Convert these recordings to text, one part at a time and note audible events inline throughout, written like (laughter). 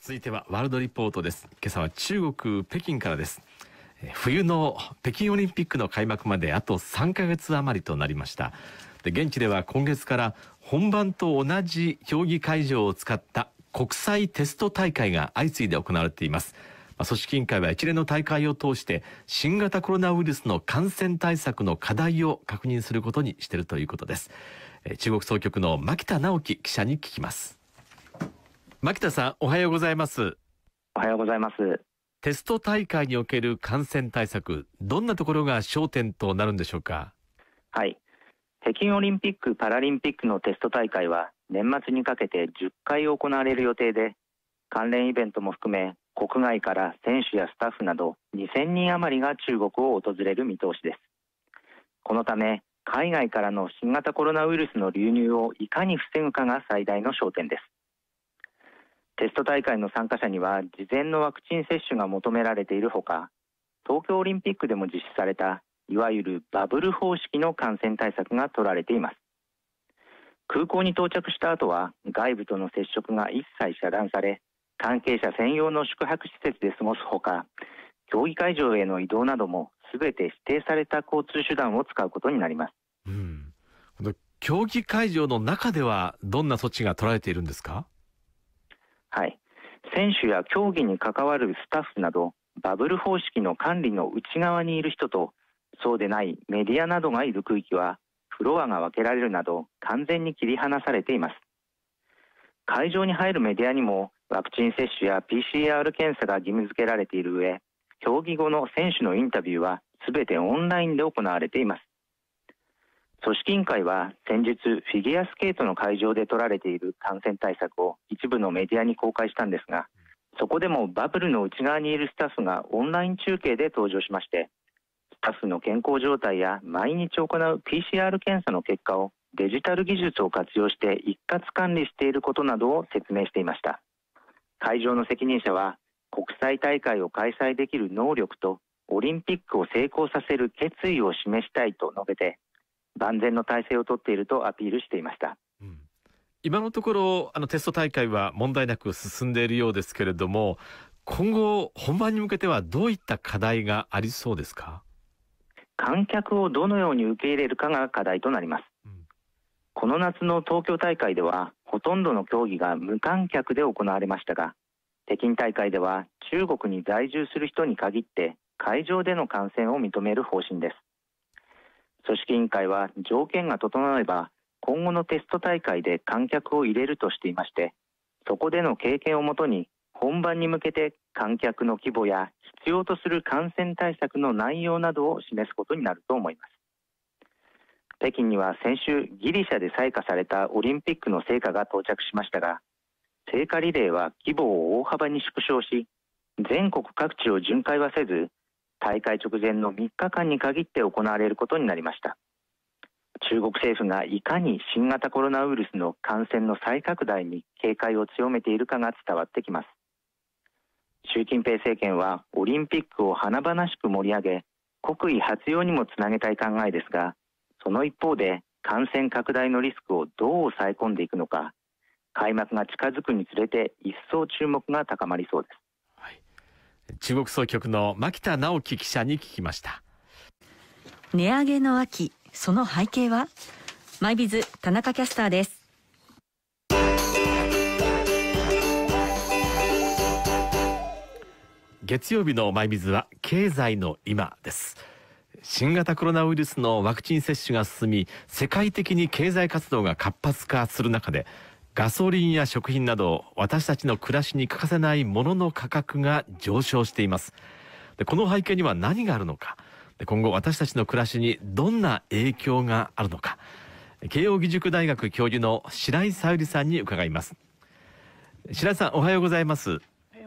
続いてはワールドリポートです。今朝は中国北京からです。冬の北京オリンピックの開幕まであと3ヶ月余りとなりました。で現地では今月から本番と同じ競技会場を使った国際テスト大会が相次いで行われています。組織委員会は一連の大会を通して新型コロナウイルスの感染対策の課題を確認することにしているということです。中国総局の牧田直樹記者に聞きます。牧田さんおはようございますおはようございますテスト大会における感染対策どんなところが焦点となるんでしょうかはい北京オリンピック・パラリンピックのテスト大会は年末にかけて10回行われる予定で関連イベントも含め国外から選手やスタッフなど2000人余りが中国を訪れる見通しですこのため海外からの新型コロナウイルスの流入をいかに防ぐかが最大の焦点ですテスト大会の参加者には事前のワクチン接種が求められているほか東京オリンピックでも実施されたいわゆるバブル方式の感染対策が取られています空港に到着した後は外部との接触が一切遮断され関係者専用の宿泊施設で過ごすほか競技会場への移動なども全て指定された交通手段を使うことになります、うん、競技会場の中ではどんな措置が取られているんですかはい、選手や競技に関わるスタッフなどバブル方式の管理の内側にいる人とそうでないメディアなどがいる区域はフロアが分けられるなど完全に切り離されています会場に入るメディアにもワクチン接種や PCR 検査が義務付けられている上競技後の選手のインタビューは全てオンラインで行われています組織委員会は先日フィギュアスケートの会場で取られている感染対策を一部のメディアに公開したんですがそこでもバブルの内側にいるスタッフがオンライン中継で登場しましてスタッフの健康状態や毎日行う PCR 検査の結果をデジタル技術を活用して一括管理していることなどを説明していました会場の責任者は国際大会を開催できる能力とオリンピックを成功させる決意を示したいと述べて万全の体制を取っているとアピールしていました。うん今のところあのテスト大会は問題なく進んでいるようですけれども今後本番に向けてはどういった課題がありそうですか観客をどのように受け入れるかが課題となります、うん、この夏の東京大会ではほとんどの競技が無観客で行われましたが北京大会では中国に在住する人に限って会場での観戦を認める方針です組織委員会は条件が整えば今後のテスト大会で観客を入れるとしていましてそこでの経験をもとに本番に向けて観客の規模や必要とする感染対策の内容などを示すことになると思います北京には先週ギリシャで採火されたオリンピックの成果が到着しましたが聖火リレーは規模を大幅に縮小し全国各地を巡回はせず大会直前の3日間に限って行われることになりました中国政府がいかに新型コロナウイルスの感染の再拡大に警戒を強めているかが伝わってきます習近平政権はオリンピックを華々しく盛り上げ国威発揚にもつなげたい考えですがその一方で感染拡大のリスクをどう抑え込んでいくのか開幕が近づくにつれて一層注目が高まりそうです中国総局の牧田直樹記者に聞きました値上げの秋その背景はマイビズ田中キャスターです月曜日のマイビズは経済の今です新型コロナウイルスのワクチン接種が進み世界的に経済活動が活発化する中でガソリンや食品など私たちの暮らしに欠かせないものの価格が上昇していますでこの背景には何があるのかで今後私たちの暮らしにどんな影響があるのか慶應義塾大学教授の白井さゆりさんに伺います白井さんおはようございます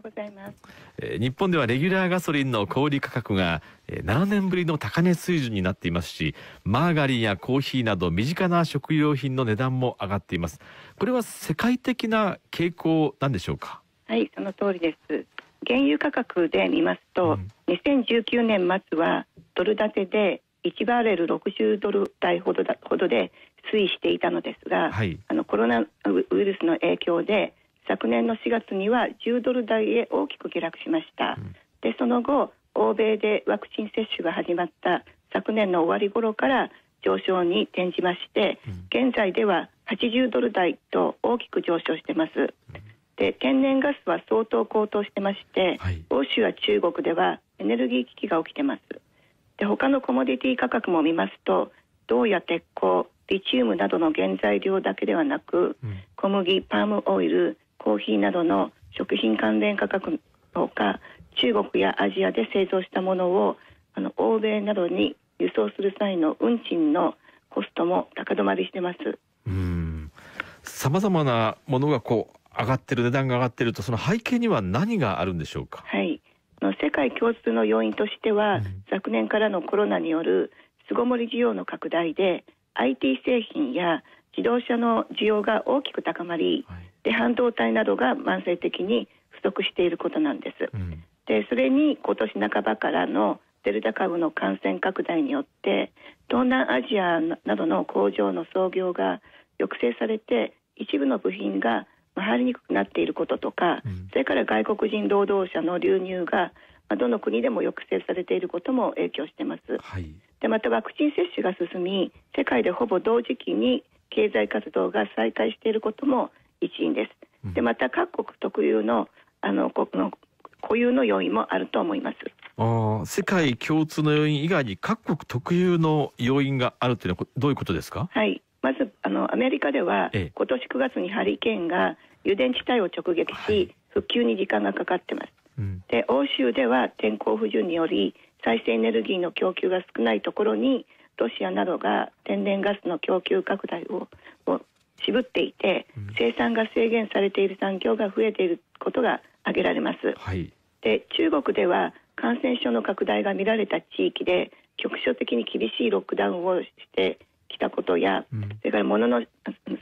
ございます、え日本ではレギュラーガソリンの小売価格が、え7年ぶりの高値水準になっていますしマーガリンやコーヒーなど身近な食料品の値段も上がっていますこれは世界的な傾向なんでしょうかはいその通りです原油価格で見ますと、うん、2019年末はドル建てで1バレル60ドル台ほどだほどで推移していたのですが、はい、あのコロナウイルスの影響で昨年の4月には10ドル台へ大きく下落しました、うん、でその後欧米でワクチン接種が始まった昨年の終わり頃から上昇に転じまして、うん、現在では80ドル台と大きく上昇してます。で天然ガスは相当高騰してまして、はい、欧州や中国ではエネルギー危機が起きてます。で他のコモディティ価格も見ますと銅や鉄鋼リチウムなどの原材料だけではなく、うん、小麦パームオイルコーヒーなどの食品関連価格のほか中国やアジアで製造したものをあの欧米などに輸送する際の運賃のコストも高止まりしてます。さまざまなものがこう上がってる値段が上がってるとその背景には何があるんでしょうか。はい。の世界共通の要因としては、うん、昨年からのコロナによる巣ごもり需要の拡大で IT 製品や自動車の需要が大きく高まり、はい、で半導体などが慢性的に不足していることなんです。うん、でそれに今年半ばからのデルタ株の感染拡大によって東南アジアなどの工場の操業が抑制されて一部の部品が入りにくくなっていることとか、うん、それから外国人労働者の流入がどの国でも抑制されていることも影響してます。はい、でまたワクチン接種が進み世界でほぼ同時期に経済活動が再開していることも一因です。うん、でまた各国特有のあのこの固有の要因もあると思います。あ世界共通の要因以外に各国特有の要因があるというのはどういうことですか？はい、まずあのアメリカでは、今年9月にハリケーンが油田地帯を直撃し、復旧に時間がかかってます、うん、で欧州では天候不順により再生エネルギーの供給が少ないところにロシアなどが天然ガスの供給拡大を渋っていて、生産が制限されている産業が増えていることが挙げられます、はい、で中国では感染症の拡大が見られた地域で局所的に厳しいロックダウンをしてきたことや、うん、それから物の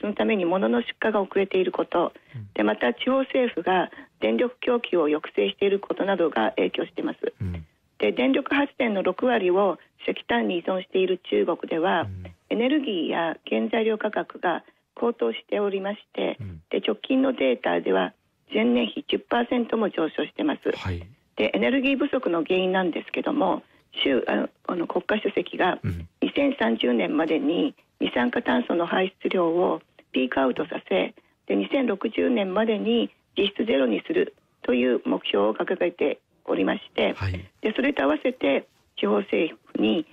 そのために物の出荷が遅れていること、うん、でまた地方政府が電力供給を抑制していることなどが影響しています。うん、で電力発電の6割を石炭に依存している中国では、エネルギーや原材料価格が高騰しておりまして、で直近のデータでは前年比10%も上昇してます。はい、でエネルギー不足の原因なんですけども州あのあの国家主席が2030年までに二酸化炭素の排出量をピークアウトさせで2060年までに実質ゼロにするという目標を掲げておりまして、はい、でそれと合わせて地方政府に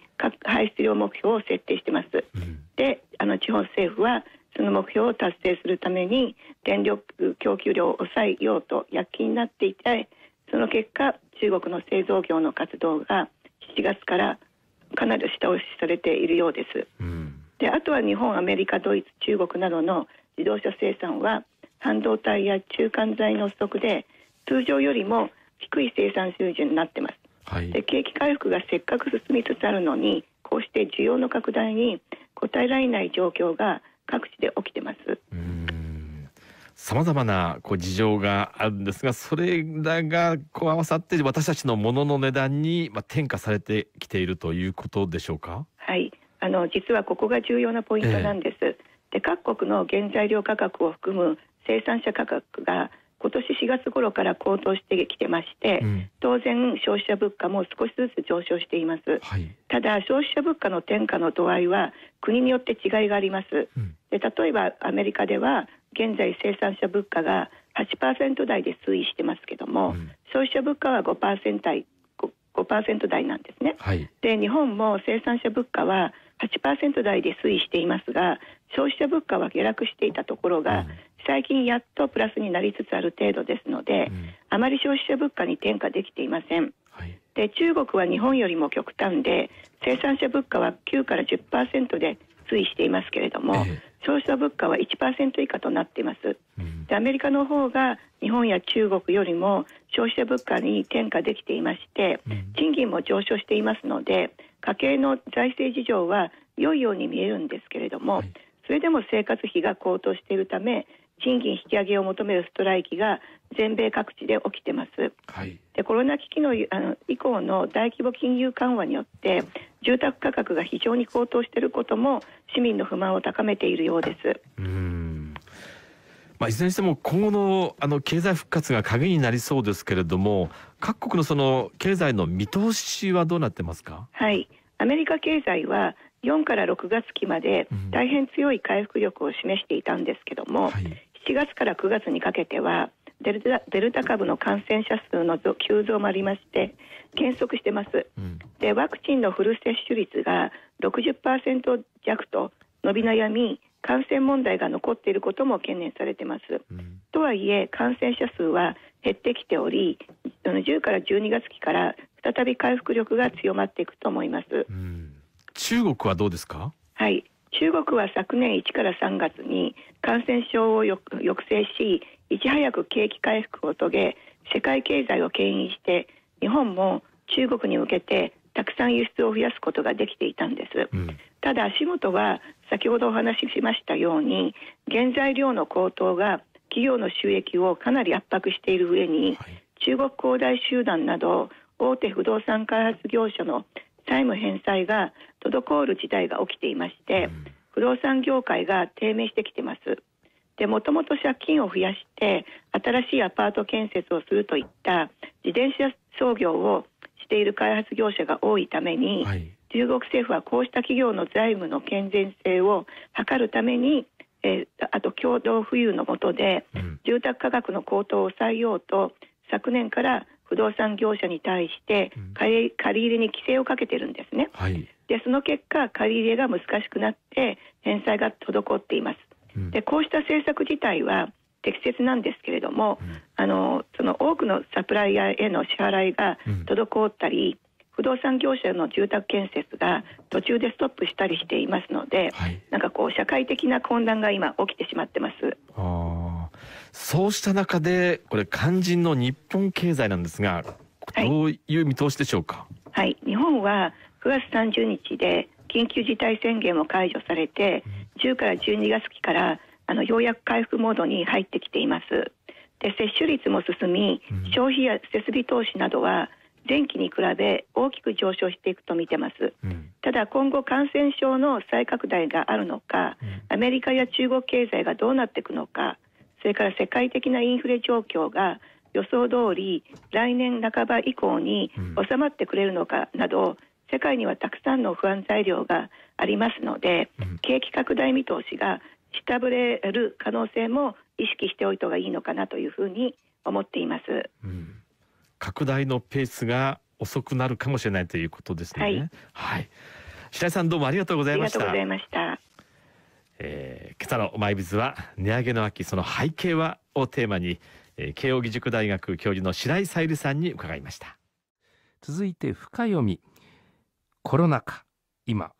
排出量目標を設定してます。うん、であの地方政府はその目標を達成するために電力供給量を抑えようと躍起になっていてその結果中国の製造業の活動が7月からかなり下押しされているようです。うん、であとは日本アメリカドイツ中国などの自動車生産は半導体や中間材の不足で通常よりも低い生産水準になってます。はい、で景気回復がせっかく進みつつあるのにこうして需要の拡大に応えられない状況が各地で起きてます。うんさまざまなこう事情があるんですがそれらがこう合わさって私たちのものの値段にまあ転嫁されてきているということでしょうかはいあの実はここが重要なポイントなんです、えー、で各国の原材料価格を含む生産者価格が今年4月頃から高騰してきてまして、うん、当然消費者物価も少しずつ上昇しています、はい、ただ消費者物価の転嫁の度合いは国によって違いがあります、うん、で例えばアメリカでは現在生産者物価が8%台で推移してますけども、うん、消費者物価は5%台 ,5% 台なんですね、はい、で日本も生産者物価は8%台で推移していますが消費者物価は下落していたところが、うん、最近やっとプラスになりつつある程度ですので、うん、あまり消費者物価に転嫁できていません、はい、で中国は日本よりも極端で生産者物価は9から10%で推移していますけれども、ええ消費者物価は1%以下となっています、でアメリカの方が日本や中国よりも消費者物価に転嫁できていまして、賃金も上昇していますので家計の財政事情は良いように見えるんですけれども、はい、それでも生活費が高騰しているため賃金引き上げを求めるストライキが全米各地で起きてます、はい、でコロナ危機のあの以降の大規模金融緩和によって住宅価格が非常に高騰していることも市民の不満を高めているようですうんまあ、いずれにしても今後のあの経済復活が鍵になりそうですけれども各国のその経済の見通しはどうなってますかはいアメリカ経済は4から6月期まで大変強い回復力を示していたんですけども、うんはい7月から9月にかけてはデルタデルタ株の感染者数の急増もありまして減速してます、うん、でワクチンのフル接種率が60%弱と伸び悩み感染問題が残っていることも懸念されてます、うん、とはいえ感染者数は減ってきており10から12月期から再び回復力が強まっていくと思います、うん、中国はどうですかはい中国は昨年1から3月に感染症を抑制しいち早く景気回復を遂げ世界経済を牽引して日本も中国に向けてたくさん輸出を増やすことができていたんです、うん、ただ足元は先ほどお話ししましたように原材料の高騰が企業の収益をかなり圧迫している上に、はい、中国恒大集団など大手不動産開発業者の債務返済が滞る事態が起きていまして、不動産業界が低迷してきてます。でもともと借金を増やして新しいアパート建設をするといった自転車操業をしている開発業者が多いために、はい、中国政府はこうした企業の財務の健全性を図るために、えー、あと共同富裕の下で住宅価格の高騰を抑えようと昨年から不動産業者に対して借り入れに規制をかけてるんですね、はい、でその結果借り入れが難しくなって返済が滞っています、でこうした政策自体は適切なんですけれども、うん、あのその多くのサプライヤーへの支払いが滞ったり、うん、不動産業者の住宅建設が途中でストップしたりしていますので、はい、なんかこう社会的な混乱が今起きてしまってます。あそうした中でこれ肝心の日本経済なんですがどういう見通しでしょうか、はい、はい、日本は9月30日で緊急事態宣言も解除されて、10から12月期からあのようやく回復モードに入ってきています。で接種率も進み、消費や設備投資などは前期に比べ大きく上昇していくと見てます、ただ今後感染症の再拡大があるのか、アメリカや中国経済がどうなっていくのかそれから世界的なインフレ状況が予想通り来年半ば以降に収まってくれるのかなど、うん、世界にはたくさんの不安材料がありますので、うん、景気拡大見通しが下振れる可能性も意識しておいた方がいいのかなというふうに思っています、うん、拡大のペースが遅くなるかもしれないということですね、はい、はい、白井さんどうもありがとうございましたありがとうございましたえー、今朝のマイビズは値上げの秋その背景はをテーマに、えー、慶應義塾大学教授の白井さゆりさんに伺いました続いて深読みコロナ禍今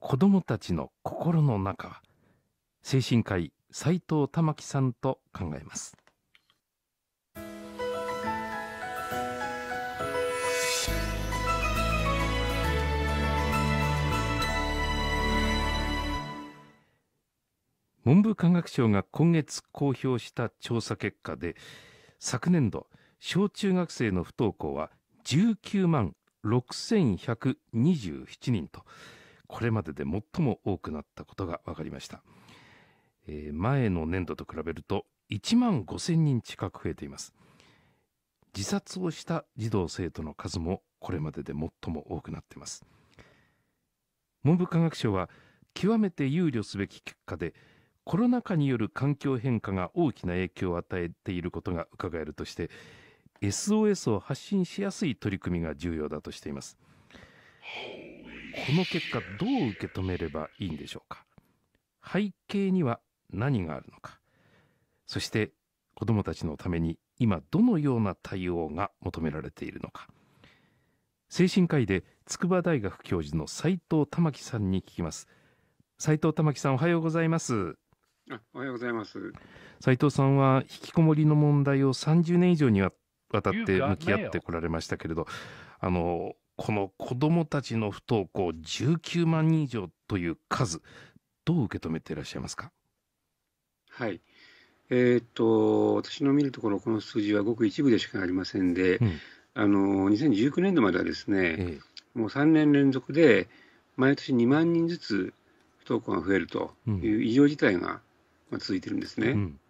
子どもたちの心の中は精神科医斉藤玉樹さんと考えます文部科学省が今月公表した調査結果で、昨年度、小中学生の不登校は19万6127人と、これまでで最も多くなったことが分かりました。えー、前の年度と比べると1万5000人近く増えています。自殺をした児童生徒の数もこれまでで最も多くなっています。文部科学省は極めて憂慮すべき結果で、コロナ禍による環境変化が大きな影響を与えていることが伺えるとして SOS を発信しやすい取り組みが重要だとしていますこの結果どう受け止めればいいんでしょうか背景には何があるのかそして子どもたちのために今どのような対応が求められているのか精神科医で筑波大学教授の斉藤玉樹さんに聞きます斉藤玉樹さんおはようございますおはようございます斉藤さんは引きこもりの問題を30年以上にわたって向き合ってこられましたけれどあのこの子どもたちの不登校19万人以上という数どう受け止めていらっしゃいますかはいえー、っと私の見るところこの数字はごく一部でしかありませんで、うん、あの2019年度まではですね、えもう3年連続で毎年2万人ずつ不登校が増えるという異常事態が続いてるんですね。うん、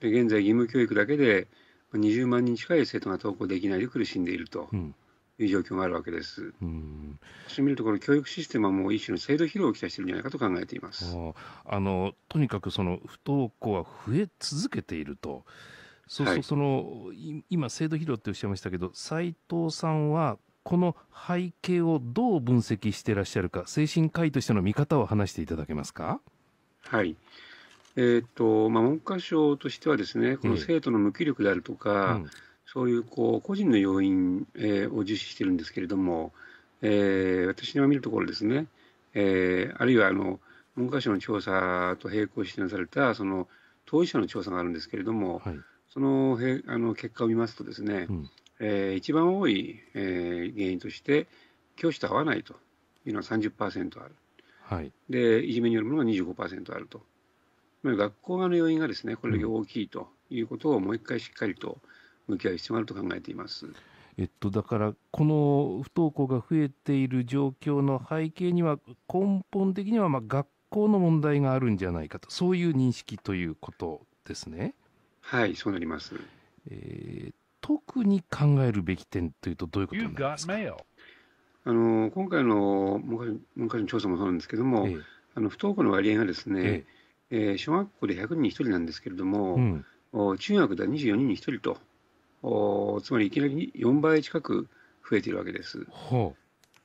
で現在、義務教育だけで20万人近い生徒が登校できないで苦しんでいると。いう状況があるわけです。うん、私見るところ教育システムはもう一種の制度疲労を期待しているんじゃないかと考えています。あのとにかくその不登校は増え続けていると。そうそう、はい、その今制度疲労っておっしゃいましたけど、斉藤さんはこの背景をどう分析していらっしゃるか、精神科医としての見方を話していただけますか。はい。えーとまあ、文科省としてはですね、この生徒の無気力であるとか、うん、そういうこう個人の要因、えー、を重視してるんですけれども、えー、私の見るところですね、えー、あるいはあの文科省の調査と並行してなされたその当事者の調査があるんですけれども、はい、そのへあの結果を見ますとですね、うん、えー、一番多い、えー、原因として、教師と会わないというのは30%ある、はい、でいじめによるものが25%あると。学校側の要因がですねこれだ大きいということをもう一回しっかりと向き合う必要があると考えています。えっと、だから、この不登校が増えている状況の背景には、根本的にはまあ学校の問題があるんじゃないかと、そういう認識ということですね。はい、そうなります。えー、特に考えるべき点というと、どういうことですかあの今回の文科省の調査もそうなんですけれども、ええ、あの不登校の割合がですね、ええー、小学校で100人に1人なんですけれども、うん、中学では24人に1人と、つまりいきなり4倍近く増えているわけです。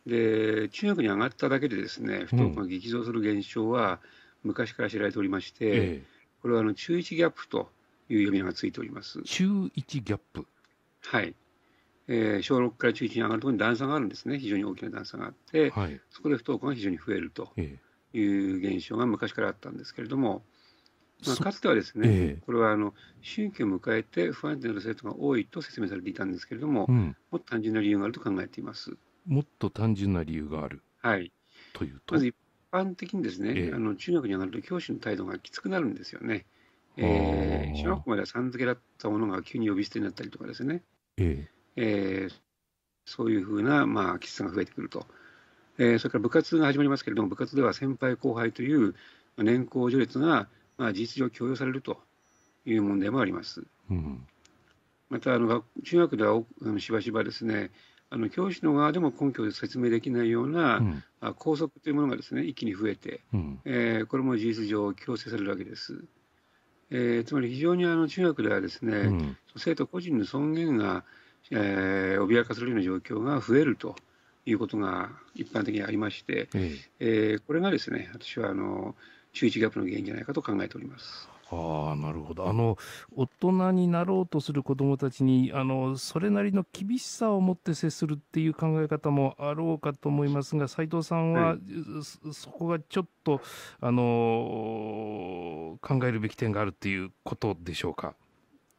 で中学に上がっただけでですね不登校が激増する現象は昔から知られておりまして、うんえー、これはあの中1ギャップという読み名がついております中1ギャップはい、えー、小6から中1に上がるところに段差があるんですね非常に大きな段差があって、はい、そこで不登校が非常に増えると。えーいう現象が昔からあったんですけれども、まあ、かつてはですね、えこれはあの周期を迎えて不安定な生徒が多いと説明されていたんですけれども、うん、もっと単純な理由があると考えています。もっと単純な理由がある。はい。というと。まず一般的にですね、え、あの中学に上がると教師の態度がきつくなるんですよね。えー、小学校まではさん付けだったものが急に呼び捨てになったりとかですね。えええー、そういうふうな、まあ、喫茶が増えてくると。えそれから部活が始まりますけれども、部活では先輩後輩という年功序列が、まあ、事実上強要されるという問題もあります。うん、またあの、中学ではしばしばですね、あの教師の側でも根拠で説明できないような、うん、校則というものがですね一気に増えて、うん、えー、これも事実上強制されるわけです。えー、つまり非常にあの中学ではですね、うん、生徒個人の尊厳が、えー、脅かされるような状況が増えるということが一般的にありまして、えええー、これがですね私はあの中1ギャップの原因じゃないかと考えております。あなるほどあの大人になろうとする子どもたちにあのそれなりの厳しさを持って接するっていう考え方もあろうかと思いますが斉藤さんは、はい、そこがちょっとあの考えるべき点があるっていうことでしょうか。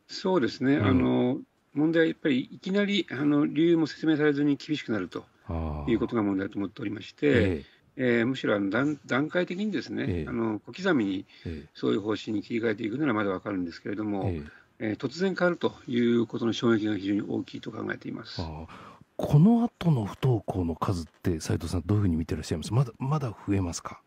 そうですね、うん、あの問題はやっぱりいきなりあの理由も説明されずに厳しくなると。いうことが問題だと思っておりまして、ええー、むしろあの段段階的にですね、あの小刻みにそういう方針に切り替えていくならまだ分かるんですけれども、えー、突然変わるということの衝撃が非常に大きいと考えています。この後の不登校の数って斉藤さんどういうふうに見てらっしゃいますまだまだ増えますか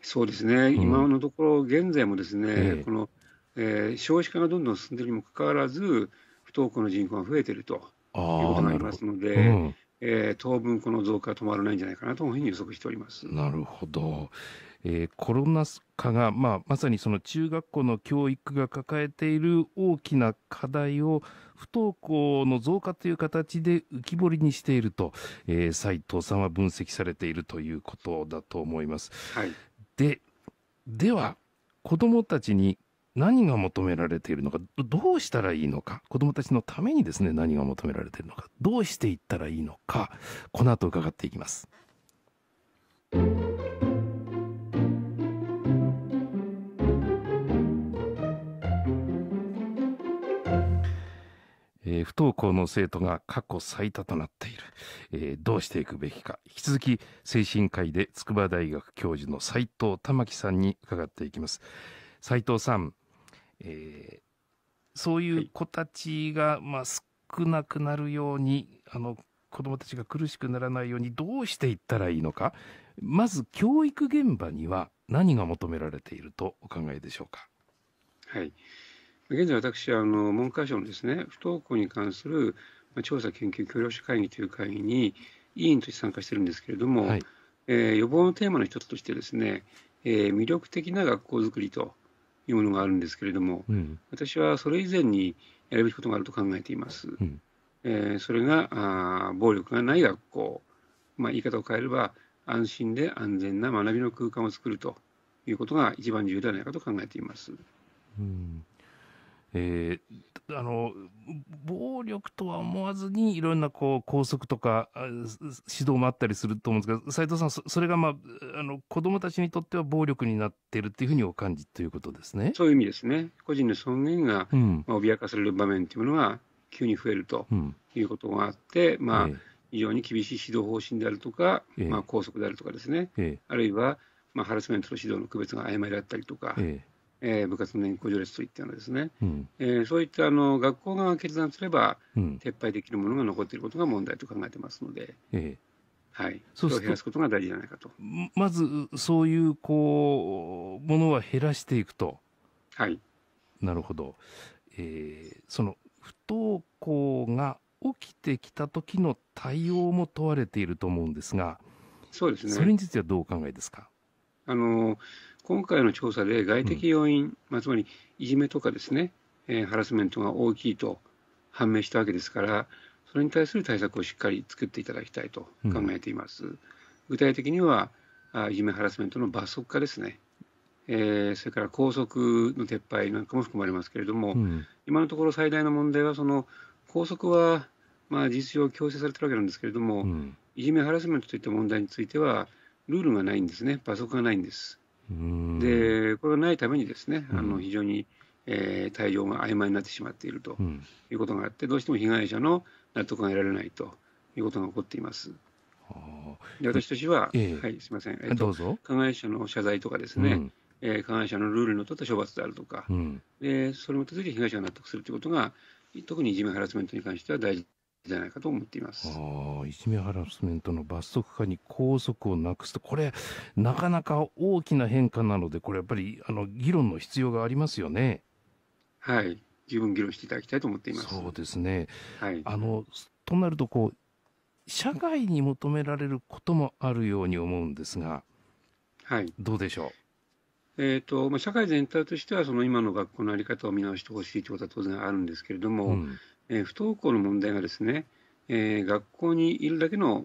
そうですね、うん、今のところ現在もですね、えー、この、えー、少子化がどんどん進んでいるにもかかわらず不登校の人口が増えているということになりますので、うん、えー、当分この増加は止まらないんじゃないかなというふうに予測しておりますなるほど、えー、コロナ禍が、まあ、まさにその中学校の教育が抱えている大きな課題を不登校の増加という形で浮き彫りにしていると、えー、斉藤さんは分析されているということだと思います。はい、ででは子どもたちに何が求められているのか、どうしたらいいのか、子供たちのためにですね、何が求められているのか、どうしていったらいいのか、この後伺っていきます。えー、不登校の生徒が過去最多となっている、えー、どうしていくべきか引き続き精神科医で筑波大学教授の斉藤玉樹さんに伺っていきます斉藤さんえー、そういう子たちが、まあ、少なくなるようにあの子どもたちが苦しくならないようにどうしていったらいいのかまず教育現場には何が求められているとお考えでしょうか。はい現在私はあの文科省のですね不登校に関する調査研究協力者会議という会議に委員として参加してるんですけれども、はい、えー、予防のテーマの一つとしてですね、えー、魅力的な学校づくりというものがあるんですけれども、うん、私はそれ以前にやるべきことがあると考えています。うん、えー、それがあ暴力がない学校、まあ、言い方を変えれば安心で安全な学びの空間を作るということが一番重要ではないかと考えています。うんえー、あの暴力とは思わずにいろんなこう校則とか指導もあったりすると思うんですけど斉藤さんそれが、まあ、あの子どもたちにとっては暴力になっているというふうにお感じということですねそういう意味ですね個人の尊厳が、うん、まあ、脅かされる場面というのは急に増えるということがあって、まあ、ええ、非常に厳しい指導方針であるとか、え、まあ、校則であるとかですね、あるいは、まあ、ハラスメントの指導の区別が曖昧だったりとか。えええー、部活の年功序列といったようなですね、うん、えー、そういったあの学校側が決断すれば、うん、撤廃できるものが残っていることが問題と考えてますので。ええはい、そうを減らすことが大事じゃないかとまずそういうこうものは減らしていくとはいなるほど、えー、その不登校が起きてきた時の対応も問われていると思うんですがそうですねそれについてはどうお考えですかあの今回の調査で外的要因、うん、まあ、つまりいじめとかですね、えー、ハラスメントが大きいと判明したわけですから、それに対する対策をしっかり作っていただきたいと考えています。うん、具体的にはあ、いじめ・ハラスメントの罰則化ですね、えー、それから拘束の撤廃なんかも含まれますけれども、うん、今のところ最大の問題は、その校則は、まあ、事実上強制されてるわけなんですけれども、いじめ・ハラスメントといった問題については、ルールがないんですね、罰則がないんです。でこれがないためにですね、あの非常に、えー、対応が曖昧になってしまっているということがあって、どうしても被害者の納得が得られないということが起こっています。で私としては、えはい、すみません、えと、加害者の謝罪とかですね、うん、えー、加害者のルールにのっとった処罰であるとか、うん、でそれも続いて被害者が納得するということが、特にいじめ、ハラスメントに関しては大事じゃないかと思っています。いじめハラスメントの罰則化に拘束をなくすと、これ、なかなか大きな変化なので、これやっぱりあの議論の必要がありますよね。はい、十分議論していただきたいと思っています。そうですね。はい。あのとなるとこう社会に求められることもあるように思うんですが、はい。どうでしょう。えーとまあ、社会全体としてはその今の学校の在り方を見直してほしいということは当然あるんですけれども、うん、えー、不登校の問題がですね、えー、学校にいるだけの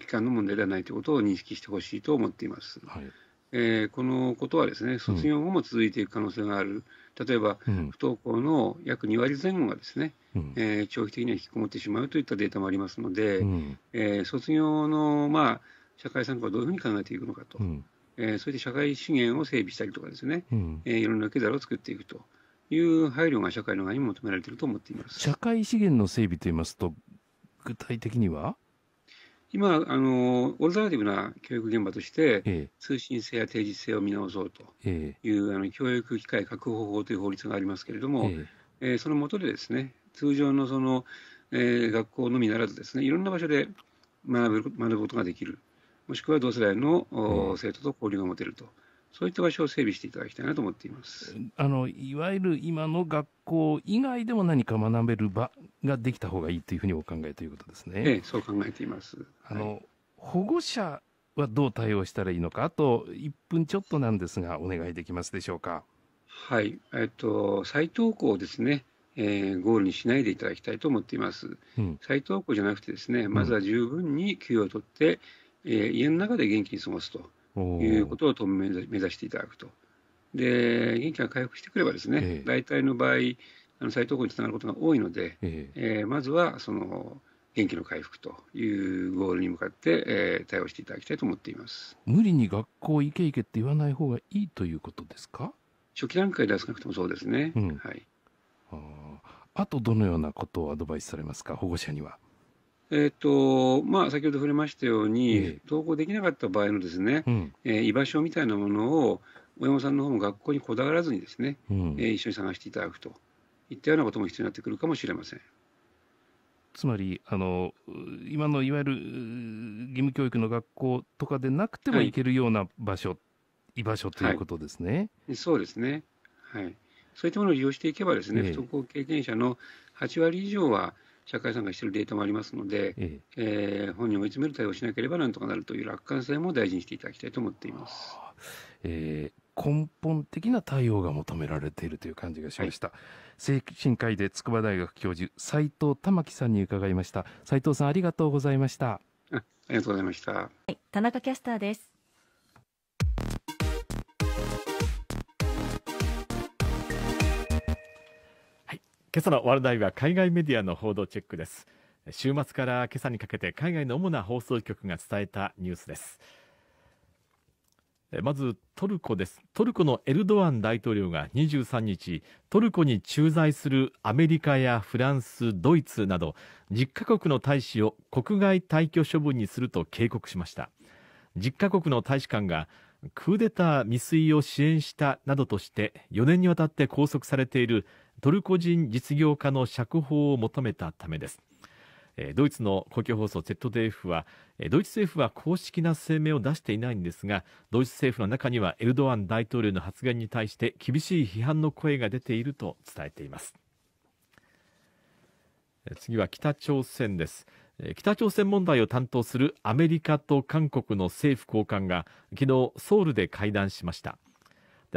期間の問題ではないということを認識してほしいと思っています。はいえー、このことはですね卒業後も続いていく可能性がある、うん、例えば、うん、不登校の約2割前後がですね、うん、えー、長期的には引きこもってしまうといったデータもありますので、うん、えー、卒業の、まあ、社会参加をどういうふうに考えていくのかと、えそれで社会資源を整備したりとかですね、えいろんな受け皿を作っていくと。いう配慮が社会の側に求められていると思っています社会資源の整備といいますと、具体的には今あの、オルタナティブな教育現場として、ええ、通信制や定時制を見直そうという、え、あの教育機会確保法という法律がありますけれども、えー、その下でですね通常のその、えー、学校のみならずですねいろんな場所で学ぶ学ぶことができるもしくは同世代の、う生徒と交流が持てるとそういった場所を整備していただきたいなと思っていますあのいわゆる今の学校以外でも何か学べる場ができた方がいいというふうにお考えということですね。ええ、そう考えています。あの、はい、保護者はどう対応したらいいのか、あと1分ちょっとなんですが、お願いできますでしょうか。はい、えっと、再登校ですね、えー、ゴールにしないでいただきたいと思っています。うん、再登校じゃなくてですね、まずは十分に休養を取って、うん、えー、家の中で元気に過ごすと。いうことを当面目指していただくと。で元気が回復してくればですね、えー、大体の場合あの再投稿につながることが多いので、えー、えー、まずはその元気の回復というゴールに向かって、えー、対応していただきたいと思っています無理に学校行け行けって言わない方がいいということですか初期段階では少なくともそうですね、うん、はいあ。あとどのようなことをアドバイスされますか保護者には。えーとまあ、先ほど触れましたように、えー、登校できなかった場合のですね、うん、えー、居場所みたいなものを、親御さんの方も学校にこだわらずにですね、うん、えー、一緒に探していただくといったようなことも必要になってくるかもしれません。つまりあの今のいわゆる義務教育の学校とかでなくても行けるような場所、はい、居場所ということですね、はい、そうですね、はい、そういったものを利用していけばですね、えー、不登校経験者の8割以上は社会参加しているデータもありますので、えええー、本人を追い詰める対応しなければなんとかなるという楽観性も大事にしていただきたいと思っています。えー根本的な対応が求められているという感じがしました。はい、精神科医で筑波大学教授、斉藤玉樹さんに伺いました。斉藤さん、ありがとうございました。ありがとうございました。はい、田中キャスターです。今朝のワールドイは海外メディアの報道チェックです週末から今朝にかけて海外の主な放送局が伝えたニュースですまずトルコですトルコのエルドアン大統領が23日トルコに駐在するアメリカやフランスドイツなど10カ国の大使を国外退去処分にすると警告しました10カ国の大使館がクーデター未遂を支援したなどとして4年にわたって拘束されているトルコ人実業家の釈放を求めたためです。えドイツの公共放送 ZDF はえドイツ政府は公式な声明を出していないんですがドイツ政府の中にはエルドアン大統領の発言に対して厳しい批判の声が出ていると伝えています次は北朝鮮です北朝鮮問題を担当するアメリカと韓国の政府高官が昨日ソウルで会談しました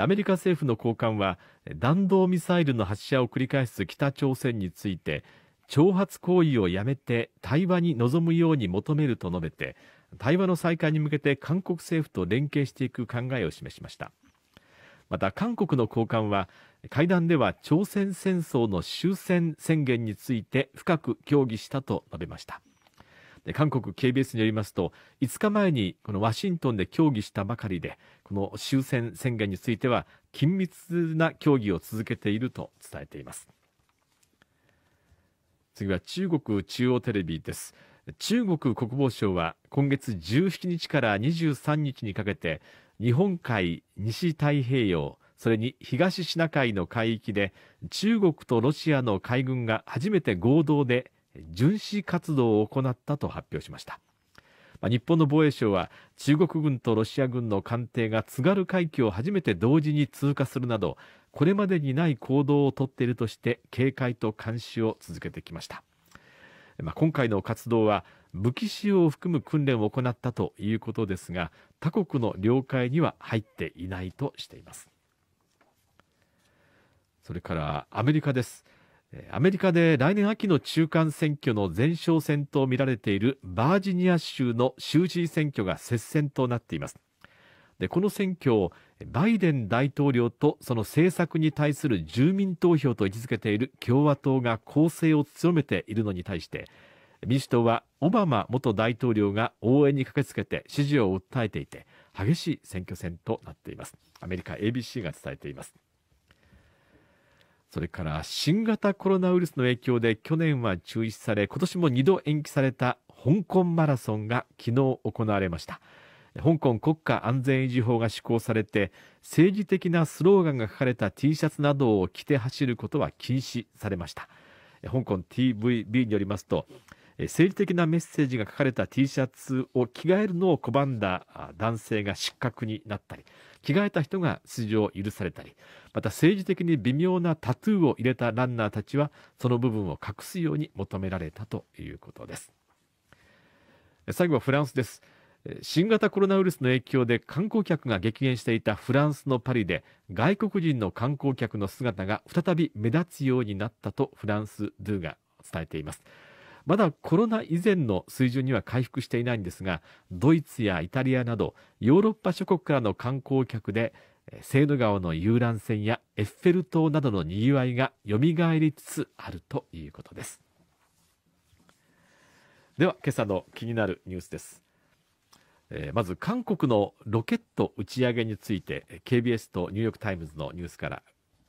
アメリカ政府の高官は弾道ミサイルの発射を繰り返す北朝鮮について挑発行為をやめて対話に臨むように求めると述べて対話の再開に向けて韓国政府と連携していく考えを示しましたまた韓国の高官は会談では朝鮮戦争の終戦宣言について深く協議したと述べましたで韓国 KBS によりますと5日前にこのワシントンで協議したばかりでこの終戦宣言については緊密な協議を続けていると伝えています次は中国中央テレビです中国国防省は今月17日から23日にかけて日本海西太平洋それに東シナ海の海域で中国とロシアの海軍が初めて合同で巡視活動を行ったと発表しました。ま日本の防衛省は中国軍とロシア軍の艦艇が津軽海峡を初めて同時に通過するなど、これまでにない行動をとっているとして警戒と監視を続けてきました。まあ、今回の活動は武器使用を含む訓練を行ったということですが、他国の領海には入っていないとしています。それからアメリカです。アメリカで来年秋の中間選挙の前哨戦と見られているバージニア州の州知事選挙が接戦となっています。でこの選挙をバイデン大統領とその政策に対する住民投票と位置づけている共和党が攻勢を強めているのに対して民主党はオバマ元大統領が応援に駆けつけて支持を訴えていて激しい選挙戦となっていますアメリカ ABC が伝えていますそれから新型コロナウイルスの影響で去年は中止され、今年も2度延期された香港マラソンが昨日行われました。香港国家安全維持法が施行されて、政治的なスローガンが書かれた T シャツなどを着て走ることは禁止されました。香港 TVB によりますと、政治的なメッセージが書かれた T シャツを着替えるのを拒んだ男性が失格になったり、着替えた人が出場を許されたり、また政治的に微妙なタトゥーを入れたランナーたちは、その部分を隠すように求められたということです。最後はフランスです。新型コロナウイルスの影響で観光客が激減していたフランスのパリで外国人の観光客の姿が再び目立つようになったとフランス・ドゥが伝えています。まだコロナ以前の水準には回復していないんですが、ドイツやイタリアなどヨーロッパ諸国からの観光客で、セーヌ川の遊覧船やエッフェル塔などのにぎわいがよみがえりつつあるということです。では、今朝の気になるニュースです。えまず韓国のロケット打ち上げについて KBS とニューヨーク・タイムズのニュースから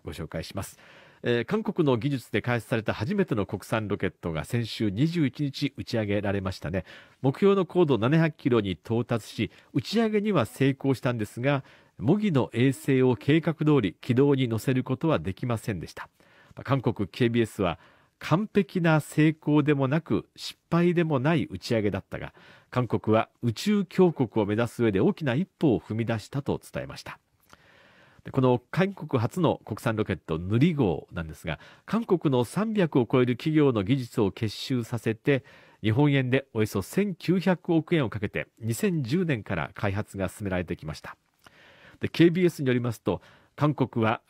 ご紹介します。えー、韓国の技術で開発された初めての国産ロケットが先週21日打ち上げられましたね。目標の高度700キロに到達し、打ち上げには成功したんですが、模擬の衛星を計画通り軌道に乗せることはできませんでした。韓国 KBS は完璧な成功でもなく失敗でもない打ち上げだったが、韓国は宇宙強国を目指す上で大きな一歩を踏み出したと伝えました。この韓国初の国産ロケット、ヌリ号なんですが、韓国の300を超える企業の技術を結集させて、日本円でおよそ1900億円をかけて、2010年から開発が進められてきました。で KBS によりますと、韓国は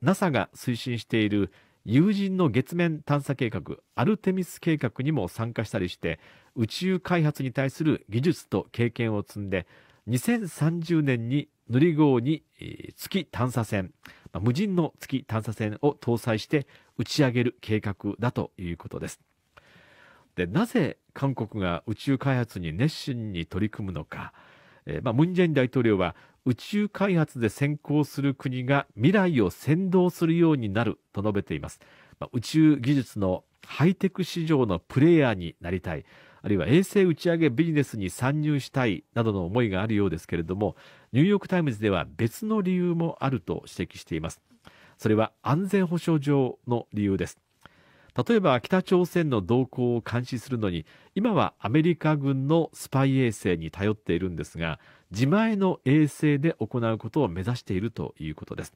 NASA が推進している有人の月面探査計画、アルテミス計画にも参加したりして、宇宙開発に対する技術と経験を積んで、2030年にヌり号に、月探査船、無人の月探査船を搭載して打ち上げる計画だということです。でなぜ韓国が宇宙開発に熱心に取り組むのか、えー、ムン・ジェイン大統領は宇宙開発で先行する国が未来を先導するようになると述べています。まあ、宇宙技術のハイテク市場のプレイヤーになりたい。あるいは衛星打ち上げビジネスに参入したいなどの思いがあるようですけれども、ニューヨーク・タイムズでは別の理由もあると指摘しています。それは安全保障上の理由です。例えば北朝鮮の動向を監視するのに今はアメリカ軍のスパイ衛星に頼っているんですが自前の衛星で行うことを目指しているということです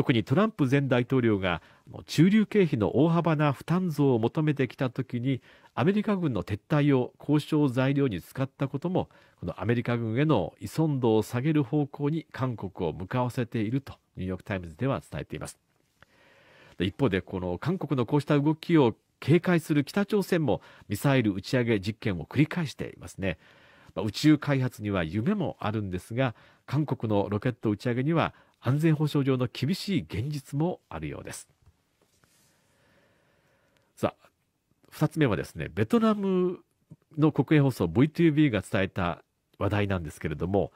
特にトランプ前大統領が中流経費の大幅な負担増を求めてきた時にアメリカ軍の撤退を交渉材料に使ったこともこのアメリカ軍への依存度を下げる方向に韓国を向かわせているとニューヨーク・タイムズでは伝えています一方でこの韓国のこうした動きを警戒する北朝鮮もミサイル打ち上げ実験を繰り返していますね宇宙開発には夢もあるんですが韓国のロケット打ち上げには安全保障上の厳しい現実もあるようです。さあ、2つ目はですね、ベトナムの国営放送 VTV が伝えた話題なんですけれども、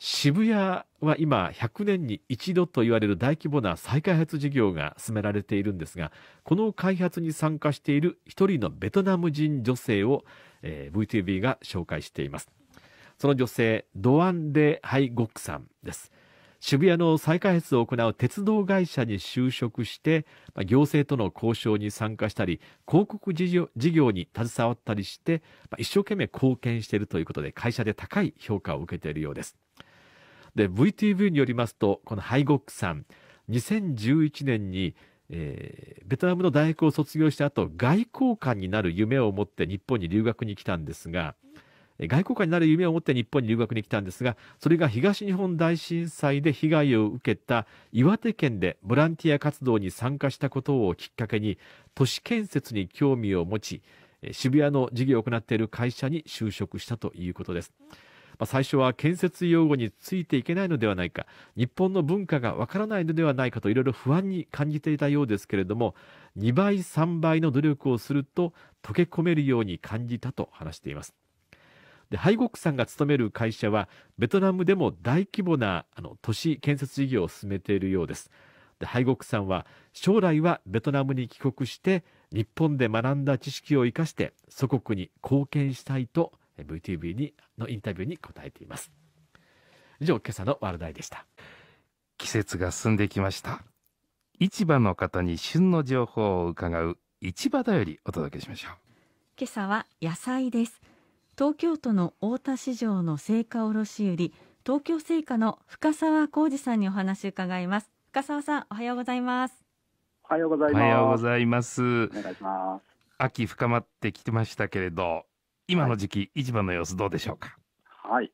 渋谷は今100年に一度と言われる大規模な再開発事業が進められているんですが、この開発に参加している一人のベトナム人女性を、えー、VTV が紹介しています。その女性、ドアンレ・ハイ・ゴックさんです。渋谷の再開発を行う鉄道会社に就職して、ま行政との交渉に参加したり、広告事業事業に携わったりして、ま一生懸命貢献しているということで、会社で高い評価を受けているようです。で、VTV によりますと、このハイゴックさん、2011年に、えー、ベトナムの大学を卒業した後、外交官になる夢を持って日本に留学に来たんですが、外交官になる夢を持って日本に留学に来たんですが、それが東日本大震災で被害を受けた岩手県でボランティア活動に参加したことをきっかけに、都市建設に興味を持ち、渋谷の事業を行っている会社に就職したということです。ま最初は建設用語についていけないのではないか、日本の文化がわからないのではないかといろいろ不安に感じていたようですけれども、2倍、3倍の努力をすると溶け込めるように感じたと話しています。でハイゴックさんが勤める会社はベトナムでも大規模なあの都市建設事業を進めているようですでハイゴックさんは将来はベトナムに帰国して日本で学んだ知識を生かして祖国に貢献したいと VTV にのインタビューに答えています以上今朝のワールドアイでした季節が進んできました市場の方に旬の情報を伺う市場だよりお届けしましょう今朝は野菜です東京都の大田市場の青果卸売東京青果の深澤浩二さんにお話伺います深澤さんおはようございますおはようございますおはようございますお願いします秋深まってきてましたけれど今の時期、はい、市場の様子どうでしょうかはい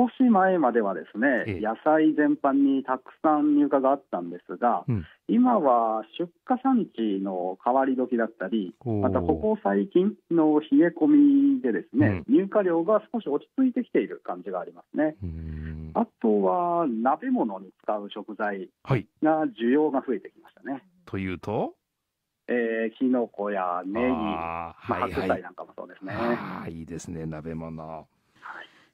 少し前まではですね、野菜全般にたくさん入荷があったんですが、うん、今は出荷産地の変わり時だったり、またここ最近の冷え込みでですね、うん、入荷量が少し落ち着いてきている感じがありますね。あとは鍋物に使う食材が需要が増えてきましたね。はい、というとえー、きのこやネギ、まあ、白菜なんかもそうですね。はい、はい、いいですね、鍋物。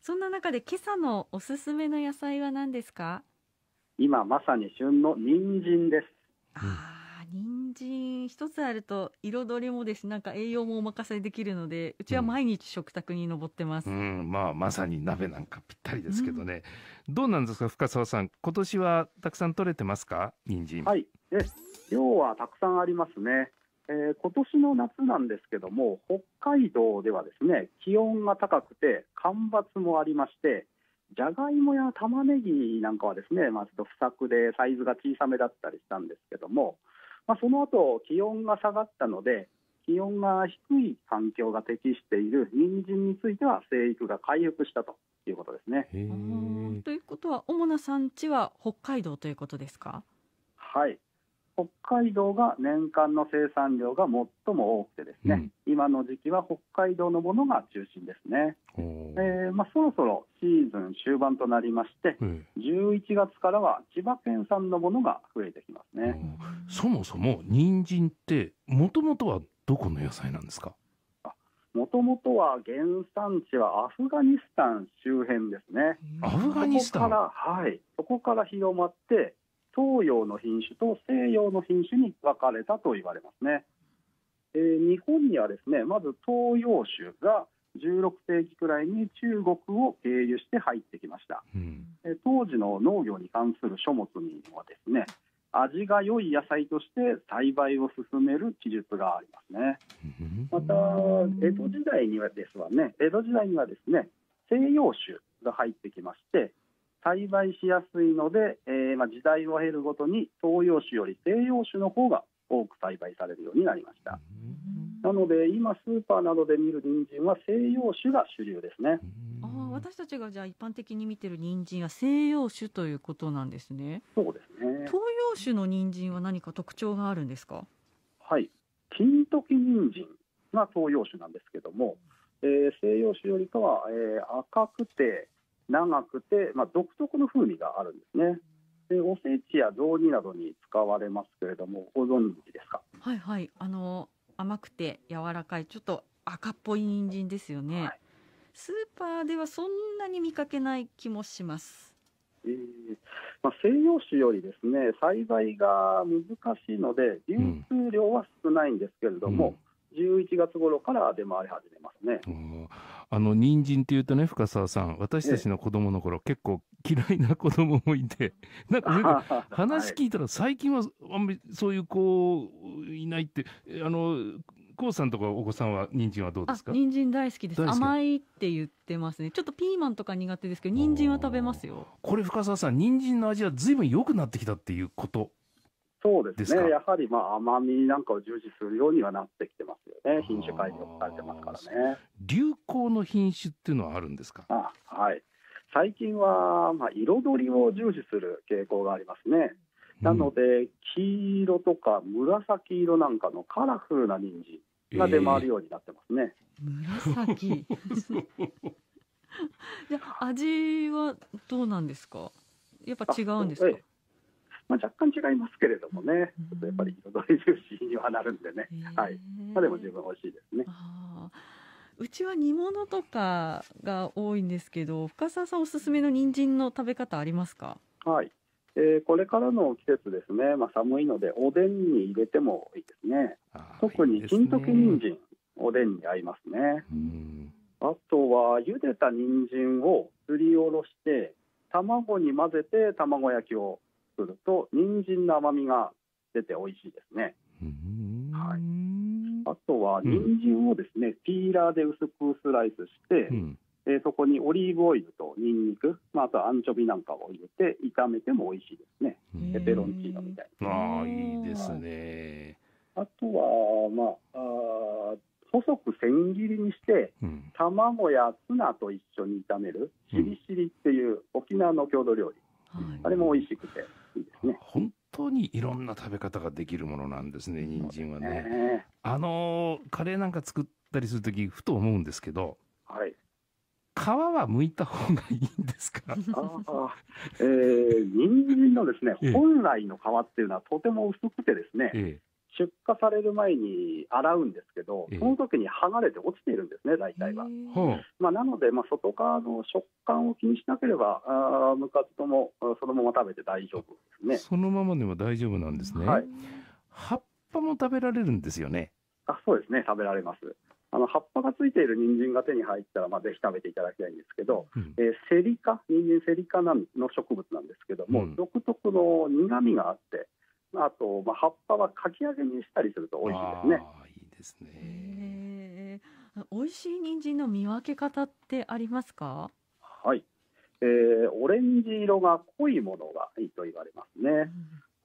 そんな中で今朝のおすすめの野菜は何ですか今まさに旬の人参です。ああ、人参一つあると彩りもですなんか栄養もお任せできるので、うちは毎日食卓に上ってます。うん、まあまさに鍋なんかぴったりですけどね。どうなんですか深澤さん、今年はたくさん取れてますか人参。はい。で量はたくさんありますね。えー、今年の夏なんですけども北海道ではですね気温が高くて干ばつもありましてじゃがいもや玉ねぎなんかはですね、まあ、ちょっと不作でサイズが小さめだったりしたんですけども、まあ、その後気温が下がったので気温が低い環境が適している人参については生育が回復したということですね。ということは主な産地は北海道ということですかはい北海道が年間の生産量が最も多くてですね、うん、今の時期は北海道のものが中心ですね、えー、まあ、そろそろシーズン終盤となりまして、うん、11月からは千葉県産のものが増えてきますね、そもそも人参ってもともとはどこの野菜なんですかもともとは原産地はアフガニスタン周辺ですね。アフガニスタンはい、そこから広まって東洋の品種と西洋の品種に分かれたと言われますね、えー、日本にはですねまず東洋種が16世紀くらいに中国を経由して入ってきました、うん、当時の農業に関する書物にはですね味が良い野菜として栽培を進める記述がありますね、うん、また江戸時代にはですわね江戸時代にはですね西洋種が入ってきまして栽培しやすいので、えー、まあ、時代を経るごとに東洋種より西洋種の方が多く栽培されるようになりました。なので今スーパーなどで見る人参は西洋種が主流ですね。あ私たちがじゃあ一般的に見てる人参は西洋種ということなんですね。そうですね。東洋種の人参は何か特徴があるんですか。はい、金時人参が東洋種なんですけども、えー、西洋種よりかは、えー、赤くて長くて、まあ、独特の風味があるんですね。でおせちや雑煮などに使われますけれどもご存知ですかはいはいあの甘くて柔らかいちょっと赤っぽい人参ですよね、はい、スーパーではそんなに見かけない気もします、えーまあ、西洋種よりですね栽培が難しいので流通量は少ないんですけれども、うん、月頃から出回り始めますね、うんあの、人参っていうとね、深澤さん、私たちの子供の頃、結構嫌いな子供もいて、(laughs) なんか、話聞いたら最近はあんまりそういう子いないって、あの、コウさんとかお子さんは人参はどうですか人参大好きです甘いって言ってますねちょっとピーマンとか苦手ですけど人参は食べますよこれ深澤さん人参の味はずいぶん良くなってきたっていうことそうですねやはりまあ甘みなんかを重視するようにはなってきてますよね、品種改良されてますからね。流行の品種っていうのはあるんですかあはい最近はまあ彩りを重視する傾向がありますね。なので、黄色とか紫色なんかのカラフルな人参が出回るようになってますね。えー、紫 (laughs) 味はどうなんですかやっぱ違うんですかまあ、若干違いますけれどもね、ちょっとやっぱり彩り重視にはなるんでね、はい、まあ、でも十分美味しいですね。うちは煮物とかが多いんですけど、深澤さんおすすめの人参の食べ方ありますか？はい、えー、これからの季節ですね、まあ寒いのでおでんに入れてもいいですね。特に金時人参、ね、おでんに合いますね。あとは茹でた人参をすりおろして卵に混ぜて卵焼きをすると人参の甘みが出て美味しいですね。はい、あとは人参をですね、ピーラーで薄くスライスして、えそこにオリーブオイルとニンニク、まあ、あとアンチョビなんかを入れて炒めても美味しいですね。ペペロンチーノみたいな。あいいですね。あとは、まあ、あ細く千切りにして、卵やツナと一緒に炒めるしりしりっていう沖縄の郷土料理、あれも美味しくて。いですね。本当にいろんな食べ方ができるものなんですね、人参はね。ねあのー、カレーなんか作ったりするとき、ふと思うんですけど、はい、皮は剥いた方がいいんですかあ、えー、人参のですね、本来の皮っていうのはとても薄くてですね、ええ出荷される前に洗うんですけど、その時に剥がれて落ちているんですね、大体は。まあ、なので、ま外側の食感を気にしなければ、あむかずともそのまま食べて大丈夫ですね。そのままでも大丈夫なんですね。はい、葉っぱも食べられるんですよね。あそうですね、食べられます。あの葉っぱがついている人参が手に入ったら、まあ、ぜ食べていただきたいんですけど、うん、えー、セリカ、人参セリ科の植物なんですけども、うん、独特の苦みがあって、あと、まあ、葉っぱはかき揚げにしたりすると美味しいですね。いいですね。美味しい人参の見分け方ってありますか。はい。えー、オレンジ色が濃いものがいいと言われますね。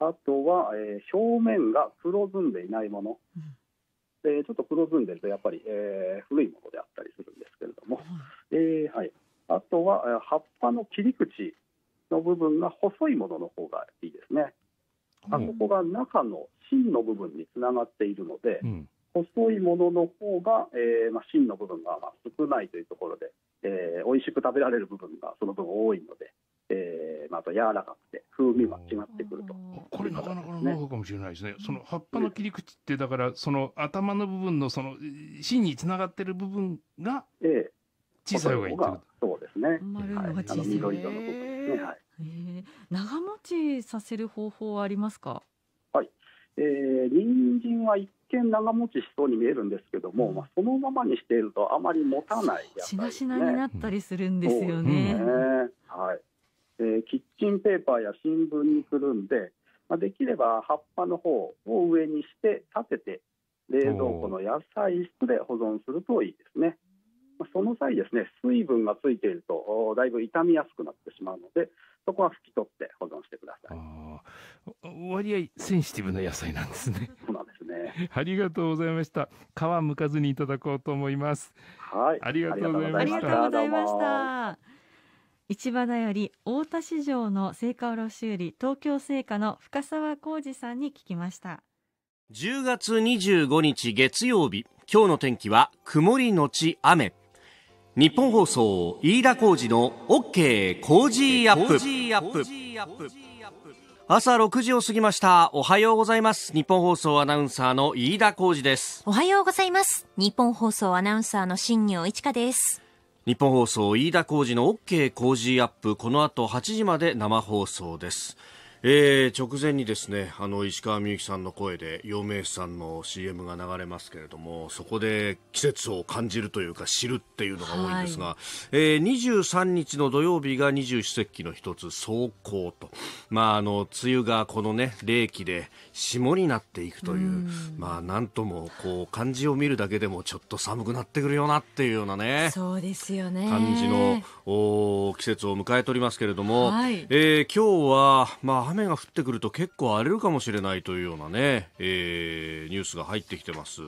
うん、あとは、えー、表面が黒ずんでいないもの。うんでちょっと黒ずんでるとやっぱり、えー、古いものであったりするんですけれども、うん、えー、はい、あとは葉っぱの切り口の部分が細いものの方がいいですね。あそこが中の芯の部分につながっているので、細いものの方が、えーまあ、芯の部分が少ないというところで、えー、美味しく食べられる部分がその分多いので、えーまあ、と柔らかくて風味が違ってくると、ね、これなかなかの農家かもしれないですねその葉っぱの切り口ってだからその頭の部分のその芯につながってる部分が、ええ小さい方がいいってことですね。丸いのが小さい。はい、緑色の部分ですね。はい。長持ちさせる方法はありますか。はい。えー、人参は一見長持ちしそうに見えるんですけども、まあそのままにしているとあまり持たない、ね、しなしなになったりするんですよね。ねはい。えー、キッチンペーパーや新聞にくるんで、まあ、できれば葉っぱの方を上にして立てて冷蔵庫の野菜室で保存するといいですね。その際、ですね水分がついているとだいぶ傷みやすくなってしまうのでそこは拭き取って保存してください。割合センシティブな野菜なんですね。そうなんですね。(laughs) ありがとうございました。皮むかずにいただこうと思います。はい。ありがとうございました。ありがとうございました。市場だより大田市場の青果卸売東京青果の深澤浩二さんに聞きました。10月25日月曜日、今日の天気は曇りのち雨。日本放送飯田浩司の OK 工事アップ朝6時を過ぎましたおはようございます日本放送アナウンサーの飯田浩司ですおはようございます日本放送アナウンサーの新業一華です日本放送飯田浩司の OK 工事アップこの後8時まで生放送ですえー、直前にですねあの石川みゆきさんの声で陽明さんの CM が流れますけれどもそこで季節を感じるというか知るっていうのが多いんですが、はい、えー、23日の土曜日が二十四節気の一つ霜降と、まあ、あの梅雨がこのね冷気で霜になっていくという、うまあ、なんともこう漢字を見るだけでもちょっと寒くなってくるよなっていうようなねそうですよね感じのお季節を迎えておりますけれども、はい、えー、今日は、まあ雨が降ってくると結構荒れるかもしれないというようなね、えー、ニュースが入ってきてます、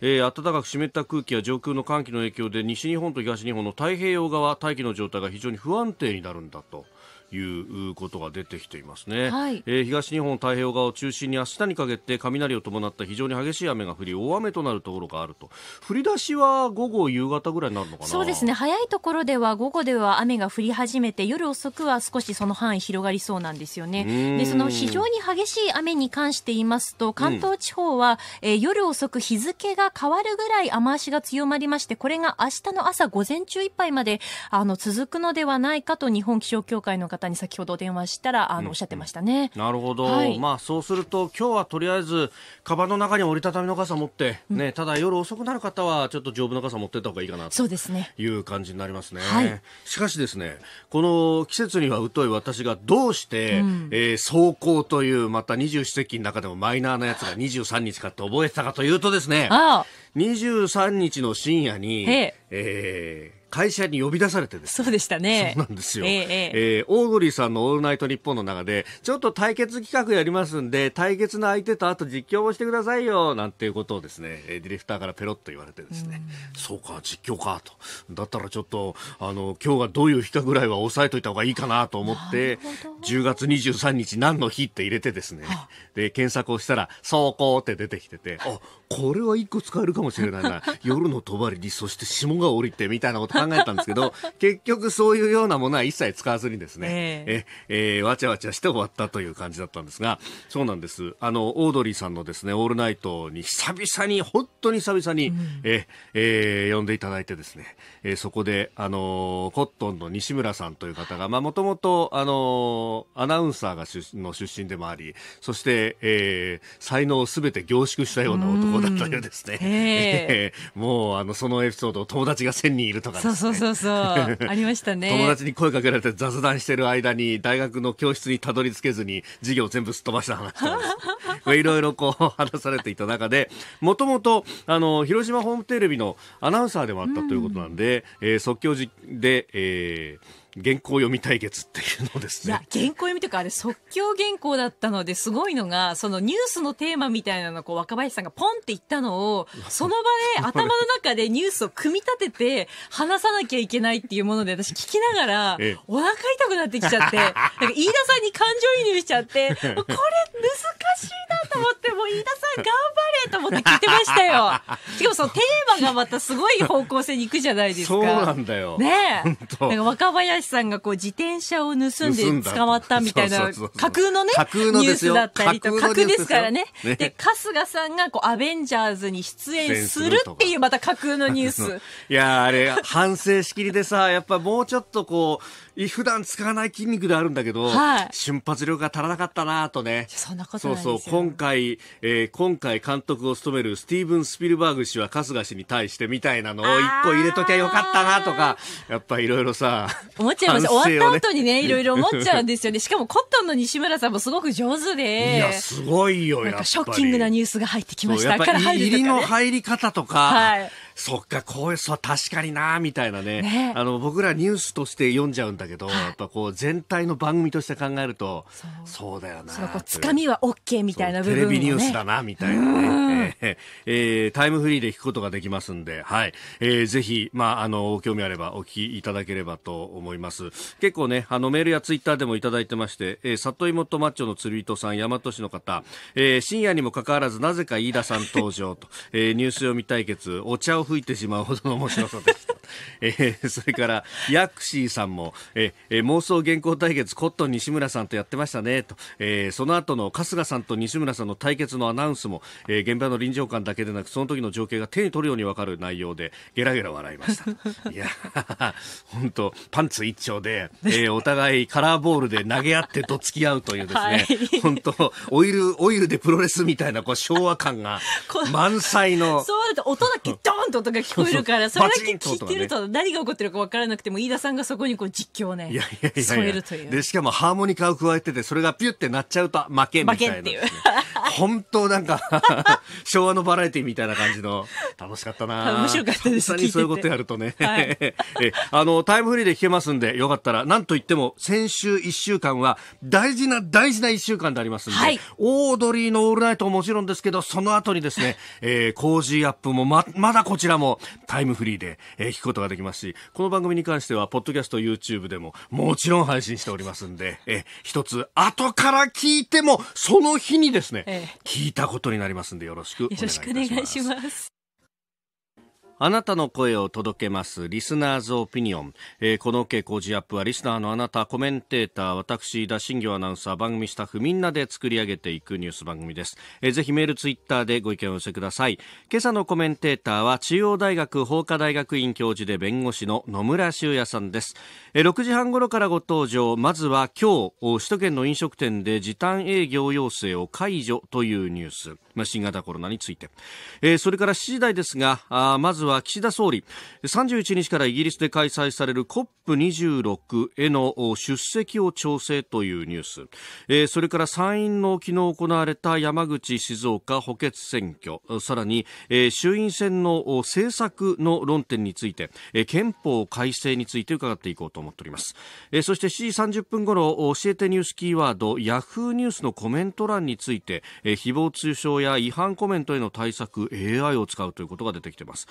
えー、暖かく湿った空気や上空の寒気の影響で西日本と東日本の太平洋側大気の状態が非常に不安定になるんだということが出てきていますね、はい、えー、東日本太平洋側を中心に明日にかけて雷を伴った非常に激しい雨が降り大雨となるところがあると降り出しは午後夕方ぐらいになるのかなそうですね早いところでは午後では雨が降り始めて夜遅くは少しその範囲広がりそうなんですよねでその非常に激しい雨に関して言いますと関東地方は、うん、えー、夜遅く日付が変わるぐらい雨足が強まりましてこれが明日の朝午前中いっぱいまであの続くのではないかと日本気象協会の方方に先ほど電話したらあの、おっしゃってましたね、うんなるほど、はい、まあ、そうすると今日はとりあえずカバンの中に折りたたみの傘持って、うん、ね、ただ夜遅くなる方はちょっと丈夫な傘持ってた方がいいかなそうですねいう感じになりますね、はい、しかしですねこの季節には疎い私がどうして、うん、えー、走行というまた二十四節気の中でもマイナーなやつが二十三日かって覚えてたかというとですね二十三日の深夜に、えー、会社に呼び出されてです、ね、そうでしたね。そうなんですよ。えー、えー、オードリーさんのオールナイトニッポンの中で、ちょっと対決企画やりますんで、対決の相手とあと実況をしてくださいよ、なんていうことをですね、ディレクターからペロッと言われてですね、うそうか、実況か、と。だったらちょっと、あの、今日がどういう日かぐらいは押さえといた方がいいかなと思って、10月23日何の日って入れてですね、で、検索をしたら、走行って出てきてて、あ、これは一個使えるかもしれないな (laughs) 夜の帳にそして霜が降りてみたいなこと考えたんですけど (laughs) 結局そういうようなものは一切使わずにですね、えええー、わちゃわちゃして終わったという感じだったんですがそうなんですあのオードリーさんのですね「オールナイト」に久々に本当に久々に、うん、ええー、呼んでいただいてですね、えー、そこであのコットンの西村さんという方がもともとアナウンサーがの出身でもありそして、えー、才能をすべて凝縮したような男でだっうですね、うんえー、(laughs) もうあのそのエピソード友達が1000人いるとか、ね、そうそうそうそうありましたね (laughs) 友達に声かけられて雑談してる間に大学の教室にたどり着けずに授業全部すっ飛ばした話とか (laughs) いろいろこう話されていた中でもともと広島ホームテレビのアナウンサーでもあったということなんで、うん、えー、即興で、えー原稿読み対決っていうのですね。いや、原稿読みというか、あれ即興原稿だったので、すごいのが、そのニュースのテーマみたいなのをこう若林さんがポンって言ったのを、その場で頭の中でニュースを組み立てて、話さなきゃいけないっていうもので、私聞きながら、お腹痛くなってきちゃって、なんか飯田さんに感情移入しちゃって、(laughs) これ難しいなと思って、もう飯田さん頑張れと思って聞いてましたよ。しかもそのテーマがまたすごい方向性に行くじゃないですか。そうなんだよ。ねえ。なんか若林さんがこう自転車を盗んで捕まったみたいな、架空のね、ニュースだったりと架空ですからね。ねで、春日さんがこうアベンジャーズに出演するっていうまた架空のニュース。(laughs) いやあれ、反省しきりでさ、やっぱもうちょっとこう、普段使わない筋肉であるんだけど、はい、瞬発力が足らなかったなとね。そんなことそうそう、今回、えー、今回監督を務めるスティーブン・スピルバーグ氏は春日氏に対してみたいなのを一個入れときゃよかったなとか、やっぱいろいろさ、思っちゃいます、ね、終わった後にね、いろいろ思っちゃうんですよね。しかもコットンの西村さんもすごく上手で。いや、すごいよ、やっぱショッキングなニュースが入ってきましたから入、ね、入りの入り方とか、はいそっか、こういう、そう、確かにな、みたいなね。ねあの、僕らニュースとして読んじゃうんだけど、はい、やっぱこう、全体の番組として考えると、そうだよな。そう、つかみは OK みたいな部分、ね、テレビニュースだな、みたいなね。ええー、タイムフリーで聞くことができますんで、はい。えー、ぜひ、まあ、あの、興味あればお聞きいただければと思います。結構ね、あの、メールやツイッターでもいただいてまして、えー、里芋とマッチョの釣り人さん、大和市の方、えー、深夜にもかかわらず、なぜか飯田さん登場と、えー、ニュース読み対決、お茶を吹いてしまうほどの面白さでしたえー、それからヤクシーさんも、えー、妄想原稿対決コットン西村さんとやってましたねと、えー、その後の春日さんと西村さんの対決のアナウンスも、えー、現場の臨場感だけでなくその時の情景が手に取るように分かる内容でゲラゲラ笑いましたいや本当パンツ一丁で、えー、お互いカラーボールで投げ合ってどつき合うというですね、はい、本当オイルオイルでプロレスみたいなこう昭和感が満載のそうだと音だけドーンと音が聞こえるからそれだけ聞いてるると何が起こってるか分からなくても、飯田さんがそこにこう実況をね、いやいや添えるという。で、しかもハーモニカを加えてて、それがピュってなっちゃうと負けみたいな、ね。負けっていう。本当なんか (laughs) 昭和のバラエティみたいな感じの、楽しかったな面白かったです。本にそういうことやるとね。はい、(laughs) え、あの、タイムフリーで聞けますんで、よかったら、なんといっても、先週1週間は、大事な大事な1週間でありますんで、はい、オードリーのオールナイトももちろんですけど、その後にですね、えー、コージーアップもま、まだこちらもタイムフリーで、えー、聞くことことができますし、この番組に関しては、ポッドキャスト、YouTube でも、もちろん配信しておりますんで、え、一つ、後から聞いても、その日にですね、ええ、聞いたことになりますんで、よろしくお願いします。よろしくお願いします。あなたの声を届けます。リスナーズオピニオン。えー、この OK 工事アップはリスナーのあなた、コメンテーター、私、田新業アナウンサー、番組スタッフみんなで作り上げていくニュース番組です。えー、ぜひメール、ツイッターでご意見を寄せください。今朝のコメンテーターは中央大学法科大学院教授で弁護士の野村修也さんです。えー、6時半頃からご登場。まずは今日、首都圏の飲食店で時短営業要請を解除というニュース。まあ、新型コロナについて。えー、それから7時台ですが、あまずはは岸田総理31日からイギリスで開催される COP26 への出席を調整というニュース、えー、それから参院の昨日行われた山口静岡補欠選挙さらに、えー、衆院選の政策の論点について、えー、憲法改正について伺っていこうと思っております、えー、そして7時30分頃教えてニュースキーワードヤフーニュースのコメント欄について、えー、誹謗中傷や違反コメントへの対策 AI を使うということが出てきています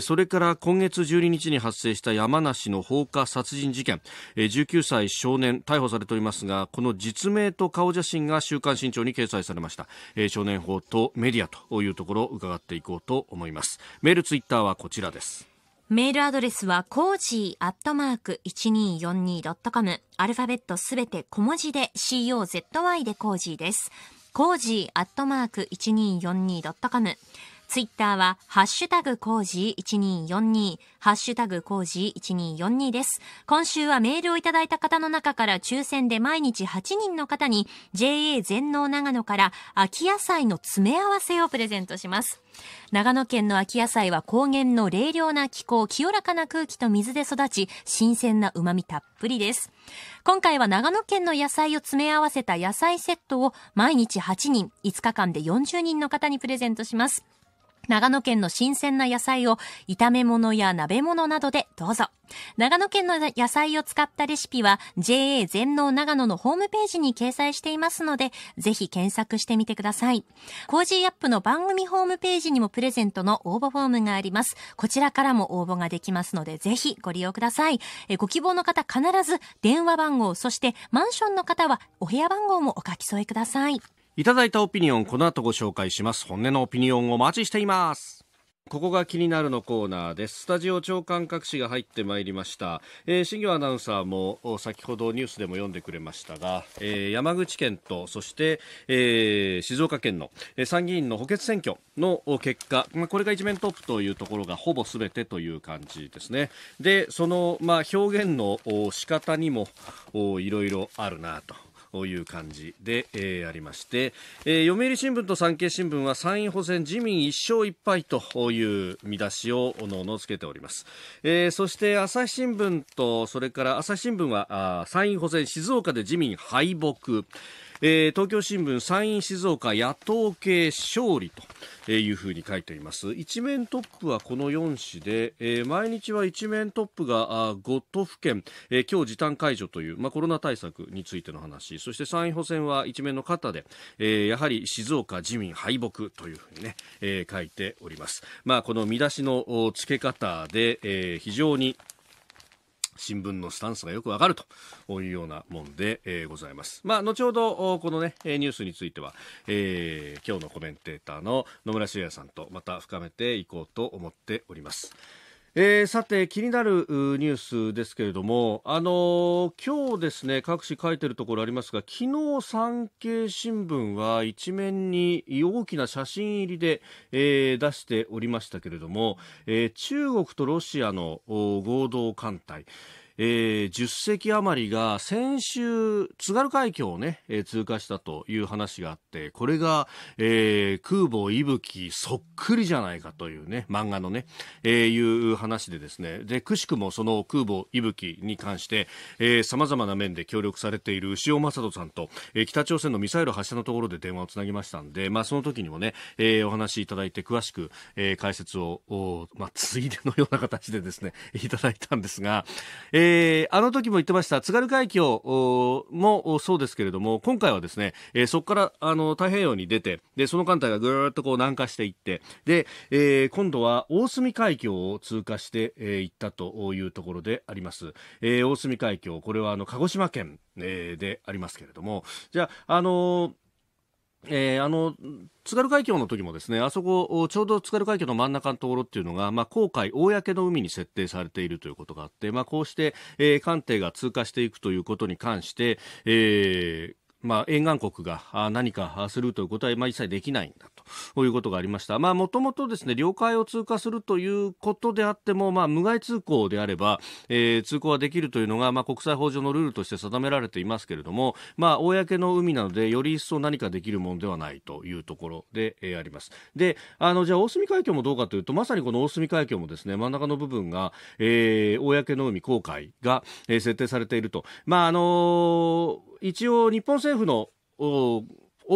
それから今月12日に発生した山梨の放火殺人事件、19歳少年逮捕されておりますがこの実名と顔写真が週刊新潮に掲載されました、少年法とメディアというところを伺っていこうと思いますメールツイッターはこちらですメールアドレスは、コージーアットマーク 1242.com。アルファベットすべて小文字で、COZY でコージーです。コージーアットマーク 1242.com。ツイッターは、ハッシュタグ工事1242、ハッシュタグ工事1242です。今週はメールをいただいた方の中から抽選で毎日8人の方に、JA 全農長野から秋野菜の詰め合わせをプレゼントします。長野県の秋野菜は高原の冷涼な気候、清らかな空気と水で育ち、新鮮な旨味たっぷりです。今回は長野県の野菜を詰め合わせた野菜セットを毎日8人、5日間で40人の方にプレゼントします。長野県の新鮮な野菜を炒め物や鍋物などでどうぞ。長野県の野菜を使ったレシピは JA 全農長野のホームページに掲載していますので、ぜひ検索してみてください。コージーアップの番組ホームページにもプレゼントの応募フォームがあります。こちらからも応募ができますので、ぜひご利用ください。えご希望の方必ず電話番号、そしてマンションの方はお部屋番号もお書き添えください。いただいたオピニオン、この後ご紹介します。本音のオピニオンをお待ちしています。ここが気になるのコーナーです。スタジオ長官各紙が入ってまいりました。えー、新業アナウンサーも先ほどニュースでも読んでくれましたが、えー、山口県とそして、えー、静岡県の参議院の補欠選挙の結果、まあ、これが一面トップというところがほぼ全てという感じですね。で、その、まあ、表現の仕方にもいろいろあるなと。ういう感じで、えー、ありまして、えー、読売新聞と産経新聞は参院補選自民1勝1敗という見出しをおのおのつけております、えー、そして朝日新聞とそれから朝日新聞は参院補選静岡で自民敗北えー、東京新聞参院静岡野党系勝利というふうに書いています一面トップはこの4市で、えー、毎日は一面トップが5都府県、えー、今日時短解除という、まあ、コロナ対策についての話そして参院補選は一面の肩で、えやはり静岡自民敗北というふうにね、え書いておりますまあこの見出しの付け方で、え非常に新聞のスタンスがよくわかるというようなもんで、えー、ございます。まあ、後ほど、このね、ニュースについては、えー、今日のコメンテーターの野村修也さんとまた深めていこうと思っております。えー、さて、気になるニュースですけれども、あのー、今日ですね、各紙書いてるところありますが、昨日産経新聞は一面に大きな写真入りで、えー、出しておりましたけれども、えー、中国とロシアの合同艦隊、えー、10隻余りが先週津軽海峡をね、えー、通過したという話があってこれが、えー、空母いぶきそっくりじゃないかというね漫画のね、えー、いう話でですねでくしくもその空母いぶきに関してさまざまな面で協力されている牛尾正人さんと、えー、北朝鮮のミサイル発射のところで電話をつなぎましたんで、まあ、その時にもね、えー、お話いただいて詳しく、えー、解説をお、まあ、ついでのような形でですねいただいたんですが、えーえー、あの時も言ってました津軽海峡もそうですけれども今回はですね、えー、そこからあの太平洋に出てでその艦隊がぐーっとこう南下していってで、えー、今度は大隅海峡を通過してい、えー、ったというところであります、えー、大隅海峡これはあの鹿児島県、えー、でありますけれどもじゃあ、あのーえー、あの津軽海峡の時もですねあそこちょうど津軽海峡の真ん中のところっていうのが、まあ、公海公の海に設定されているということがあって、まあ、こうして、えー、艦艇が通過していくということに関して、えーまあ、沿岸国が何かするということは、まあ、一切できないんだということがありました。まあ、もともとですね、領海を通過するということであっても、まあ、無害通行であれば、えー、通行はできるというのが、まあ、国際法上のルールとして定められていますけれども、まあ、公の海なので、より一層何かできるものではないというところで、えー、あります。で、あの、じゃあ、大隅海峡もどうかというと、まさにこの大隅海峡もですね、真ん中の部分が、えー、公の海公海が、えー、設定されていると。まあ、あのー一応日本政府のオ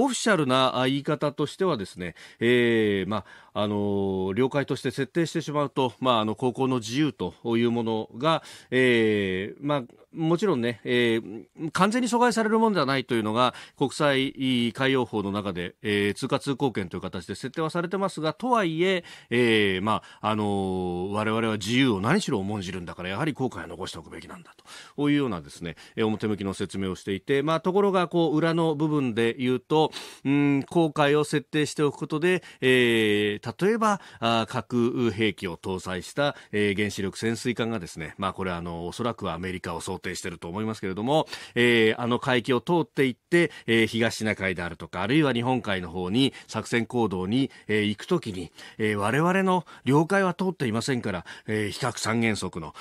フィシャルな言い方としてはですね、えー、まあの了解として設定してしまうと、まあ、あの高校の自由というものが、えーまあ、もちろんね、えー、完全に阻害されるものではないというのが国際海洋法の中で、えー、通貨通行権という形で設定はされてますがとはいええーまああの我々は自由を何しろ重んじるんだからやはり後悔は残しておくべきなんだというようなですね表向きの説明をしていて、まあ、ところがこう裏の部分で言うとうん後悔を設定しておくことで、えー、例えばあ核兵器を搭載した、え原子力潜水艦がですね、まあこれあの、おそらくはアメリカを想定していると思いますけれども、えー、あの海域を通っていって、えー、東シナ海であるとか、あるいは日本海の方に作戦行動に、えー、行くときに、えー、我々の領海は通っていませんから、えー、非核三原則の、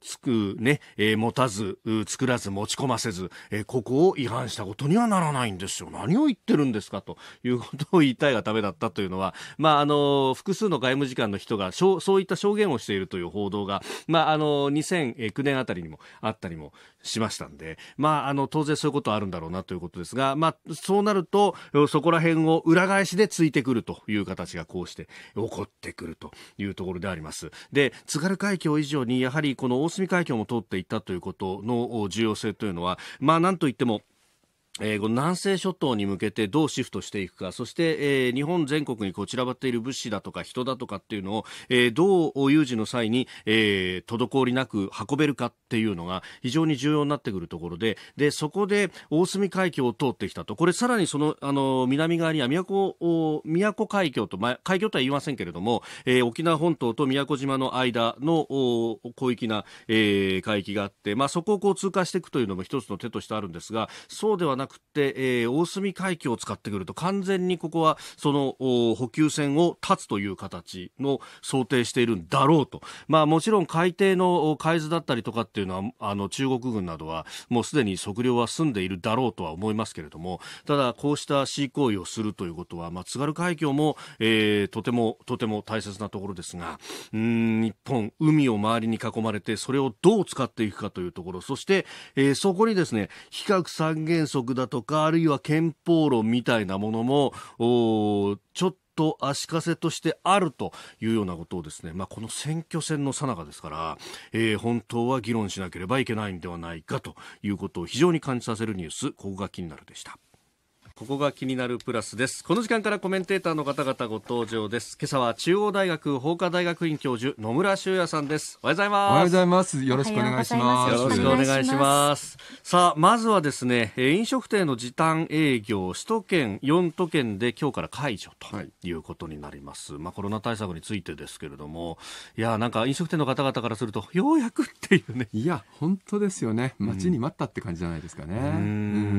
つく、ね、えー、持たず、作らず、持ち込ませず、えー、ここを違反したことにはならないんですよ。何を言ってるんですかということを言いたいがためだったというのは、まあ、あの、の複数の外務次官の人がそういった証言をしているという報道が、まあ、あの2009年あたりにもあったりもしましたんで、まあ、あの当然そういうことはあるんだろうなということですが、まあ、そうなるとそこら辺を裏返しでついてくるという形がこうして起こってくるというところであります。で津軽海峡以上にやはりこの大隅海峡も通っていったということの重要性というのは、まあ、なんといってもえー、南西諸島に向けてどうシフトしていくか、そして、えー、日本全国にこちらばっている物資だとか人だとかっていうのを、えー、どう有事の際に、えー、滞りなく運べるかっていうのが非常に重要になってくるところで、で、そこで大隅海峡を通ってきたと、これさらにその、あの、南側には宮古、宮古海峡と、ま海峡とは言いませんけれども、えー、沖縄本島と宮古島の間の広域な、えー、海域があって、まあ、そこをこう通過していくというのも一つの手としてあるんですが、そうではなくくって、えー、大隅海峡を使ってくると完全にここはその補給船を断つという形の想定しているんだろうと、まあ、もちろん海底の海図だったりとかっていうのはあの中国軍などはもうすでに測量は済んでいるだろうとは思いますけれどもただ、こうした飼育行為をするということは、まあ、津軽海峡も、えー、とてもとても大切なところですがうん日本、海を周りに囲まれてそれをどう使っていくかというところそして、えー、そこにですね非核三原則だとか、あるいは憲法論みたいなものも、ちょっとと足かせとしてあるというようなことをですね、まあ、この選挙戦のさなかですから、えー、本当は議論しなければいけないんではないかということを非常に感じさせるニュース、ここが気になるでした。ここが気になるプラスですこの時間からコメンテーターの方々ご登場です今朝は中央大学法科大学院教授野村修也さんですおはようございますおはようございますよろしくお願いしますよろしくお願いしますさあまずはですね飲食店の時短営業首都圏四都県で今日から解除ということになります、はい、まあコロナ対策についてですけれどもいやなんか飲食店の方々からするとようやくっていうねいや本当ですよね待ちに待ったって感じじゃないですかね、う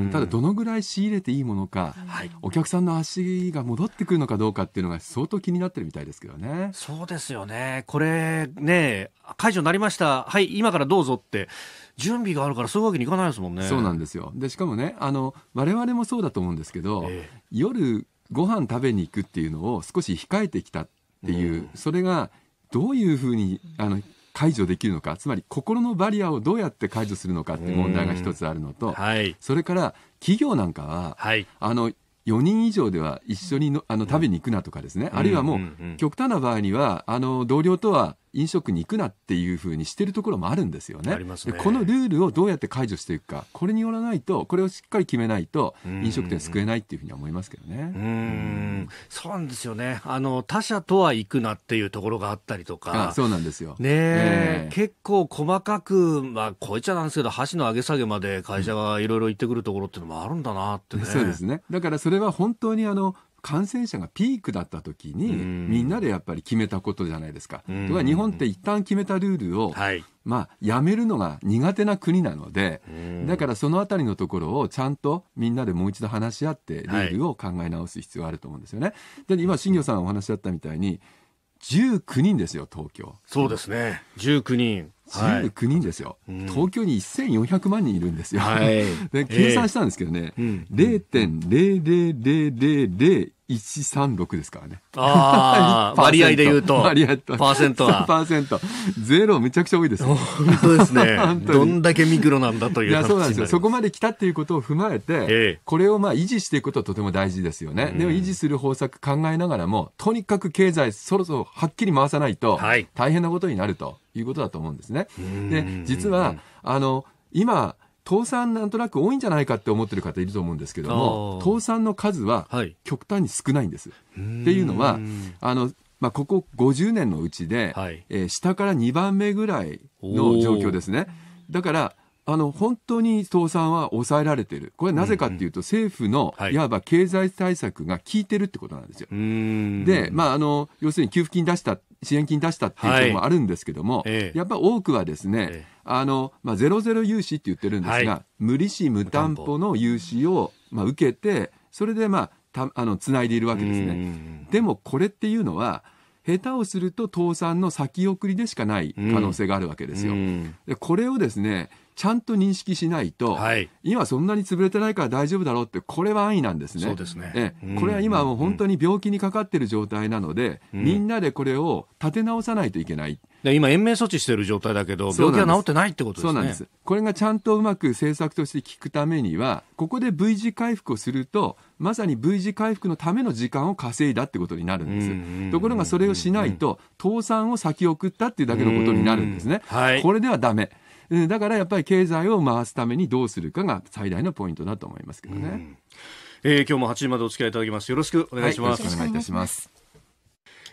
ん、ただどのぐらい仕入れていいものか、はい、お客さんの足が戻ってくるのかどうかっていうのが相当気になってるみたいですけどね。そうですよね。これね、解除になりました。はい、今からどうぞって。準備があるからそういうわけにいかないですもんね。そうなんですよ。で、しかもね、あの、我々もそうだと思うんですけど、ええ、夜ご飯食べに行くっていうのを少し控えてきたっていう、うん、それがどういうふうに、あの、解除できるのかつまり心のバリアをどうやって解除するのかって問題が一つあるのと、はい、それから企業なんかは、はい、あの4人以上では一緒にのあの食べに行くなとかですね、あるいはもう極端な場合にはあの同僚とは飲食に行くなっていうふうにしてるところもあるんですよね。ねこのルールをどうやって解除していくか、これによらないと、これをしっかり決めないと、飲食店救えないっていうふうに思いますけどね。うんそうなんですよねあの。他社とは行くなっていうところがあったりとか、あそうなんですよ、ね、えー、結構細かく、まあ、こいちゃなんですけど、箸の上げ下げまで会社がいろいろ行ってくるところっていうのもあるんだなって、ね、そうですねだからそれは本当にあの感染者がピークだった時に、みんなでやっぱり決めたことじゃないですか。とか日本って一旦決めたルールを、はい、まあ、やめるのが苦手な国なので、だからそのあたりのところをちゃんとみんなでもう一度話し合って、ルールを考え直す必要があると思うんですよね。はい、で今、新庄さんお話しあったみたいに、19人ですよ、東京。そうですね、19人。19人ですよ、はい東京に1400万人いるんですよ、はい、(laughs) で計算したんですけどね、えー、0.0000001 136ですからね。ああ、(laughs) 割合で言うと。割合と。パーセントは。パーセント。ゼロめちゃくちゃ多いです。本当ですね。(laughs) どんだけミクロなんだといういや、そうなんですよ。そこまで来たっていうことを踏まえて、これをまあ維持していくことはとても大事ですよね。でも維持する方策考えながらも、とにかく経済そろそろはっきり回さないと、大変なことになるということだと思うんですね。で、実は、あの、今、倒産なんとなく多いんじゃないかって思ってる方いると思うんですけども、倒産の数は極端に少ないんです。はい、っていうのは、あの、まあ、ここ50年のうちで、はい、えー、下から2番目ぐらいの状況ですね。だから、あの本当に倒産は抑えられてる、これはなぜかというと、うんうん、政府のいわば経済対策が効いてるってことなんですよ。はい、で、まああの、要するに給付金出した支援金出したっていうところもあるんですけども、はいえやっぱ多くはですね、え、あの、まあ、ゼロゼロ融資って言ってるんですが、はい、無利子無担保の融資を、まあ、受けて、それでまあ、たあのつないでいるわけですね。でもこれっていうのは、下手をすると倒産の先送りでしかない可能性があるわけですよ。でこれをですねちゃんと認識しないと、はい、今そんなに潰れてないから大丈夫だろうって、これは安易なんですね。そうですね。え、これは今もう本当に病気にかかってる状態なので、うん、みんなでこれを立て直さないといけない。で今、延命措置してる状態だけど、病気は治ってないってことですね。そうなんです。これがちゃんとうまく政策として聞くためには、ここで V 字回復をすると、まさに V 字回復のための時間を稼いだってことになるんです。ところがそれをしないと、倒産を先送ったっていうだけのことになるんですね。はい、これではダメ。うん、だからやっぱり経済を回すためにどうするかが最大のポイントだと思いますけどね。うん、えー、今日も8時までお付き合いいただきます。よろしくお願いします。はい、よろしくお願いいたします。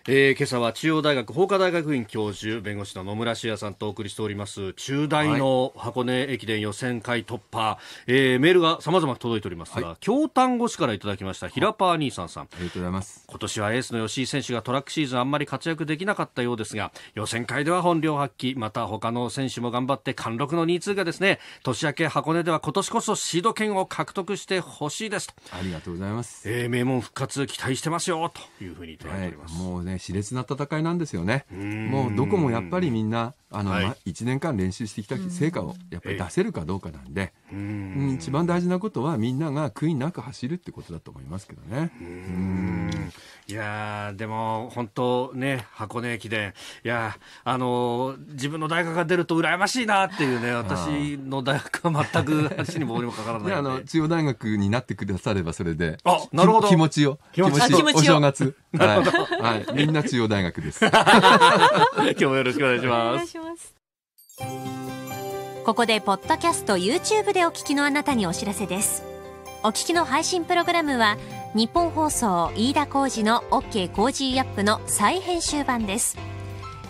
えー、今朝は中央大学法科大学院教授弁護士の野村修也さんとお送りしております中大の箱根駅伝予選会突破、はい、えー、メールがさまざま届いておりますが、はい、京丹後市からいただきました平パー兄さんさんありがとうございます今年はエースの吉井選手がトラックシーズンあんまり活躍できなかったようですが予選会では本領発揮また他の選手も頑張って貫禄の2位通過ですね年明け箱根では今年こそシード権を獲得してほしいですありがとうございます、えー、名門復活期待してますよというふうにいただいております、はい、もうね熾烈な戦いなんですよね。もうどこもやっぱりみんな、あの、はいまあ、1年間練習してきた成果をやっぱり出せるかどうかなんで、うん、一番大事なことはみんなが悔いなく走るってことだと思いますけどね。いやでも本当ね箱根駅伝いやあのー、自分の大学が出ると羨ましいなっていうね私の大学は全く足に棒にもかからないあの中央大学になってくださればそれであなるほど気持ちよ気持ちお正月 (laughs) はい、はい、みんな中央大学です (laughs) 今日もよろしくお願いします。ここでポッドキャスト YouTube でお聞きのあなたにお知らせですお聞きの配信プログラムは日本放送飯田浩事の OK コージーアップの再編集版です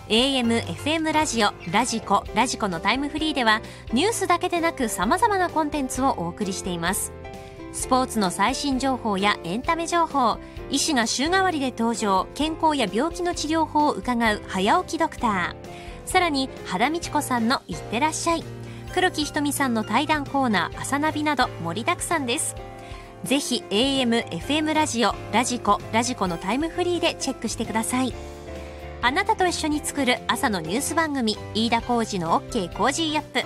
AM、FM ラジオ、ラジコ、ラジコのタイムフリーではニュースだけでなく様々なコンテンツをお送りしていますスポーツの最新情報やエンタメ情報医師が週替わりで登場健康や病気の治療法を伺う早起きドクターさらに原道子さんの「いってらっしゃい」黒木ひとみさんの対談コーナー朝ナビなど盛りだくさんですぜひ AM、FM ラジオ、ラジコ、ラジコのタイムフリーでチェックしてくださいあなたと一緒に作る朝のニュース番組飯田浩二の OK コージーアップ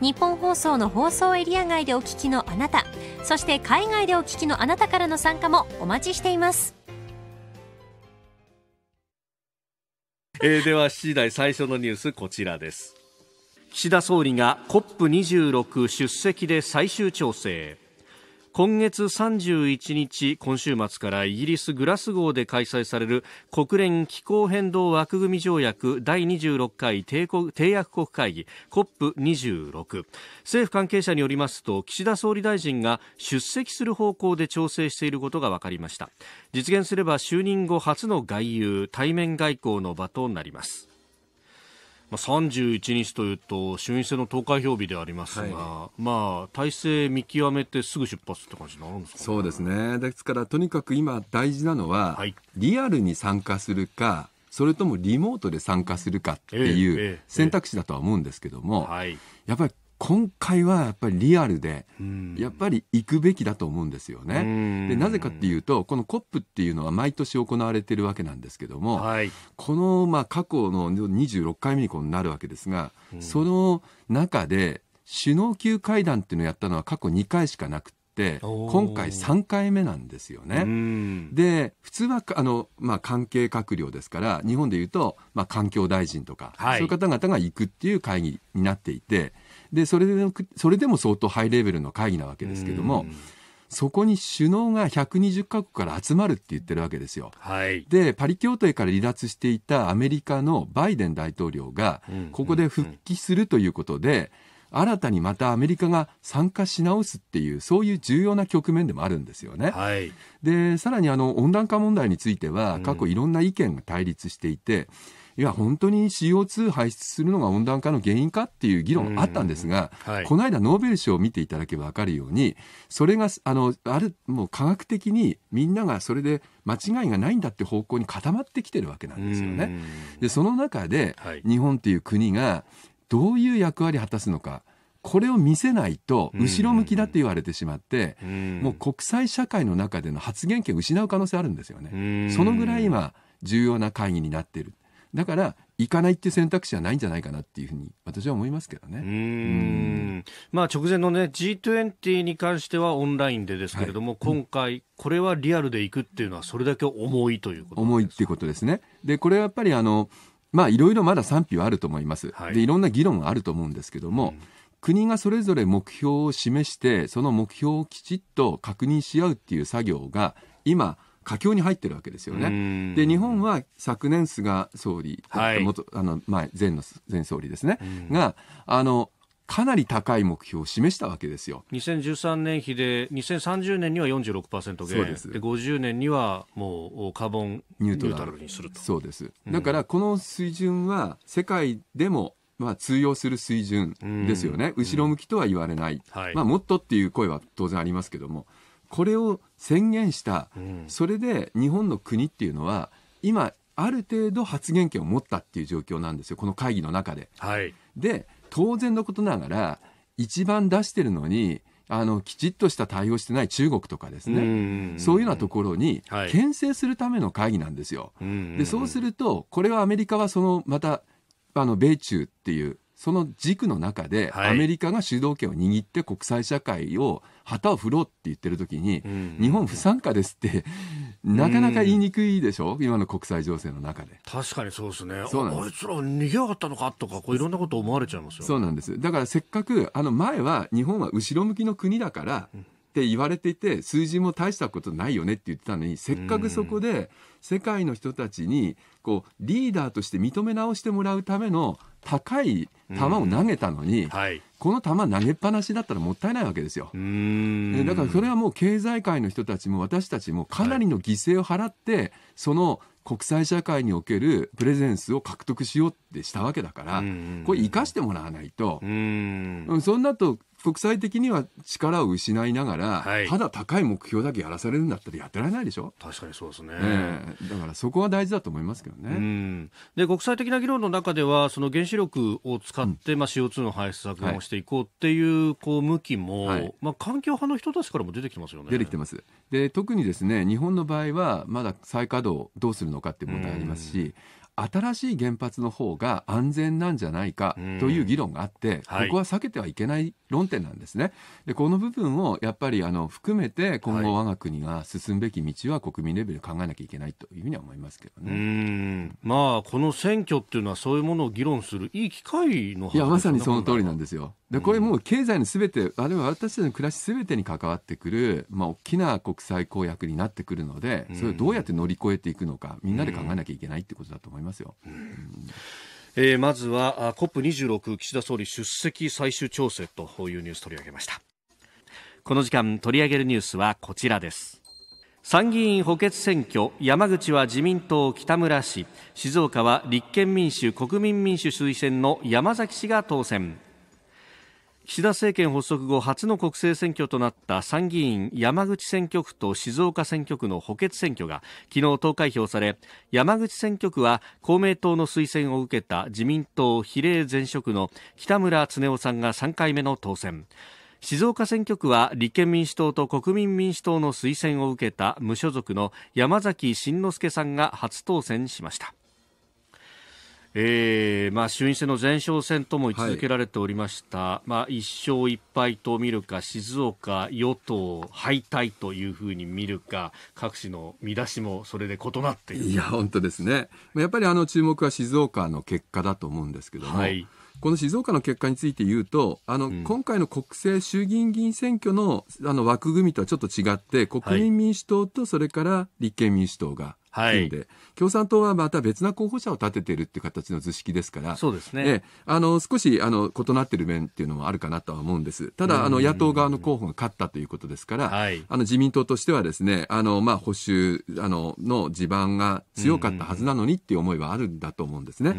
日本放送の放送エリア外でお聞きのあなたそして海外でお聞きのあなたからの参加もお待ちしていますえでは7時台最初のニュースこちらです岸田総理が COP26 出席で最終調整今月31日今週末からイギリス・グラスゴーで開催される国連気候変動枠組条約第26回締約国会議 COP26 政府関係者によりますと岸田総理大臣が出席する方向で調整していることが分かりました実現すれば就任後初の外遊対面外交の場となりますまあ、31日というと衆院選の投開票日でありますが、はい、まあ、体制見極めてすぐ出発って感じになるんですか、ね、そうですねですからとにかく今大事なのは、はい、リアルに参加するかそれともリモートで参加するかっていう選択肢だとは思うんですけども、えええ、やっぱり今回はやっぱりリアルで、やっぱり行くべきだと思うんですよね。でなぜかっていうと、この COP っていうのは毎年行われてるわけなんですけども、はい、このまあ過去の26回目にこうなるわけですが、その中で首脳級会談っていうのをやったのは過去2回しかなくて。今回3回目なんですよね。で普通はあの、まあ、関係閣僚ですから日本でいうと、まあ、環境大臣とか、はい、そういう方々が行くっていう会議になっていて。で、それでそれでも相当ハイレベルの会議なわけですけども、そこに首脳が120カ国から集まるって言ってるわけですよ。はい、で、パリ協定から離脱していたアメリカのバイデン大統領が、ここで復帰するということで、新たにまたアメリカが参加し直すっていう、そういう重要な局面でもあるんですよね。はい、で、さらにあの温暖化問題については、過去いろんな意見が対立していて、うんいや、本当に CO2 排出するのが温暖化の原因かっていう議論あったんですが、はい、この間ノーベル賞を見ていただけば分かるように、それが、あの、ある、もう科学的にみんながそれで間違いがないんだって方向に固まってきてるわけなんですよね。で、その中で、日本っていう国がどういう役割を果たすのか、これを見せないと後ろ向きだって言われてしまって、もう国際社会の中での発言権を失う可能性あるんですよね。そのぐらい今重要な会議になっている。だから行かないって選択肢はないんじゃないかなっていうふうに私は思いますけどね。うんまあ直前のね G20 に関してはオンラインでですけれども、はい、今回これはリアルで行くっていうのはそれだけ重いということ重いっていうことですね。でこれはやっぱりあのまあいろいろまだ賛否はあると思います。はい、でいろんな議論あると思うんですけども。うん国がそれぞれ目標を示してその目標をきちっと確認し合うっていう作業が今佳境に入ってるわけですよね。で、日本は昨年菅総理、はい、元あの前、前の前総理ですね、が、あの、かなり高い目標を示したわけですよ2013年比で2030年には46%減でで50年にはもうカーボンニュートラルにするとそうです、だからこの水準は世界でもまあ通用する水準ですよね、後ろ向きとは言われない、うんはい、まあ、もっとっていう声は当然ありますけどもこれを宣言した、うん、それで日本の国っていうのは今ある程度発言権を持ったっていう状況なんですよこの会議の中で。はい、で当然のことながら一番出してるのにあのきちっとした対応してない中国とかですね、そういうようなところに牽制するための会議なんですよ。はい、でそうすると、これはアメリカはそのまたあの米中っていうその軸の中で、アメリカが主導権を握って国際社会を旗を振ろうって言ってる時に、日本不参加ですって、なかなか言いにくいでしょ、う今の国際情勢の中で。確かにそうですね。そうなんあいつら逃げやがったのかとか、こういろんなこと思われちゃいますよ、そうなんです。だからせっかく、あの前は日本は後ろ向きの国だから、って言われていて、数字も大したことないよねって言ってたのに、せっかくそこで世界の人たちに、こう、リーダーとして認め直してもらうための高い球を投げたのに、はい、この球投げっぱなしだったらもったいないわけですよ。だからそれはもう経済界の人たちも私たちもかなりの犠牲を払って、はい、その国際社会におけるプレゼンスを獲得しようってしたわけだから、これ生かしてもらわないと、そんなと国際的には力を失いながら、はい、ただ高い目標だけやらされるんだったらやってられないでしょ確かにそうですね、だからそこは大事だと思いますけどねで国際的な議論の中ではその原子力を使って、うん、まあ、CO2 の排出削減をしていこうっていうはい、こう向きも、はい、まあ、環境派の人たちからも出てきてますよね出てきてますで特にですね日本の場合はまだ再稼働どうするのかっていう問題ありますし新しい原発の方が安全なんじゃないかという議論があって、ここは避けてはいけない論点なんですね。でこの部分をやっぱりあの含めて今後我が国が進むべき道は国民レベル考えなきゃいけないというふうには思いますけどね。まあこの選挙っていうのはそういうものを議論するいい機会のいやまさにその通りなんですよ。でこれもう経済のすべてあるいは私たちの暮らしすべてに関わってくるまあ大きな国際公約になってくるので、それをどうやって乗り越えていくのかみんなで考えなきゃいけないってことだと思います。ますよ。えー、まずは COP26 岸田総理出席最終調整というニュース取り上げましたこの時間取り上げるニュースはこちらです参議院補欠選挙山口は自民党北村氏静岡は立憲民主国民民主推薦の山崎氏が当選岸田政権発足後初の国政選挙となった参議院山口選挙区と静岡選挙区の補欠選挙が昨日投開票され山口選挙区は公明党の推薦を受けた自民党比例前職の北村恒夫さんが3回目の当選静岡選挙区は立憲民主党と国民民主党の推薦を受けた無所属の山崎慎之介さんが初当選しましたえーまあ、衆院選の前哨戦とも位置づけられておりました、はい、まあ、1勝1敗と見るか静岡与党敗退というふうに見るか各紙の見出しもそれで異なっていや本当ですねやっぱりあの注目は静岡の結果だと思うんですけども、はい、この静岡の結果について言うとあの、うん、今回の国政衆議院議員選挙のあの枠組みとはちょっと違って国民民主党とそれから立憲民主党が、はいはい、で共産党はまた別な候補者を立てているっていう形の図式ですからそうですね、ね、あの少しあの異なっている面っていうのもあるかなとは思うんですただあの野党側の候補が勝ったということですから、はい、あの自民党としてはですねあの、まあ、保守あのの地盤が強かったはずなのにっていう思いはあるんだと思うんですね。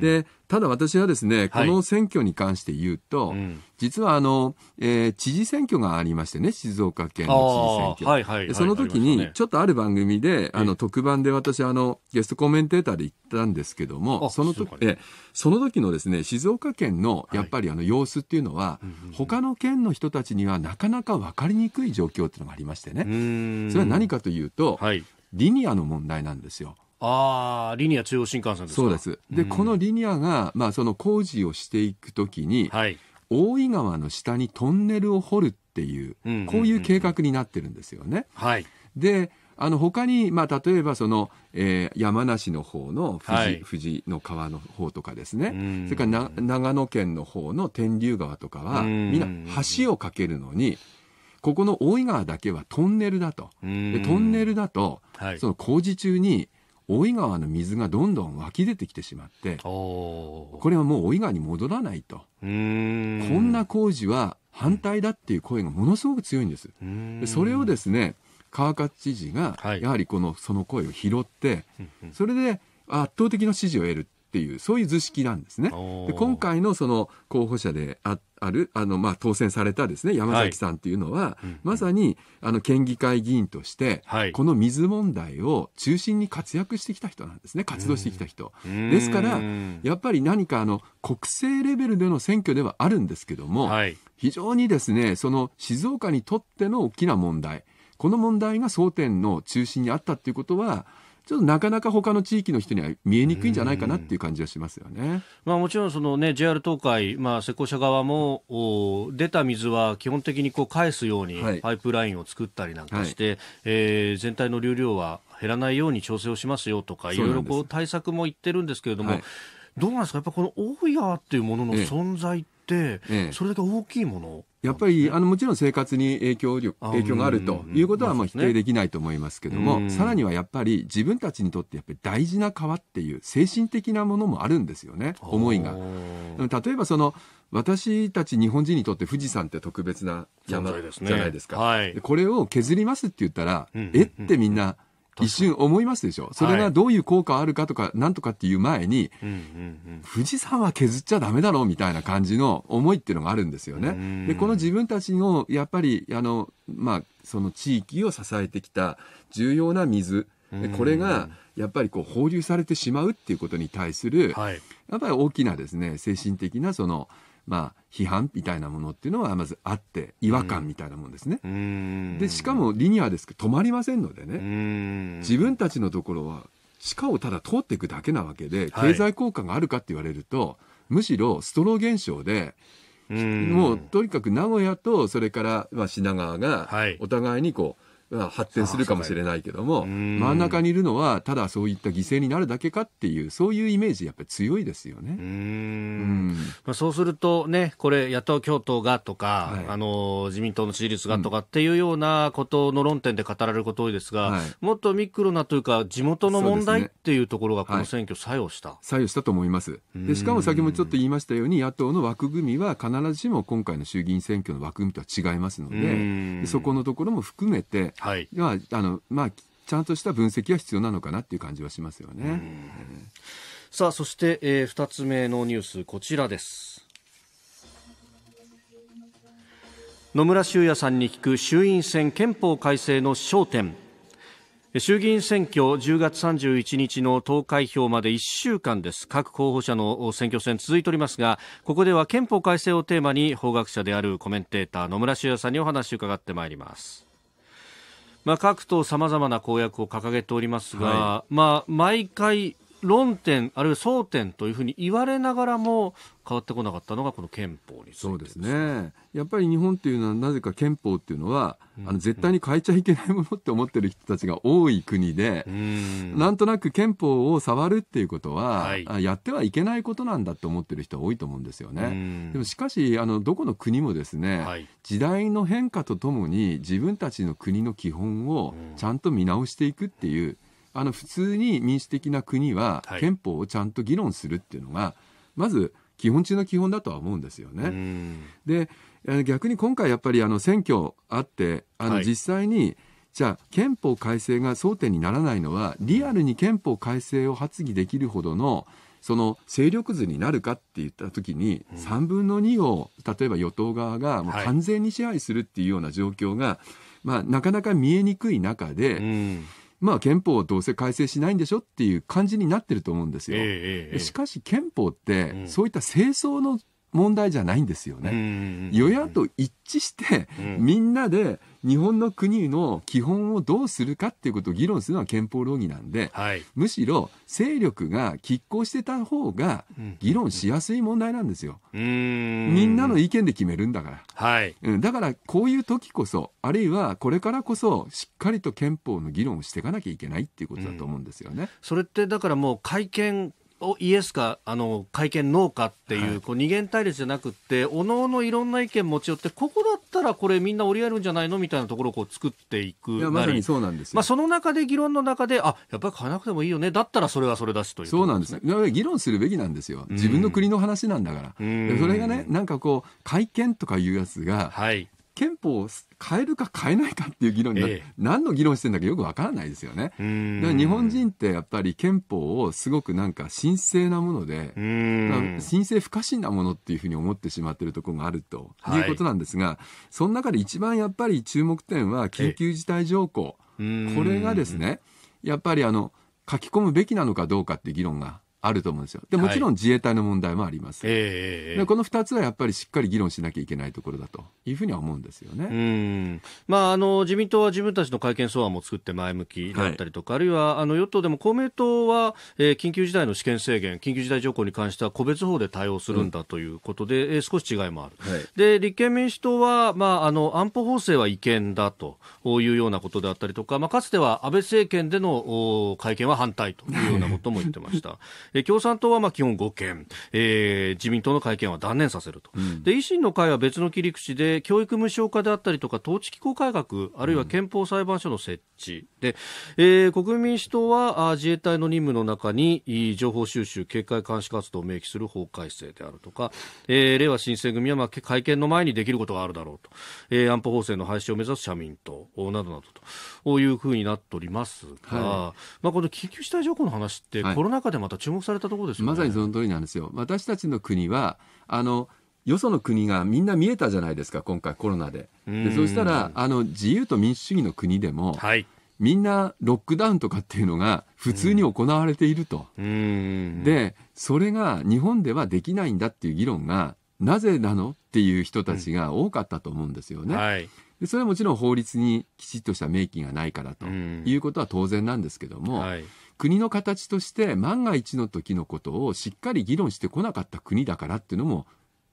でただ私はですね、この選挙に関して言うと、うん、実はあの、えー、知事選挙がありましてね、静岡県の知事選挙。はいはいはい、その時に、ちょっとある番組で、あの、特番で私、あの、ゲストコメンテーターで行ったんですけども、その時、え、その時のですね、静岡県の、やっぱりあの、様子っていうのは、はい、他の県の人たちにはなかなか分かりにくい状況っていうのがありましてね。それは何かというと、はい、リニアの問題なんですよ。ああ、リニア中央新幹線ですそうです。で、このリニアが、まあ、その工事をしていくときに、はい、大井川の下にトンネルを掘るっていう、こういう計画になってるんですよね。はい。で、あの他に、まあ、例えばその、えー、山梨の方の富士はい、富士の川の方とかですね、それから長野県の方の天竜川とかは、みんな橋を架けるのに、ここの大井川だけはトンネルだと。でトンネルだと、はい、その工事中に、大井川の水がどんどん湧き出てきてしまってこれはもう大井川に戻らないとこんな工事は反対だっていう声がものすごく強いんですそれをですね川勝知事が、やはりこの、その声を拾って、それで圧倒的な支持を得る。っていう、そういう図式なんですね。で今回のその候補者であある、あの、まあ、当選されたですね、山崎さんっていうのは、まさに、あの、県議会議員として、この水問題を中心に活躍してきた人なんですね、活動してきた人。ですから、やっぱり何かあの、国政レベルでの選挙ではあるんですけども、はい、非常にですね、その静岡にとっての大きな問題、この問題が争点の中心にあったっていうことは、ちょっとなかなか他の地域の人には見えにくいんじゃないかなっていう感じはしますよね、まあ、もちろんその、ね、JR 東海、まあ、施工者側も出た水は基本的にこう返すようにパイプラインを作ったりなんかして、はい、えー、全体の流量は減らないように調整をしますよとかいろいろこう対策も言ってるんですけれども。はいどうなんですか、やっぱこの大谷っていうものの存在っ、ええ、それだけ大きいもの、やっぱりあのもちろん生活に影響力影響があるということはまあ否定できないと思いますけども、ね、さらにはやっぱり自分たちにとってやっぱり大事な川っていう精神的なものもあるんですよね思いが。例えばその私たち日本人にとって富士山って特別な山じゃないですか、ねはい、これを削りますって言ったら、うん、えってみんな、一瞬思いますでしょそれがどういう効果あるかとか、なんとかっていう前に、富士山は削っちゃダメだろうみたいな感じの思いっていうのがあるんですよね。で、この自分たちの、やっぱり、あの、まあ、その地域を支えてきた重要な水、これが、やっぱりこう放流されてしまうっていうことに対する、はい、やっぱり大きなですね、精神的なその、まあ、批判みたいなものっていうのはまずあって違和感みたいなもんですね。うん、でしかもリニアですけど止まりませんのでね自分たちのところは鹿をただ通っていくだけなわけで経済効果があるかって言われると、はい、むしろストロー現象で。もうとにかく名古屋とそれからまあ品川がお互いにこう、はい発展するかもしれないけども、真ん中にいるのは、ただそういった犠牲になるだけかっていう、そういうイメージ、やっぱり強いですよね。うんまあ、そうするとね、これ、野党共闘がとか、はい、あの自民党の支持率がとかっていうようなことの論点で語られること多いですが、うんはい、もっとミクロなというか、地元の問題っていうところが、この選挙、作用した、ねはい、作用したと思います。でしかも先もちょっと言いましたように、野党の枠組みは必ずしも今回の衆議院選挙の枠組みとは違いますので、で、そこのところも含めて、はい、ではあの、まあ、ちゃんとした分析が必要なのかなっていう感じはしますよね。さあ、そして、えー、2つ目のニュース、こちらです。野村修也さんに聞く衆院選憲法改正の焦点。衆議院選挙10月31日の投開票まで1週間です。各候補者の選挙戦続いておりますが、ここでは憲法改正をテーマに法学者であるコメンテーター野村修也さんにお話を伺ってまいります。まあ、各党さまざまな公約を掲げておりますが、はい、まあ、毎回論点、あるいは争点というふうに言われながらも、変わってこなかったのが、この憲法にそうですね、やっぱり日本っていうのは、なぜか憲法っていうのは、うん、あの絶対に変えちゃいけないものって思ってる人たちが多い国で、うん、なんとなく憲法を触るっていうことは、はい、やってはいけないことなんだって思ってる人は多いと思うんですよね。うん、でもしかしあの、どこの国もですね、はい、時代の変化とともに、自分たちの国の基本をちゃんと見直していくっていう、あの普通に民主的な国は憲法をちゃんと議論するっていうのが、まず基本中の基本だとは思うんですよね。で逆に今回やっぱりあの選挙あってあの実際に、じゃあ憲法改正が争点にならないのはリアルに憲法改正を発議できるほどのその勢力図になるかって言った時に、3分の2を例えば与党側がもう完全に支配するっていうような状況が、まあ、なかなか見えにくい中で、まあ、憲法どうせ改正しないんでしょっていう感じになってると思うんですよ。ええ、しかし憲法って、そういった清掃の問題じゃないんですよね。与野党一致して、みんなで、日本の国の基本をどうするかっていうことを議論するのは憲法論議なんで、はい、むしろ勢力が拮抗してた方が議論しやすい問題なんですよ。うん、みんなの意見で決めるんだから、はい、だからこういう時こそ、あるいはこれからこそ、しっかりと憲法の議論をしていかなきゃいけないっていうことだと思うんですよね。うん、それってだからもう改憲イエスかあの会見ノーかっていうはい、こう二元対立じゃなくておのおのいろんな意見持ち寄ってここだったらこれみんな折り合えるんじゃないのみたいなところをこう作っていくなりまさにそうなんですまあ、その中で議論の中であやっぱり変えなくてもいいよねだったらそれはそれだしという、ね、そうなんですね議論するべきなんですよ自分の国の話なんだから、それがねなんかこう会見とかいうやつが、はい、憲法を変えるか変えないかっていう議論に、ええ、何の議論してんだかよくわからないですよね。日本人ってやっぱり憲法をすごくなんか神聖なもので、神聖不可侵なものっていうふうに思ってしまってるところがあるということなんですが、はい、その中で一番やっぱり注目点は緊急事態条項。え、これがですね、やっぱりあの、書き込むべきなのかどうかっていう議論があると思うんですよ。で、もちろん自衛隊の問題もあります。はい、でこの2つはやっぱりしっかり議論しなきゃいけないところだというふうには思うんですよね。まあ、あの、自民党は自分たちの改憲草案も作って前向きだったりとか、はい、あるいは、あの、与党でも公明党は、えー、緊急事態の試験制限、緊急事態条項に関しては個別法で対応するんだということで、うん、えー、少し違いもある。はい、で、立憲民主党は、まあ、あの、安保法制は違憲だというようなことであったりとか、まあ、かつては安倍政権での改憲は反対というようなことも言ってました。(laughs) え共産党はまあ基本5件、えー、自民党の会見は断念させると、うん、で維新の会は別の切り口で教育無償化であったりとか統治機構改革あるいは憲法裁判所の設置、で、えー、国民民主党は自衛隊の任務の中に情報収集、警戒監視活動を明記する法改正であるとか、えー、れいわ新選組は、まあ、会見の前にできることがあるだろうと、えー、安保法制の廃止を目指す社民党などなどというふうになっておりますが、はい、まあ、この緊急事態条項の話って、コロナ禍でまた注目されたところです、ねまさにその通りなんですよ。私たちの国はあのよその国がみんな見えたじゃないですか、今回コロナで。でそうしたら、あの、自由と民主主義の国でも、はい、みんなロックダウンとかっていうのが普通に行われていると。うん、で、それが日本ではできないんだっていう議論がなぜなのっていう人たちが多かったと思うんですよね。うんはい、でそれはもちろん法律にきちっとした明記がないからということは当然なんですけども、はい、国の形として万が一の時のことをしっかり議論してこなかった国だからっていうのも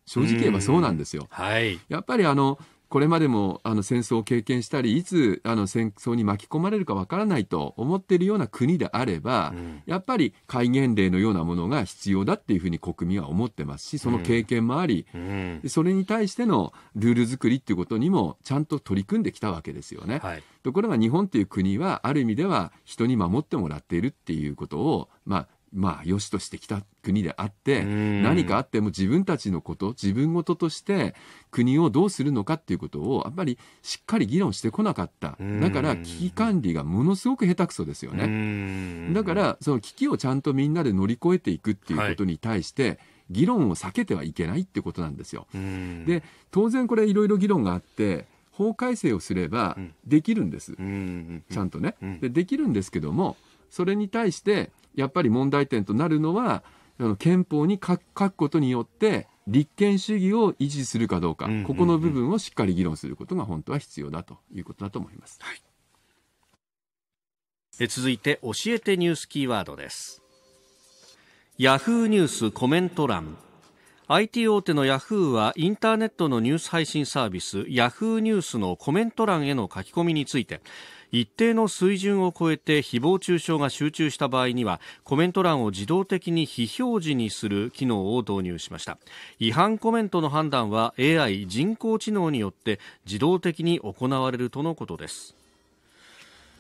正直言えばそうなんですよ。はい、やっぱりあのこれまでもあの戦争を経験したり、いつあの戦争に巻き込まれるかわからないと思っているような国であれば、うん、やっぱり戒厳令のようなものが必要だっていうふうに国民は思ってますし、その経験もあり、うん、それに対してのルール作りっていうことにもちゃんと取り組んできたわけですよね。はい、ところが日本っていう国は、ある意味では人に守ってもらっているっていうことを、まあ、まあ、良しとしてきた国であって、何かあっても自分たちのこと、自分事として国をどうするのかっていうことを、やっぱりしっかり議論してこなかった。だから、危機管理がものすごく下手くそですよね。だから、その危機をちゃんとみんなで乗り越えていくっていうことに対して、議論を避けてはいけないってことなんですよ。で、当然これいろいろ議論があって、法改正をすればできるんです。ちゃんとねで。できるんですけども、それに対してやっぱり問題点となるのは、憲法に書くことによって、立憲主義を維持するかどうか、ここの部分をしっかり議論することが本当は必要だということだと思います。はい、え続いて、教えてニュースキーワードです。ヤフーニュースコメント欄 IT 大手のヤフーはインターネットのニュース配信サービスヤフーニュースのコメント欄への書き込みについて一定の水準を超えて誹謗中傷が集中した場合にはコメント欄を自動的に非表示にする機能を導入しました違反コメントの判断は AI 人工知能によって自動的に行われるとのことです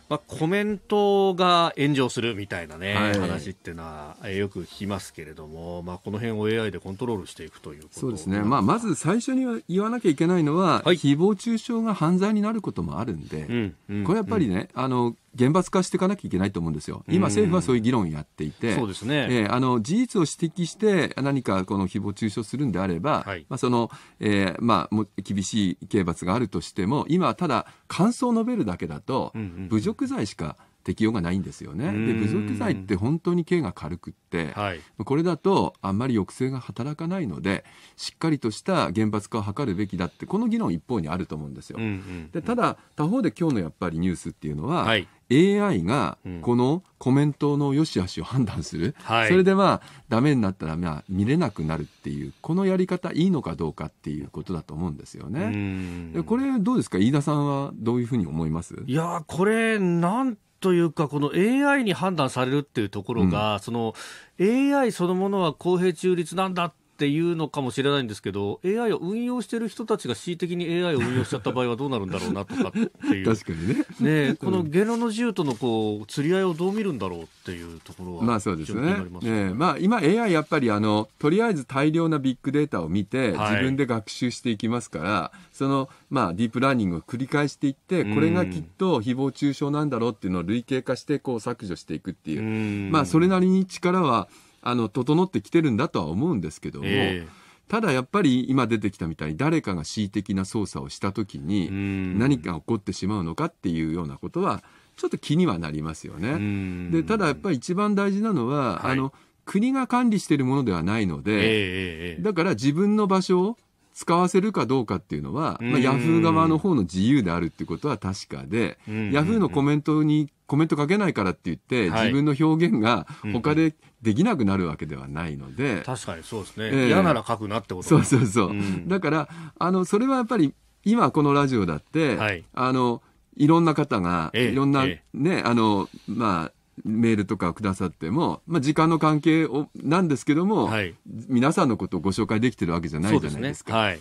まあ、コメントが炎上するみたいなね、はい、話っていうのは、えよく聞きますけれども、まあ、この辺を AI でコントロールしていくということそうですね、まあ、まず最初に言わなきゃいけないのは、はい、誹謗中傷が犯罪になることもあるんで、うんうん、これやっぱりね、あの厳罰化していかなきゃいけないと思うんですよ。今、政府はそういう議論をやっていて、そうですねえあの事実を指摘して、何かこの誹謗中傷するんであれば、まあ、その、えまあ、も厳しい刑罰があるとしても、今、ただ、感想を述べるだけだと、侮辱罪しか、うんうん適用がないんですよね。で、侮辱罪って本当に刑が軽くって、はい、これだとあんまり抑制が働かないので、しっかりとした厳罰化を図るべきだって、この議論一方にあると思うんですよ。うんうんうん、でただ、他方で今日のやっぱりニュースっていうのは、はい AI がこのコメントの良し悪しを判断する、はい、それでまあダメになったらまあ見れなくなるっていうこのやり方いいのかどうかっていうことだと思うんですよね。これどうですか飯田さんはどういうふうに思いますいやこれなんというか、この AI に判断されるっていうところが、うん、その AI そのものは公平中立なんだっっていうのかもしれないんですけど、AI を運用している人たちが恣意的に AI を運用しちゃった場合はどうなるんだろうなとかっていう、(laughs) 確かにねねこの言論の自由とのこう釣り合いをどう見るんだろうっていうところは、まあそうですね、ねまあ、今、AI やっぱりあの、とりあえず大量なビッグデータを見て、自分で学習していきますから、はい、その、まあ、ディープラーニングを繰り返していって、これがきっと誹謗中傷なんだろうっていうのを類型化してこう削除していくっていう、まあ、それなりに力は、あの、整ってきてるんだとは思うんですけども、えーただやっぱり今出てきたみたいに誰かが恣意的な操作をしたときに何か起こってしまうのかっていうようなことはちょっと気にはなりますよね。でただやっぱり一番大事なのは、はい、あの国が管理しているものではないので、えー、だから自分の場所を使わせるかどうかっていうのは、まあ、ヤフー側の方の自由であるっていうことは確かで、ヤフーのコメントにコメント書けないからって言って、はい、自分の表現が他でできなくなるわけではないので、確かにそうですね、えー、嫌なら書くなってことそうそうそう、うだからあのそれはやっぱり今このラジオだって、はい、あのいろんな方が、いろんなね、えあの、まあ、メールとかくださっても、まあ、時間の関係をなんですけども、はい、皆さんのことをご紹介できてるわけじゃないじゃないですか。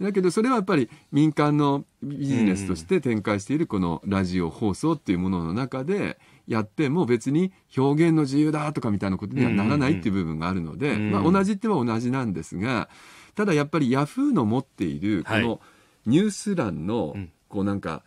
だけどそれはやっぱり民間のビジネスとして展開しているこのラジオ放送っていうものの中でやっても別に表現の自由だとかみたいなことにはならないっていう部分があるので、まあ、同じっては同じなんですがただやっぱりヤフーの持っているこのニュース欄のこうなんか、はい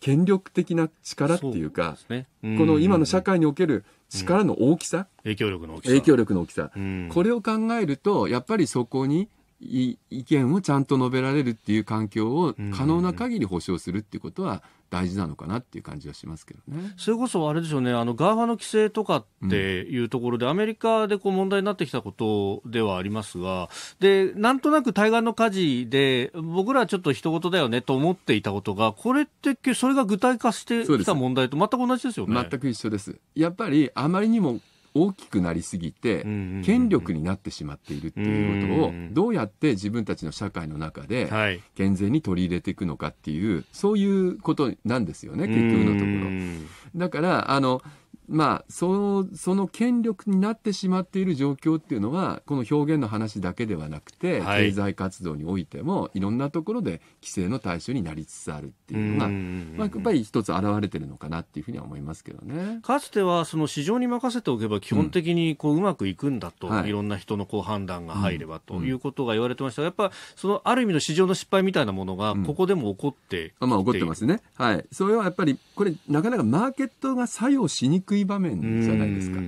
権力的な力っていうか、ね、この今の社会における力の大きさ、うん、影響力の大きさ影響力の大きさ、うん、これを考えるとやっぱりそこに意見をちゃんと述べられるっていう環境を可能な限り保障するっていうことは大事なのかなっていう感じはしますけどね。それこそあれでしょうね、あのガーファの規制とかっていうところで、うん、アメリカでこう問題になってきたことではありますが、でなんとなく対岸の火事で僕らはちょっと人事だよねと思っていたことが、これってそれが具体化してきた問題と全く同じですよね。全く一緒です。やっぱりあまりにも大きくなりすぎて、権力になってしまっているっていうことを、どうやって自分たちの社会の中で、健全に取り入れていくのかっていう、そういうことなんですよね、結局のところ。だから、あの、まあ、その、その権力になってしまっている状況っていうのは、この表現の話だけではなくて、はい、経済活動においても、いろんなところで規制の対象になりつつあるっていうのが、まあ、やっぱり一つ現れてるのかなっていうふうには思いますけどね。かつては、その市場に任せておけば基本的にこう、うまくいくんだと、うんい、ろんな人のこう判断が入ればということが言われてましたが、やっぱ、そのある意味の市場の失敗みたいなものが、ここでも起こって、うん、まあ、起こってますね。はい。それはやっぱり、これ、なかなかマーケットが作用しにくいい場面じゃないですか。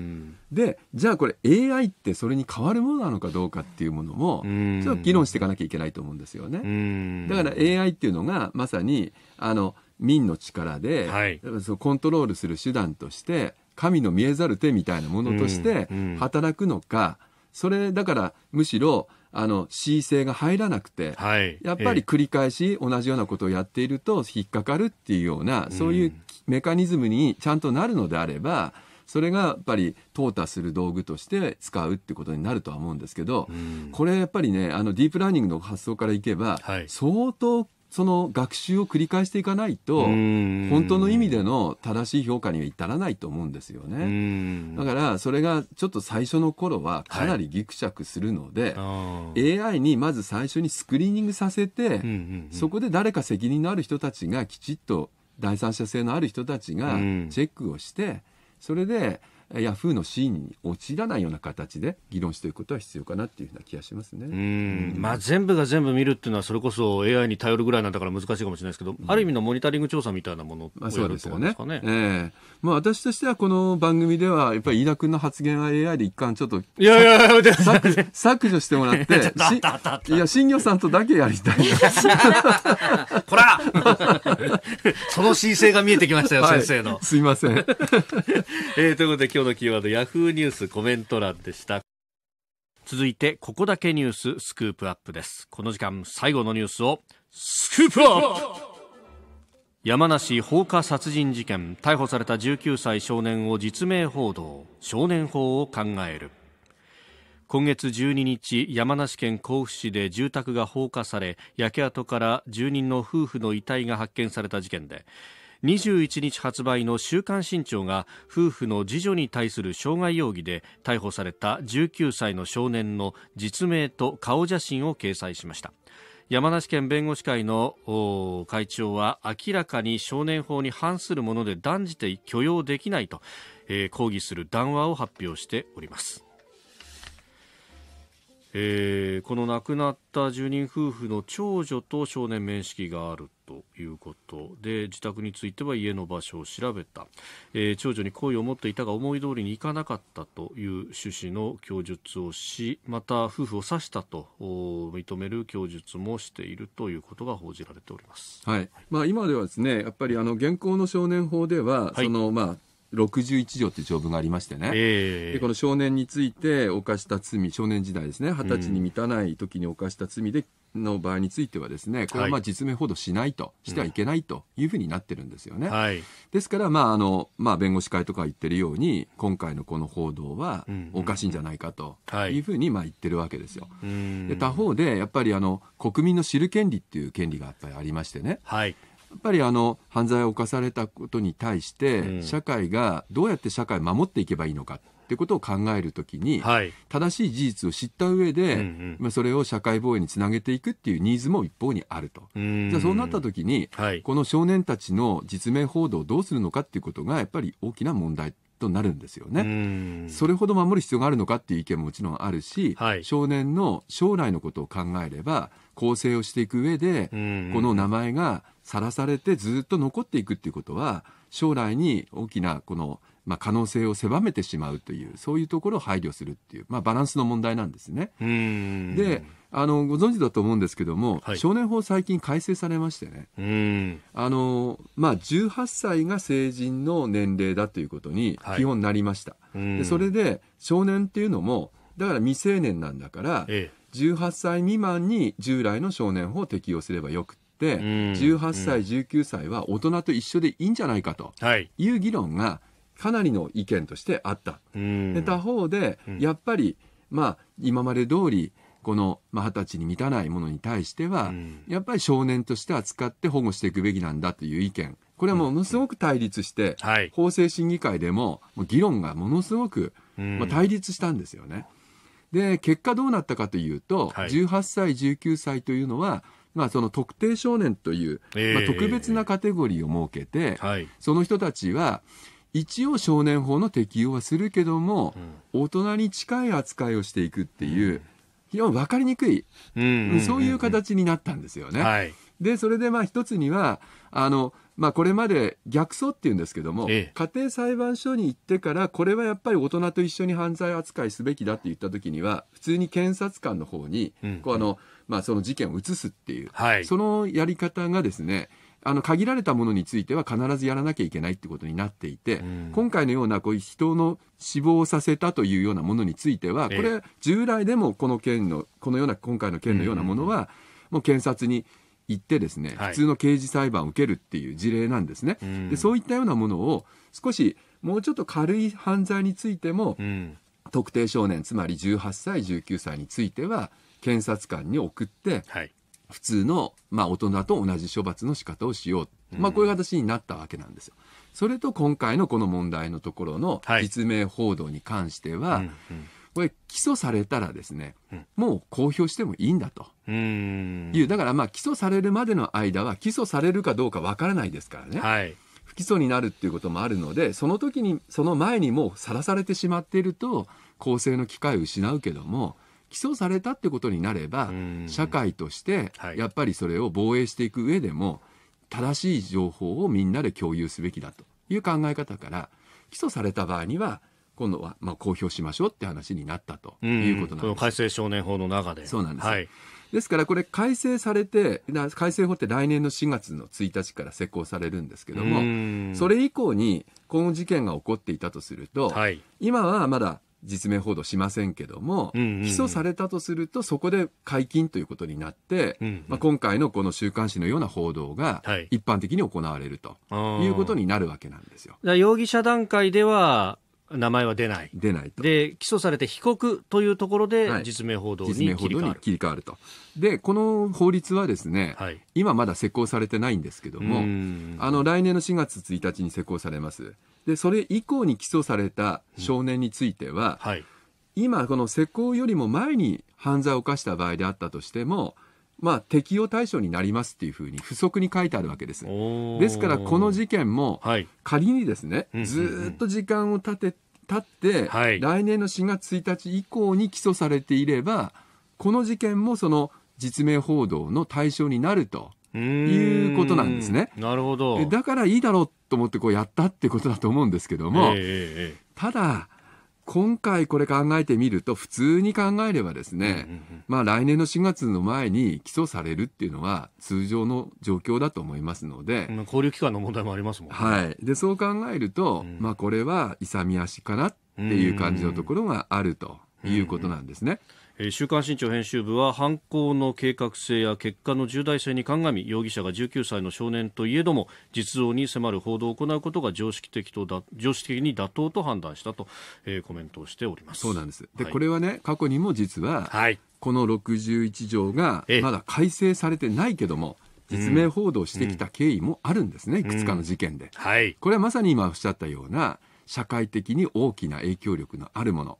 で、じゃあこれ AI ってそれに変わるものなのかどうかっていうものも、ちょっと議論していかなきゃいけないと思うんですよね。だから AI っていうのがまさに、あの、民の力で、はい、コントロールする手段として、神の見えざる手みたいなものとして働くのか、それだからむしろ、あの、恣性が入らなくて、はい、やっぱり繰り返し同じようなことをやっていると引っかかるっていうような、そういうメカニズムにちゃんとなるのであれば、それがやっぱり淘汰する道具として使うってことになるとは思うんですけど、これやっぱりね、あのディープラーニングの発想からいけば、はい、相当その学習を繰り返していかないと、本当の意味での正しい評価には至らないと思うんですよね。だから、それがちょっと最初の頃はかなりぎくしゃくするので、はい、AI にまず最初にスクリーニングさせて、うんうんうん、そこで誰か責任のある人たちがきちっと第三者性のある人たちがチェックをして、それでヤフーのシーンに陥らないような形で議論していくことは必要かなっていうふうな気がしますね。うん、まあ全部が全部見るっていうのはそれこそ AI に頼るぐらいなんだから難しいかもしれないですけど、うん、ある意味のモニタリング調査みたいなものをやるとかですかね。まあ、ねえー、まあ私としてはこの番組ではやっぱり飯田君の発言は AI で一貫ちょっといやいやいや削削除してもらって (laughs) いや新魚さんとだけやりたい。(laughs) こら (laughs) その申請が見えてきましたよ、はい、先生の。すいません。えー、ということで今日今日のキーワードヤフーニュースコメント欄でした続いてここだけニューススクープアップですこの時間最後のニュースをスクープアップ山梨放火殺人事件逮捕された19歳少年を実名報道少年法を考える今月12日山梨県甲府市で住宅が放火され焼け跡から住人の夫婦の遺体が発見された事件で21日発売の週刊新潮が夫婦の次女に対する傷害容疑で逮捕された19歳の少年の実名と顔写真を掲載しました山梨県弁護士会の会長は明らかに少年法に反するもので断じて許容できないと、えー、抗議する談話を発表しておりますえー、この亡くなった住人夫婦の長女と少年面識があるということで自宅については家の場所を調べた、えー、長女に好意を持っていたが思い通りにいかなかったという趣旨の供述をしまた夫婦を刺したと認める供述もしているということが報じられております、はいまあ、今ではですねやっぱりあの現行の少年法では、はい、そのまあ61条という条文がありましてね、えー、でこの少年について犯した罪、少年時代ですね、20歳に満たない時に犯した罪で、うん、の場合については、ですねこれはまあ実名報道しないと、してはいけないというふうになってるんですよね。うんはい、ですから、まああのまあ、弁護士会とか言ってるように、今回のこの報道はおかしいんじゃないかというふうにまあ言ってるわけですよ。うん、で他方で、やっぱりあの国民の知る権利っていう権利がやっぱりありましてね。はいっぱりあの犯罪を犯されたことに対して、社会がどうやって社会を守っていけばいいのか。ってことを考えるときに、正しい事実を知った上で、まあそれを社会防衛につなげていくっていうニーズも一方にあると。じゃあそうなったときに、はい、この少年たちの実名報道をどうするのかっていうことがやっぱり大きな問題。となるんですよねそれほど守る必要があるのかっていう意見ももちろんあるし、はい、少年の将来のことを考えれば更生をしていく上で、この名前がさらされてずっと残っていくっていうことは将来に大きなこの、まあ、可能性を狭めてしまうというそういうところを配慮するっていう、まあ、バランスの問題なんですね。であのご存知だと思うんですけども、はい、少年法最近改正されましてねあの、まあ、18歳が成人の年齢だということに基本なりました。はい、でそれで少年っていうのもだから未成年なんだから、ええ18歳未満に従来の少年法を適用すればよく、18歳、19歳は大人と一緒でいいんじゃないかという議論が、かなりの意見としてあった。うで他方で、やっぱり、まあ、今まで通り、この二十歳に満たないものに対しては、うん、やっぱり少年として扱って保護していくべきなんだという意見。これはものすごく対立して、法制審議会でも議論がものすごく、まあ、対立したんですよね。で、結果どうなったかというと、はい、18歳、19歳というのは、まあ、その特定少年という、まあ、特別なカテゴリーを設けて、はい、その人たちは、一応少年法の適用はするけども、うん、大人に近い扱いをしていくっていう、非常に分かりにくい、うんうんうん、そういう形になったんですよね。はい、で、それでまあ一つには、あの、まあ、これまで逆訴っていうんですけども、ええ、家庭裁判所に行ってから、これはやっぱり大人と一緒に犯罪扱いすべきだって言ったときには、普通に検察官の方に、うん、こうあの、うんまあ、その事件を移すっていう、はい、そのやり方がですね、あの限られたものについては必ずやらなきゃいけないってことになっていて、今回のようなこういう人の死亡させたというようなものについては、これ、従来でもこの件の、このような、今回の件のようなものは、もう検察に行ってですね、普通の刑事裁判を受けるっていう事例なんですね。でそういったようなものを少しもうちょっと軽い犯罪についても、特定少年、つまり18歳、19歳については、検察官に送って、はい、普通の、まあ、大人と同じ処罰の仕方をしよう、うん、まあ、こういう形になったわけなんですよ。それと今回のこの問題のところの実名報道に関しては、はいうんうんこれ、起訴されたらですね、うん、もう公表してもいいんだという、うだからまあ起訴されるまでの間は、起訴されるかどうかわからないですからね、はい、不起訴になるっていうこともあるので、その時に、その前にもうさらされてしまっていると、公正の機会を失うけども、起訴されたってことになれば、社会としてやっぱりそれを防衛していく上でも、正しい情報をみんなで共有すべきだという考え方から、起訴された場合には、今度はまあ公表しましょうって話になったということなんです。改正少年法の中で。そうなんです。はい、ですからこれ改正されて、改正法って来年の4月の1日から施行されるんですけども、それ以降にこの事件が起こっていたとすると、はい、今はまだ実名報道しませんけども、うんうんうん、起訴されたとすると、そこで解禁ということになって、うんうん、まあ、今回のこの週刊誌のような報道が、一般的に行われるということになるわけなんですよ。はい、容疑者段階では、名前は出ない。出ないと。で、起訴されて被告というところで、実名報道に切り替わる。はい、替わると。で、この法律はですね、はい、今まだ施行されてないんですけども、あの、来年の4月1日に施行されます。で、それ以降に起訴された少年については、うんはい、今、この施行よりも前に犯罪を犯した場合であったとしても、まあ、適用対象になりますっていうふうに不足に書いてあるわけです。ですからこの事件も仮にですね、ずっと時間を立て経って、はい、来年の4月1日以降に起訴されていれば、この事件もその実名報道の対象になるということなんですね。なるほど。だからいいだろうと思ってこうやったってことだと思うんですけども、えー、ただ、今回これ考えてみると、普通に考えればですね、うんうんうん、まあ来年の4月の前に起訴されるっていうのは通常の状況だと思いますので。まあ、交流期間の問題もありますもんね。はい。で、そう考えると、うん、まあこれは勇み足かなっていう感じのところがあるということなんですね。うんうんうん週刊新潮編集部は犯行の計画性や結果の重大性に鑑み容疑者が19歳の少年といえども実像に迫る報道を行うことが常識的とだ常識的に妥当と判断したと、えー、コメントをしておりますそうなんですで、はい、これはね過去にも実は、この61条がまだ改正されてないけども、実名報道してきた経緯もあるんですね、うん、いくつかの事件で、うんはい、これはまさに今おっしゃったような社会的に大きな影響力のあるもの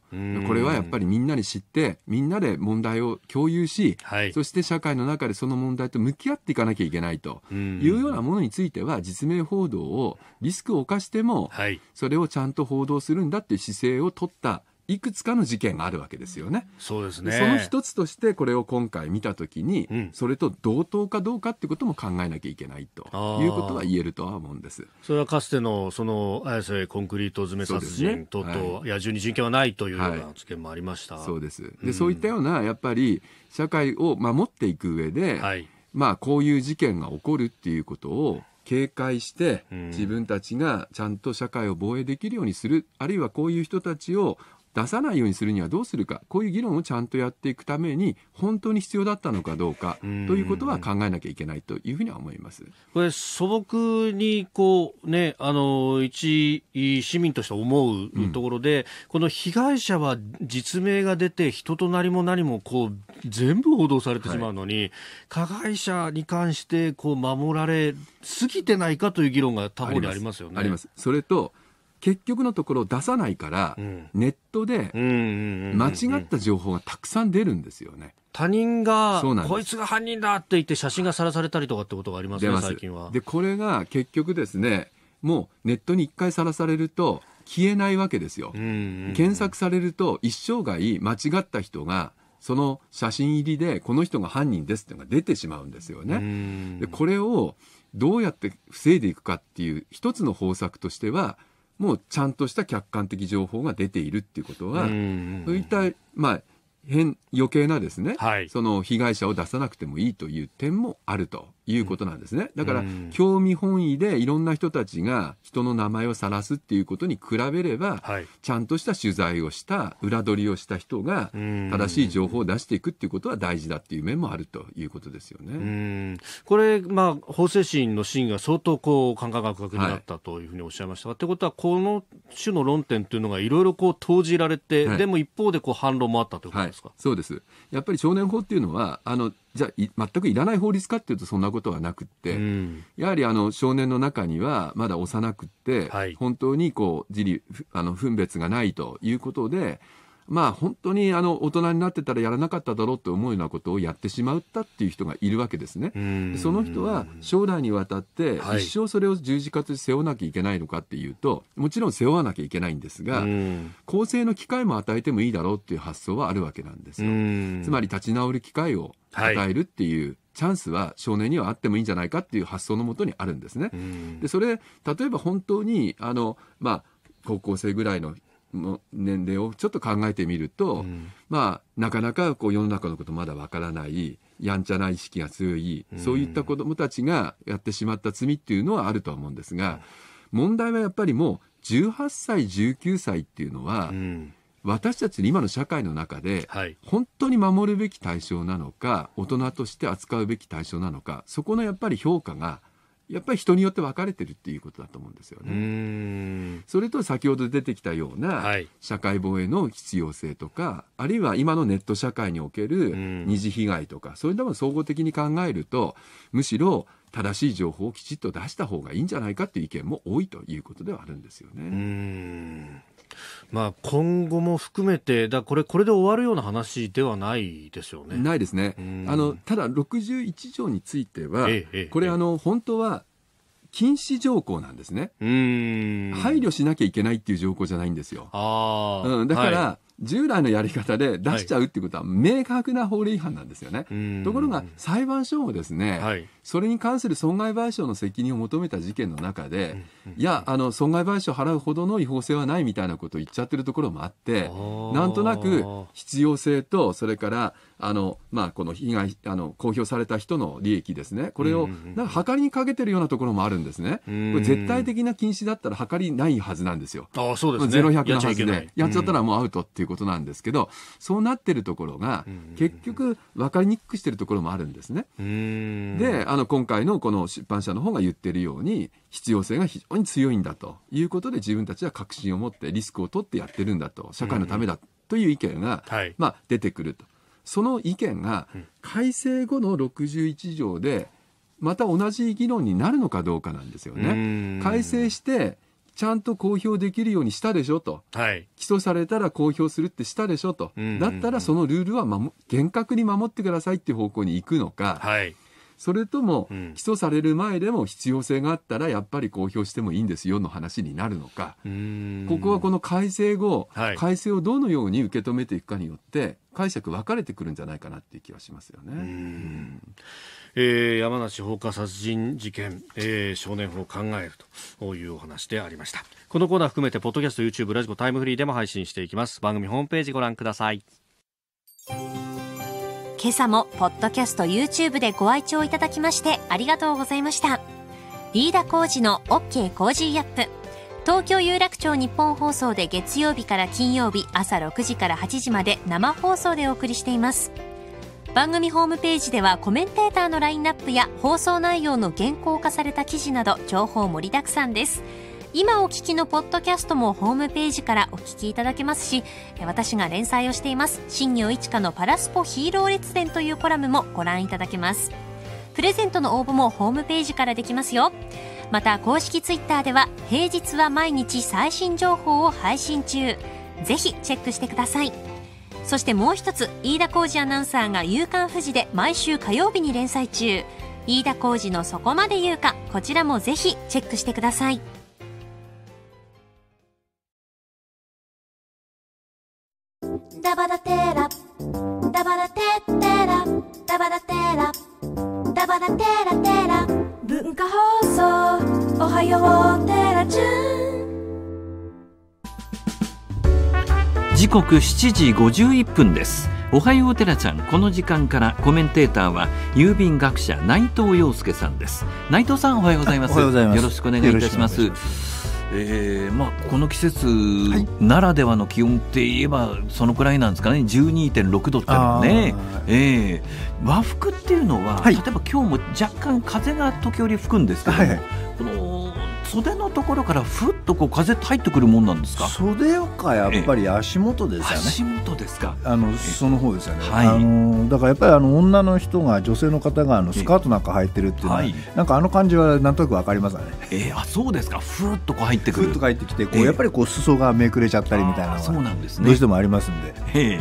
これはやっぱりみんなに知ってみんなで問題を共有し、はい、そして社会の中でその問題と向き合っていかなきゃいけないというようなものについては実名報道をリスクを冒しても、それをちゃんと報道するんだっていう姿勢を取ったいくつかの事件があるわけですよね。そうですね。その一つとしてこれを今回見たときに、うん、それと同等かどうかってことも考えなきゃいけないということは言えるとは思うんです。それはかつてのその綾瀬コンクリート詰め殺人等と、ねはい、野獣に人権はないというような事件もありました。はい、そうです。で、うん、そういったようなやっぱり社会を守っていく上で、はい、まあこういう事件が起こるっていうことを警戒して、自分たちがちゃんと社会を防衛できるようにする、あるいはこういう人たちを出さないようにするにはどうするか、こういう議論をちゃんとやっていくために、本当に必要だったのかどうかということは考えなきゃいけないというふうには思いますこれ、素朴にこう、ね、あの一市民として思うところで、うん、この被害者は実名が出て、人となりも何もこう全部報道されてしまうのに、はい、加害者に関してこう守られすぎてないかという議論が他方にありますよね。ありますそれと結局のところ出さないから、うん、ネットで間違った情報がたくさん出るんですよね。他人が、こいつが犯人だって言って写真がさらされたりとかってことがありますね、す最近は。で、これが結局ですね、もうネットに一回さらされると消えないわけですよ。検索されると一生涯間違った人が、その写真入りでこの人が犯人ですっていうのが出てしまうんですよね。でこれをどうやって防いでいくかっていう一つの方策としては、もうちゃんとした客観的情報が出ているっていうことは、そういった、まあ、変余計なですね、はい、その被害者を出さなくてもいいという点もあるということなんですね。だから、興味本位でいろんな人たちが人の名前を晒すっていうことに比べれば、はい、ちゃんとした取材をした、裏取りをした人が正しい情報を出していくっていうことは大事だっていう面もあるということですよね。これ、まあ、法制審の審議が相当こう、感覚が確になったというふうにおっしゃいましたが、はい、ってことは、この種の論点というのがいろいろこう投じられて、はい、でも一方でこう反論もあったということですか、そうです。やっぱり少年法っていうのは、あの、じゃあ全くいらない法律かっていうとそんなことはなくって、うん、やはりあの少年の中にはまだ幼くって、はい、本当にこう自利あの分別がないということでまあ本当にあの大人になってたらやらなかっただろうと思うようなことをやってしまったっていう人がいるわけですね。その人は将来にわたって一生それを十字架として背負わなきゃいけないのかっていうと、もちろん背負わなきゃいけないんですが、更生の機会も与えてもいいだろうっていう発想はあるわけなんですよ。つまり立ち直る機会を与えるっていう、はいチャンスは少年にはあってもいいんじゃないかっていう発想のもとにあるんですね。でそれ例えば本当にあの、まあ、高校生ぐらいの年齢をちょっと考えてみると、まあ、なかなかこう世の中のことまだわからないやんちゃな意識が強いそういった子供もたちがやってしまった罪っていうのはあるとは思うんですが問題はやっぱりもう18歳19歳っていうのは。う私たち今の社会の中で、本当に守るべき対象なのか、大人として扱うべき対象なのか、そこのやっぱり評価が、やっぱり人によって分かれてるっていうことだと思うんですよね。それと先ほど出てきたような社会防衛の必要性とか、はい、あるいは今のネット社会における二次被害とか、そういうのも総合的に考えると、むしろ正しい情報をきちっと出した方がいいんじゃないかっていう意見も多いということではあるんですよね。まあ、今後も含めて、だこれ、これで終わるような話ではないでょうね。ないですね。あの、ただ、61条については、これ、あの、本当は、禁止条項なんですね。配慮しなきゃいけないっていう条項じゃないんですよ。うん、だから、はい従来のやり方で出しちゃうっていうことは明確な法令違反なんですよね。はい、ところが裁判所もですね、はい、それに関する損害賠償の責任を求めた事件の中で、いや、あの、損害賠償払うほどの違法性はないみたいなことを言っちゃってるところもあって、なんとなく必要性と、それから、あの、まあ、この被害、あの、公表された人の利益ですね。これを、なんか、計りにかけてるようなところもあるんですね。これ絶対的な禁止だったら、計りないはずなんですよ。あそうですね。ゼロのはずでや。やっちゃったらもうアウトっていうことなんですけどそうなってるところが結局分かりにくくしてるところもあるんですね。であの今回のこの出版社の方が言ってるように必要性が非常に強いんだということで自分たちは確信を持ってリスクを取ってやってるんだと社会のためだという意見が、まあ、出てくると。その意見が改正後の61条でまた同じ議論になるのかどうかなんですよね。改正してちゃんと公表できるようにしたでしょと、はい、起訴されたら公表するってしたでしょと、うんうんうん、だったらそのルールは守厳格に守ってくださいっていう方向に行くのか、はい、それとも、うん、起訴される前でも必要性があったらやっぱり公表してもいいんですよの話になるのか、ここはこの改正後、はい、改正をどのように受け止めていくかによって、解釈分かれてくるんじゃないかなっていう気はしますよね。えー、山梨放火殺人事件、えー、少年法を考えるというお話でありましたこのコーナー含めてポッドキャスト YouTube ラジコタイムフリーでも配信していきます番組ホームページご覧ください今朝もポッドキャスト YouTube でご愛聴いただきましてありがとうございました飯田浩二の OK コージーアップ東京有楽町日本放送で月曜日から金曜日朝6時から8時まで生放送でお送りしています番組ホームページではコメンテーターのラインナップや放送内容の原稿化された記事など情報盛りだくさんです今お聞きのポッドキャストもホームページからお聞きいただけますし私が連載をしています新業一華のパラスポヒーロー列伝というコラムもご覧いただけますプレゼントの応募もホームページからできますよまた公式ツイッターでは平日は毎日最新情報を配信中ぜひチェックしてくださいそしてもう一つ飯田浩二アナウンサーが「夕刊富士」で毎週火曜日に連載中飯田浩二の「そこまで言うか」こちらもぜひチェックしてくださいダバダテラダバダテテラダバダテラダバダテラテラ文化放送おはようテラチューン。時刻7時51分ですおはようテラちゃんこの時間からコメンテーターは郵便学者内藤陽介さんです内藤さんおはようございますよろしくお願いいたしますえーまあ、この季節ならではの気温って言えばそのくらいなんですかね12.6度ってのね、えー、和服っていうのは、はい、例えば今日も若干風が時折吹くんですけども、はいはい、この袖のところからふっとこう風入ってくるもんなんですか袖よかやっぱり足元ですよね、足元ですかあのその方ですよね、はい、あのだからやっぱりあの女の人が女性の方があのスカートなんか履いてるっていうのは、はい、なんかあの感じはなんとなくわかりますよねえー、あそうですかふっとこう入ってくるふっと入ってきてこう、やっぱりこう裾がめくれちゃったりみたいなそうなんですねどうしてもありますんでええ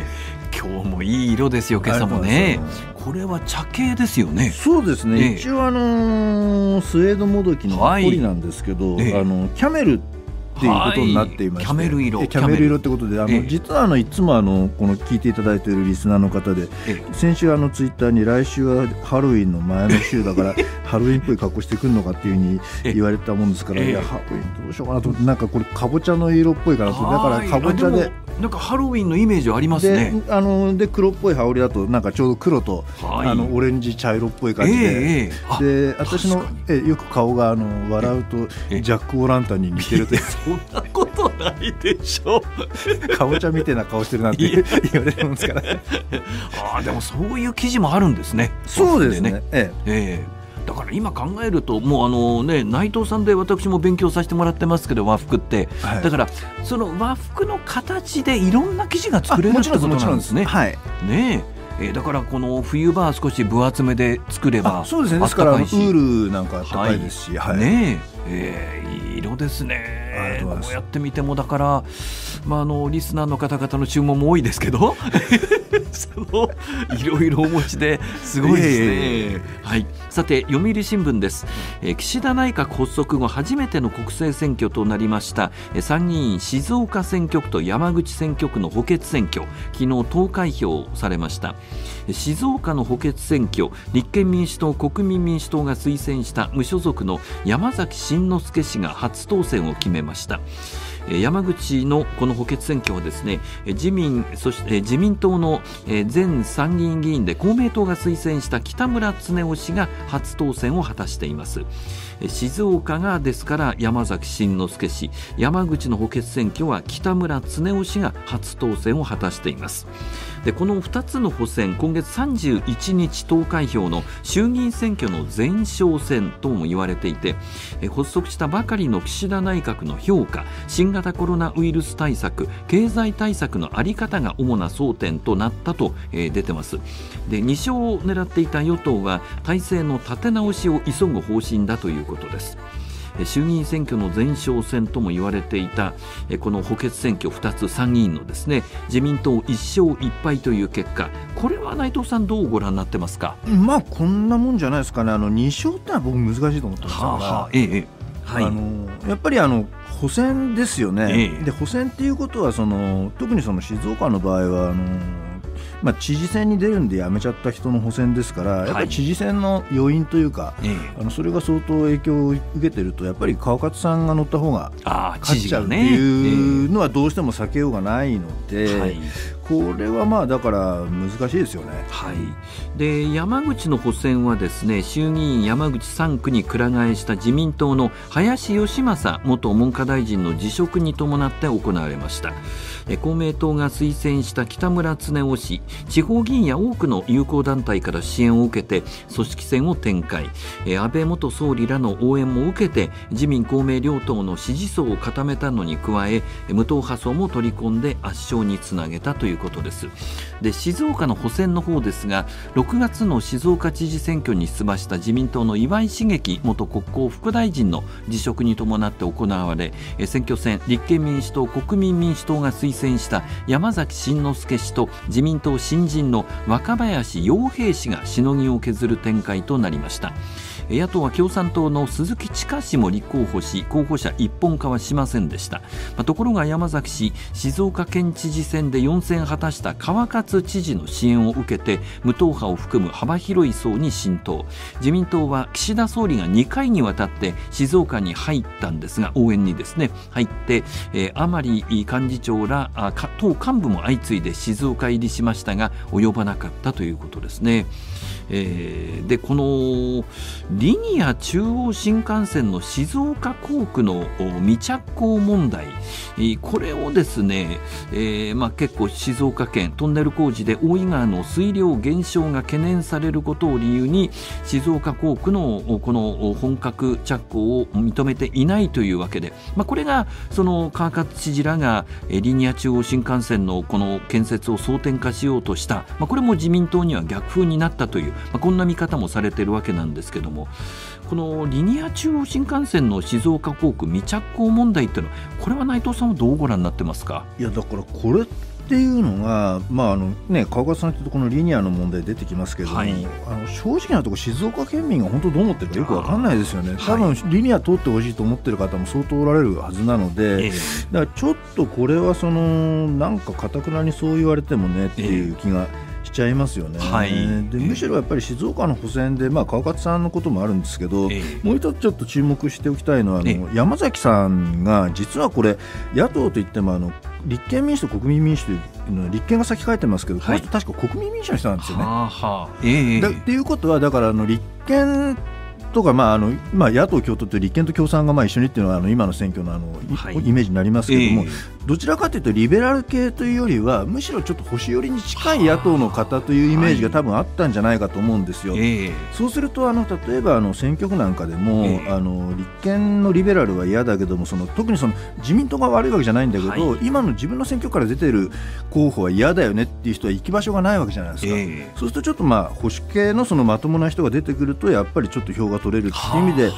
今日もいい色ですよ今朝もねこれは茶系ですよねそうですね、一応あのー、スウェードもどきのポリなんですけど、はい、あのキャメルっていうことになっていまし、はい、キャメル色キャメル色ってことであの実はあのいつもあのこの聞いていただいているリスナーの方で先週あのツイッターに来週はハロウィンの前の週だからハロウィンっぽい格好してくるのかっていうふうに言われたもんですからいやハロウィンどうしようかなと思ってなんかこれかぼちゃの色っぽいからだからかぼちゃでなんかハロウィンのイメージありますね。あので黒っぽい羽織だとなんかちょうど黒と、はい、あのオレンジ茶色っぽい感じで、えー、で私のえよく顔があの笑うとジャックオランタンに似てるとそんなことないでしょう。(laughs) かぼちゃみたいな顔してるなんて言われるんですから。ああでもそういう記事もあるんですね。そうですね。ねえええーだから今考えるともうあの、ね、内藤さんで私も勉強させてもらってますけど和服って、はい、だからその和服の形でいろんな生地が作れるってことなんですね。はい、ねえー、だからこの冬場は少し分厚めで作ればそうですねですからウールなんかあいですし、はい、はい、ねえー、色ですねこうやって見てもだから、まあ、あのリスナーの方々の注文も多いですけど (laughs) そのいろいろお持ちですごいですね、えー、はい、さて読売新聞です、えー、岸田内閣発足後初めての国政選挙となりました参議院静岡選挙区と山口選挙区の補欠選挙昨日投開票されました静岡の補欠選挙立憲民主党国民民主党が推薦した無所属の山崎新之助氏が初当選を決めました山口のこの補欠選挙はですね自民そして自民党の前参議院議員で公明党が推薦した北村恒夫氏が初当選を果たしています静岡がですから山崎新之助氏山口の補欠選挙は北村恒夫氏が初当選を果たしていますでこの2つの補選今月31日投開票の衆議院選挙の前哨戦とも言われていて発足したばかりの岸田内閣の評価新型コロナウイルス対策経済対策の在り方が主な争点となったと、えー、出てますで2勝を狙っていた与党は体制の立て直しを急ぐ方針だということです。衆議院選挙の前哨戦とも言われていたこの補欠選挙2つ参議院のですね自民党1勝1敗という結果これは内藤さんどうご覧になってますかまあこんなもんじゃないですかねあの2勝ってのは僕難しいと思ってますかはあはあ、ええはい、あのやっぱりあの補選ですよね、ええ、で補選っていうことはその特にその静岡の場合はあのまあ、知事選に出るんで辞めちゃった人の補選ですから、やっぱり知事選の要因というか、はい、あのそれが相当影響を受けてると、やっぱり川勝さんが乗った方が勝っちゃうっていうのはどうしても避けようがないので、はい、これはまあだから難しいですよね。はい。で山口の補選はですね衆議院山口3区にくら替えした自民党の林芳正元文科大臣の辞職に伴って行われました。公明党が推薦した北村恒夫氏、地方議員や多くの友好団体から支援を受けて組織戦を展開。安倍元総理らの応援も受けて自民公明両党の支持層を固めたのに加え無党派層も取り込んで圧勝につなげたという。いうことですで静岡の補選の方ですが6月の静岡知事選挙に出馬した自民党の岩井茂樹元国交副大臣の辞職に伴って行われ選挙戦立憲民主党国民民主党が推薦した山崎真之輔氏と自民党新人の若林洋平氏がしのぎを削る展開となりました。野党は共産党の鈴木千佳氏も立候補し候補者一本化はしませんでした、まあ、ところが山崎氏静岡県知事選で4選果たした川勝知事の支援を受けて無党派を含む幅広い層に浸透自民党は岸田総理が2回にわたって静岡に入ったんですが応援にですね入って、えー、甘利幹事長ら党幹部も相次いで静岡入りしましたが及ばなかったということですね。えー、でこのリニア中央新幹線の静岡工区の未着工問題これをですね、えー、まあ、結構静岡県トンネル工事で大井川の水量減少が懸念されることを理由に静岡工区のこの本格着工を認めていないというわけで、まあ、これがその川勝知事らがリニア中央新幹線のこの建設を争点化しようとした、まあ、これも自民党には逆風になったという、まあ、こんな見方もされているわけなんですけどもこのリニア中央新幹線の静岡航空未着工問題っていうのはこれは内藤さんはどうご覧になってますかいやだからこれっていうのが、まああのね、川勝さんとこのリニアの問題出てきますけども、はい、あの正直なところ静岡県民が本当どう思ってるかよく分かんないですよね、多分、リニア通ってほしいと思ってる方も相当おられるはずなので、だからちょっとこれはそのなんかかたくなにそう言われてもねっていう気が。えーしちゃいますよね、はい、でむしろやっぱり静岡の補選で、まあ、川勝さんのこともあるんですけど、えー、もう一つちょっと注目しておきたいのはあの、えー、山崎さんが実はこれ野党といってもあの立憲民主と国民民主という立憲が先書いてますけど、はい、この人確か国民民主の人なんですよね。ははえー、っていうことはだからあの立憲とか、まああのまあ、野党共闘と立憲と共産がまあ一緒にっていうのはあの今の選挙のあの、はい、イメージになりますけれども、えー、どちらかというとリベラル系というよりはむしろちょっと保寄りに近い野党の方というイメージが多分あったんじゃないかと思うんですよ。はい、そうするとあの例えばあの選挙区なんかでも、えー、あの立憲のリベラルは嫌だけどもその特にその自民党が悪いわけじゃないんだけど、はい、今の自分の選挙区から出てる候補は嫌だよねっていう人は行き場所がないわけじゃないですか。えー、そうするとちょっとまあ保守系のそのまともな人が出てくるとやっぱりちょっと票が取れるっていう意味で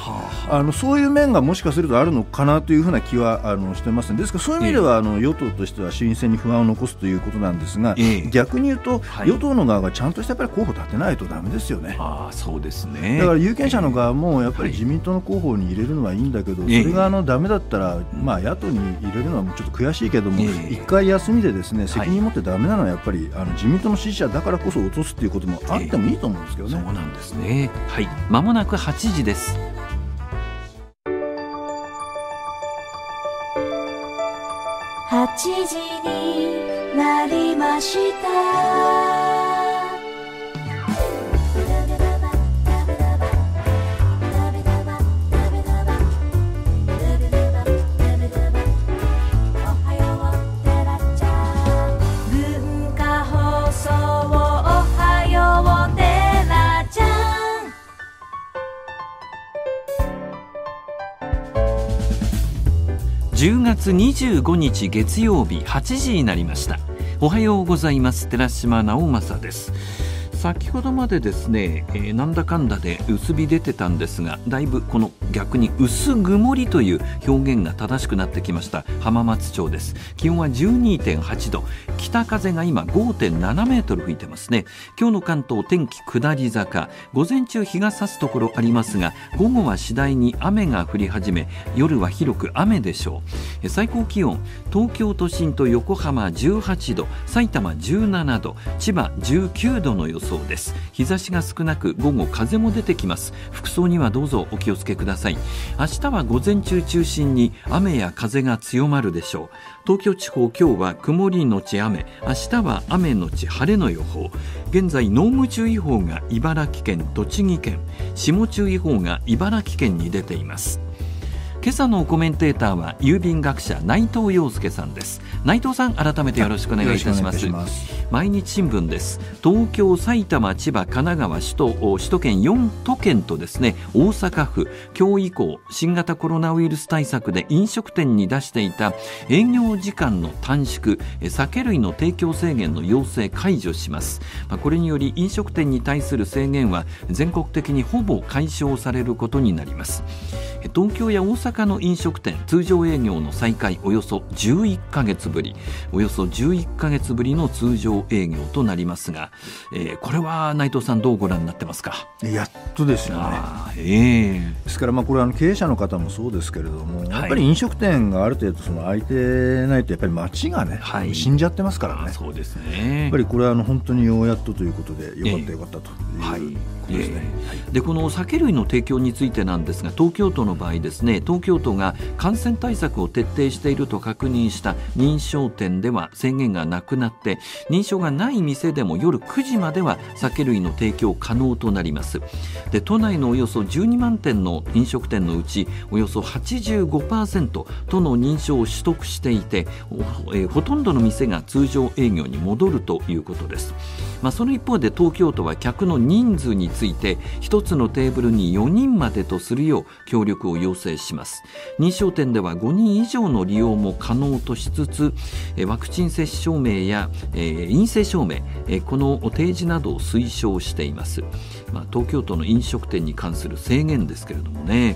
あのそういう面がもしかするとあるのかなというふうな気はあのしてます。ですからそういう意味では、えーあの与党としては衆院選に不安を残すということなんですが、え逆に言うと、はい、与党の側がちゃんとしたやっぱり候補立てないとだめですよねあそうですねだから有権者の側もやっぱり自民党の候補に入れるのはいいんだけど、それがあのだったら、まあ、野党に入れるのはちょっと悔しいけども、え、一、回休みでですね責任持ってだめなのはやっぱり、あの自民党の支持者だからこそ落とすということもあってもいいと思うんですけどね。そうなんですねはい間もなく8時です8時になりました10月25日月曜日8時になりましたおはようございます寺島直政です先ほどまでですね、えー、なんだかんだで薄日出てたんですがだいぶこの逆に薄曇りという表現が正しくなってきました浜松町です気温は12.8度北風が今5.7メートル吹いてますね今日の関東天気下り坂午前中日が差すところありますが午後は次第に雨が降り始め夜は広く雨でしょう最高気温東京都心と横浜18度埼玉17度千葉19度の予想そうです日差しが少なく午後風も出てきます服装にはどうぞお気をつけください明日は午前中中心に雨や風が強まるでしょう東京地方今日は曇りのち雨明日は雨のち晴れの予報現在濃霧注意報が茨城県栃木県霜注意報が茨城県に出ています今朝のコメンテーターは郵便学者内藤洋介さんです内藤さん改めてよろしくお願いいたします毎日新聞です東京埼玉千葉神奈川首都首都圏4都県とですね大阪府今日以降新型コロナウイルス対策で飲食店に出していた営業時間の短縮酒類の提供制限の要請解除しますこれにより飲食店に対する制限は全国的にほぼ解消されることになります東京や大阪阪の飲食店通常営業の再開およそ11ヶ月ぶりおよそ11ヶ月ぶりの通常営業となりますが、えー、これは内藤さんどうご覧になってますかやっとですよね、えー、ですからまあこれあの経営者の方もそうですけれども、やっぱり飲食店がある程度その空いてないとやっぱり街がね、はい、死んじゃってますからねそうですねやっぱりこれはあの本当にようやっとということでよかったよかったということですね、えーでこの酒類の提供についてなんですが東京都の場合ですね東京都が感染対策を徹底していると確認した認証店では制限がなくなって認証がない店でも夜9時までは酒類の提供可能となりますで都内のおよそ12万店の飲食店のうちおよそ85%都の認証を取得していて、えー、ほとんどの店が通常営業に戻るということです、まあ、その一方で東京都は客の人数について1つのテーブルに4人までとするよう協力を要請しまます認証店では5人以上の利用も可能としつつワクチン接種証明や陰性証明この提示などを推奨しています、まあ、東京都の飲食店に関する制限ですけれどもね、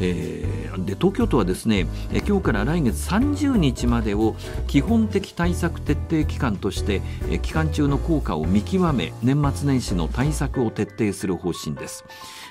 えー、で東京都はですね今日から来月30日までを基本的対策徹底期間として期間中の効果を見極め年末年始の対策を徹底する方針です。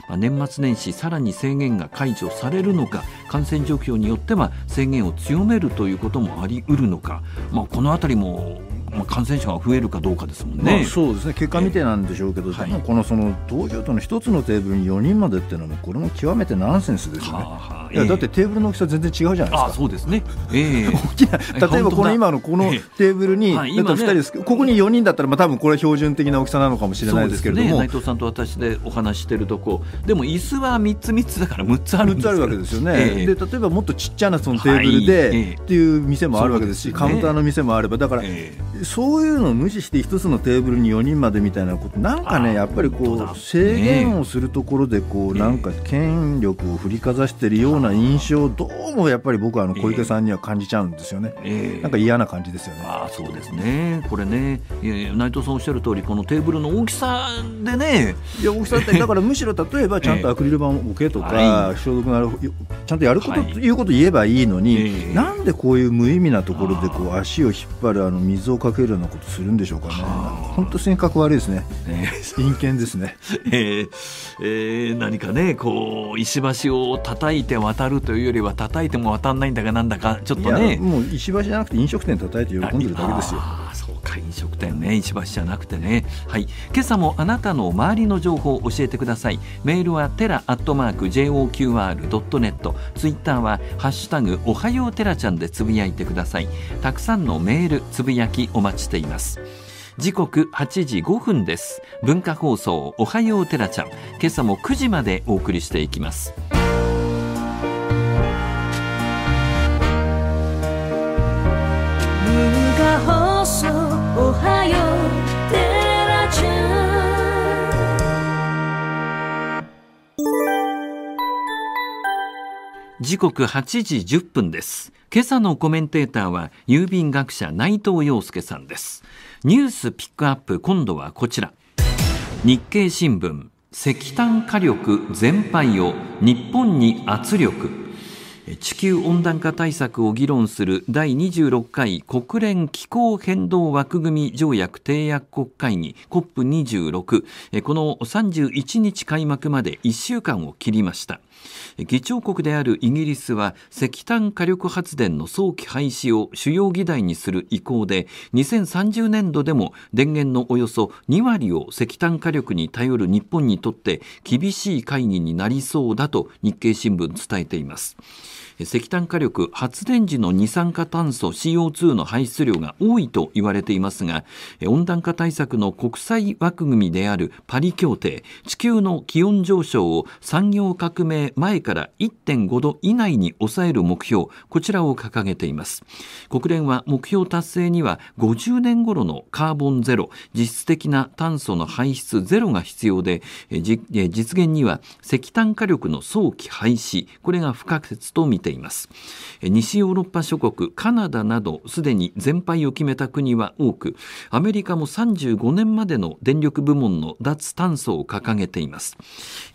まあ、年末年始さらに制限が解除されるのか感染状況によっては制限を強めるということもあり得るのか、まあ、この辺りもまあ、感染者が増えるかどうかですもんね、まあ、そうですね結果見てなんでしょうけど、はい、でもこのその東京都の一つのテーブルに4人までっていうのもこれも極めてナンセンスですね。はあはあ、いやだってテーブルの大きさ全然違うじゃないですか。あそうですね、えー、大きな例えばこの今のこのテーブルに、えーはいね、ここに4人だったら、まあ、多分これ標準的な大きさなのかもしれないですけれども、ね、内藤さんと私でお話してるとこでも椅子は3つ3つだから6つあるんですあるわけですよね、えー、で例えばもっとちっちゃなそのテーブルで、っていう店もあるわけですし、ね、カウンターの店もあればだから、えーそういうのを無視して一つのテーブルに4人までみたいなことなんかねやっぱりこう制限をするところでこう、なんか権力を振りかざしているような印象をどうもやっぱり僕はあの小池さんには感じちゃうんですよね、えなんか嫌な感じですよね。あそうですねこれね内藤さんおっしゃる通りこのテーブルの大きさでねいや大きさって (laughs) だからむしろ例えばちゃんとアクリル板を置けとか、消毒なるちゃんとやること、はい、いうこと言えばいいのに、なんでこういう無意味なところでこう足を引っ張るあの水をかカケールなことするんでしょうかね本当性格悪いですね、えー、陰険ですね、(laughs) えーえー、何かねこう石橋を叩いて渡るというよりは叩いても渡らないんだかなんだかちょっとねもう石橋じゃなくて飲食店叩いて喜んでるだけですよか飲食店ね石橋じゃなくてねはい今朝もあなたの周りの情報を教えてくださいメールはテラアットマーク JOQR.net ツイッターはハッシュタグおはようテラちゃんでつぶやいてくださいたくさんのメールつぶやきお待ちしています時刻8時5分です文化放送おはようテラちゃん今朝も9時までお送りしていきます時刻8時1分です今朝のコメンテーターは郵便学者内藤洋介さんですニュースピックアップ今度はこちら日経新聞石炭火力全廃を日本に圧力地球温暖化対策を議論する第26回国連気候変動枠組条約締約国会議 COP26 この31日開幕まで1週間を切りました議長国であるイギリスは石炭火力発電の早期廃止を主要議題にする意向で2030年度でも電源のおよそ2割を石炭火力に頼る日本にとって厳しい会議になりそうだと日経新聞伝えています。石炭火力発電時の二酸化炭素 CO2 の排出量が多いと言われていますが温暖化対策の国際枠組みであるパリ協定地球の気温上昇を産業革命前から1.5度以内に抑える目標こちらを掲げています国連は目標達成には50年頃のカーボンゼロ実質的な炭素の排出ゼロが必要で実現には石炭火力の早期廃止これが不可欠とみてています西ヨーロッパ諸国カナダなどすでに全廃を決めた国は多くアメリカも35年までの電力部門の脱炭素を掲げています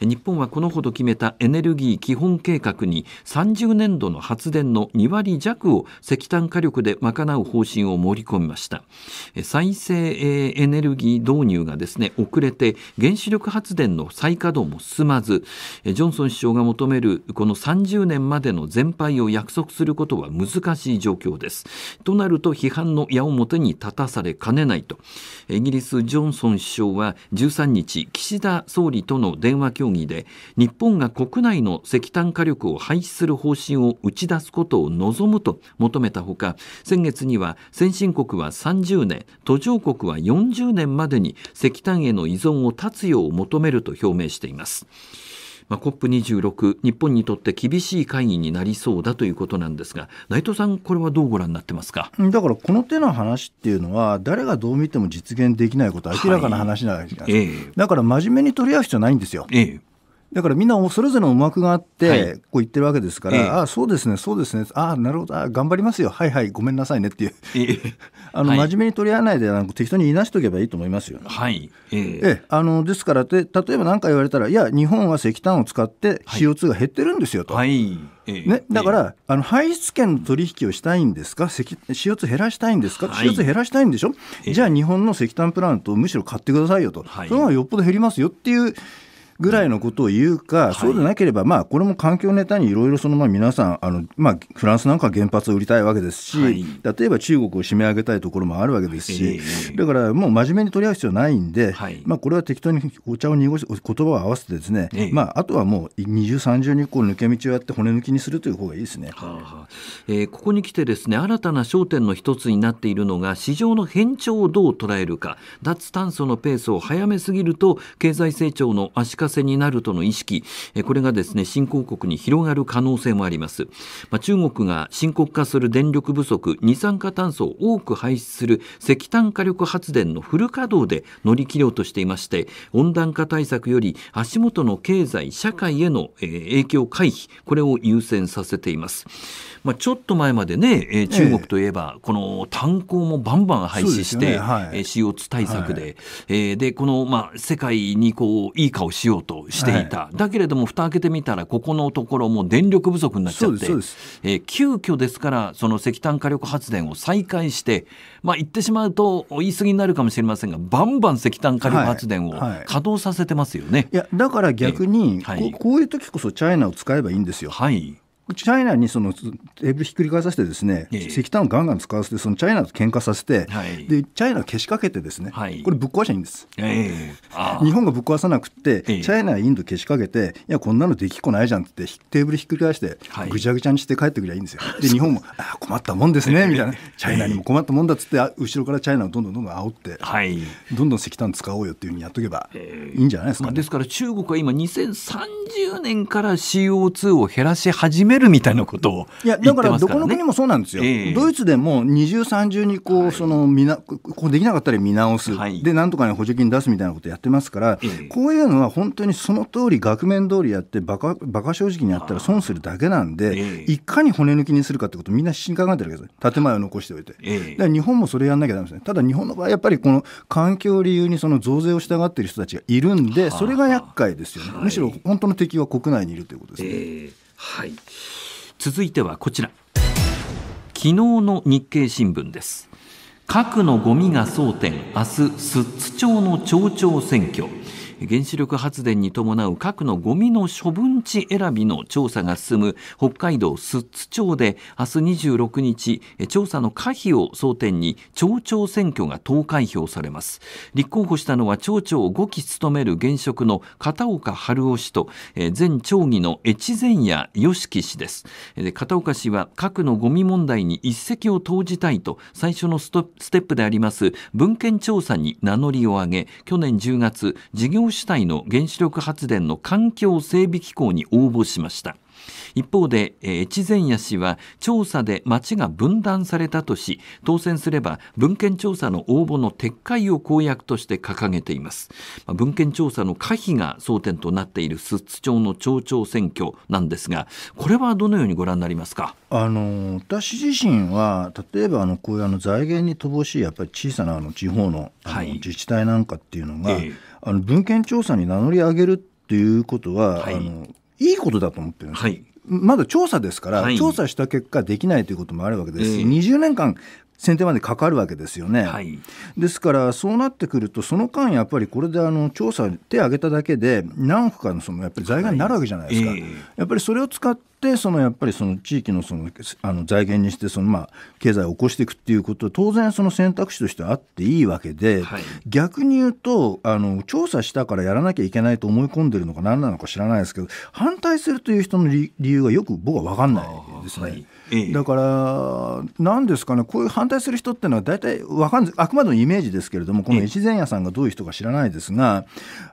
日本はこのほど決めたエネルギー基本計画に30年度の発電の2割弱を石炭火力で賄う方針を盛り込みました再生エネルギー導入がですね遅れて原子力発電の再稼働も進まずジョンソン首相が求めるこの30年までの全連敗を約束することは難しい状況です。となると批判の矢面に立たされかねないと。イギリス、ジョンソン首相は13日、岸田総理との電話協議で、日本が国内の石炭火力を廃止する方針を打ち出すことを望むと求めたほか、先月には先進国は30年、途上国は40年までに石炭への依存を断つよう求めると表明しています。まあ、COP26 日本にとって厳しい会議になりそうだということなんですが内藤さんこれはどうご覧になってますかだからこの手の話っていうのは誰がどう見ても実現できないことは明らかな話なわけじゃないですか、はいえー、だから真面目に取り合う必要ないんですよ。えーだからみんなそれぞれの思惑があって、こう言ってるわけですから、はい、ああ、そうですね、そうですね、ああ、なるほど、あ頑張りますよ、はいはい、ごめんなさいねっていう、(laughs) あの、真面目に取り合わないで、なんか適当に言いなしとけばいいと思いますよ、ね、はい。えー、え、あの、ですからで、例えば何か言われたら、いや、日本は石炭を使って CO2 が減ってるんですよと。はい、はいね、だから、あの排出権の取引をしたいんですか、CO2 減らしたいんですか、はい、CO2 減らしたいんでしょ、じゃあ日本の石炭プラントをむしろ買ってくださいよと、はい、その方がよっぽど減りますよっていうぐらいのことを言うか、うん、そうでなければ、まあ、これも環境ネタにいろいろそのまあ皆さんあの、まあ、フランスなんか原発を売りたいわけですし、はい、例えば中国を締め上げたいところもあるわけですし、えー、だからもう真面目に取り合う必要ないんで、はい、まあ、これは適当にお茶を濁し言葉を合わせてですね、えー、まあ、あとはもう二重三重にこう抜け道をやって骨抜きにするという方がいいですね、はあはあ、えー、ここに来てですね新たな焦点の一つになっているのが市場の変調をどう捉えるか脱炭素のペースを早めすぎると経済成長の足かかせになるとの意識、これがですね、新興国に広がる可能性もあります。まあ、中国が深刻化する電力不足、二酸化炭素を多く排出する石炭火力発電のフル稼働で乗り切ろうとしていまして、温暖化対策より足元の経済、社会への影響回避、これを優先させています。まあ、ちょっと前までね、えー、中国といえば、この炭鉱もバンバン廃止して、ねはい、CO2 対策で、はい、えー、でこの、まあ、世界にこういい顔しようとしていた、はい、だけれども、蓋開けてみたら、ここのところ、も電力不足になっちゃって、えー、急遽ですから、その石炭火力発電を再開して、まあ、言ってしまうと、言い過ぎになるかもしれませんが、バンバン石炭火力発電を稼働させてますよね。はい、いやだから逆に、えー、こういう時こそチャイナを使えばいいんですよ。はいチャイナにそのテーブルひっくり返させてですね、石炭をガンガン使わせてそのチャイナと喧嘩させて、はい、でチャイナをけしかけてですね、はい、これぶっ壊しゃいいんです、ええ、日本がぶっ壊さなくて、チャイナやインドけしかけていやこんなのできっこないじゃんってテーブルひっくり返して、はい、ぐちゃぐちゃにして帰ってくりゃいいんですよ (laughs) で日本もあ困ったもんですねみたいなチャイナにも困ったもんだっつって後ろからチャイナをどんどんどんどん煽って、はい、どんどん石炭使おうよっていうふうにやっとけばいいんじゃないですか、ね、まあ、ですから中国は今2030年から CO2 を減らし始めめるみたいなことを、ね、いやだからどこの国もそうなんですよ、えー、ドイツでも二重三重にこう、そのみなこうできなかったら見直す、はい、でなんとか補助金出すみたいなことやってますから、えー、こういうのは本当にその通り額面通りやってバカバカ正直にやったら損するだけなんで、えー、いかに骨抜きにするかってことみんな必死に考えてるわけです建前を残しておいて、だから日本もそれやらなきゃだめですねただ日本の場合やっぱりこの環境を理由にその増税を従っている人たちがいるんでそれが厄介ですよねむしろ本当の敵は国内にいるということですね。はい、続いてはこちら昨日の日経新聞です核のゴミが争点明日寿都町の町長選挙原子力発電に伴う核のゴミの処分地選びの調査が進む北海道寿都町で明日26日調査の可否を争点に町長選挙が投開票されます立候補したのは町長を5期務める現職の片岡春夫氏と前町議の越前谷義樹氏です片岡氏は核のゴミ問題に一石を投じたいと最初のステップであります文献調査に名乗りを上げ去年10月事業京市内の原子力発電の環境整備機構に応募しました一方で越前谷氏は調査で町が分断されたとし当選すれば文献調査の応募の撤回を公約として掲げています文献調査の可否が争点となっている寿都町の町長選挙なんですがこれはどのようにご覧になりますかあの私自身は例えばあのこういうあの財源に乏しいやっぱり小さなあの地方の、はい、自治体なんかっていうのが、ええあの文献調査に名乗り上げるっていうことは、はい、あのいいことだと思ってるんです、はい、まだ調査ですから、はい、調査した結果できないということもあるわけですえー、20年間先手までかかるわけですよね。はい、ですからそうなってくるとその間やっぱりこれであの調査手を挙げただけで何億かのそのやっぱり財源になるわけじゃないですか。はいえー、やっぱりそれを使ってそのやっぱりその地域のそのあの財源にしてそのまあ経済を起こしていくっていうことは当然その選択肢としてあっていいわけで、はい、逆に言うとあの調査したからやらなきゃいけないと思い込んでるのか何なのか知らないですけど反対するという人の理由がよく僕は分かんないですね。だから、なんですかね、こういう反対する人っていうのは、大体わかんあくまでもイメージですけれども、この越前屋さんがどういう人か知らないですが、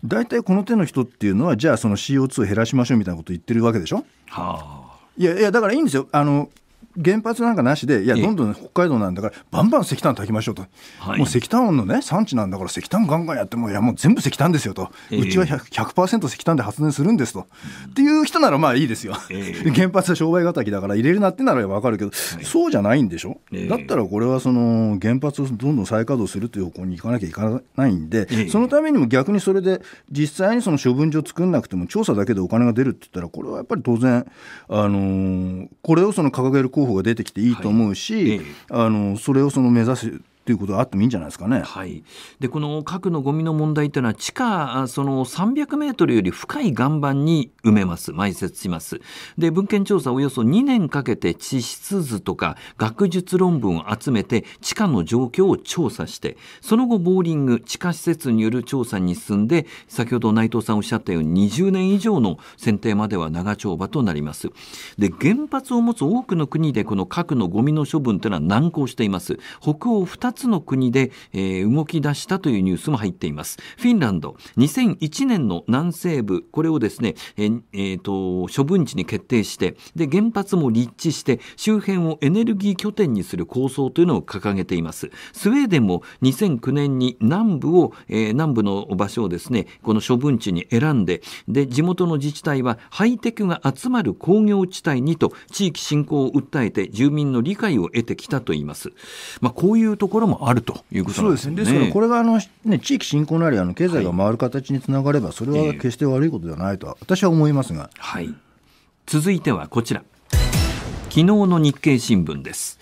大体この手の人っていうのは、じゃあ、その CO2 を減らしましょうみたいなことを言ってるわけでしょ。はあいやいやだからいいんですよあの原発なんかなしで、いや、どんどん北海道なんだから、バンバン石炭炊きましょうと、はい、もう石炭の、ね、産地なんだから、石炭ガンガンやっても、いや、もう全部石炭ですよと、えー、うちは 100%, 100石炭で発電するんですと、っていう人ならまあいいですよ、えー、(laughs) 原発は商売敵だから、入れるなってなら分かるけど、はい、そうじゃないんでしょ、えー、だったらこれはその原発をどんどん再稼働するという方向に行かなきゃいかないんで、そのためにも逆にそれで、実際にその処分所作んなくても、調査だけでお金が出るって言ったら、これはやっぱり当然、あのー、これをその掲げる候補が出てきていいと思うし、はい、あのそれをその目指すということがあってもいいんじゃないですかね。はい、でこの核のゴミの問題というのは地下その300メートルより深い岩盤に埋めます埋設します。で文献調査およそ2年かけて地質図とか学術論文を集めて地下の状況を調査してその後ボーリング地下施設による調査に進んで先ほど内藤さんおっしゃったように20年以上の選定までは長丁場となります。で原発を持つ多くの国でこの核のゴミの処分というのは難航しています。北欧2つつの国で、えー、動き出したというニュースも入っていますフィンランド2001年の南西部これをですね、えー、えー、と処分地に決定してで原発も立地して周辺をエネルギー拠点にする構想というのを掲げていますスウェーデンも2009年に南部を、えー、南部の場所をですねこの処分地に選んでで地元の自治体はハイテクが集まる工業地帯にと地域振興を訴えて住民の理解を得てきたといいます、まあ、こういうところろもあるということなんですね。そうですね。ですからこれがあの、ね、地域振興なりあの経済が回る形につながれば、それは決して悪いことではないとは私は思いますが。はい。続いてはこちら。昨日の日経新聞です。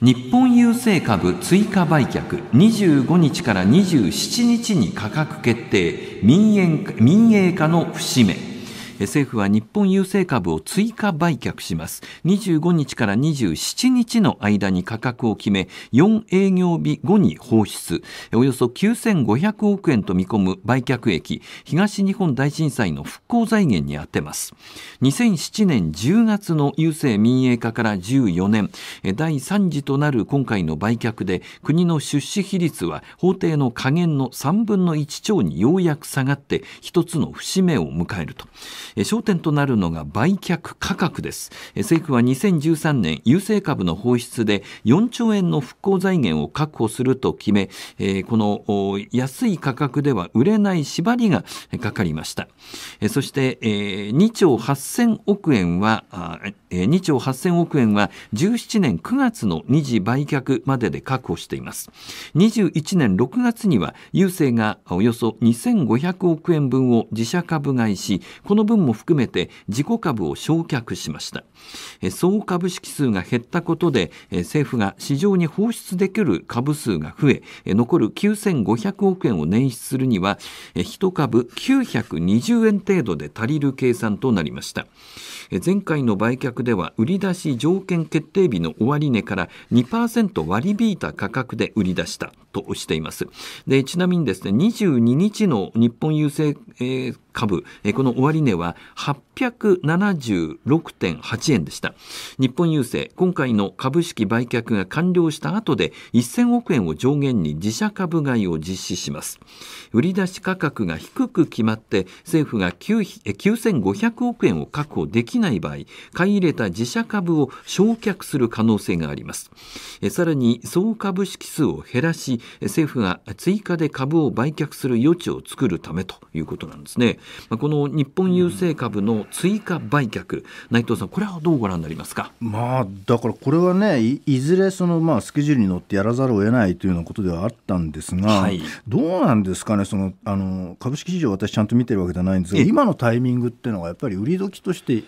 日本郵政株追加売却25日から27日に価格決定民営化の節目政府は日本郵政株を追加売却します25日から27日の間に価格を決め4営業日後に放出およそ9500億円と見込む売却益東日本大震災の復興財源に充てます2007年10月の郵政民営化から14年第3次となる今回の売却で国の出資比率は法定の下限の3分の1兆にようやく下がって一つの節目を迎えると焦点となるのが売却価格です政府は2013年郵政株の放出で4兆円の復興財源を確保すると決めこの安い価格では売れない縛りがかかりましたそして2兆8000億円は2兆8000億円は17年9月の二次売却までで確保しています21年6月には郵政がおよそ2500億円分を自社株買いしこの分も含めて自己株を焼却しました総株式数が減ったことで政府が市場に放出できる株数が増え残る9500億円を捻出するには1株920円程度で足りる計算となりました前回の売却では売り出し条件決定日の終値から2%割り引いた価格で売り出したとしていますでちなみにですね22日の日本郵政、えー株、この終値は876.8円でした。日本郵政、今回の株式売却が完了した後で1000億円を上限に自社株買いを実施します。売り出し価格が低く決まって政府が9500億円を確保できない場合、買い入れた自社株を償却する可能性があります。さらに総株式数を減らし、政府が追加で株を売却する余地を作るためということなんですね。まこの日本郵政株の追加売却内藤さんこれはどうご覧になりますかまあだからこれはねいずれそのまあスケジュールに乗ってやらざるを得ないというようなことではあったんですが、はい、どうなんですかねそのあの株式市場私ちゃんと見てるわけじゃないんですが今のタイミングっていうのがやっぱり売り時として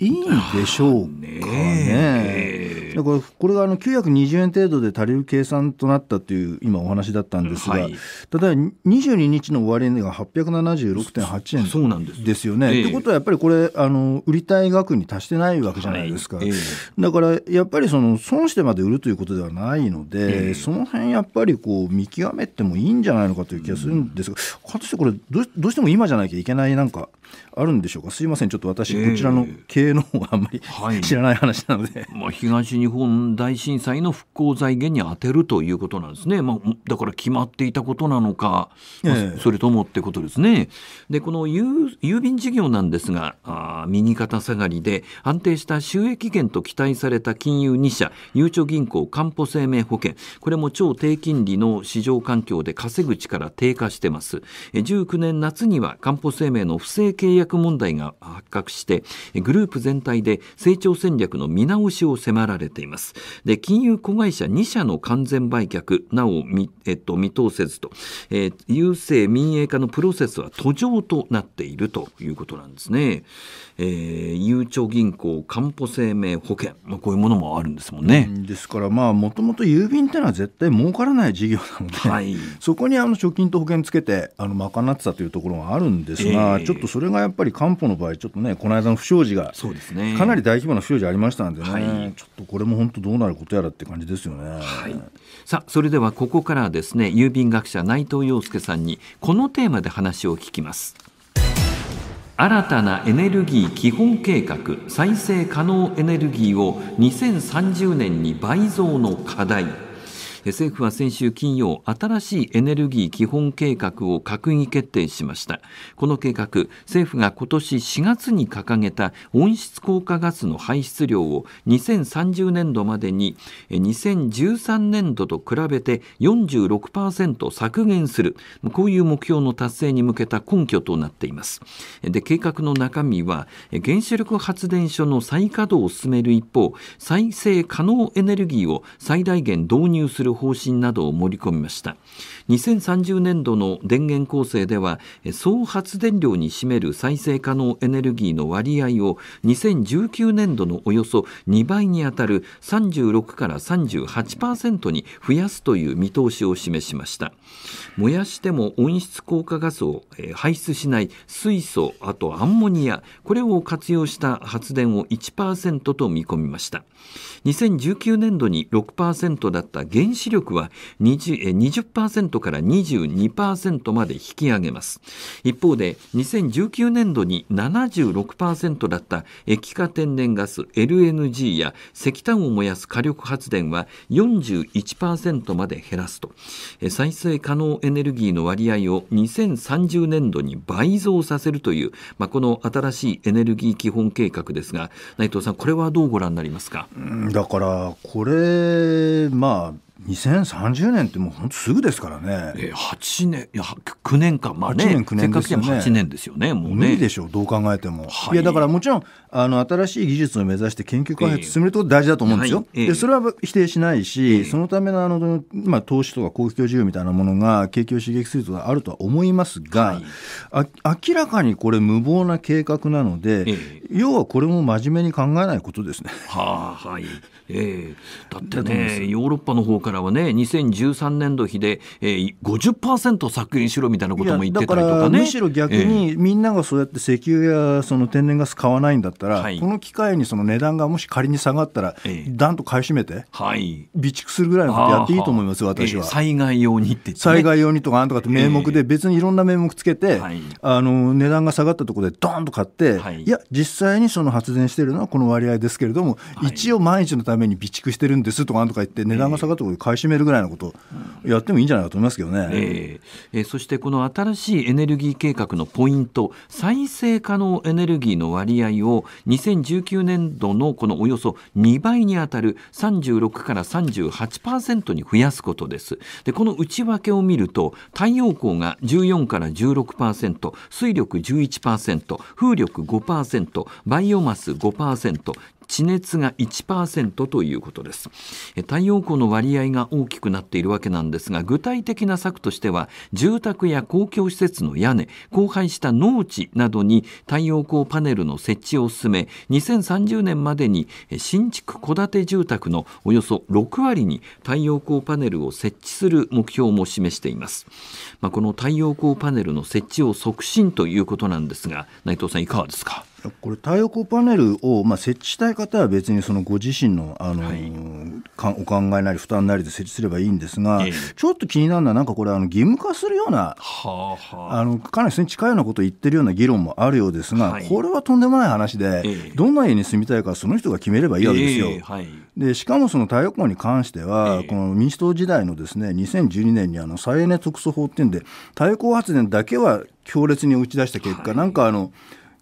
いいんでしょうかね。だからこれがあの920円程度で足りる計算となったという今お話だったんですが、はい、ただ22日の終値が876.8円そうなんですよね。と、えー、いうことはやっぱりこれあの売りたい額に達してないわけじゃないですか、はいえー、だからやっぱりその損してまで売るということではないので、えー、その辺やっぱりこう見極めてもいいんじゃないのかという気がするんですが、うん、かてこれどうしても今じゃなきゃいけないなんかあるんでしょうかすいませんちょっと私、こちらの経営の方があんまり、知らない話なので、まあ、東日本大震災の復興財源に充てるということなんですね、まあ、だから決まっていたことなのか、まあ、それともってことですね。でこの郵郵便事業なんですがあ右肩下がりで安定した収益源と期待された金融2社ゆうちょ銀行か保生命保険これも超低金利の市場環境で稼ぐ力低下してます19年夏にはかんぽ生命の不正契約問題が発覚してグループ全体で成長戦略の見直しを迫られていますで金融子会社2社の完全売却なお見,、えっと、見通せずと、えー、郵政民営化のプロセスは途上となっているということなんですね。えー、ゆうちょ銀行かんぽ生命保険、まあ、こういうものもあるんですもんね。ですからもともと郵便っていうのは絶対儲からない事業なので、はい、そこにあの貯金と保険つけてあの賄ってたというところがあるんですが、えー、ちょっとそれがやっぱりかんぽの場合ちょっとねこの間の不祥事がそうです、ね、かなり大規模な不祥事ありましたんでね、はい、ちょっとこれも本当どうなることやらって感じですよね。はい、さあそれではここからですね郵便学者内藤洋介さんにこのテーマで話を聞きます。新たなエネルギー基本計画再生可能エネルギーを2030年に倍増の課題政府は先週金曜新しいエネルギー基本計画を閣議決定しましたこの計画政府が今年4月に掲げた温室効果ガスの排出量を2030年度までに2013年度と比べて46%削減するこういう目標の達成に向けた根拠となっていますで計画の中身は原子力発電所の再稼働を進める一方再生可能エネルギーを最大限導入する方針などを盛り込みました2030年度の電源構成では総発電量に占める再生可能エネルギーの割合を2019年度のおよそ2倍にあたる36から38%に増やすという見通しを示しました燃やしても温室効果ガスを排出しない水素あとアンモニアこれを活用した発電を1%と見込みました2019年度に6%だった原子力は 20%, 20から22%まで引き上げます一方で2019年度に76%だった液化天然ガス LNG や石炭を燃やす火力発電は41%まで減らすと再生可能エネルギーの割合を2030年度に倍増させるという、まあ、この新しいエネルギー基本計画ですが内藤さんこれはどうご覧になりますかだからこれまあ2030年ってもう本当すぐですからね、えー、8年いや9年間まあね8年9年ですよね8年ですよねもうね無理でしょうどう考えても、はい、いやだからもちろんあの新しい技術を目指して研究開発進めること大事だと思うんですよ、えーはい、でそれは否定しないし、えー、そのためのあの、まあ、投資とか公共事業みたいなものが景気を刺激するとかあるとは思いますが、はい、あ明らかにこれ無謀な計画なので、要はこれも真面目に考えないことですね。はあはいえー、だってねヨーロッパの方からはね2013年度比で、えー、50%削減しろみたいなことも言ってたりとかねむしろ逆に、みんながそうやって石油やその天然ガス買わないんだったら、はい、この機会にその値段がもし仮に下がったら、えー、と買い占めて、はい、備蓄するぐらいのことやっていいと思います私は、えー、災害用にって、ね、災害用にとかなんとかって名目で別にいろんな名目つけて、はい、あの値段が下がったところでどんと買って、はい、いや実際にその発電してるのはこの割合ですけれども、一応毎日のためために備蓄してるんですとかなんとか言って値段が下がったころで買い占めるぐらいのことやってもいいんじゃないかと思いますけどね、えー、えー、そしてこの新しいエネルギー計画のポイント再生可能エネルギーの割合を2019年度のこのおよそ2倍にあたる36から38%に増やすことですでこの内訳を見ると太陽光が14から16%水力11%風力5%バイオマス5%地熱が1%ということです太陽光の割合が大きくなっているわけなんですが具体的な策としては住宅や公共施設の屋根荒廃した農地などに太陽光パネルの設置を進め2030年までに新築戸建て住宅のおよそ6割に太陽光パネルを設置する目標も示しています、まあ、この太陽光パネルの設置を促進ということなんですが内藤さんいかがですかこれ太陽光パネルを、まあ、設置したい方は別にそのご自身のあの、はい、お考えなり負担なりで設置すればいいんですが、ええ、ちょっと気になるのはなんかこれあの義務化するような、はあはあ、あのかなりそれに近いようなことを言ってるような議論もあるようですが、はい、これはとんでもない話で、え、どんな家に住みたいかその人が決めればいいわけですよ。はい、でしかもその太陽光に関しては、この民主党時代のですね2012年にあの再エネ特措法っていうんで太陽光発電だけは強烈に打ち出した結果、はい、なんかあの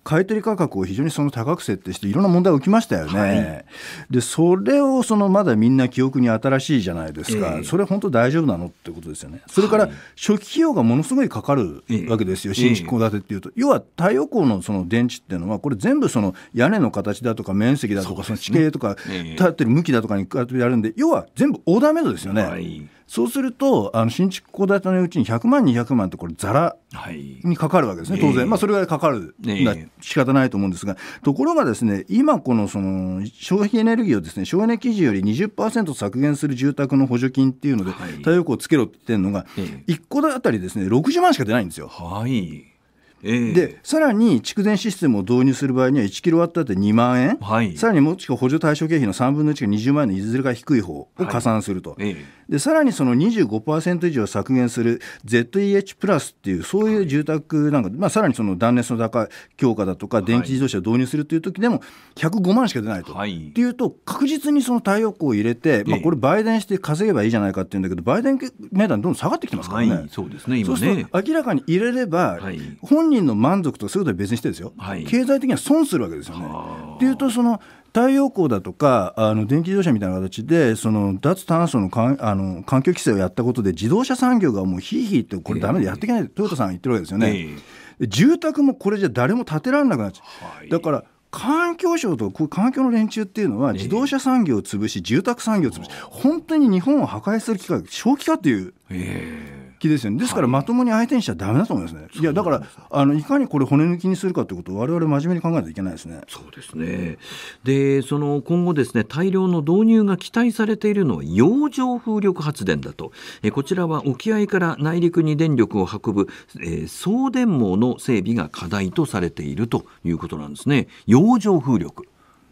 買取価格を非常にその高く設定していろんな問題が起きましたよね、はい、でそれをそのまだみんな記憶に新しいじゃないですか、えー、それ本当大丈夫なのってことですよねそれから初期費用がものすごいかかるわけですよ、新築戸建てっていうと、要は太陽光のその電池っていうのはこれ全部その屋根の形だとか面積だとかその地形とか立ってる向きだとかに比べてやるんで要は全部オーダーメイドですよね。はいそうするとあの新築戸建てのうちに100万200万ってこれざらにかかるわけですね、当然、えー、まあ、それぐらいかかるが仕方ないと思うんですが、ところがですね今このその消費エネルギーをですね省エネ基準より20%削減する住宅の補助金っていうので、太陽光をつけろって言ってるのが、1戸当たりですね60万しか出ないんですよ。はいえー、でさらに蓄電システムを導入する場合には1キロワットでたり2万円、はい、さらにもしくは補助対象経費の3分の1が20万円のいずれか低い方を加算すると、はい、でさらにその25%以上削減する ZEH プラスっていうそういう住宅なんか、はい、まあ、さらにその断熱の高強化だとか電気自動車を導入するという時でも105万しか出ないと。はい、っていうと確実にその太陽光を入れて、まあ、これ売電して稼げばいいじゃないかっていうんだけど売電値段どんどん下がってきてますからね。そうですね今ねそうすると明らかに入れれば、本人人の満足とそういうことは別にしてですよ、はい、経済的には損するわけですよね。っていうとその太陽光だとかあの電気自動車みたいな形でその脱炭素のかんあの環境規制をやったことで自動車産業がもうひいひいてこれだめでやっていけない、えー、トヨタさんが言ってるわけですよね、えー、住宅もこれじゃ誰も建てられなくなっちゃう、はい、だから環境省と環境の連中っていうのは自動車産業を潰し、えー、住宅産業を潰し本当に日本を破壊する機会長期化っていう。えー気ですよねですからまともに相手にしちゃだめだと思いますね、はい、いやだからあのいかにこれ骨抜きにするかということを我々真面目に考えないといけないですねそうですねでその今後ですね大量の導入が期待されているのは洋上風力発電だとえこちらは沖合から内陸に電力を運ぶ、えー、送電網の整備が課題とされているということなんですね洋上風力、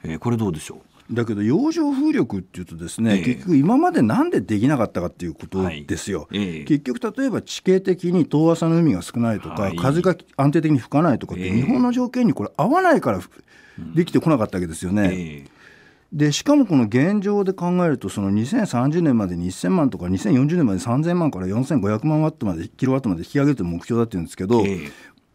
えー、これどうでしょうだけど洋上風力っていうとですね、えー、結局今までなんでできなかったかっていうことですよ、はいえー、結局例えば地形的に遠浅の海が少ないとか、はい、風が安定的に吹かないとかって、日本の条件にこれ合わないからできてこなかったわけですよね。でしかもこの現状で考えるとその2030年までに1000万とか2040年まで3000万から4500万ワットまでキロワットまで引き上げるという目標だっていうんですけど、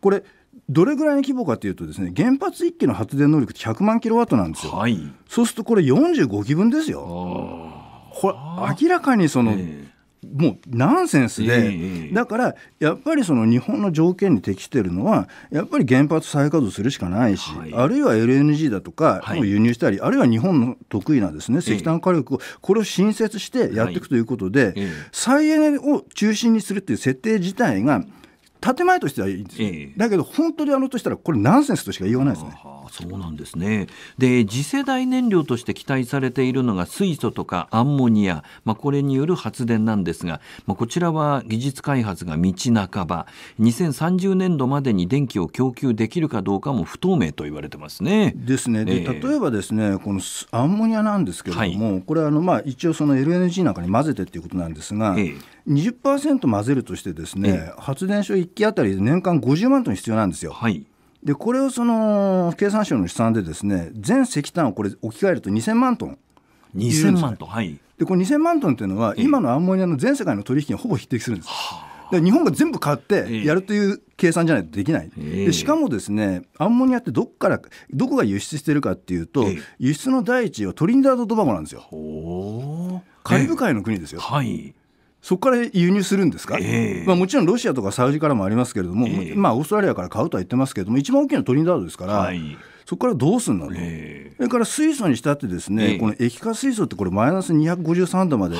これどれぐらいの規模かというとですね原発1基の発電能力って100万キロワットなんですよ、はい、そうするとこれ45基分ですよこれ明らかにその、えー、もうナンセンスで、えー、だからやっぱりその日本の条件に適しているのはやっぱり原発再稼働するしかないし、はい、あるいは LNG だとかい、輸入したり、あるいは日本の得意なですね石炭火力をこれを新設してやっていくということで、えー、再エネを中心にするっていう設定自体が、建前としてはいいんですよ、ええ、だけど本当にあのとしたらこれナンセンスとしか言わないですねそうなんですねで次世代燃料として期待されているのが水素とかアンモニア、まあ、これによる発電なんですが、まあ、こちらは技術開発が道半ば2030年度までに電気を供給できるかどうかも不透明と言われてますねですねで、え、例えばですねこのアンモニアなんですけども、はい、これはあのまあ一応その LNG なんかに混ぜてっていうことなんですが、ええ20%混ぜるとしてですね、発電所1基あたり年間50万トン必要なんですよ。はいでこれをその経産省の試算でですね全石炭をこれ置き換えると2000万トン2000万トンはいでこれ2000万トンっていうのは今のアンモニアの全世界の取引にほぼ匹敵するんです、えで日本が全部買ってやるという計算じゃないとできない、えでしかもですねアンモニアってどこからどこが輸出してるかっていうと、え輸出の第一位はトリニダード・トバゴなんですよカリブ海の国ですよ、はいそこから輸入するんですか、えー、まあ、もちろんロシアとかサウジからもありますけれども、えー、まあ、オーストラリアから買うとは言ってますけれども、一番大きいのはトリニダードですから。はいそこからどうすんだと、えー、それから水素にしたってですね、えー、この液化水素ってこれマイナス253度まで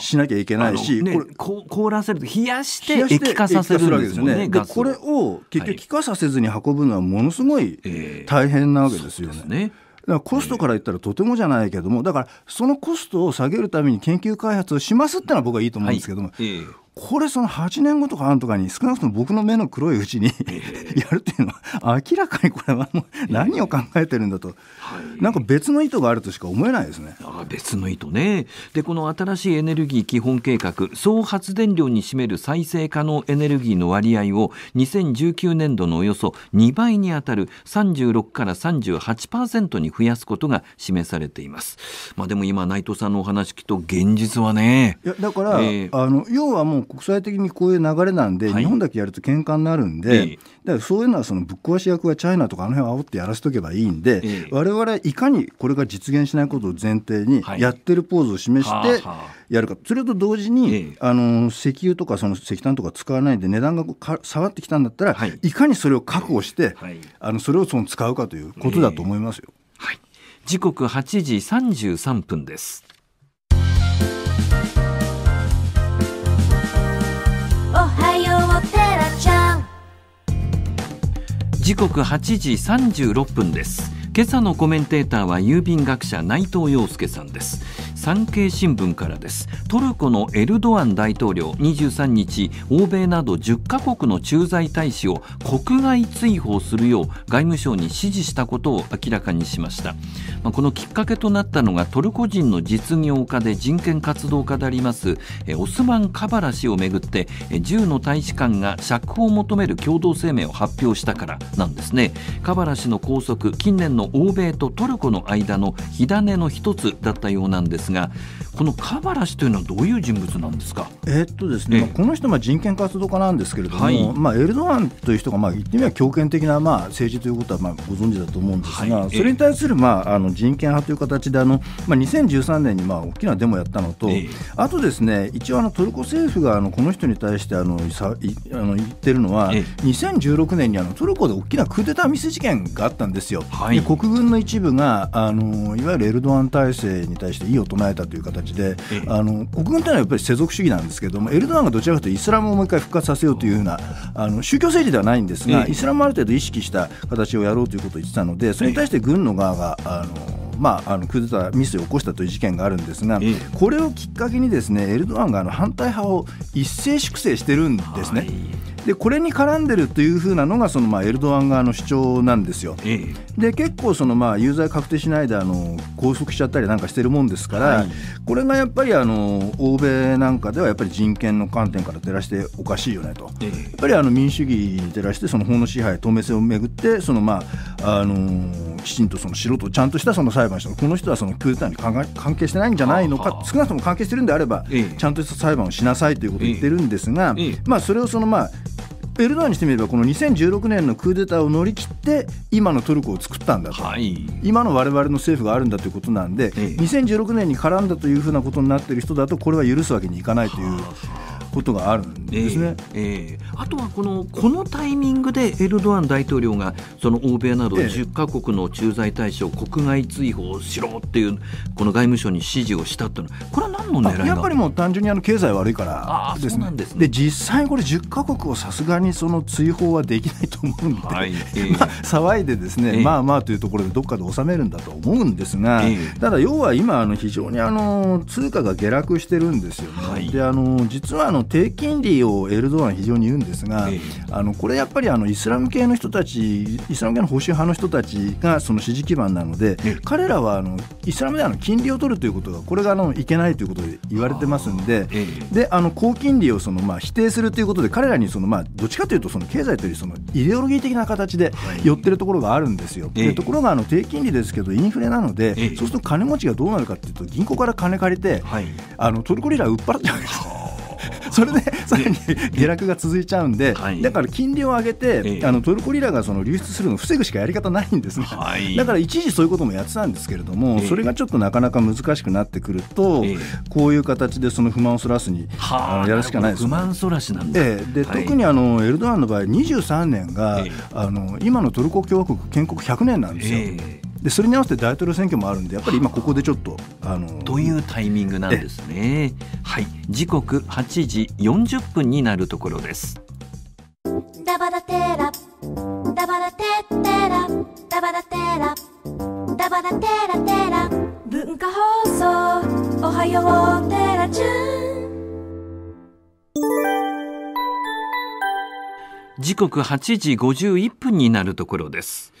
しなきゃいけないし、はあはあね、これ凍らせると冷やして液化させるわけですよね。でこれを結局気化させずに運ぶのはものすごい大変なわけですよね。はいえーだからコストから言ったらとてもじゃないけども、だからそのコストを下げるために研究開発をしますってのは僕はいいと思うんですけども、はいえこれその8年後とかなんとかに少なくとも僕の目の黒いうちにやるっていうのは明らかにこれはもう何を考えてるんだと。はい、なんか別の意図があるとしか思えないですね。あ別の意図ねでこの新しいエネルギー基本計画総発電量に占める再生可能エネルギーの割合を2019年度のおよそ2倍にあたる36から38%に増やすことが示されています。まあ、でも今内藤さんのお話聞くと現実はねいやだから、えー、あの要はもう国際的にこういう流れなんで、はい、日本だけやると喧嘩になるんで。えーだからそういうのはそのぶっ壊し役はチャイナとかあの辺を煽ってやらせとけばいいんで、えー、我々いかにこれが実現しないことを前提にやってるポーズを示してやるか、それと同時に、あの石油とかその石炭とか使わないで値段が下がってきたんだったら、い、かにそれを確保して、あのそれをその使うかということだと思いますよ。はい、時刻8時33分です。時刻8時36分です今朝のコメンテーターは郵便学者内藤洋介さんです産経新聞からですトルコのエルドアン大統領23日欧米など10カ国の駐在大使を国外追放するよう外務省に指示したことを明らかにしました、まあ、このきっかけとなったのがトルコ人の実業家で人権活動家でありますオスマン・カバラ氏をめぐって10の大使館が釈放を求める共同声明を発表したからなんですねカバラ氏の拘束近年の欧米とトルコの間の火種の一つだったようなんですががこのカバラ氏というのはどういう人物なんですか、えっとですね、この人は人権活動家なんですけれども、はい、まあ、エルドアンという人が、まあ、言ってみれば強権的な、まあ、政治ということは、まあ、ご存知だと思うんですが、はい、それに対する、まあ、あの人権派という形であの、まあ、2013年に、まあ、大きなデモをやったのと、えー、あとですね一応あのトルコ政府があのこの人に対してあのさいあの言ってるのは、えー、2016年にあのトルコで大きなクーデターミス事件があったんですよ。はい、国軍の一部があのいわゆるエルドアン体制に対していを唱えたという形で、あの国軍というのはやっぱり世俗主義なんですけども、エルドアンがどちらかというとイスラムをもう一回復活させようというようなあの宗教政治ではないんですが、イスラムをある程度意識した形をやろうということを言ってたので、それに対して軍の側が、あのまあ、あのクーデターミスを起こしたという事件があるんですが、これをきっかけにですねエルドアンがあの反対派を一斉粛清してるんですね。はいでこれに絡んでるというふうなのがそのまあエルドアン側の主張なんですよ。ええ、で結構そのまあ有罪確定しないであの拘束しちゃったりなんかしてるもんですから、はい、これがやっぱりあの欧米なんかではやっぱり人権の観点から照らしておかしいよねと、え、やっぱりあの民主主義に照らしてその法の支配透明性をめぐってそのまああのきちんとその素人ちゃんとしたその裁判したこの人はそのクーデターに関係してないんじゃないのか少なくとも関係してるんであれば、ちゃんとした裁判をしなさいということを言ってるんですが、まあそれをそのまあエルドアンにしてみればこの2016年のクーデターを乗り切って今のトルコを作ったんだと、はい、今の我々の政府があるんだということなんで、ええ、2016年に絡んだというふうなことになっている人だとこれは許すわけにいかないという。ことがあるんですね、えー、えー、あとはこのこのタイミングでエルドアン大統領がその欧米など10か国の駐在大使を国外追放しろっていうこの外務省に指示をしたというのはこれは何の狙いがやっぱりもう単純にあの経済悪いからですねで、ね、実際これ10か国をさすがにその追放はできないと思うんで、はいえー、(laughs) まあ、騒いでですね、えー、まあまあというところでどっかで収めるんだと思うんですが、えー、ただ要は今あの非常にあの通貨が下落してるんですよね。はい、であの実はあの低金利をエルドアン非常に言うんですが、あのこれやっぱりあのイスラム系の人たちイスラム系の保守派の人たちがその支持基盤なので、彼らはあのイスラムではの金利を取るということがこれがあのいけないということで言われてますんで,、であの高金利をそのまあ否定するということで彼らにそのまあどっちかというとその経済というそのイデオロギー的な形で寄ってるところがあるんですよ。ところがあの低金利ですけどインフレなので、そうすると金持ちがどうなるかというと銀行から金借りて、あのトルコリラ売っ払っちゃうけです。それで (laughs) さらに下落が続いちゃうんで、だから金利を上げて、あのトルコリラがその流出するのを防ぐしかやり方ないんですね、だから一時そういうこともやってたんですけれども、それがちょっとなかなか難しくなってくると、こういう形でその不満をそらすに、あのやるしかないです、不満そらしなんでで、特にあのエルドアンの場合23年が、あの今のトルコ共和国建国100年なんですよ。でそれに合わせて大統領選挙もあるんでやっぱり今ここでちょっとあのというタイミングなんですねはい時刻8時40分になるところです文化放送おはようテラちゃん時刻8時51分になるところです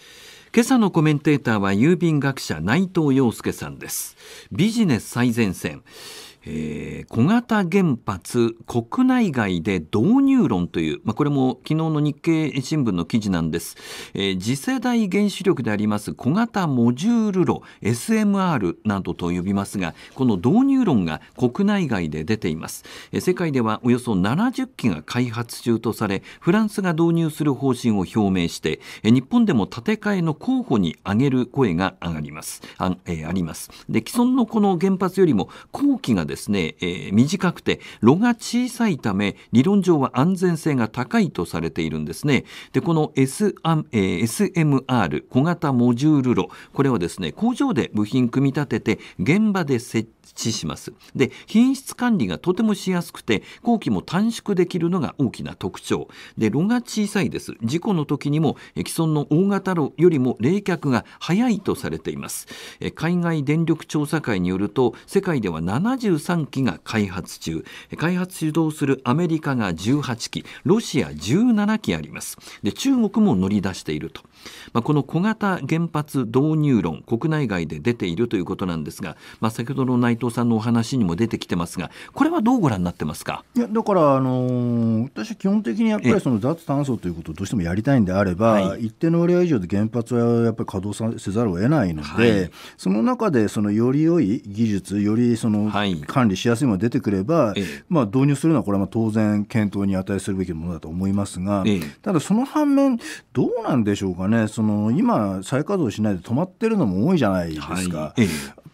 今朝のコメンテーターは郵便学者内藤洋介さんですビジネス最前線えー、小型原発国内外で導入論という、まあ、これも昨日の日経新聞の記事なんです、えー、次世代原子力であります小型モジュール炉 SMR などと呼びますがこの導入論が国内外で出ています、えー、世界ではおよそ70基が開発中とされフランスが導入する方針を表明して、えー、日本でも建て替えの候補に挙げる声が上がりますあ,、えー、ありますで既存のこの原発よりも後期がですですね、えー、短くて炉が小さいため理論上は安全性が高いとされているんですね。で、この S、えー、SMR 小型モジュール炉、これはですね、工場で部品組み立てて現場で設置致しますで品質管理がとてもしやすくて工期も短縮できるのが大きな特徴で炉が小さいです事故の時にも既存の大型炉よりも冷却が早いとされています海外電力調査会によると世界では73機が開発中開発主導するアメリカが18機ロシア17機ありますで中国も乗り出しているとまあ、この小型原発導入論国内外で出ているということなんですが、まあ、先ほどの内藤さんのお話にも出てきてますがこれはどうご覧になってますかいやだから、あのー、私は基本的にやっぱりその脱炭素ということをどうしてもやりたいんであれば、はい、一定の割合以上で原発はやっぱり稼働せざるを得ないので、はい、その中でそのより良い技術よりその管理しやすいものが出てくれば、はい、まあ、導入するのはこれは当然検討に値するべきものだと思いますが、ただその反面どうなんでしょうかねねその今再稼働しないで止まってるのも多いじゃないですか、はい、やっ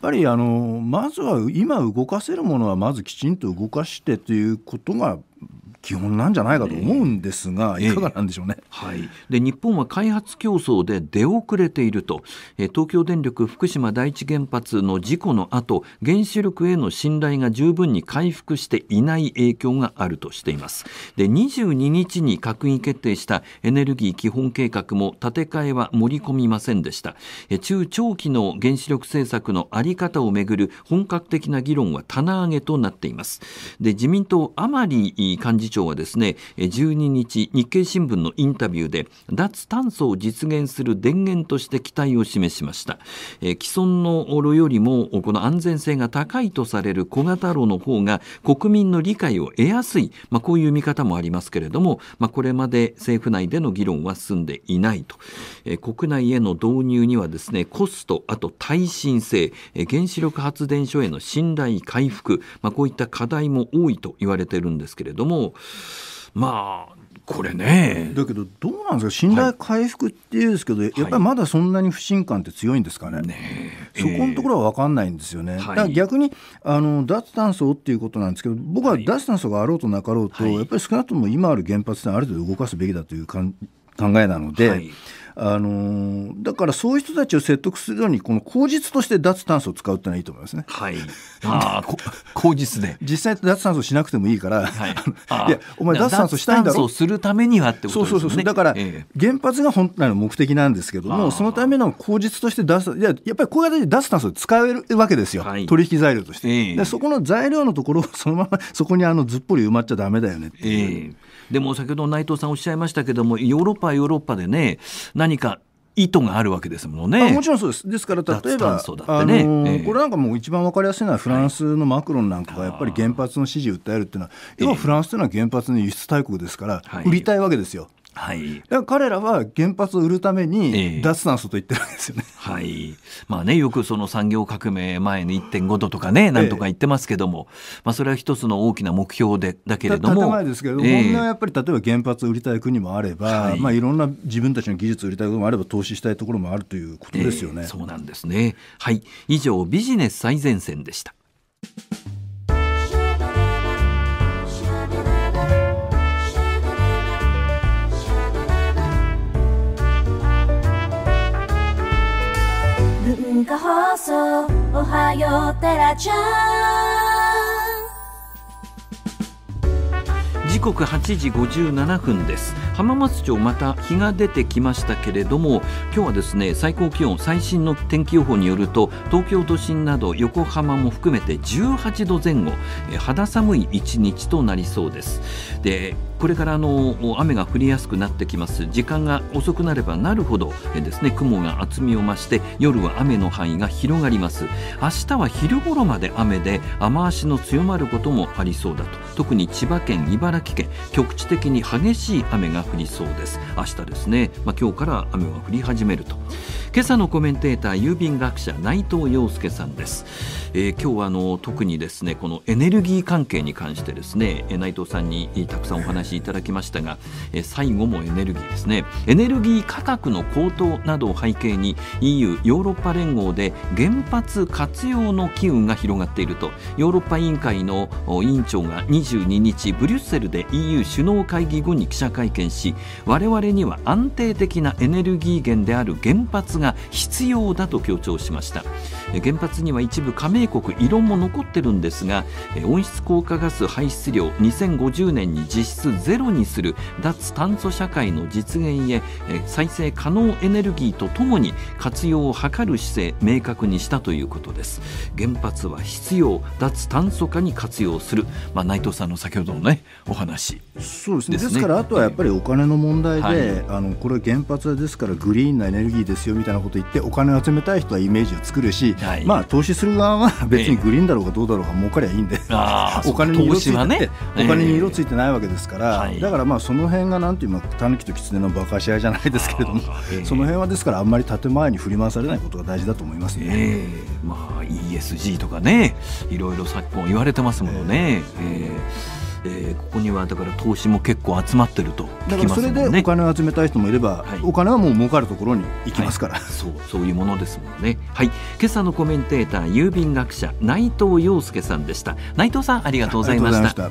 ぱりあのまずは今動かせるものはまずきちんと動かしてということが基本なんじゃないかと思うんですが、いかがなんでしょうね、えー、はい、で日本は開発競争で出遅れていると、えー、東京電力福島第一原発の事故の後原子力への信頼が十分に回復していない影響があるとしていますで22日に閣議決定したエネルギー基本計画も建て替えは盛り込みませんでした、えー、中長期の原子力政策の在り方をめぐる本格的な議論は棚上げとなっていますで自民党甘利幹事次長はですね12日日経新聞のインタビューで脱炭素を実現する電源として期待を示しました既存の炉よりもこの安全性が高いとされる小型炉の方が国民の理解を得やすい、まあ、こういう見方もありますけれども、まあ、これまで政府内での議論は進んでいないと国内への導入にはですねコストあと耐震性原子力発電所への信頼回復、まあ、こういった課題も多いと言われているんですけれども、まあこれねだけどどうなんですか信頼回復っていうんですけど、はい、やっぱりまだそんなに不信感って強いんですかねね、そこのところは分かんないんですよね、えー、だから逆にあの脱炭素っていうことなんですけど僕は脱炭素があろうとなかろうと、はい、やっぱり少なくとも今ある原発である程度動かすべきだという考えなので。あのだからそういう人たちを説得するようにこの口実として脱炭素を使うってのはいいと思いますね。はい、(laughs) あ口実で実際脱炭素しなくてもいいから、はい、(laughs) いやお前脱炭素したいんだろ脱するためにはってこと、ね、そうそうそうだから、原発が本来の目的なんですけどもそのための口実として出すいややっぱりこういう形で脱炭素を使えるわけですよ、はい、取引材料として、え、でそこの材料のところをそのままそこにあのずっぽり埋まっちゃだめだよねっていう。でも先ほど内藤さんおっしゃいましたけどもヨーロッパヨーロッパでね何か意図があるわけですもんね。もちろんそうです。ですから例えば、ねあのーえー、これなんかもう一番わかりやすいのはフランスのマクロンなんかがやっぱり原発の支持を訴えるっていうのは、今フランスというのは原発の輸出大国ですから、売りたいわけですよ。はい、だから彼らは原発を売るために脱炭素と言ってるわけですよね。えー、はいまあね、よくその産業革命前の1.5度とかねなんとか言ってますけども、えー、まあ、それは一つの大きな目標でだけれども建前ですけど、えー、本音はやっぱり例えば原発売りたい国もあれば、はいまあ、いろんな自分たちの技術売りたいこもあれば投資したいところもあるということですよね。えー、そうなんですねはい以上ビジネス最前線でした。化放送おはようテラちゃん時刻8時57分です浜松町また日が出てきましたけれども今日はですね最高気温最新の天気予報によると東京都心など横浜も含めて18度前後肌寒い一日となりそうですでこれからの雨が降りやすくなってきます時間が遅くなればなるほどですね雲が厚みを増して夜は雨の範囲が広がります明日は昼頃まで雨で雨足の強まることもありそうだと特に千葉県茨城県局地的に激しい雨が降りそうです明日ですねまあ、今日から雨は降り始めると今朝のコメンテーター郵便学者内藤陽介さんですえー、今日はあの特にですねこのエネルギー関係に関してですね、え内藤さんにたくさんお話いただきましたが、えー、最後もエネルギーですねエネルギー価格の高騰などを背景に EU ヨーロッパ連合で原発活用の機運が広がっているとヨーロッパ委員会の委員長が22日ブリュッセルで EU 首脳会議後に記者会見し我々には安定的なエネルギー源である原発が必要だと強調しました原発には一部加盟盟国異論も残ってるんですが温室効果ガス排出量2050年に実質ゼロにする脱炭素社会の実現へ再生可能エネルギーとともに活用を図る姿勢明確にしたということです原発は必要脱炭素化に活用する、まあ、内藤さんの先ほどのねお話そうですね、ですからあとはやっぱりお金の問題で、はい、あのこれ原発ですからグリーンなエネルギーですよみたいなこと言ってお金を集めたい人はイメージを作るし、はい、まあ投資する側は別にグリーンだろうがどうだろうが儲かりゃいいんで、えお金に色ついて、ないわけですから、だからまあその辺がなんていうタヌキと狐の馬鹿し合いじゃないですけれども、その辺はですからあんまり建前に振り回されないことが大事だと思いますね、まあ、ESG とかねいろいろ昨今言われてますものね。えーえー、ここにはだから投資も結構集まってると、ね、だからそれでお金を集めたい人もいれば、はい、お金はもう儲かるところに行きますから、はい、そうそういうものですもんねはい今朝のコメンテーター郵便学者内藤陽介さんでした内藤さんありがとうございました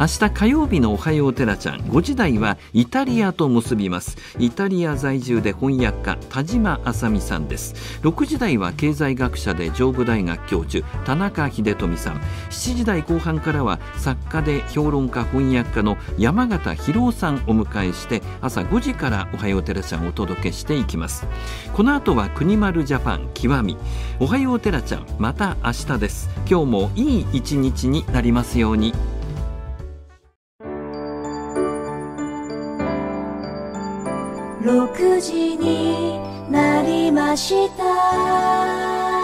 明日火曜日のおはようテラちゃん5時台はイタリアと結びますイタリア在住で翻訳家田島あさみさんです6時台は経済学者で上部大学教授田中秀富さん7時台後半からは作家で表評論家翻訳家の山形博夫さんお迎えして朝5時から「おはようテラちゃん」お届けしていきますこの後は国丸ジャパン極みおはようテラちゃんまた明日です今日もいい一日になりますように6時になりました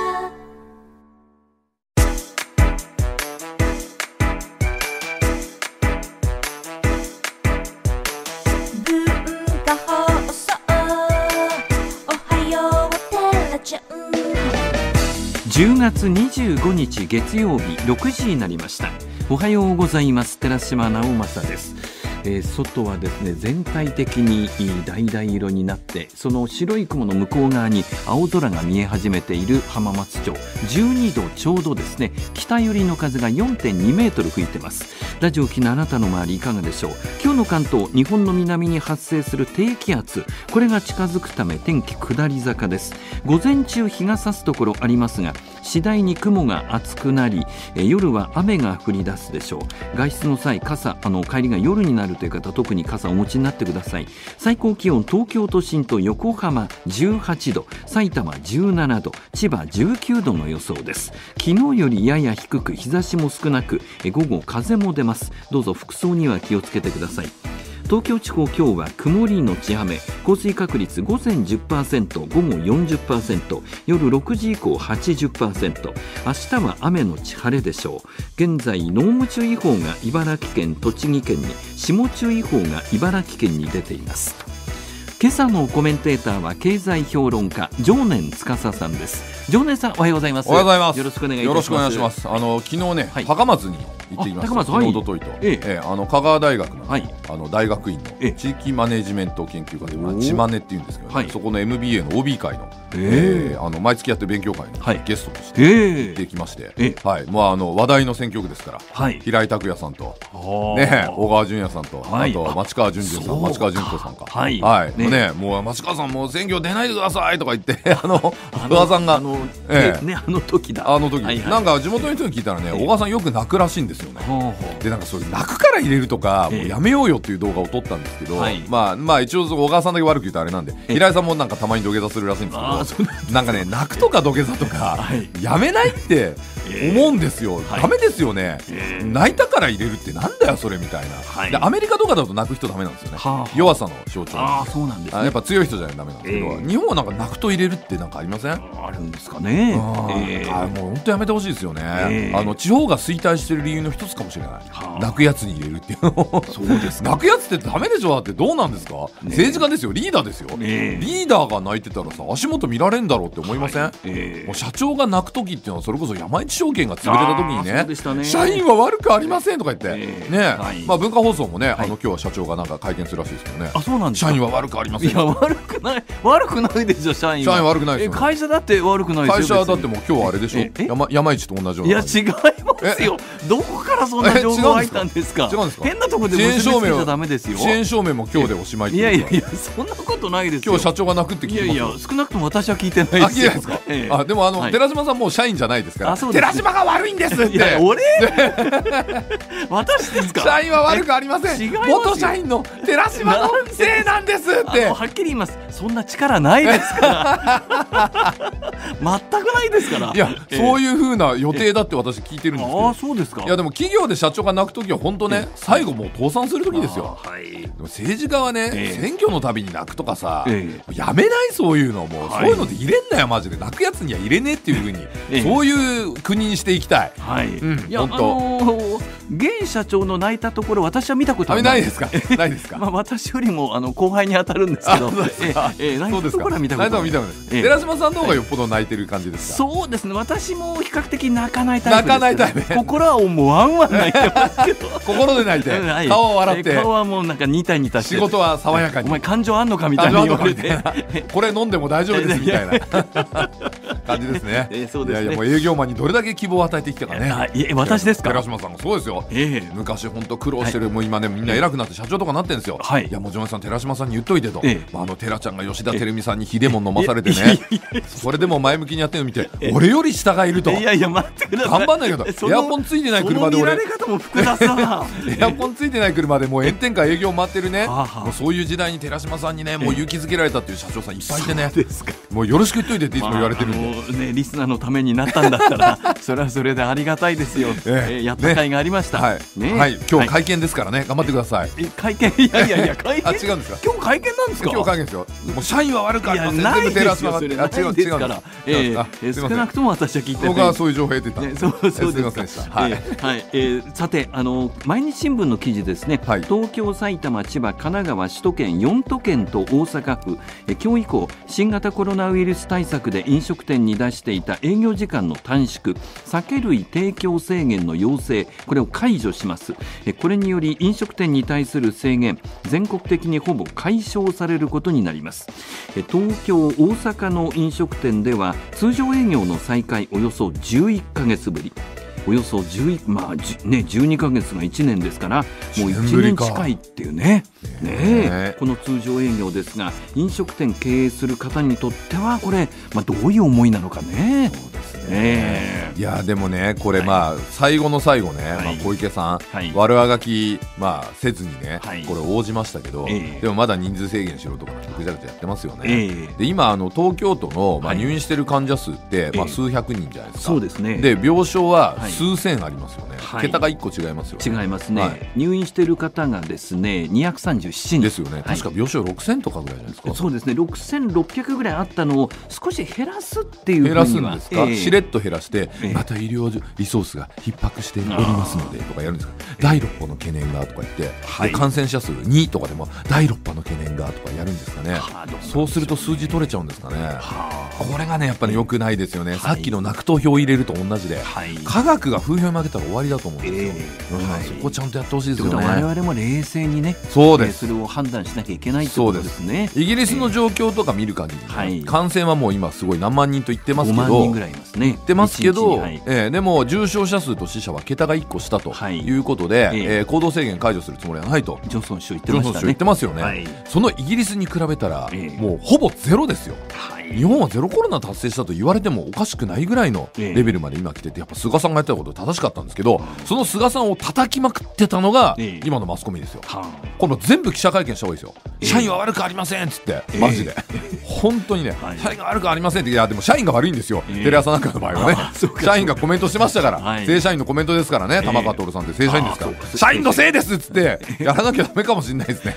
10月25日月曜日6時になりましたおはようございます寺島直正ですえー、外はですね全体的に橙色になってその白い雲の向こう側に青空が見え始めている浜松町12度ちょうどですね北寄りの風が4.2メートル吹いてますラジオ機のあなたの周りいかがでしょう今日の関東日本の南に発生する低気圧これが近づくため天気下り坂です午前中日が差すところありますが次第に雲が厚くなり夜は雨が降り出すでしょう外出の際傘あの帰りが夜になるという方特に傘をお持ちになってください最高気温東京都心と横浜18度埼玉17度千葉19度の予想です昨日よりやや低く日差しも少なく午後風も出ますどうぞ服装には気をつけてください東京地方今日は曇りのち雨降水確率午前10%午後40%夜6時以降80%明日は雨のち晴れでしょう現在濃霧注意報が茨城県栃木県に霜注意報が茨城県に出ています今朝のコメンテーターは経済評論家常年司さんです常年さんおはようございますおはようございますよろしくお願いしますあの昨日ね、はい、高松に行ってきました高松はい、とええあの香川大学の、はい、あの大学院の地域マネジメント研究科で、まあ、ちまねって言うんですけど、ねそこの MBA の OB 会の、ええあの毎月やってる勉強会のゲストとして行ってきまして、ええはいまあ、あの話題の選挙区ですから、はい、平井拓也さんと、ね、小川淳也さんと、あとは町川淳淳さん町川淳子さんかはい、ねね、もう松川さん、もう選挙出ないでくださいとか言って、(laughs) あの、小川さんが、あの、ええ、ね、あの時だ。あの時、はいはい、なんか地元の人に聞いたらね、小川さんよく泣くらしいんですよね。で、なんかそう泣くから入れるとか、もうやめようよっていう動画を撮ったんですけど、まあ、まあ一応小川さんだけ悪く言うとあれなんで、平井さんもなんかたまに土下座するらしいんですけど、なんかね、泣くとか土下座とか、やめないって、思うんですよ、だめですよね、泣いたから入れるってなんだよ、それみたいな、でアメリカとかだと泣く人だめなんですよね、弱さの象徴あそうなんです、やっぱ強い人じゃだめなんですけど、日本はなんか泣くと入れるってなんかありませんあるんですかね、あもう本当やめてほしいですよね、あの地方が衰退してる理由の一つかもしれない、泣くやつに入れるっていうのそうです泣くやつってだめでしょだってどうなんですか、政治家ですよ、リーダーですよ、リーダーが泣いてたらさ、足元見られんだろうって思いません、もう社長が泣く時っていうのはそれこそ山一証券が潰れた時にね、ね、社員は悪くありませんとか言って、えー、ね、はい、まあ、文化放送もね、はい、あの今日は社長がなんか会見するらしいですけどねあそうなんです社員は悪くありませんいや悪くない悪くないでしょ社員社員悪くないですよ、ね、会社だって悪くない会社だってもう今日はあれでしょ山山市と同じようないや違いますよどこからそんな情報入ったんですか違うんですか変なとこで結びついちゃダメですよ支援証明も今日でおしまいいやいやいやそんなことないです今日社長が泣くって聞いていやいや少なくとも私は聞いてないですよあでもあの、はい、寺島さんもう社員じゃないですから、あそうです寺島が悪いんですって。俺 (laughs) 私ですか社員は悪くありません。元社員の寺島のせいなんですって。はっきり言います。そんな力ないですから。全くないですから。いや、えー、そういうふうな予定だって私聞いてるんですけど。ああ、そうですか。いや、でも企業で社長が泣く時は本当ね、最後もう倒産する時ですよ。はい、政治家はね、えー、選挙のたびに泣くとかさ、えー、やめないそういうのもう、はい、そういうので入れんなよマジで泣くやつには入れねえっていうふうに、そういう国確認していきたい。はい。うん、いや、あの現社長の泣いたところ、私は見たことない。ないですか。ないですか。まあ、私よりも、あの後輩に当たるんですけど。ええ、泣いたところは見たことない。泣いたの見寺島さんの方がよっぽど泣いてる感じですそうですね。私も比較的泣かないタイプ。泣かないタイプ。心はもうワンワン泣いてますけど。(laughs) 心で泣いて。顔を笑って。顔はもうなんかニタニタして。仕事は爽やかに。お前感情あんのかみたいな。これ飲んでも大丈夫ですみたいな。(laughs) 感じですね。ええ、そうですね。いやいや、もう営業マンにどれだけ。け希望を与えてきたからねい私ですか寺島さんがそうですよ、えー、昔本当苦労してる、はい、もう今ねみんな偉くなって社長とかなってんですよ、はい、いやもうジョ島さん寺島さんに言っといてと、えー、まあ、あの寺ちゃんが吉田照美さんにひでも飲まされてね、それでも前向きにやってるの見て、俺より下がいるといやいや待ってください頑張んないけどエアコンついてない車で俺 (laughs) エアコンついてない車でもう炎天下営業待ってるねもうそういう時代に寺島さんにねもう勇気づけられたっていう社長さんいっぱいいてねもうよろしく言っといてっていつも言われてるんで、まあ、ねリスナーのためになったんだったらそれはそれでありがたいですよ、(laughs) ええやった甲斐がありました、はいねはい、今日会見ですからね、頑張ってください会見 (laughs) いやいやいや会見あ違うんですか今日会見なんですか今日会見ですよもう社員は悪かったないですよそれないですからええ少なくとも私は聞いて僕はそういう情報得てた、ね、そうそうですかすはい、はいえー、さてあの毎日新聞の記事ですね、はい、東京埼玉千葉神奈川首都圏四都県と大阪府え今日以降新型コロナウイルス対策で飲食店に出していた営業時間の短縮酒類提供制限の要請これを解除しますこれにより飲食店に対する制限全国的にほぼ解消されることになります東京大阪の飲食店では通常営業の再開およそ11ヶ月ぶりおよそ11、まあね、12か月が1年ですからもう1年近いっていうねねこの通常営業ですが飲食店経営する方にとってはこれ、まあ、どういう思いなのかね。ねいやでもね、これ、まあ最後の最後ね、まあ、小池さん、悪あがき、まあ、せずにね、これ、応じましたけど、でもまだ人数制限しろとか、ぐちゃぐちゃやってますよね、で今あの、東京都の、まあ、入院している患者数って、まあ、数百人じゃないですか、で病床は数千ありますよね、はい、桁が1個違いますよ、ね、違いますね、はい、入院している方がですね237人ですよね、確か病床6000とかぐらいじゃないですか、そうですね6600ぐらいあったのを少し減らすっていう減らすんですか、えー、しれっと減らして、また医療リソースが逼迫しておりますのでとかやるんですけ第6波の懸念がとか言って、はい、感染者数2とかでも第6波の懸念がとかやるんですかね、そうすると数字取れちゃうんですかね、これがねやっぱりよくないですよね、さっきの泣く投票を入れると同じで、科学クが風評に負けたら終わりだと思うんですよ、はい、そこちゃんとやってほしいですよね我々も冷静にねそうです、それを判断しなきゃいけないそうですねイギリスの状況とか見る限り、感染はもう今すごい何万人と言ってますけど万人ぐらいいますね言ってますけど、はえでも重症者数と死者は桁が1個したということで、はえ行動制限解除するつもりはないとジョンソン首相言ってますよね、そのイギリスに比べたら、もうほぼゼロですよ、日本はゼロコロナ達成したと言われてもおかしくないぐらいのレベルまで今来ててやっぱ菅さんがやったたこと正しかったんですけどその菅さんを叩きまくってたのが今のマスコミですよ、れも全部記者会見した方がいいですよ、社員は悪くありませんっつってマジで、本当にね、社員が悪くありませんっていやでも社員が悪いんですよ、テレ朝なんかの場合はね社員がコメントしてましたから、正社員のコメントですからね玉川徹さんって正社員ですから、社員のせいですっつってやらなきゃだめかもしれないですね、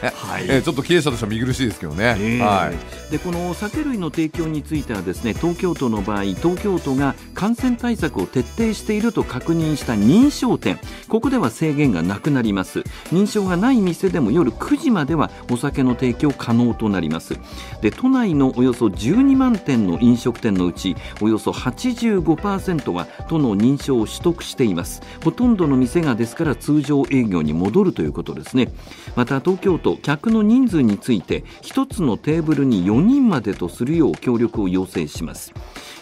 えちょっと経営者としては見苦しいですけどね、はいでこの酒類の提供についてはですね東京都の場合東京都が感染対策を徹底していると確認した認証店ここでは制限がなくなります認証がない店でも夜9時まではお酒の提供可能となりますで都内のおよそ12万店の飲食店のうちおよそ85%は都の認証を取得していますほとんどの店がですから通常営業に戻るということですねまた東京都客の人数について1つのテーブルに4人までとするよう協力を要請します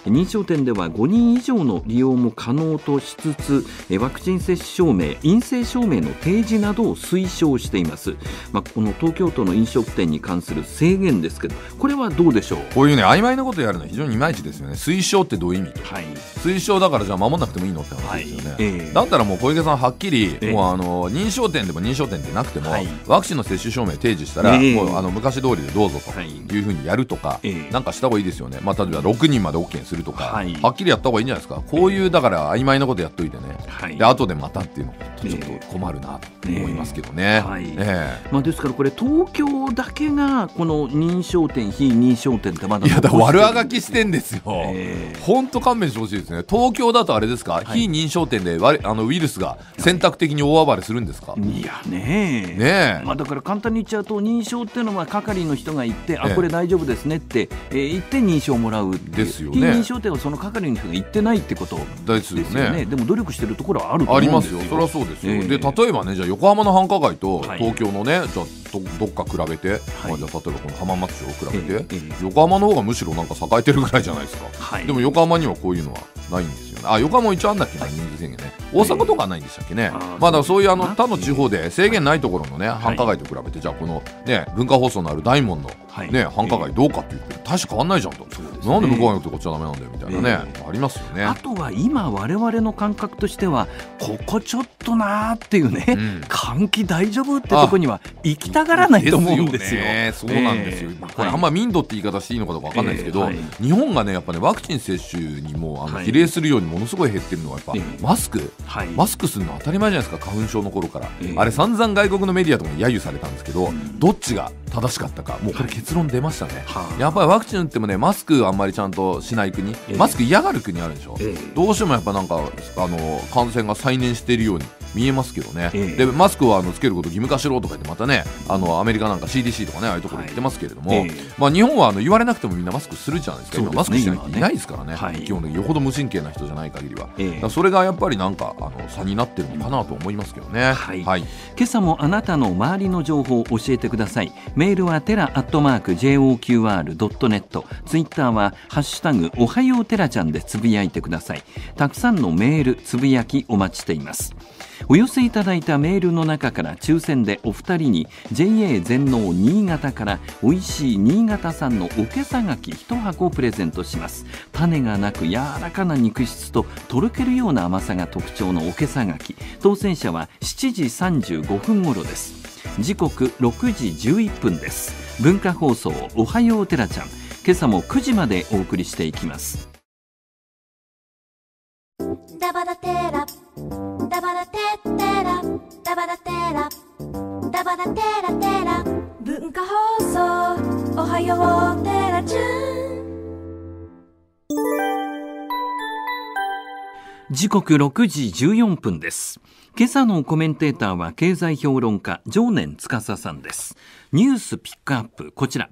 認証店では5人以上の利用も可能としつつワクチン接種証明陰性証明の提示などを推奨しています、まあ、この東京都の飲食店に関する制限ですけどこれはどうでしょうこういうね曖昧なことやるのは非常にいまいちですよね推奨ってどういう意味、はい、推奨だからじゃあ守らなくてもいいのって話ですよね、はいえー、だったらもう小池さんはっきり、えー、もうあの認証店でも認証店でなくても、はい、ワクチンの接種証明提示したら、えー、もうあの昔通りでどうぞというふうにやるとか、なんかした方がいいですよね、まあ、例えば6人まで OK にするするとか、はい、はっきりやった方がいいんじゃないですかこういうだから曖昧なことやっといてね、はい、で後でまたっていうのちょっと困るなと思いますけどね。ええまあ、ですからこれ東京だけがこの認証店非認証店ってまだいやだ悪あがきしてんですよ。本当、勘弁してほしいですね東京だとあれですか、非認証店であのウイルスが選択的に大暴れするんですかいやねねまあ、だから簡単に言っちゃうと認証っていうのは係の人が言って、あこれ大丈夫ですねって、えー、言って認証をもらうですよね。商店はその係の人が行ってないってことですよね、でも努力してるところはあると思うんですよありますよそれはそうですよ、で例えばねじゃ横浜の繁華街と東京のね、じゃとどっか比べて、はい、まあ、じゃあ例えばこの浜松城を比べて、えー、横浜の方がむしろなんか栄えてるぐらいじゃないですか、はい、でも横浜にはこういうのはないんですよねあ横浜一応あんだっけな、はい、人数制限ね大阪とかないんでしたっけね、まあ、だそういうあの他の地方で制限ないところのね、繁華街と比べてじゃあこの、ね、文化放送のある大門の、ね繁華街どうかっていうて大して変わんないじゃんと、ね、なんで向こうがよくてこっちはだめなんだよみたいなね、えー、ありますよねあとは今我々の感覚としてはここちょっとなーっていうね、うん、換気大丈夫ってとこには行きたがらないと思うんですよ。すよね、そうなんですよ、えー、これ、あんま民度って言い方していいのかどうか分かんないですけど、えーはい、日本がね、やっぱね、ワクチン接種にもあの比例するようにものすごい減ってるのは、やっぱ、はい、マスク、はい、マスクするの当たり前じゃないですか、花粉症の頃から、えー、あれ、散々外国のメディアとかに揶揄されたんですけど、うん、どっちが正しかったか、もうこれ、結論出ましたね、やっぱりワクチン打ってもね、マスクあんまりちゃんとしない国、マスク嫌がる国あるでしょ、どうしてもやっぱなんか、あの感染が再燃しているように見えますけどね、でマスクはあのつけること義務化しろとか言って、またね、ああのアメリカなんか CDC とかねああいうところに行ってますけれども、はいえー、まあ、日本はあの言われなくてもみんなマスクするじゃないですか、すね、マスクしてない人いないですからね、ねはい、基本的によほど無神経な人じゃない限りは、えー、それがやっぱりなんかあの差になってるのかなと思いますけどね、はい、はい、今朝もあなたの周りの情報を教えてくださいメールはテラアットマーク JOQR.net ツイッターは「ハッシュタグおはようテラちゃん」でつぶやいてくださいたくさんのメールつぶやきお待ちしていますお寄せいただいたメールの中から抽選でお二人に JA 全農新潟から美味しい新潟産のおけさがき1箱をプレゼントします種がなく柔らかな肉質ととろけるような甘さが特徴のおけさがき当選者は7時35分頃です時刻6時11分です文化放送おはようてらちゃん今朝も9時までお送りしていきますダバダテラダバダテテラダバダテラダバダテラテラ文化放送おはようテラチュン時刻六時十四分です今朝のコメンテーターは経済評論家常年司さんですニュースピックアップこちら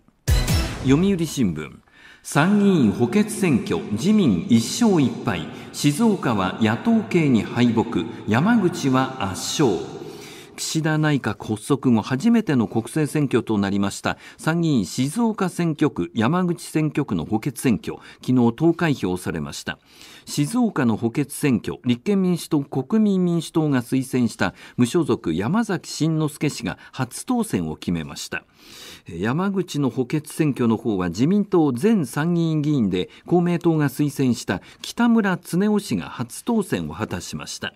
読売新聞参議院補欠選挙自民1勝1敗静岡は野党系に敗北山口は圧勝岸田内閣発足後初めての国政選挙となりました参議院静岡選挙区山口選挙区の補欠選挙昨日投開票されました静岡の補欠選挙立憲民主党国民民主党が推薦した無所属山崎慎之助氏が初当選を決めました山口の補欠選挙の方は自民党前参議院議員で公明党が推薦した北村恒夫氏が初当選を果たしました。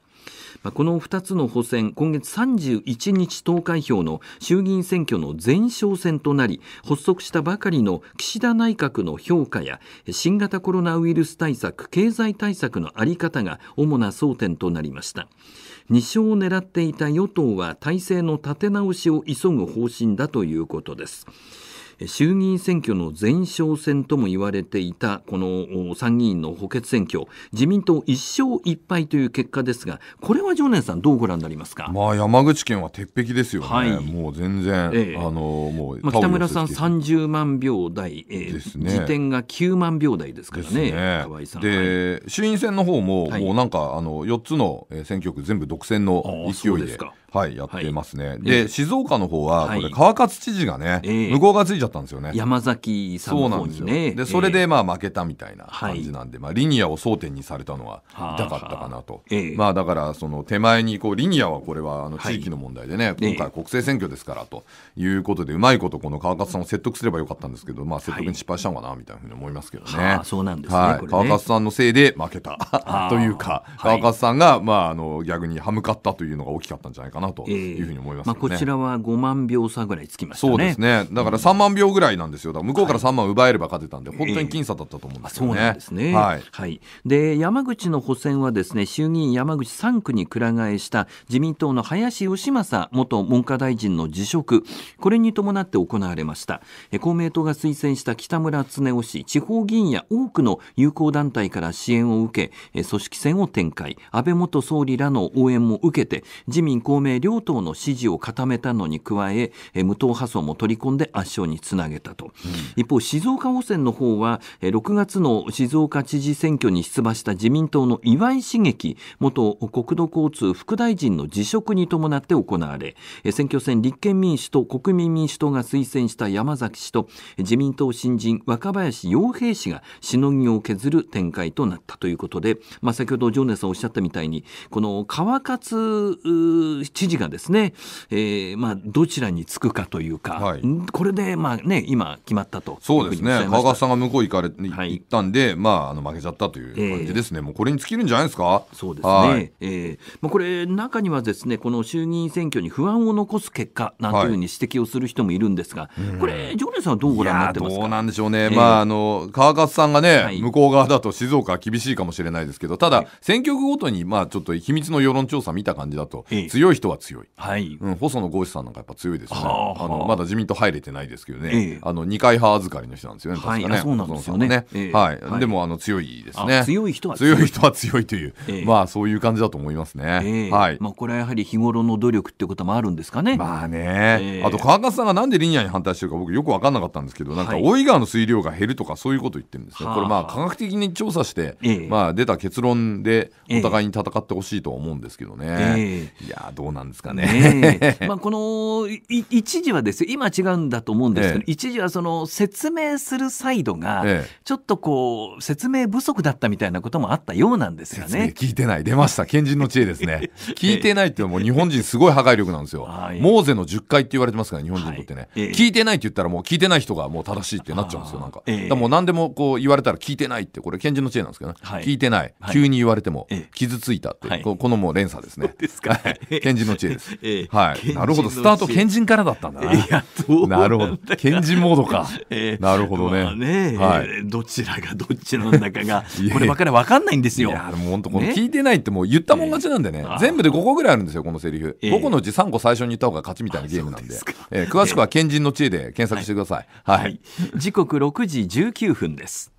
まあ、この2つの補選、今月31日投開票の衆議院選挙の前哨戦となり、発足したばかりの岸田内閣の評価や、新型コロナウイルス対策、経済対策の在り方が主な争点となりました。2勝を狙っていた与党は体制の立て直しを急ぐ方針だということです。衆議院選挙の前哨戦とも言われていたこの参議院の補欠選挙自民党一勝一敗という結果ですがこれは常念さんどうご覧になりますか、まあ、山口県は鉄壁ですよね、はい、もう全然、ええ、あのもう、まあ、北村さん30万票台、えー、ですね、時点が9万票台ですからね、ね河合さん。で、はい、衆院選の方も、はい、もうなんかあの4つの選挙区全部独占の勢いで。はい、やってますね。はい、で、静岡の方は、これ川勝知事がね、えー、向こうがついちゃったんですよね。山崎さんの方にね。でそれで、まあ、負けたみたいな感じなんで、まあ、リニアを争点にされたのは痛かったかなと。えー、まあ、だから、その手前に、こう、リニアはこれは、あの、地域の問題でね、はい、今回国政選挙ですから、ということで、うまいこと、この川勝さんを説得すればよかったんですけど、まあ、説得に失敗したのかな、みたいなふうに思いますけどね。はい、そうなんですね。はい、ね、川勝さんのせいで負けた (laughs) というか、川勝さんが、まあ、あの、逆に歯向かったというのが大きかったんじゃないかな。なというふうに思います、ねえー、まあ、こちらは5万票差ぐらいつきました、ね、そうですねだから3万票ぐらいなんですよ向こうから3万奪えれば勝てたんで、本当に僅差だったと思うんですよね、えー、そうですね、はい、はい、で山口の補選はですね衆議院山口3区にくら替えした自民党の林芳正元文科大臣の辞職これに伴って行われました公明党が推薦した北村恒夫氏地方議員や多くの友好団体から支援を受け組織戦を展開安倍元総理らの応援も受けて自民公明明両党の支持を固めたのに加え無党派層も取り込んで圧勝につなげたと、うん、一方静岡補選の方は6月の静岡知事選挙に出馬した自民党の岩井茂樹元国土交通副大臣の辞職に伴って行われ選挙戦立憲民主と国民民主党が推薦した山崎氏と自民党新人若林洋平氏がしのぎを削る展開となったということで、まあ、先ほど常根さんおっしゃったみたいにこの川勝知事がですね、えー、まあどちらにつくかというか、はい、これでまあね今決まったとそうですね川勝さんが向こう行かれ、はい、行ったんでまああの負けちゃったという感じですね、えー、もうこれに尽きるんじゃないですかそうですね、はい、えー、まあこれ中にはですねこの衆議院選挙に不安を残す結果なんていうふうに指摘をする人もいるんですが、はい、これ常連さんはどうご覧になってますかどうなんでしょうね、えー、まああの川勝さんがね、向こう側だと静岡は厳しいかもしれないですけどただ、選挙区ごとにまあちょっと秘密の世論調査見た感じだと、強い人は強い、はいうん、細野豪志さんなんかやっぱ強いですよね、はあ、あのまだ自民党入れてないですけどね、えー、あの二階派預かりの人なんですよね、確かね、はい、そうなんですよね、ねえー、はい、はい、でもあの強いですね、強い人は強い人は強いという、えー、まあそういう感じだと思いますね、はいまあ、これはやはり日頃の努力っていうこともあるんですかね。まあね、あと川勝さんがなんでリニアに反対してるか、僕、よく分かんなかったんですけど、なんか大井川の水量が減るとか、そういうこと言ってるんですね、これ、まあ科学的に調査して、まあ、出た結論で、お互いに戦ってほしいと思うんですけどね。いやどうなんですかね。(laughs) まあこの一時はですよ今違うんだと思うんですけど、ええ、一時はその説明するサイドがちょっとこう説明不足だったみたいなこともあったようなんですよね。聞いてない出ました賢人の知恵ですね。(laughs) 聞いてないってもう日本人すごい破壊力なんですよ。はモーゼの10回って言われてますから日本人にとってね、はい、聞いてないって言ったらもう聞いてない人がもう正しいってなっちゃうんですよなんか。え、だもう何でもこう言われたら聞いてないってこれ賢人の知恵なんですけどね、はい、聞いてない急に言われても傷ついたって、このもう連鎖ですね。です賢人 (laughs) の知です。(laughs) えはい。なるほど。スタート、賢人からだったんだな。いや、なるほど。賢人モードか。えー、なるほどね。まあ、ねはい。どちらがどっちなんだかが、(laughs) こればっかりわかんないんですよ。いや、もう本当、この聞いてないってもう言ったもん勝ちなんでね。全部で5個ぐらいあるんですよ、このセリフ。5個のうち3個最初に言った方が勝ちみたいなゲームなんで。えー、詳しくは賢人の知恵で検索してください。はい。時刻6時19分です。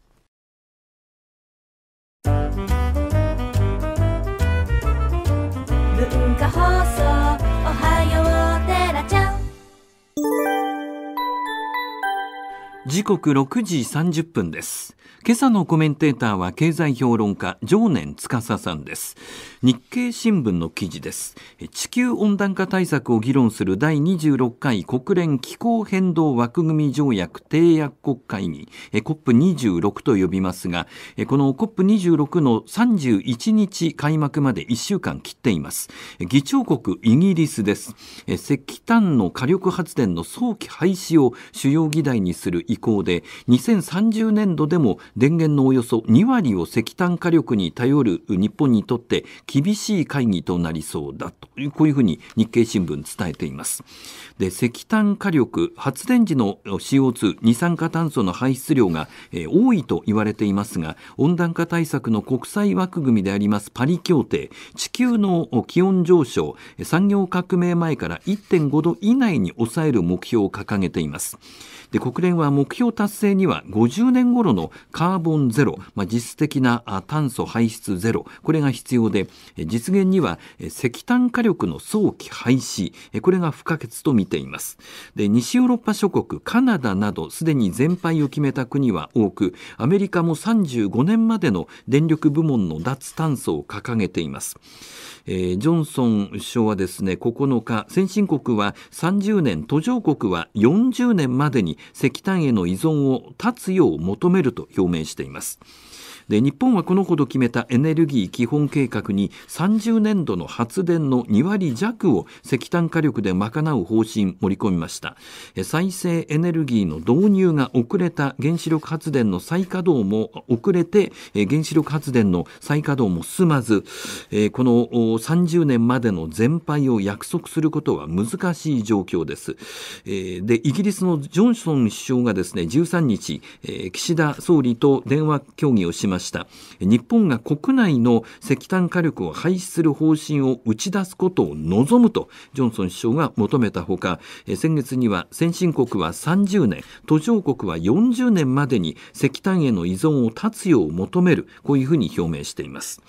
時刻6時30分です今朝のコメンテーターは経済評論家常年司さんです日経新聞の記事です地球温暖化対策を議論する第26回国連気候変動枠組み条約締約国会議 COP26 と呼びますがこの COP26 の31日開幕まで1週間切っています議長国イギリスです石炭の火力発電の早期廃止を主要議題にする意向で2030年度でも電源のおよそ2割を石炭火力に頼る日本にとって厳しい会議となりそうだというこういうふうに日経新聞伝えていますで石炭火力発電時の CO2 二酸化炭素の排出量が、え多いと言われていますが温暖化対策の国際枠組みでありますパリ協定地球の気温上昇産業革命前から1.5度以内に抑える目標を掲げていますで国連は目標達成には50年頃のカーボンゼロ、まあ、実質的な炭素排出ゼロこれが必要で実現には石炭火力の早期廃止これが不可欠と見ていますで西ヨーロッパ諸国カナダなどすでに全廃を決めた国は多くアメリカも35年までの電力部門の脱炭素を掲げています、えー、ジョンソン首相はですね9日先進国は30年途上国は40年までに石炭への依存を断つよう求めると表明しています。で日本はこのほど決めたエネルギー基本計画に30年度の発電の2割弱を石炭火力で賄う方針盛り込みました再生エネルギーの導入が遅れた原子力発電の再稼働も遅れて原子力発電の再稼働も進まずこの30年までの全廃を約束することは難しい状況ですでイギリスのジョンソン首相がですね13日岸田総理と電話協議をしましたました日本が国内の石炭火力を廃止する方針を打ち出すことを望むとジョンソン首相が求めたほか先月には先進国は30年途上国は40年までに石炭への依存を断つよう求めるこういうふうに表明しています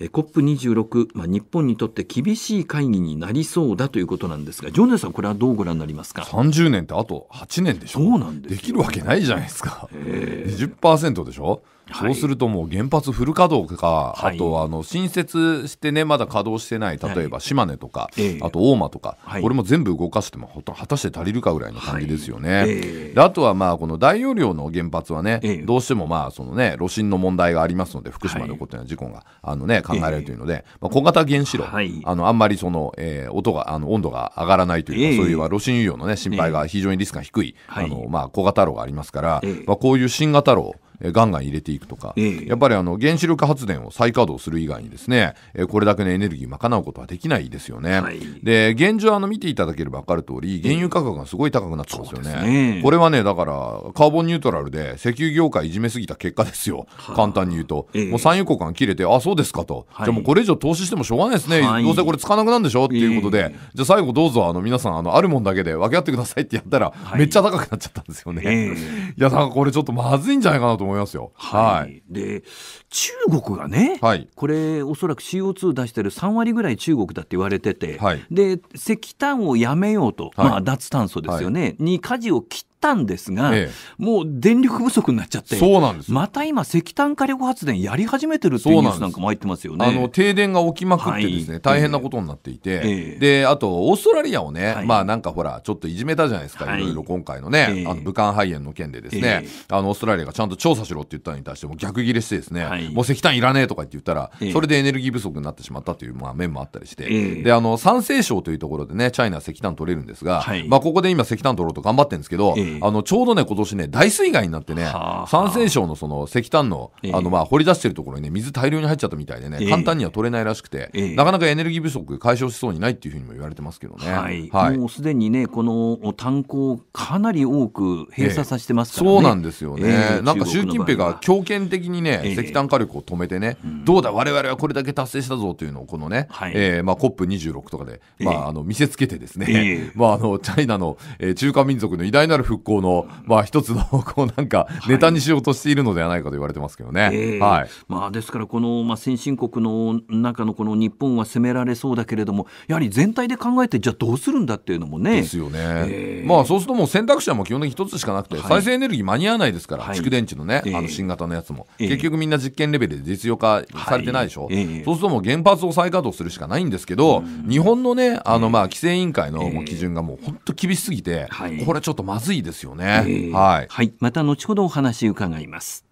COP26、まあ、日本にとって厳しい会議になりそうだということなんですが、ジョンネさん、これはどうご覧になりますか30年ってあと8年でしょ、そうなんでできるわけないじゃないですか、えー、20%でしょ。そうするともう原発フル稼働か、はい、あとあの新設してねまだ稼働してない例えば島根とか、はい、あと大間とか、これも全部動かしても果たして足りるかぐらいの感じですよね。あとはまあこの大容量の原発はね、どうしてもまあそのね炉心の問題がありますので福島で起こったような事故があのね考えられるというので、まあ、小型原子炉、あのあんまりその、えー、音があの温度が上がらないというか、そういう炉心輸用のね心配が非常にリスクが低い、あのまあ、小型炉がありますから、まあ、こういう新型炉えガンガン入れていくとか、えー、やっぱりあの原子力発電を再稼働する以外にですね、えこれだけのエネルギー賄うことはできないですよね。はい、で現状あの見ていただければ分かる通り原油価格がすごい高くなってますよねえーね、これはねだからカーボンニュートラルで石油業界いじめすぎた結果ですよ簡単に言うと、もう産油国が切れてあそうですかと、はい、じゃあもうこれ以上投資してもしょうがないですね、はい、どうせこれ使わなくなるんでしょっていうことで、じゃあ最後どうぞあの皆さんあのあるもんだけで分け合ってくださいってやったら、めっちゃ高くなっちゃったんですよね。いやだからこれちょっとまずいんじゃないかなと思いますよ。はい、で中国がね、はい、これおそらく CO2 出してる3割ぐらい中国だって言われてて、はい、で石炭をやめようと、まあ、脱炭素ですよね、に舵を切っったんですが、ええ、もう電力不足になっちゃってそうなんですまた今石炭火力発電やり始めてるっていうニュースなんかも入ってますよねあの停電が起きまくってですね、はい、大変なことになっていて、え、であとオーストラリアをね、まあなんかほらちょっといじめたじゃないですか、はい、いろいろ今回のね、あの武漢肺炎の件でですね、あのオーストラリアがちゃんと調査しろって言ったのに対しても逆ギレしてですね、はい、もう石炭いらねえとかって言ったら、それでエネルギー不足になってしまったというまあ面もあったりして、であの山西省というところでねチャイナ石炭取れるんですが、まあここで今石炭取ろうと頑張ってるんですけど、ええあのちょうどね今年ね大水害になってね山西省のその石炭の,、あのまあ掘り出してるところにね水大量に入っちゃったみたいでね、簡単には取れないらしくて、なかなかエネルギー不足解消しそうにないっていうふうにも言われてますけどね、はいもうすでにねこの炭鉱かなり多く閉鎖させてますからね、そうなんですよね、なんか習近平が強権的にね、石炭火力を止めてね、どうだ我々はこれだけ達成したぞというのをこのね、はいえーまあ、COP26 とかで、まあ、あの見せつけてですね、(laughs) まあ、あのチャイナの、えー、中華民族の偉大なる復興の、まあ、一つのこうなんかネタにしようとしているのではないかと言われてますけどね。はい、はい、まあ、ですからこの、まあ、先進国の中のこの日本は攻められそうだけれどもやはり全体で考えてじゃあどうするんだっていうのもね。ですよね。えー、まあ、そうするともう選択肢はもう基本的に一つしかなくて、はい、再生エネルギー間に合わないですから、はい、蓄電池のね、えー、あの新型のやつも、結局みんな実験レベルで実用化されてないでしょ。そうするともう原発を再稼働するしかないんですけど、日本のねあのまあ規制委員会の基準がもう本当厳しすぎて、これちょっとまずいですですよね、えー、はい、はい、また後ほどお話伺います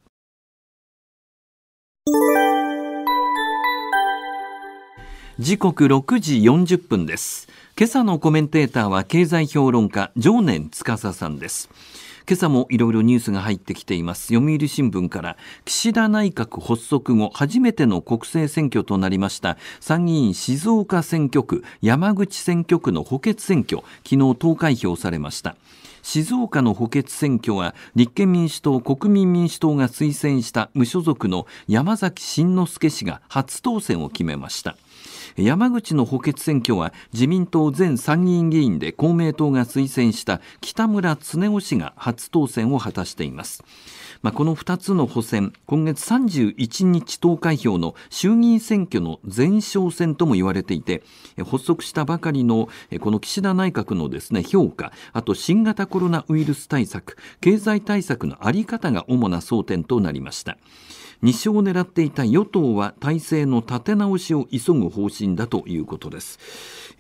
時刻6時40分です今朝のコメンテーターは経済評論家常年司さんです今朝もいろいろニュースが入ってきています読売新聞から岸田内閣発足後初めての国政選挙となりました参議院静岡選挙区山口選挙区の補欠選挙昨日投開票されました静岡の補欠選挙は立憲民主党、国民民主党が推薦した無所属の山崎慎之輔氏が初当選を決めました。山口の補欠選挙は自民党前参議院議員で公明党が推薦した北村恒夫氏が初当選を果たしていますまあ、この2つの補選、今月31日投開票の衆議院選挙の前哨戦とも言われていて、発足したばかりのこの岸田内閣のですね評価、あと新型コロナウイルス対策、経済対策の在り方が主な争点となりました。2勝を狙っていた与党は体制の立て直しを急ぐ方針だということです。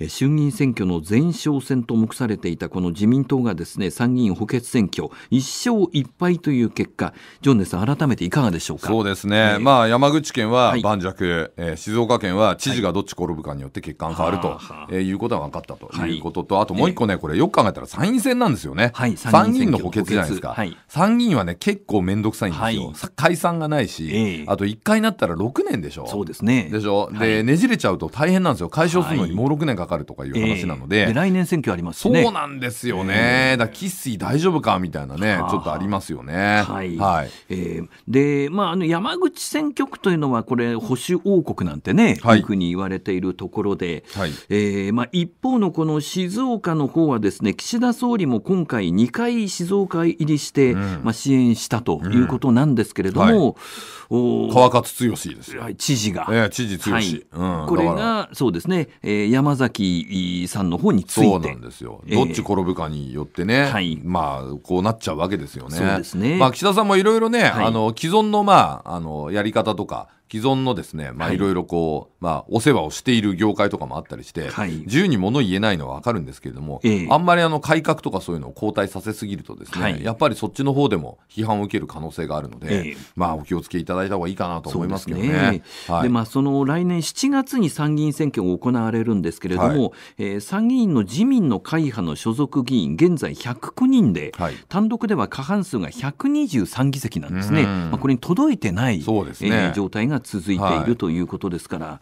衆議院選挙の前哨戦と目されていたこの自民党がですね参議院補欠選挙1勝1敗という結果ジョンネさん改めていかがでしょうかそうですね、えー、まあ、山口県は盤石、はい、えー、静岡県は知事がどっち転ぶかによって結果が変わると、はいえー、いうことが分かったということと、はい、あともう一個ね、これよく考えたら参院選なんですよね、はい、参議院の補欠じゃないですか、はい、参議院はね結構面倒くさいんですよ、解散がないし、えー、あと1回になったら6年でしょそうですねでしょ、でねじれちゃうと大変なんですよ解消するのにもう六年かかるとかいう話なのでえー、で来年選挙あります、ね、そうなんですよね、えー、だ喫水大丈夫かみたいなねちょっとありますよねはい、はい、えー、でまああの山口選挙区というのはこれ保守王国なんてね、はい、いうふうに言われているところで、はいえーまあ、一方のこの静岡の方はですね岸田総理も今回2回静岡入りして、うん、まあ、支援したということなんですけれども、うんはい、お川勝剛です知事が、えー、知事剛、はいうん、これがそうですね、えー、山崎崎さんの方についてそうなんですよ、どっち転ぶかによってね、えーまあ、こうなっちゃうわけですよね。そうですねまあ、岸田さんもいろいろね、はい、あの既存の,、まあ、あのやり方とか既存のですね、まあ、いろいろこう、まあ、お世話をしている業界とかもあったりして、はい、自由に物言えないのは分かるんですけれども、えあんまりあの改革とかそういうのを後退させすぎるとですね、はい、やっぱりそっちの方でも批判を受ける可能性があるので、えまあ、お気をつけいただいた方がいいかなと思いますけどね。ねはい、でまあ、その来年7月に参議院選挙が行われるんですけれども、はい、えー、参議院の自民の会派の所属議員、現在109人で、単独では過半数が123議席なんですね。まあ、これに届いてない、ねえー、状態が続いているということですから。は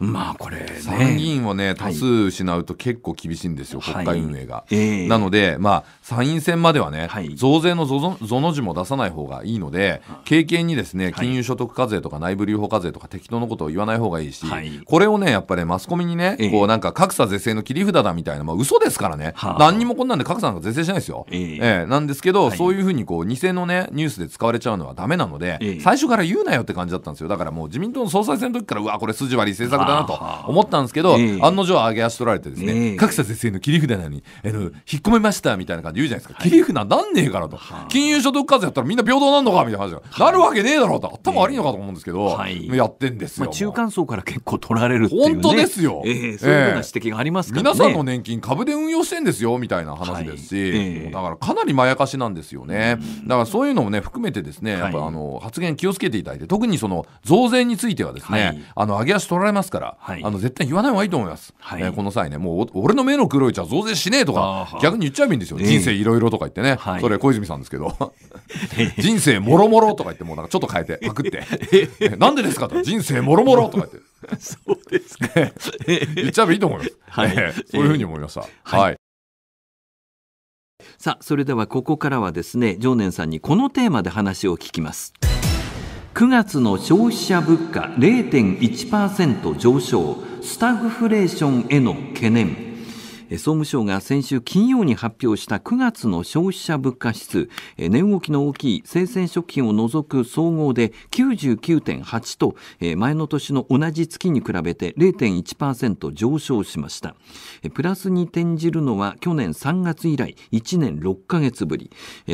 まあこれ、ね、参議院をね多数失うと結構厳しいんですよ、はい、国会運営が、えー、なので、まあ、参院選まではね、はい、増税のぞの字も出さない方がいいので経験にですね金融所得課税とか内部留保課税とか適当なことを言わない方がいいし、はい、これをねやっぱり、ね、マスコミにね、えー、こうなんか格差是正の切り札だみたいな、まあ嘘ですからね、はあ、何にもこんなんで格差なんか是正しないですよ、えー、えー、なんですけど、そういうふうにこう偽のねニュースで使われちゃうのはだめなので、最初から言うなよって感じだったんですよだからもう自民党の総裁選の時からうわこれ筋割り政策だなと思ったんですけど、案の定上げ足取られてですね、格差是正の切り札なのに、えの引っ込めましたみたいな感じで言うじゃないですか、切り札なんねえからと、金融所得課税やったらみんな平等なんのかみたいな話が、なるわけねえだろうと頭悪いのかと思うんですけど、やってんですよ、中間層から結構取られるっていう、本当ですよ、そういうふうな指摘があります皆さんの年金株で運用してんですよみたいな話ですし、だからかなりまやかしなんですよね、だからそういうのもね含めてですねやっぱあの発言気をつけていただいて特にその増税についてはですね、あの上げ足取られますからら、はい、あの絶対言わない方がいいと思います、はい、えー、この際ねもう俺の目の黒いじゃ増税しねえとか逆に言っちゃえばいいんですよ、えー、人生いろいろとか言ってね、はい、それ小泉さんですけど (laughs) 人生もろもろとか言ってもうなんかちょっと変えてパクってなんでですかと人生もろもろとか言ってそうですか、ね、言っちゃえばいいと思います、はい、えー、そういうふうに思いました、はいさあそれではここからはですね常念さんにこのテーマで話を聞きます。9月の消費者物価0.1%上昇スタグフレーションへの懸念総務省が先週金曜に発表した9月の消費者物価指数、値動きの大きい生鮮食品を除く総合で99.8と、前の年の同じ月に比べて0.1%上昇しました。プラスに転じるのは去年3月以来1年6ヶ月ぶり、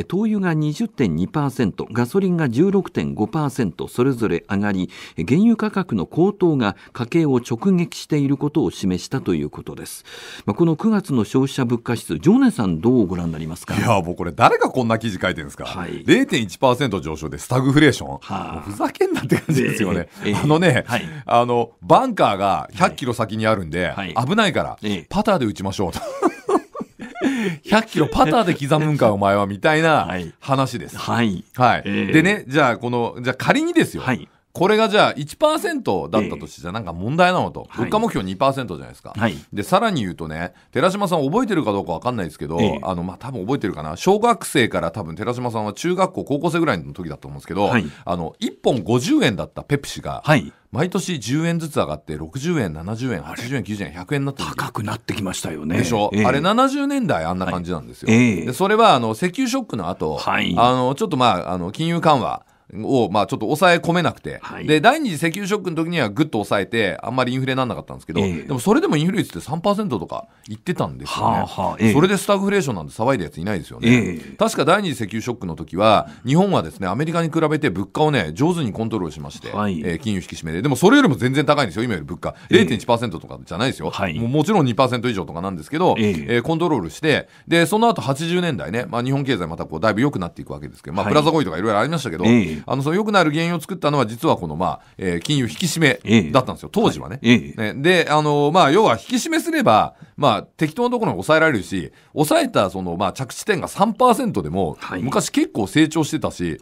灯油が20.2%、ガソリンが16.5%それぞれ上がり、原油価格の高騰が家計を直撃していることを示したということです。まあ、この9 9月の消費者物価指数、常年さん、どうご覧になりますかいや、もうこれ、誰がこんな記事書いてるんですか、はい、0.1%上昇でスタグフレーション、はあ、ふざけんなって感じですよね、えーえー、あのね、はい、あの、バンカーが100キロ先にあるんで、はい、危ないから、えー、パターで打ちましょうと。100 (laughs) キロパターで刻むんか、お前は、みたいな話です。はい。はい。でね、じゃあ、この、じゃあ仮にですよ。はいこれがじゃあ1%だったとしてじゃなんか問題なのと、物価目標2%じゃないですか、はい、でさらに言うとね寺島さん覚えてるかどうか分かんないですけど、あのまあ、多分覚えてるかな小学生から多分寺島さんは中学校高校生ぐらいの時だと思うんですけど、はい、あの1本50円だったペプシが、はい、毎年10円ずつ上がって60円70円80円90円100円になって高くなってきましたよねでしょ、えー、あれ70年代あんな感じなんですよ、はいえー、でそれはあの石油ショックの後、はい、あのちょっとまああの金融緩和を、まあ、ちょっと抑え込めなくて、はい、で第二次石油ショックの時にはぐっと抑えてあんまりインフレにならなかったんですけど、えー、でもそれでもインフレ率って3%とか言ってたんですよね、はあはあえー、それでスタグフレーションなんて騒いだやついないですよね、えー、確か第二次石油ショックの時は日本はですねアメリカに比べて物価をね上手にコントロールしまして、はい、えー、金融引き締めででもそれよりも全然高いんですよ今より物価0.1%とかじゃないですよ、はい、ももちろん2%以上とかなんですけど、えー、えー、コントロールしてでその後80年代ね、まあ、日本経済またこうだいぶ良くなっていくわけですけど、まあ、プラザ合意とかいろいろありましたけど、えーあのそのよくなる原因を作ったのは実はこの、まあえー、金融引き締めだったんですよ、当時はね。ねであの、まあ、要は引き締めすれば、まあ、適当なところに抑えられるし抑えたその、まあ、着地点が3%でも、昔結構成長してたし、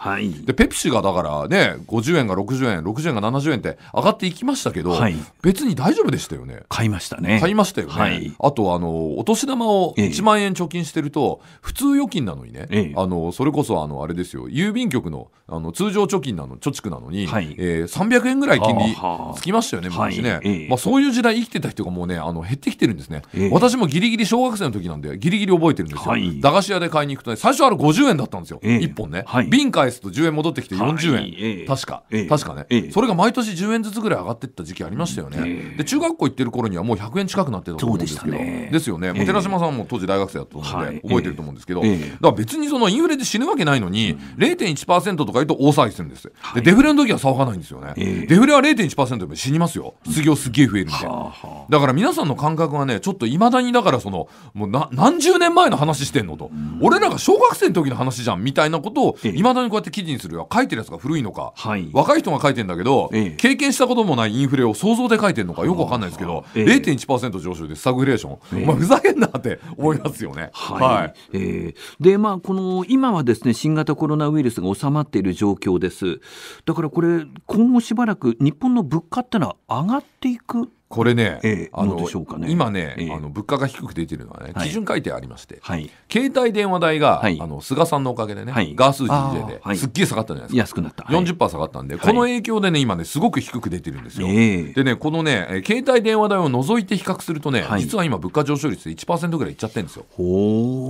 でペプシがだからね50円が60円60円が70円って上がっていきましたけど、別に大丈夫でしたよね。買いましたね買いましたよね、あとあのお年玉を1万円貯金してると、普通預金なのにね、あのそれこそあのあれですよ郵便局のあの通通常貯金なの貯蓄なのに、はい、えー、300円ぐらい金利つきましたよね昔ね、はい、まあ、そういう時代生きてた人がもうねあの減ってきてるんですね、えー、私もギリギリ小学生の時なんでギリギリ覚えてるんですよ、はい、駄菓子屋で買いに行くとね最初あれ50円だったんですよ、えー、1本ね、はい、瓶返すと10円戻ってきて40円、はいえー、確か、確かね、それが毎年10円ずつぐらい上がってった時期ありましたよね、で中学校行ってる頃にはもう100円近くなってたと思うんですけど、ですよね、も寺島さんも当時大学生だったので、覚えてると思うんですけど、だから別にそのインフレで死ぬわけないのに、うん、0.1%とか言うと騒ぎするんです、はい、でデフレの時は騒がないんですよね、えー、デフレは0.1%でも死にますよ失業すげえ増えるんで、うんはあはあ、だから皆さんの感覚がねちょっといまだにだからそのもうな何十年前の話してんのと、うん、俺らが小学生の時の話じゃんみたいなことをいまだにこうやって記事にするよ書いてるやつが古いのか、はい、若い人が書いてんだけど、えー、経験したこともないインフレを想像で書いてるのかよくわかんないですけど、はあ、えー、0.1%上昇でスタグレーション、えー、お前ふざけんなって思いますよね。はい、はい、えー、でまあこの今はですね新型コロナウイルスが収まっている状況況ですだからこれ今後しばらく日本の物価ってのは上がっていくこれね、あの、今ね、え、あの物価が低く出てるのはね、基準改定ありまして、はい、携帯電話代が、はい、あの菅さんのおかげでね、はい、ガース人税で、すっげえ下がったじゃないですか。安くなった。40%下がったんで、この影響でね、今ね、すごく低く出てるんですよ。でね、このね、携帯電話代を除いて比較するとね、実は今、物価上昇率で1%ぐらいいっちゃってるんですよ。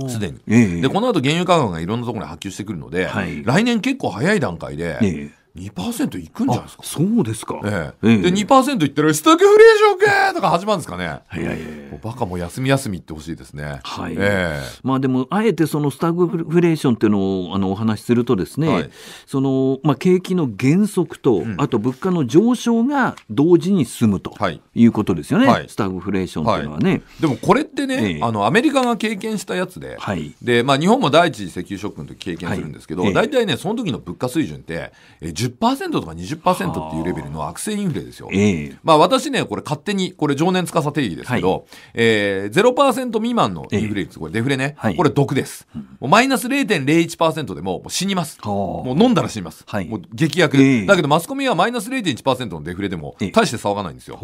すでに。で、この後原油価格がいろんなところに波及してくるので、来年結構早い段階で、2%いくんじゃないですかそうですか、ええええ、で2%いってるスタグフレーション券とか始まるんですかねいやいやもバカも休み休みってほしいですねはい、ええ、まあでもあえてそのスタグフレーションっていうのをあのお話しするとですね、はい、そのまあ景気の減速と、あと物価の上昇が同時に進むということですよね、はい、スタグフレーションっていうのはね、でもこれってね、あのアメリカが経験したやつで,、はいでまあ、日本も第一次石油ショックの時経験するんですけど、大体ねその時の物価水準って10 10%とか20%っていうレベルの悪性インフレですよ。まあ私ね、これ勝手に、これ常年司定義ですけど、はいえー、0%未満のインフレ率、これデフレね、はい、これ毒です。もうマイナス0.01%でももう死にます。もう飲んだら死にます。はい、もう激薬、だけどマスコミはマイナス0.1%のデフレでも大して騒がないんですよ。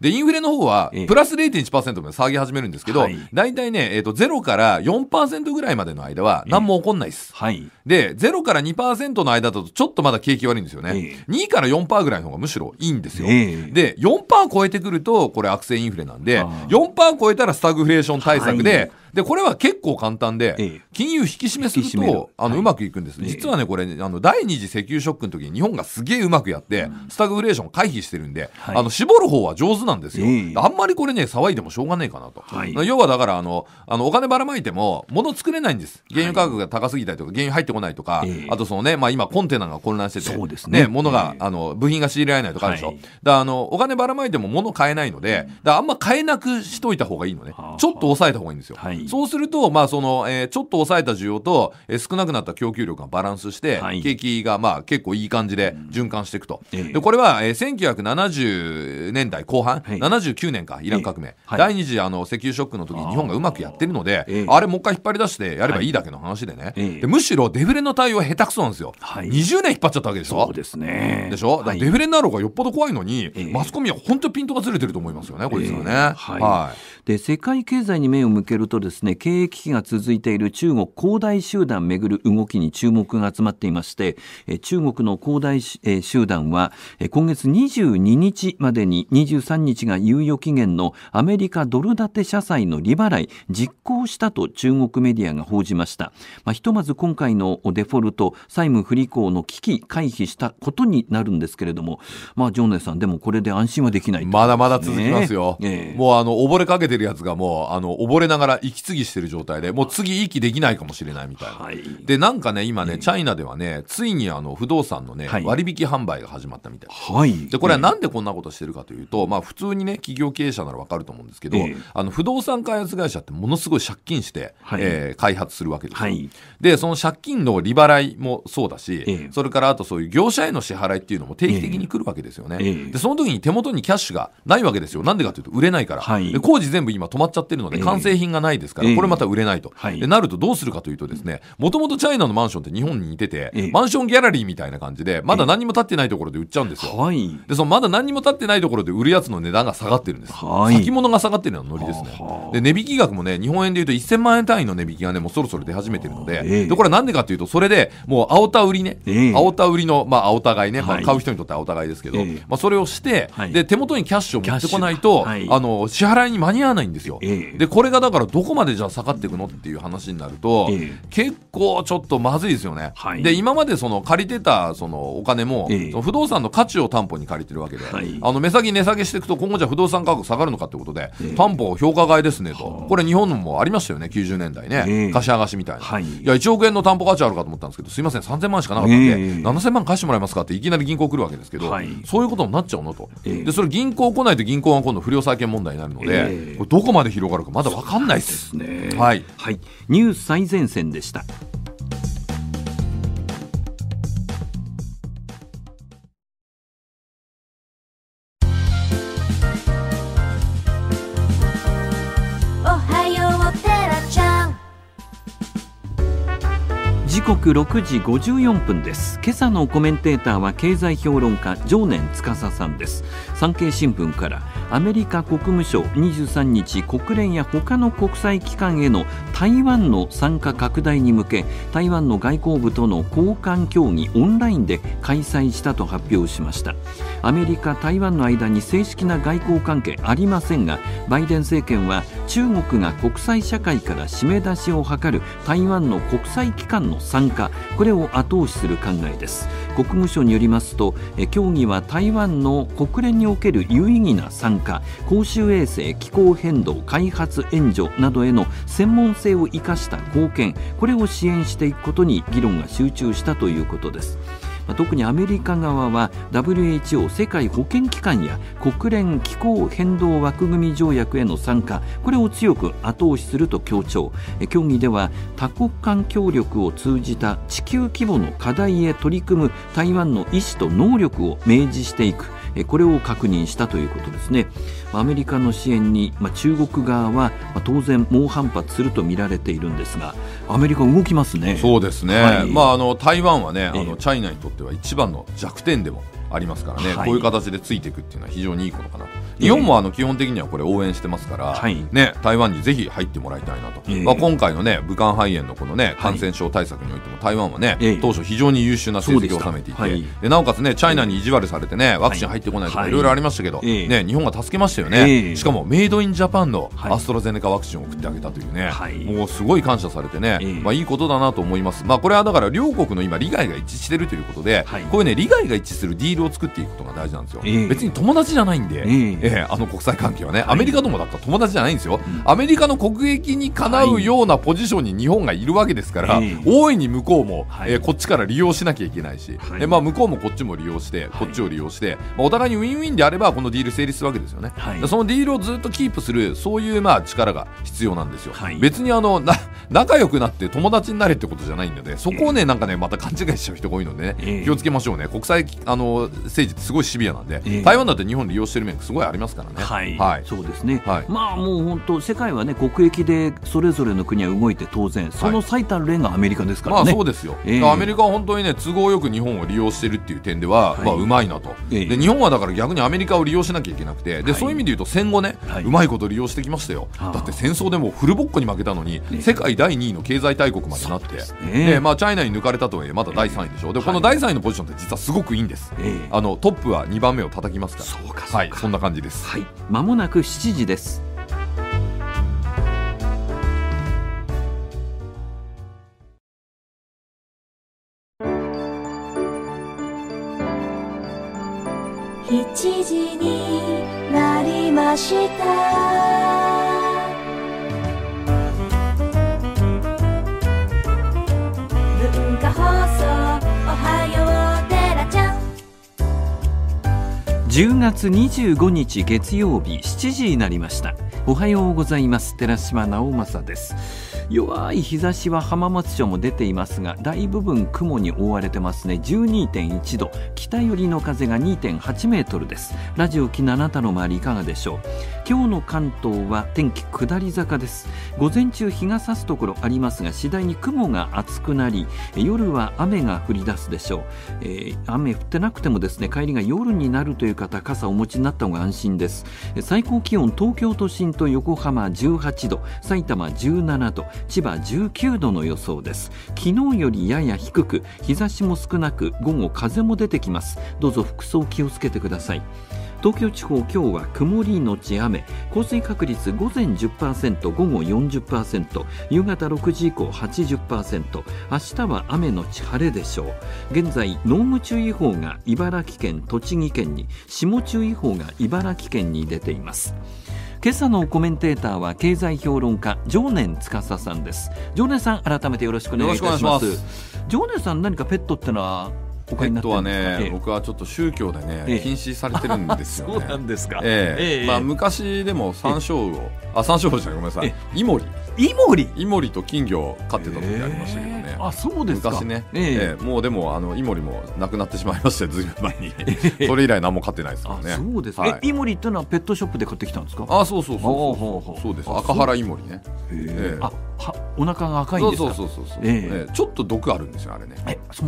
で、インフレの方はプラス0.1%まで騒ぎ始めるんですけど、はい、大体ね、えー、と0から4%ぐらいまでの間は何も起こんないです。はい、で、0から2%の間だとちょっとまだ景気悪いんですですよね、えー、2から4%ぐらいの方がむしろいいんですよ、えー、で4%超えてくるとこれ悪性インフレなんで4%超えたらスタグフレーション対策で、はいでこれは結構簡単で、金融引き締めするとあの、うまくいくんです、実はねこれあの第二次石油ショックの時に日本がすげえうまくやって、スタグフレーション回避してるんで、あの絞る方は上手なんですよ、あんまりこれね騒いでもしょうがないかなと、要はだからあのあのお金ばらまいても物作れないんです原油価格が高すぎたりとか原油入ってこないとか、あとそのね、まあ、今コンテナが混乱しててそうですね物が、あの部品が仕入れられないとかあるでしょ、だあのお金ばらまいても物買えないのであんま買えなくしといた方がいいのねちょっと抑えた方がいいんですよ、そうすると、まあそのえー、ちょっと抑えた需要と、えー、少なくなった供給力がバランスして、はい、景気が、まあ、結構いい感じで循環していくと、うん、でこれは、えー、1970年代後半、はい、79年かイラン革命、はい、第二次あの石油ショックの時に日本がうまくやってるのであ,、れもう一回引っ張り出してやればいいだけの話でね、でむしろデフレの対応は下手くそなんですよ、はい、20年引っ張っちゃったわけでしょそうですねでしょ、デフレになる方がよっぽど怖いのに、マスコミは本当ピントがずれてると思いますよねこいつはね、はいで世界経済に目を向けるとですね経営危機が続いている中国恒大集団めぐる動きに注目が集まっていまして中国の恒大集団は今月22日までに23日が猶予期限のアメリカドル建て社債の利払い実行したと中国メディアが報じました、まあ、ひとまず今回のデフォルト債務不履行の危機回避したことになるんですけれどもまあジョンネさんでもこれで安心はできない、まだまだ続きますよ、えー、もうあの溺れかけてるやつがもうあの溺れながら息継ぎしてる状態でもう次息できないかもしれないみたいな、はい、でなんかね今ね、チャイナではねついにあの不動産のね、はい、割引販売が始まったみたいな、はい、でこれはなんでこんなことしてるかというと、まあ、普通にね企業経営者ならわかると思うんですけど、えー、あの不動産開発会社ってものすごい借金して、はい、えー、開発するわけですよ、はい、でその借金の利払いもそうだし、えー、それからあとそういう業者への支払いっていうのも定期的に来るわけですよね、えー、でその時に手元にキャッシュがないわけですよなんでかというと売れないから、はい、で工事全部部今止まっちゃってるので、完成品がないですから、これまた売れないと、でなるとどうするかというとですねもともとチャイナのマンションって日本に似てて、マンションギャラリーみたいな感じでまだ何も立ってないところで売っちゃうんですよ、でそのまだ何も立ってないところで売るやつの値段が下がってるんです、先物が下がってるのはノリですねで値引き額もね日本円で言うと1000万円単位の値引きがねもうそろそろ出始めてるので,、でこれはなんでかというとそれでもう青田売りね、青田売りの、まあ、青田買いね、まあ、買う人にとって青田買いですけど、まあ、それをして、で手元にキャッシュを持ってこないと、あの支払いに間に合わ合ないんですよ、ええ、でこれがだからどこまでじゃあ下がっていくのっていう話になると、え、結構ちょっとまずいですよね、はい、で今までその借りてたそのお金も、その不動産の価値を担保に借りてるわけで、はい、あの目先値下げしていくと今後じゃ不動産価格下がるのかということで、担保評価外ですねとこれ日本もありましたよね90年代ね、貸し剥がしみたいな、はい、いや1億円の担保価値あるかと思ったんですけどすいません3000万しかなかったんで、えー、7000万貸してもらえますかっていきなり銀行来るわけですけど、そういうことになっちゃうのと、でそれ銀行来ないと銀行は今度不良債権問題になるので、えーこどこまで広がるかまだわかんないですね。はい、はい、ニュース最前線でした。時刻六時五十四分です今朝のコメンテーターは経済評論家常年司さんです産経新聞からアメリカ国務省23日国連や他の国際機関への台湾の参加拡大に向け台湾の外交部との交換協議オンラインで開催したと発表しましたアメリカ台湾の間に正式な外交関係ありませんがバイデン政権は中国が国際社会から締め出しを図る台湾の国際機関の参加これを後押しする考えです国務省によりますと協議は台湾の国連における有意義な参産公衆衛生気候変動開発援助などへの専門性を生かした貢献これを支援していくことに議論が集中したということです。特にアメリカ側は WHO 世界保健機関や国連気候変動枠組条約への参加これを強く後押しすると強調協議では多国間協力を通じた地球規模の課題へ取り組む台湾の意思と能力を明示していくこれを確認したということですねアメリカの支援に、まあ、中国側は、まあ、当然猛反発すると見られているんですがアメリカ動きますねそうですね、はい、まああの台湾はねあのチャイナにとっては一番の弱点でもありますからね、はい、こういう形でついていくっていうのは非常にいいことかなと、えー、日本もあの基本的にはこれ応援してますから、はい、ね、台湾にぜひ入ってもらいたいなと、えー、まあ、今回の、ね、武漢肺炎のこの、ね、感染症対策においても台湾はね、当初非常に優秀な成績を収めていてで、なおかつ、ね、チャイナに意地悪されて、ね、ワクチン入ってこないとかいろいろありましたけど、ね、日本が助けましたよね、しかもメイドインジャパンのアストラゼネカワクチンを送ってあげたというね、もうすごい感謝されてね、まあ、いいことだなと思います。まあ、これはだから両国の今利害が一致しているということで、こういう、ね、利害が一致するディールルを作っていくことが大事なんですよ、えー、別に友達じゃないんで、えー、えー、あの国際関係はね、アメリカともだったら友達じゃないんですよ、はい、アメリカの国益にかなうようなポジションに日本がいるわけですから、はい、大いに向こうも、はい、えー、こっちから利用しなきゃいけないし、はい、まあ、向こうもこっちも利用して、こっちを利用して、まあ、お互いにウィンウィンであれば、このディール成立するわけですよね、そのディールをずっとキープする、そういうまあ力が必要なんですよ、別にあのな仲良くなって友達になれってことじゃないんで、ね、そこをね、なんかね、また勘違いしちゃう人が多いので、ね、気をつけましょうね。国際あの政治ってすごいシビアなんで、えー、台湾だって日本利用してる面すごいありますからね。はい、はい、そうですね、はい、まあもう本当世界はね国益でそれぞれの国は動いて当然その最たる例がアメリカですからね。はい、まあ、そうですよ、えー、アメリカは本当にね都合よく日本を利用してるっていう点では、まあ、うまいなと、えー、で日本はだから逆にアメリカを利用しなきゃいけなくてで、そういう意味で言うと戦後ね、うまいこと利用してきましたよ。だって戦争でもフルボッコに負けたのに、世界第2位の経済大国までなって、ねまあ、チャイナに抜かれたとはいえまだ第3位でしょで、この第3位のポジションって実はすごくいいんです。えーあのトップは2番目を叩きますからそうかはい、そんな感じです、はい、まもなく7時です7時になりました10月25日月曜日7時になりましたおはようございます寺島直政です弱い日差しは浜松町も出ていますが大部分雲に覆われてますね12.1度北寄りの風が2.8メートルですラジオ機あなたの周りいかがでしょう今日の関東は天気下り坂です午前中日が差すところありますが次第に雲が厚くなり夜は雨が降り出すでしょう、えー、雨降ってなくてもですね帰りが夜になるという方傘をお持ちになった方が安心です最高気温東京都心と横浜18度、埼玉17度、千葉19度の予想です。昨日よりやや低く、日差しも少なく、午後風も出てきます。どうぞ服装気をつけてください。東京地方今日は曇りのち雨降水確率午前10%午後40%夕方6時以降80%明日は雨のち晴れでしょう現在濃霧注意報が茨城県栃木県に霜注意報が茨城県に出ています今朝のコメンテーターは経済評論家常年司さんです常年さん改めてよろしくお願いします常年さん何かペットってのはお買になったはね、僕はちょっと宗教でね、禁止されてるんですよ、ね。(laughs) そうなんですか。ええまあ、昔でも山椒魚、あ、山椒魚じゃない、ごめんなさい。イモリ。イモリイモリと金魚を飼ってた時ありましたけどね、あそうです昔ね、ええもうでもあのイモリもなくなってしまいましてずいぶん前に (laughs) それ以来何も飼ってないですからねそうです、はイモリっていうのはペットショップで買ってきたんですかあそうそうそうそうです赤原イモリねええあはお腹が赤いんですかそうそうそうそう、ええちょっと毒あるんですよあれね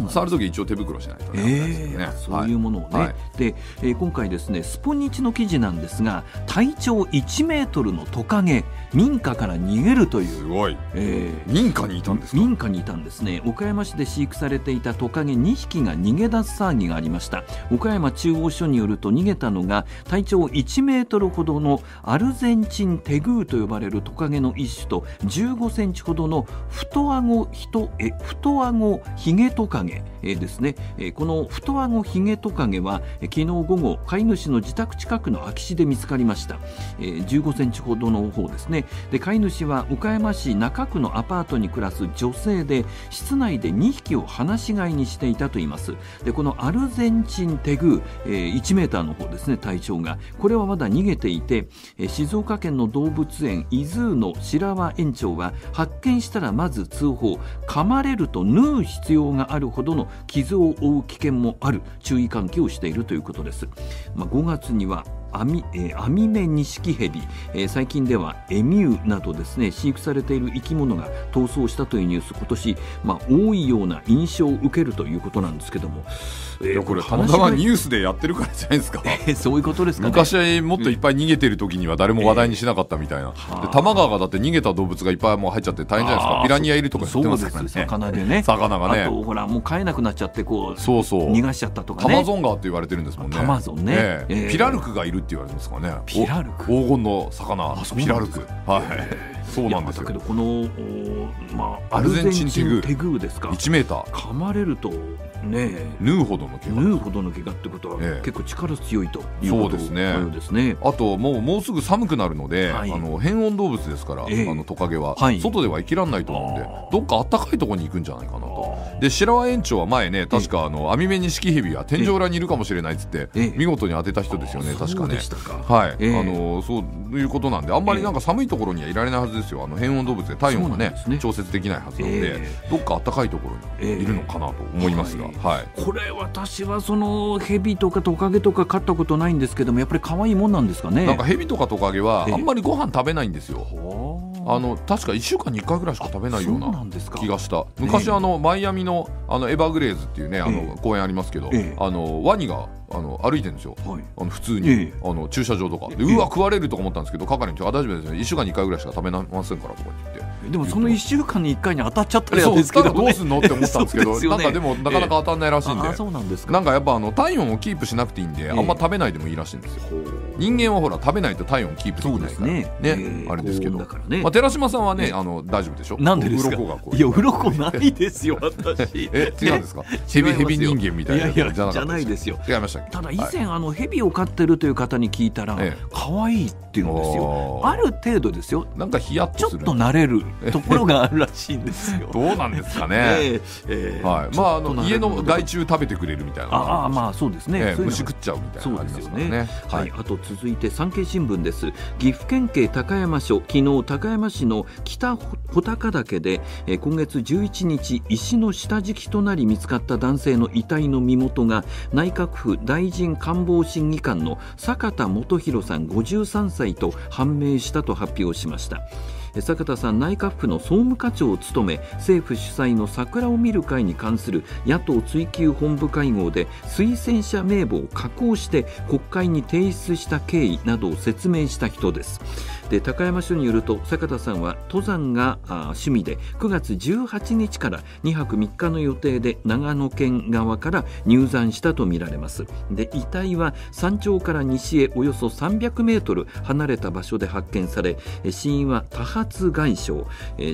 触る時一応手袋しないとねえー、そういうものをね、はい、で、えー、今回ですねスポニチの記事なんですが体長1メートルのトカゲ民家から逃げるというすごい、えー、民家にいたんです民家にいたんですね岡山市で飼育されていたトカゲ2匹が逃げ出す騒ぎがありました岡山中央署によると逃げたのが体長1メートルほどのアルゼンチンテグーと呼ばれるトカゲの一種と15センチほどの太顎ひヒゲトカゲですねえこのフトアゴヒゲトカゲは昨日午後飼い主の自宅近くの空き地で見つかりました、え15センチほどの方ですねで飼い主は岡山市中区のアパートに暮らす女性で室内で2匹を放し飼いにしていたといいますでこのアルゼンチンテグ、え1メーターの方ですね体長がこれはまだ逃げていて、え静岡県の動物園伊豆の白輪園長は発見したらまず通報噛まれると縫う必要があるほどの傷を負をう危険もある注意喚起をしているということです、まあ、5月には網,、えー、網目ニシキヘビ、えー、最近ではエミューなどですね飼育されている生き物が逃走したというニュース今年、まあ、多いような印象を受けるということなんですけどもえー、これたまたまニュースでやってるからじゃないですか、えー、そういうことですか、ね、昔もっといっぱい逃げてる時には誰も話題にしなかったみたいな、えー、で多摩川がだって逃げた動物がいっぱいもう入っちゃって大変じゃないですかピラニアいるとか言ってますからね魚でね (laughs) 魚がねほらもう飼えなくなっちゃってこうそうそう逃がしちゃったとか、ね、タマゾン川って言われてるんですもんねタマゾンね、えー、ピラルクがいるって言われてますからねピラルク黄金の魚ピラルクはいそうなんですだけどこの、まあ、アルゼンチンテグーテグですか一メーター噛まれるとねえ縫うほどの怪我縫うほどの怪我ってことは、結構力強いということですねですねあともうもうすぐ寒くなるので、あの変温動物ですから、あのトカゲは、外では生きられないと思うんでどっかあったかいところに行くんじゃないかなとで白輪園長は前ね確かあの網目ニシキヘビは天井裏にいるかもしれないっつって見事に当てた人ですよね確かねはいあのそういうことなんであんまりなんか寒いところにはいられないはずですよあの変温動物で体温がね調節できないはずなのでどっかあったかいところにいるのかなと思いますが。はい、これ私はそのヘビとかトカゲとか飼ったことないんですけどもやっぱり可愛いもんなんですかねなんかヘビとかトカゲはあんまりご飯食べないんですよ、あの確か1週間に1回ぐらいしか食べないような気がした昔、あのマイアミのあのエバーグレーズっていうねあの公園ありますけど、あのワニがあの歩いてるんですよ、はい、あの普通に、あの駐車場とかでうわ食われるとか思ったんですけど係の人は大丈夫ですよ1週間に1回ぐらいしか食べませんからとか言って。でもその1週間に1回に当たっちゃったりなですけど、ね、(laughs) どうすんのって思ったんですけどす、ね、なんかでもなかなか当たんないらしいんで、ええ、そうなんですかなんかやっぱあの体温をキープしなくていいんで、え、あんま食べないでもいいらしいんですよ人間はほら食べないと体温キープできないからねね、あれですけど、ね、まあ、寺島さんはねあの大丈夫でしょなんでですかいや鱗ないですよ私 (laughs) え違うんですか (laughs) 蛇蛇人間みたいないやじゃないですよ違いましたただ以前、はい、あの蛇を飼ってるという方に聞いたら可愛、いっていうんですよある程度ですよなんかヒヤッとちょっと慣れる (laughs) ところがあるらしいんですよ。どうなんですかね。ええはい。まああの家の害虫食べてくれるみたいな。ああまあそうですね。虫食っちゃうみたいな感じですね。はい。あと続いて産経新聞です。岐阜県警高山署昨日高山市の北穂高岳で今月11日石の下敷きとなり見つかった男性の遺体の身元が内閣府大臣官房審議官の坂田元弘さん53歳と判明したと発表しました。坂田さん内閣府の総務課長を務め政府主催の桜を見る会に関する野党追及本部会合で推薦者名簿を加工して国会に提出した経緯などを説明した人です。で高山署によると坂田さんは登山が趣味で9月18日から2泊3日の予定で長野県側から入山したとみられますで遺体は山頂から西へおよそ300メートル離れた場所で発見され死因は多発外傷、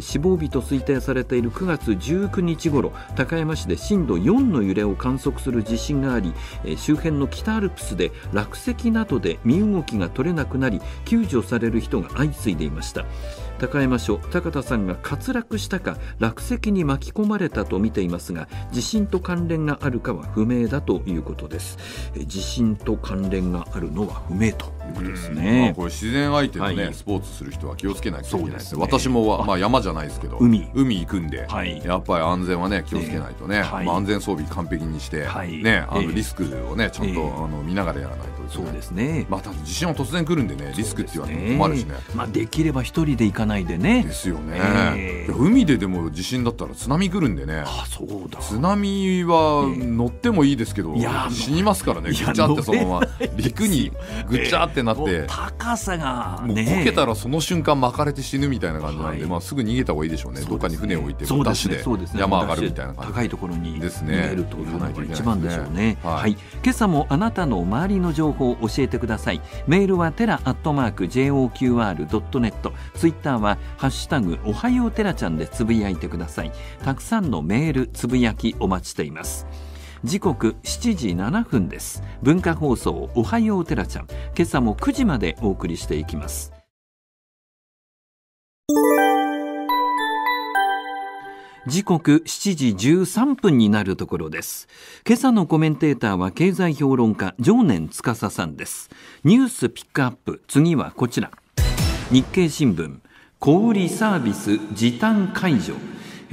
死亡日と推定されている9月19日ごろ高山市で震度4の揺れを観測する地震があり、周辺の北アルプスで落石などで身動きが取れなくなり救助される人がが相次いでいました高山署高田さんが滑落したか落石に巻き込まれたと見ていますが地震と関連があるかは不明だということです地震と関連があるのは不明ということですね、まあ、これ自然相手のね、はい、スポーツする人は気をつけないといけないですね、ね、私もはまあ山じゃないですけど海海行くんで、はい、やっぱり安全はね気をつけないとね、ねはい、まあ、安全装備完璧にして、はい、ねあのリスクをねちゃんと、あの見ながらやらないとそうですね、まあ、ただ地震は突然来るんでねリスクって言われても困るしね、ね、まあ、できれば一人で行かないでねですよね、えー、海ででも地震だったら津波来るんでねあそうだ津波は乗ってもいいですけど、えー、死にますからねぐちゃってそのまま陸にぐちゃってなって、えー、高さが、ね、こけたらその瞬間巻かれて死ぬみたいな感じなんで、はい、まあ、すぐ逃げた方がいいでしょうね、ね、どっかに船を置いてダッシュで山上がるみたいな感じ高いところに逃げるというのが一番でしょうね、はい、はい、今朝もあなたの周りの情報報を教えてくださいメールはテラアットマーク JOQR.net ツイッターはハッシュタグおはようテラちゃんでつぶやいてくださいたくさんのメールつぶやきお待ちしています時刻7時7分です文化放送おはようテラちゃん今朝も9時までお送りしていきます時刻7時13分になるところです今朝のコメンテーターは経済評論家常年司さんですニュースピックアップ次はこちら日経新聞小売サービス時短解除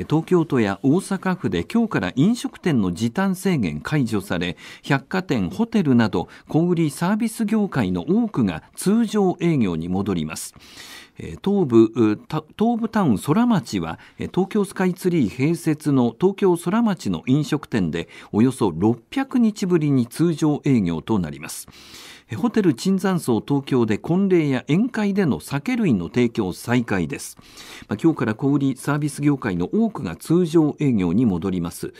東京都や大阪府で今日から飲食店の時短制限解除され百貨店ホテルなど小売サービス業界の多くが通常営業に戻ります東部東部タウン空町は東京スカイツリー併設の東京空町の飲食店でおよそ600日ぶりに通常営業となります。ホテル椿山荘東京で婚礼や宴会での酒類の提供再開です、まあ、今日から小売サービス業界の多くが通常営業に戻ります、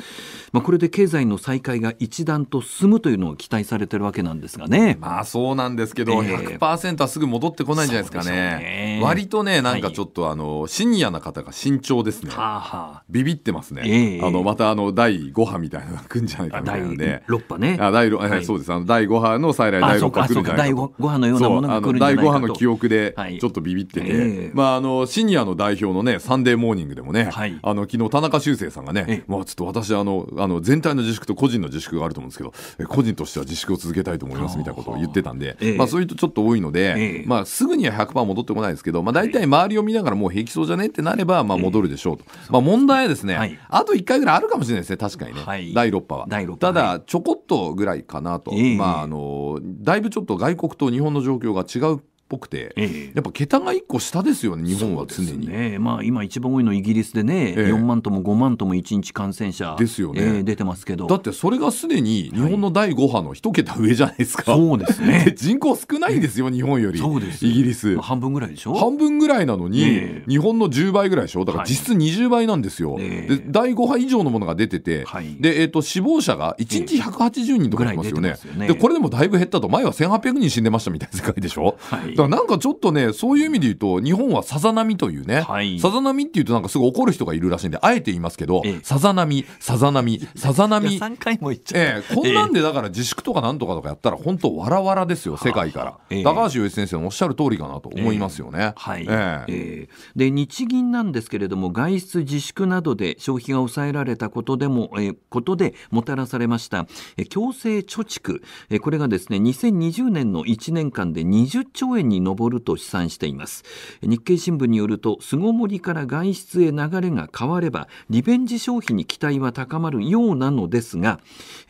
まあ、これで経済の再開が一段と進むというのを期待されてるわけなんですがねまあそうなんですけど、えー、100%はすぐ戻ってこないんじゃないですかね、ね、割とねなんかちょっとあの、はい、シニアな方が慎重ですね、はあはあ、ビビってますね、えー、あのまたあの第5波みたいなのが来るんじゃないかみたいなの第6波ねあ第、はい、そうですあの第5波の再来第6波来るんじゃないかと第5波のようなものが来るんじゃないかと第5波の記憶でちょっとビビってて、はいえー、まあ、あのシニアの代表の、ね「サンデーモーニング」でもね、はい、あの昨日田中修正さんがね、えー、まあ、ちょっと私あのあの全体の自粛と個人の自粛があると思うんですけど個人としては自粛を続けたいと思いますみたいなことを言ってたんで、えー、まあ、そういう人ちょっと多いので、まあ、すぐには100%戻ってこないですけど、まあ、大体周りを見ながらもう平気そうじゃねってなれば、まあ、戻るでしょうと、まあ、問題はですね、はい、あと1回ぐらいあるかもしれないですね確かにね、第6波は。ただちょこっとぐらいかなと、まあ、あのだいぶちょっと外国と日本の状況が違うぽくて、えやっぱ桁が1個下ですよね、日本は常に。ねまあ、今、一番多いのイギリスでね、え4万とも5万とも1日感染者ですよね、えー、出てますけどだってそれがすでに日本の第5波の1桁上じゃないですか、はい、そうですね (laughs) 人口少ないですよ、日本より、そうですイギリス、まあ、半分ぐらいでしょ。半分ぐらいなのに、日本の10倍ぐらいでしょ、だから実質20倍なんですよ、はい、で第5波以上のものが出てて、はい、でえーと、死亡者が1日180人とかいますよね,、でこれでもだいぶ減ったと、前は1800人死んでましたみたいな世界でしょ。はいだからなんかちょっとねそういう意味で言うと日本はさざ波というね、はい、さざ波っていうとなんかすごい怒る人がいるらしいんであえて言いますけど、ええ、さざ波さざ波さざ波3回も言っちゃええ、こんなんでだから自粛とかなんとかとかやったら本当わらわらですよ世界から、え、高橋洋一先生のおっしゃる通りかなと思いますよね、はいええで日銀なんですけれども外出自粛などで消費が抑えられたことでも、えことでもたらされました強制貯蓄、えこれがですね2020年の1年間で20兆円円に上ると試算しています日経新聞によると巣ごもりから外出へ流れが変わればリベンジ消費に期待は高まるようなのですが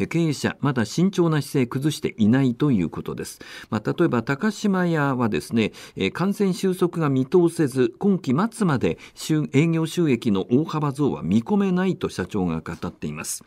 経営者まだ慎重な姿勢崩していないということです、まあ、例えば高島屋はですね感染収束が見通せず今期末まで営業収益の大幅増は見込めないと社長が語っています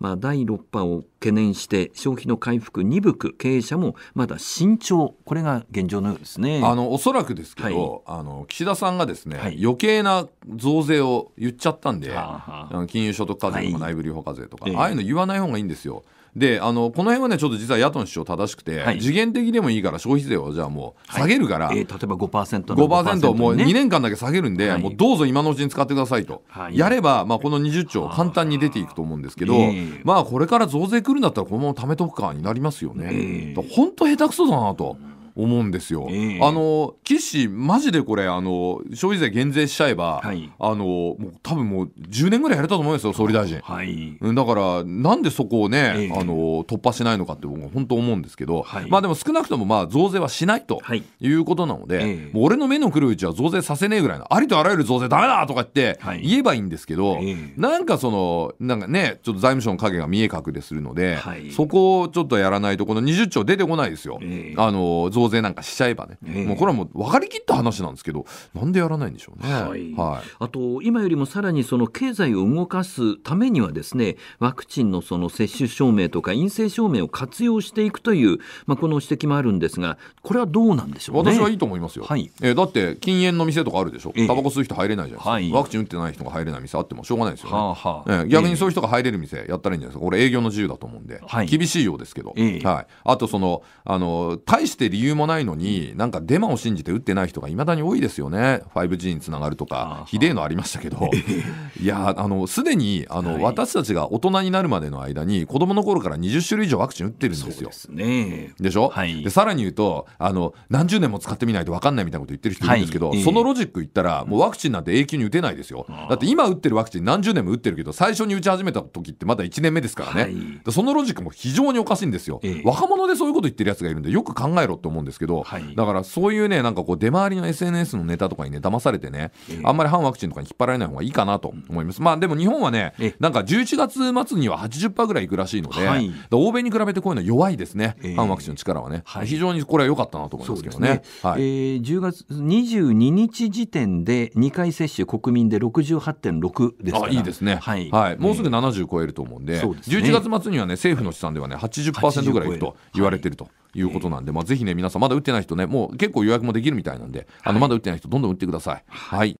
まあ、第6波を懸念して消費の回復鈍く経営者もまだ慎重これが現状のようですねあのおそらくですけど、はい、あの岸田さんがですね、はい、余計な増税を言っちゃったんで、はあの金融所得課税とか内部留保課税とか、はい、ああいうの言わない方がいいんですよ。えであのこの辺はねちょっと実は野党の主張正しくて、はい、次元的でもいいから消費税をじゃあもう下げるから、はい、えー、例えば 5%, の 5%, 5%もう2年間だけ下げるんで、はい、もうどうぞ今のうちに使ってくださいと、はい、やれば、まあ、この20兆簡単に出ていくと思うんですけど、まあこれから増税くるんだったらこのまま貯めとくかになりますよね。本、えー、当、下手くそだなと。思うんですよ。えー、あの岸マジでこれあの消費税減税しちゃえば、はい、あのもう多分もう10年ぐらいやれたと思いますよ総理大臣、はい、だからなんでそこをね、えー、あの突破しないのかって僕本当思うんですけど、はい、まあでも少なくともまあ増税はしないということなので、はいえー、もう俺の目の黒いうちは増税させねえぐらいのありとあらゆる増税だめだとか言って言えばいいんですけど、なんかそのなんかねちょっと財務省の影が見え隠れするので、そこをちょっとやらないとこの20兆出てこないですよ。あの増税なんかしちゃえばね、えー、もうこれはもう分かりきった話なんですけどなんでやらないんでしょうね、はいはい、あと今よりもさらにその経済を動かすためにはですねワクチンのその接種証明とか陰性証明を活用していくという、まあ、この指摘もあるんですがこれはどうなんでしょう、ね、私はいいと思いますよ、はい、えー、だって禁煙の店とかあるでしょタバコ吸う人入れないじゃないですか、はい、ワクチン打ってない人が入れない店あってもしょうがないですよね、はあはあ、えー、逆にそういう人が入れる店やったらいいんじゃないですかこれ営業の自由だと思うんで、厳しいようですけど、はいあとそのあの大して理由由もないのになんかデマを信じて打ってない人がいまだに多いですよね 5G につながるとかひでえのありましたけど (laughs) いやあのすでにあの、はい、私たちが大人になるまでの間に子どもの頃から20種類以上ワクチン打ってるんですよ。でね、でしょ、はい、でさらに言うとあの何十年も使ってみないと分かんないみたいなこと言ってる人いるんですけど、はい、そのロジック言ったらもうワクチンなんて永久に打てないですよ。だって今打ってるワクチン何十年も打ってるけど最初に打ち始めた時ってまだ1年目ですからね、そのロジックも非常におかしいんですよ。若者でそういうこと言ってるやつがいるんでよく考えろって思ううんですけど、はい、だからそういうねなんかこう出回りの SNS のネタとかにね騙されてね、えー、あんまり反ワクチンとかに引っ張られない方がいいかなと思います、うん、まあでも日本はねなんか11月末には80%ぐらいいくらしいので、はい、欧米に比べてこういうの弱いですね、えー、反ワクチンの力はね、はい、非常にこれは良かったなと思いますけどねね、はい、えー、10月22日時点で2回接種国民で68.6ですからあいいですね、はい、はい、もうすぐ70超えると思うんで,、えー、で、ね、11月末にはね政府の試算ではね80%ぐらいいくと言われてると。いうことなんで、まあ、ぜひね、皆さん、まだ打ってない人ね、もう結構予約もできるみたいなんで、あのまだ打ってない人、どんどん打ってください。はい、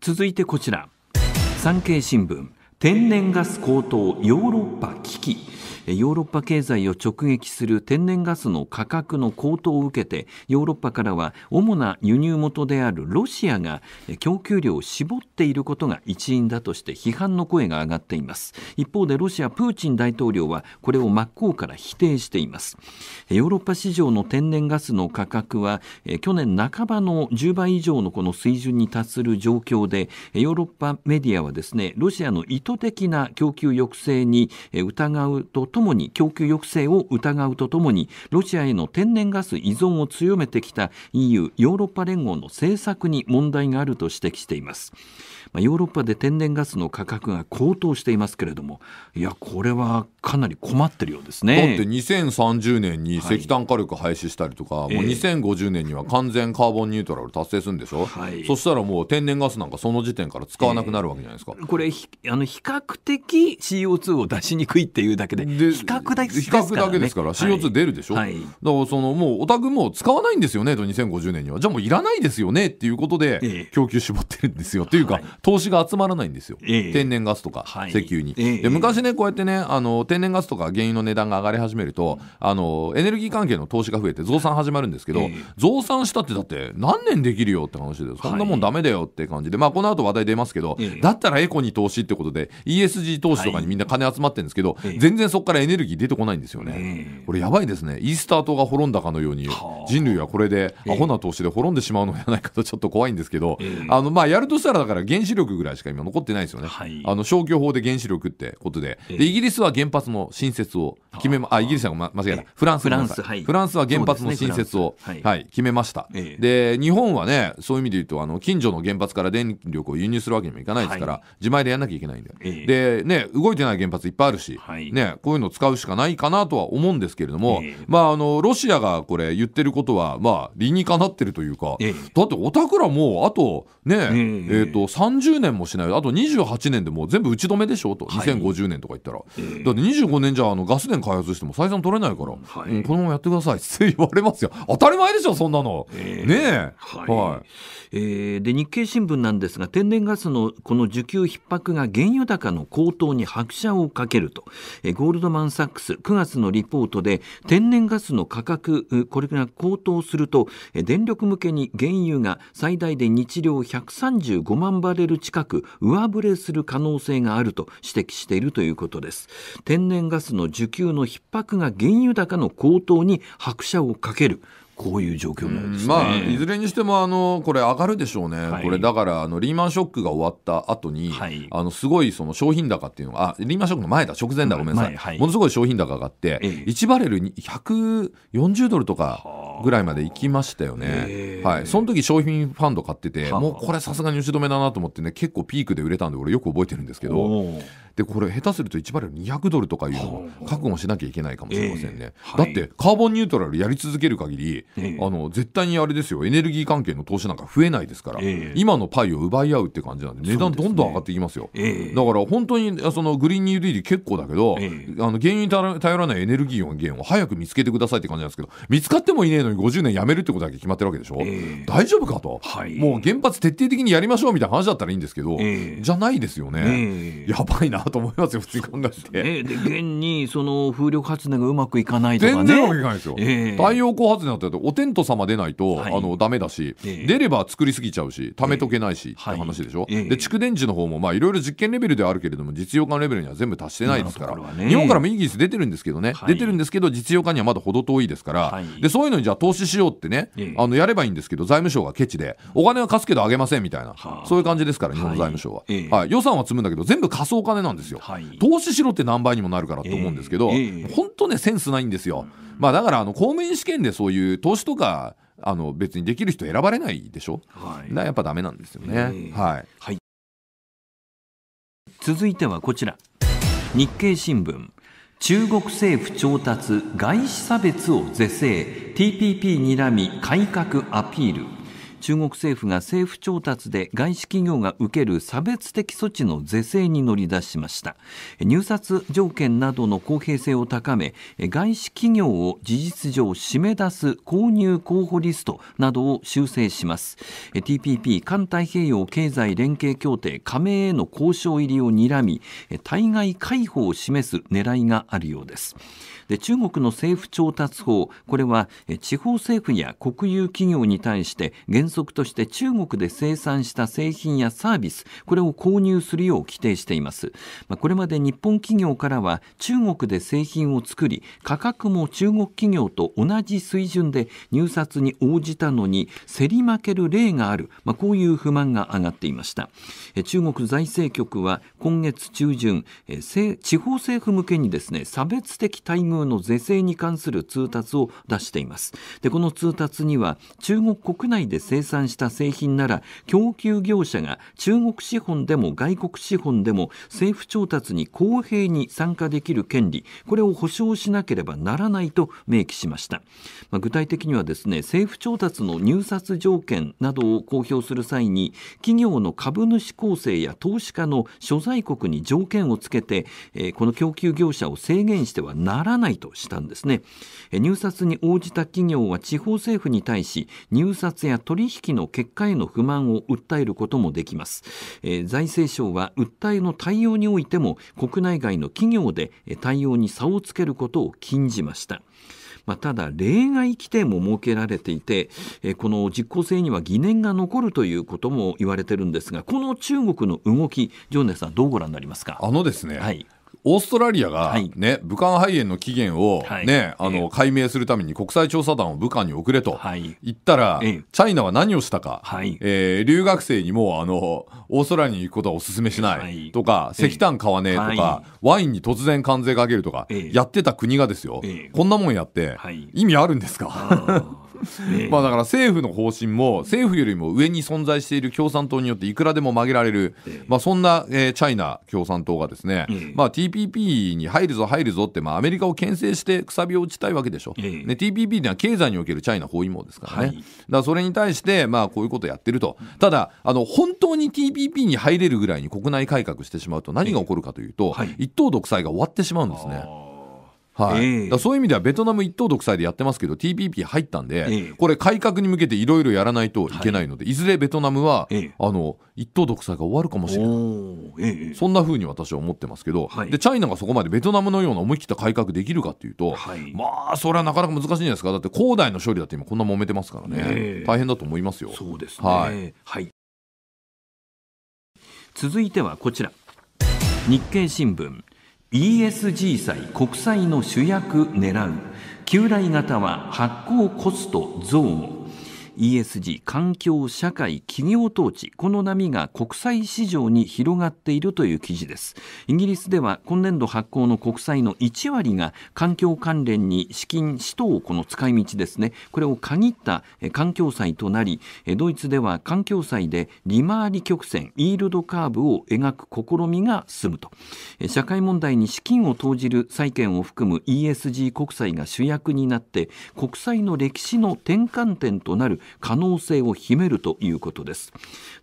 続いてこちら、産経新聞。天然ガス高騰ヨーロッパ危機ヨーロッパ経済を直撃する天然ガスの価格の高騰を受けてヨーロッパからは主な輸入元であるロシアが供給量を絞っていることが一因だとして批判の声が上がっています一方でロシアプーチン大統領はこれを真っ向から否定していますヨーロッパ市場の天然ガスの価格は去年半ばの10倍以上のこの水準に達する状況でヨーロッパメディアはですねロシアの意図図的な供給抑制に疑うとともに、供給抑制を疑うとともに、ロシアへの天然ガス依存を強めてきた EU・ ヨーロッパ連合の政策に問題があると指摘しています。まあ、ヨーロッパで天然ガスの価格が高騰していますけれどもいやこれはかなり困ってるようですねだって2030年に石炭火力廃止したりとか、はい、もう2050年には完全カーボンニュートラル達成するんでしょ、はい、そしたらもう天然ガスなんかその時点から使わなくなるわけじゃないですか、えー、これあの比較的 CO2 を出しにくいっていうだけでで比較だ、ね、比較だけですから CO2 出るでしょ、はい、だからそのもうオタクも使わないんですよねと2050年にはじゃあもういらないですよねっていうことで供給絞ってるんですよ、えー、というか、はい、投資が集まらないんですよ、ええ、天然ガスとか石油に。はい、で昔ねこうやってねあの天然ガスとか原油の値段が上がり始めるとあのエネルギー関係の投資が増えて増産始まるんですけど、え、増産したってだって何年できるよって話でそんなもんだめだよって感じで、まあ、この後話題出ますけど、だったらエコに投資ってことで ESG 投資とかにみんな金集まってるんですけど、はい、全然そこからエネルギー出てこないんですよね。これやばいですねイースター島が滅んだかのように人類はこれでアホな投資で滅んでしまうのではないかとちょっと怖いんですけど、あのまあやるとしたらだから原子力ぐらいしか今残ってないですよね、はい、あの消去法で原子力ってことでえー、でイギリスは原発の新設を決めまあイギリスは、ま、間違えた、えー、フランスフランス、はい、フランスは原発の新設を、ね、はい、はい、決めました、えー、で日本はねそういう意味で言うとあの近所の原発から電力を輸入するわけにもいかないですから、はい、自前でやんなきゃいけないんで、でね動いてない原発いっぱいあるし、ね、こういうのを使うしかないかなとは思うんですけれども、まああのロシアがこれ言ってることはまあ理にかなってるというか、だっておたくらもうあとねえっ、ー、と3 30年もしないあと28年でもう全部打ち止めでしょと、はい、2050年とか言ったら、えー、だって25年じゃあのガス田開発しても採算取れないから、はいこのままやってください (laughs) って言われますよ当たり前でしょそんなの、えー、ねえはい、はいえー、で日経新聞なんですが天然ガスのこの需給逼迫が原油高の高騰に拍車をかけると、えー、ゴールドマン・サックス9月のリポートで天然ガスの価格これが高騰すると電力向けに原油が最大で日量135万バレル近く上振れする可能性があると指摘しているということです天然ガスの需給の逼迫が原油高の高騰に拍車をかけるこういう状況のようです、ね、まあ、いずれにしてもあのこれ上がるでしょうね、はい、これだからあのリーマンショックが終わった後に、はい、あのすごいその商品高っていうのはあリーマンショックの前だ直前だごめんなさい、はい、ものすごい商品高上がって、え1バレル140ドルとかぐらいまで行きましたよね、はい、その時商品ファンド買っててもうこれさすがに打ち止めだなと思ってね結構ピークで売れたんで俺よく覚えてるんですけどでこれ下手すると1バレル200ドルとかいうのを覚悟しなきゃいけないかもしれませんね、えー、だってカーボンニュートラルやり続ける限りええ、あの絶対にあれですよエネルギー関係の投資なんか増えないですから、え、今のパイを奪い合うって感じなんで値段どんどん上がっていきますよ、だから本当にそのグリーンニューディール結構だけど、あの原油に頼らないエネルギー源を早く見つけてくださいって感じなんですけど見つかってもいねえのに50年やめるってことだけ決まってるわけでしょ、大丈夫かと、はい、もう原発徹底的にやりましょうみたいな話だったらいいんですけど、じゃないですよね、やばいなと思いますよ普通に考えて。で現にその風力発電がうまくいかないとかね。全然うまくいかないですよ、太陽光発電だっどお天道様出ないと、はい、あのダメだし、え出れば作りすぎちゃうし貯めとけないし、えって話でしょ、はい、で蓄電池の方もまあいろいろ実験レベルではあるけれども実用化のレベルには全部達してないですから、ね、日本からもイギリス出てるんですけどね、はい、出てるんですけど実用化にはまだ程遠いですから、でそういうのにじゃあ投資しようってね、あのやればいいんですけど財務省がケチでお金は貸すけどあげませんみたいな、そういう感じですから日本財務省は、はい予算は積むんだけど全部貸すお金なんですよ、投資しろって何倍にもなるからと思うんですけど、えー、本当ねセンスないんですよ。うんまあ、だからあの公務員試験でそういう投資とかあの別にできる人選ばれないでしょ、はい、やっぱダメなんですよね、はい、はい、続いてはこちら日経新聞中国政府調達外資差別を是正 TPP にらみ改革アピール中国政府が政府調達で外資企業が受ける差別的措置の是正に乗り出しました入札条件などの公平性を高め外資企業を事実上締め出す購入候補リストなどを修正します TPP 環太平洋経済連携協定加盟への交渉入りを睨み対外解放を示す狙いがあるようですで中国の政府調達法これは地方政府や国有企業に対して原則として中国で生産した製品やサービスこれを購入するよう規定しています、まあ、これまで日本企業からは中国で製品を作り価格も中国企業と同じ水準で入札に応じたのに競り負ける例がある、まあ、こういう不満が上がっていました中国財政局は今月中旬地方政府向けにですね差別的待遇遇の是正に関する通達を出していますでこの通達には中国国内で生産した製品なら供給業者が中国資本でも外国資本でも政府調達に公平に参加できる権利これを保障しなければならないと明記しました、まあ、具体的にはですね政府調達の入札条件などを公表する際に企業の株主構成や投資家の所在国に条件をつけて、えー、この供給業者を制限してはならないないとしたんですね入札に応じた企業は地方政府に対し入札や取引の結果への不満を訴えることもできます、え財政省は訴えの対応においても国内外の企業で対応に差をつけることを禁じましたまあ、ただ例外規定も設けられていて、えこの実効性には疑念が残るということも言われてるんですがこの中国の動き、ジョーネさんどうご覧になりますかあのですね、はい、オーストラリアが、ね、武漢肺炎の起源をね、あの、解明するために国際調査団を武漢に送れと言ったら、チャイナは何をしたか、え留学生にもあのオーストラリアに行くことはお勧めしないとか、石炭買わねえとか、ワインに突然関税かけるとか、やってた国がですよ、こんなもんやって、意味あるんですか (laughs) まあだから政府の方針も政府よりも上に存在している共産党によっていくらでも曲げられる、まあ、そんな、えー、チャイナ共産党がですね、まあ、TPP に入るぞ入るぞって、まあ、アメリカを牽制してくさびを打ちたいわけでしょ、ね、TPP には経済におけるチャイナ包囲網ですからね、はい、だらそれに対して、まあ、こういうことやってるとただあの本当に TPP に入れるぐらいに国内改革してしまうと何が起こるかというと、一党独裁が終わってしまうんですね。はい、だそういう意味ではベトナム一党独裁でやってますけど TPP 入ったんで、これ改革に向けていろいろやらないといけないので、い、ずれベトナムは、あの一党独裁が終わるかもしれない、そんなふうに私は思ってますけど、でチャイナがそこまでベトナムのような思い切った改革できるかというと、まあそれはなかなか難しいんじゃないですかだって恒大の処理だって今こんな揉めてますからね、大変だと思いますよ。そうですはいはい続いてはこちら日経新聞 ESG 債国債の主役狙う旧来型は発行コスト増 ESG 環境社会企業統治この波が国際市場に広がっているという記事ですイギリスでは今年度発行の国債の1割が環境関連に資金使途をこの使い道ですねこれを限った環境債となりドイツでは環境債で利回り曲線イールドカーブを描く試みが進むと社会問題に資金を投じる債券を含む ESG 国債が主役になって国債の歴史の転換点となる可能性を秘めるということです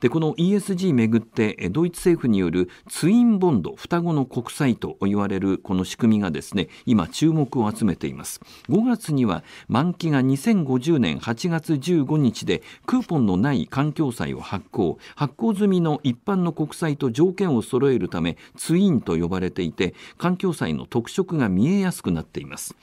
でこの ESG めぐってドイツ政府によるツインボンド双子の国債と言われるこの仕組みがですね今注目を集めています5月には満期が2050年8月15日でクーポンのない環境債を発行発行済みの一般の国債と条件を揃えるためツインと呼ばれていて環境債の特色が見えやすくなっています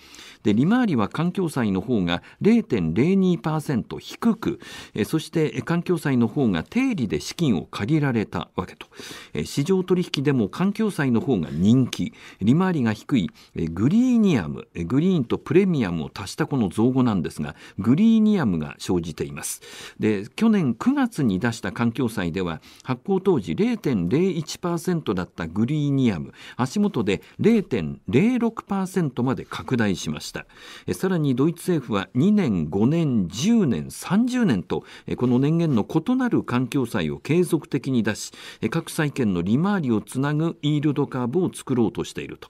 で利回りは環境債の方が0.02%低く、えそして環境債の方が定理で資金を借りられたわけと、え市場取引でも環境債の方が人気利回りが低い、えグリーニアムグリーンとプレミアムを足したこの造語なんですがグリーニアムが生じていますで去年9月に出した環境債では発行当時0.01%だったグリーニアム足元で0.06%まで拡大しましたしたさらにドイツ政府は2年5年10年30年とこの年限の異なる環境債を継続的に出し各債券の利回りをつなぐイールドカーブを作ろうとしていると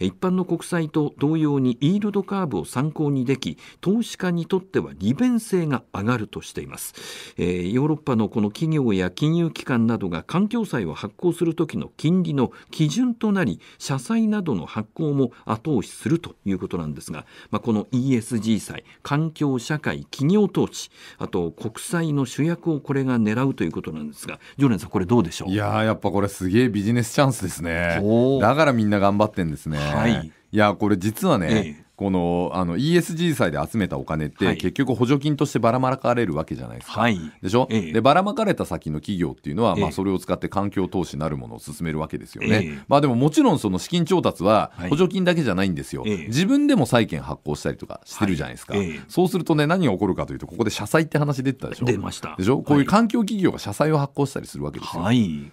一般の国債と同様にイールドカーブを参考にでき投資家にとっては利便性が上がるとしています、えー、ヨーロッパのこの企業や金融機関などが環境債を発行する時の金利の基準となり社債などの発行も後押しするということなんですが、まあ、この ESG 債環境社会企業統治あと国債の主役をこれが狙うということなんですが常連さんこれどうでしょういややっぱこれすげえビジネスチャンスですねだからみんな頑張ってんですね、はい、いやこれ実はね、ええこのあの ESG 債で集めたお金って、はい、結局補助金としてばらまかれるわけじゃないですか。はい、でしょ、ええ、でばらまかれた先の企業っていうのは、え、まあ、それを使って環境投資なるものを進めるわけですよね。まあ、でももちろんその資金調達は補助金だけじゃないんですよ、自分でも債券発行したりとかしてるじゃないですか、そうするとね何が起こるかというとここで社債って話出てたでしょ出ましたでしょこういう環境企業が社債を発行したりするわけですよ。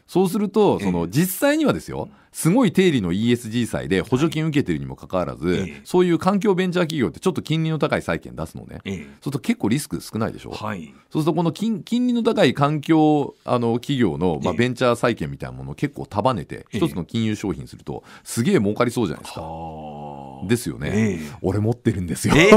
そうするとその実際にはですよ、すごい定理の ESG 債で補助金受けてるにもかかわらず、はい、そういう環境ベンチャー企業ってちょっと金利の高い債券出すのね、ええ、そうすると結構リスク少ないでしょ、はい、そうするとこの金金利の高い環境あの企業の、まあ、ベンチャー債券みたいなものを結構束ねて、一つの金融商品するとすげえ儲かりそうじゃないですか。ですよね、俺持ってるんですよ。(laughs)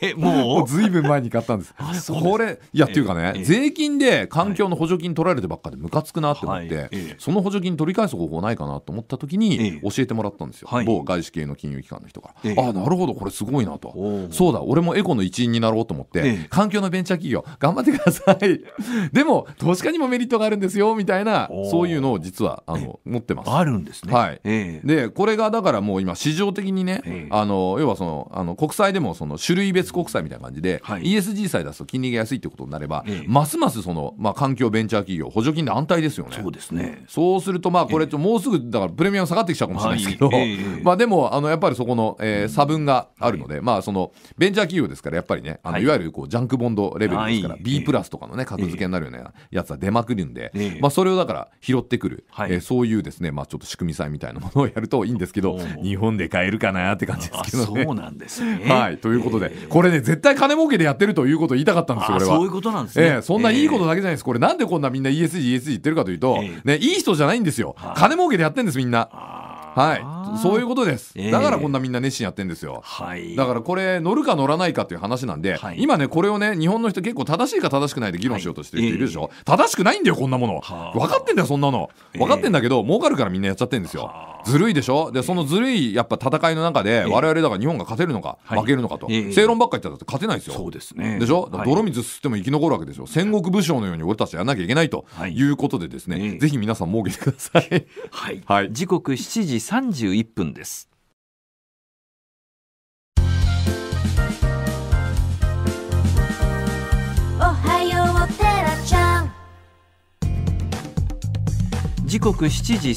えもうずいぶん前に買ったんです (laughs) これいやっていうかね、税金で環境の補助金取られてばっかでムカつくなって思って、はい、その補助金取り返す方法ないかなと思った時に教えてもらったんですよ、はい、某外資系の金融機関の人が、ええ、あなるほどこれすごいなとそうだ俺もエコの一員になろうと思って、え、環境のベンチャー企業頑張ってください (laughs) でも投資家にもメリットがあるんですよみたいなそういうのを実はあの持ってますあるんですね、はいでこれがだからもう今市場的にね、あの要はそのあの国債でもその種類別国債みたいな感じで、はい、ESG 債出すと金利が安いってことになれば、ええ、ますますその、まあ、環境ベンチャー企業補助金で安泰ですよね。そうですねそうするとまあこれもうすぐだからプレミアム下がってきちゃうかもしれないですけど、はい、まあ、でもあのやっぱりそこの、えー、差分があるので、まあ、そのベンチャー企業ですからやっぱりねあの、い、わゆるこうジャンクボンドレベルですから、B プラスとかのね格付けになるようなやつは出まくるんで、まあ、それをだから拾ってくる、えー、そういうですね、まあ、ちょっと仕組み債みたいなものを (laughs) やるといいんですけど日本で買えるかなって感じですけど、ね、そうなんですね、はい、ということで、これね絶対金儲けでやってるということを言いたかったんですよ、俺は。そういうことなんですね、えー、そんないいことだけじゃないです、これ、なんでこんなみんな ESG、ESG 言ってるかというと、ね、いい人じゃないんですよ、金儲けでやってるんです、みんな。はい、そういうことです、えー、だからこんなみんな熱心やってんですよ、はい、だからこれ乗るか乗らないかっていう話なんで、はい、今ねこれをね日本の人結構正しいか正しくないで議論しようとしてる人いるでしょ、はいえー、正しくないんだよこんなもの分かってんだよそんなの分かってんだけど、えー、儲かるからみんなやっちゃってんですよずるいでしょでそのずるいやっぱ戦いの中で我々だから日本が勝てるのか、負けるのかと、正論ばっか言ったら勝てないですよそうですねでしょ、泥水吸っても生き残るわけですよ戦国武将のように俺たちやらなきゃいけないということでですね、ぜひ皆さん儲けてください、はい時刻7時31分です。時刻7時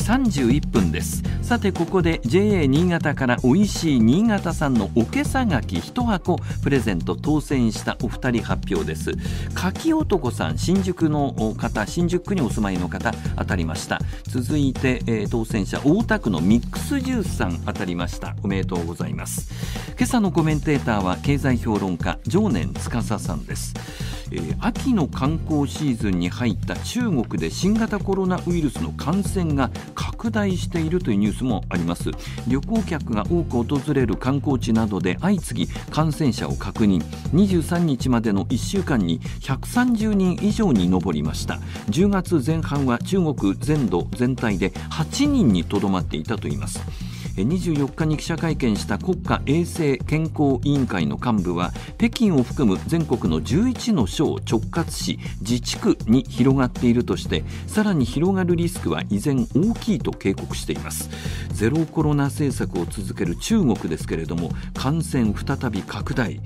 31分ですさてここで JA 新潟から美味しい新潟産のおけさ柿一箱プレゼント当選したお二人発表です柿男さん新宿の方新宿区にお住まいの方当たりました続いて、えー、当選者大田区のミックスジュースさん当たりましたおめでとうございます今朝のコメンテーターは経済評論家常年司さんですえー、秋の観光シーズンに入った中国で新型コロナウイルスの感染が拡大しているというニュースもあります旅行客が多く訪れる観光地などで相次ぎ感染者を確認23日までの1週間に130人以上に上りました10月前半は中国全土全体で8人にとどまっていたといいます24日に記者会見した国家衛生健康委員会の幹部は北京を含む全国の11の省直轄市自治区に広がっているとしてさらに広がるリスクは依然大きいと警告していますゼロコロナ政策を続ける中国ですけれども感染再び拡大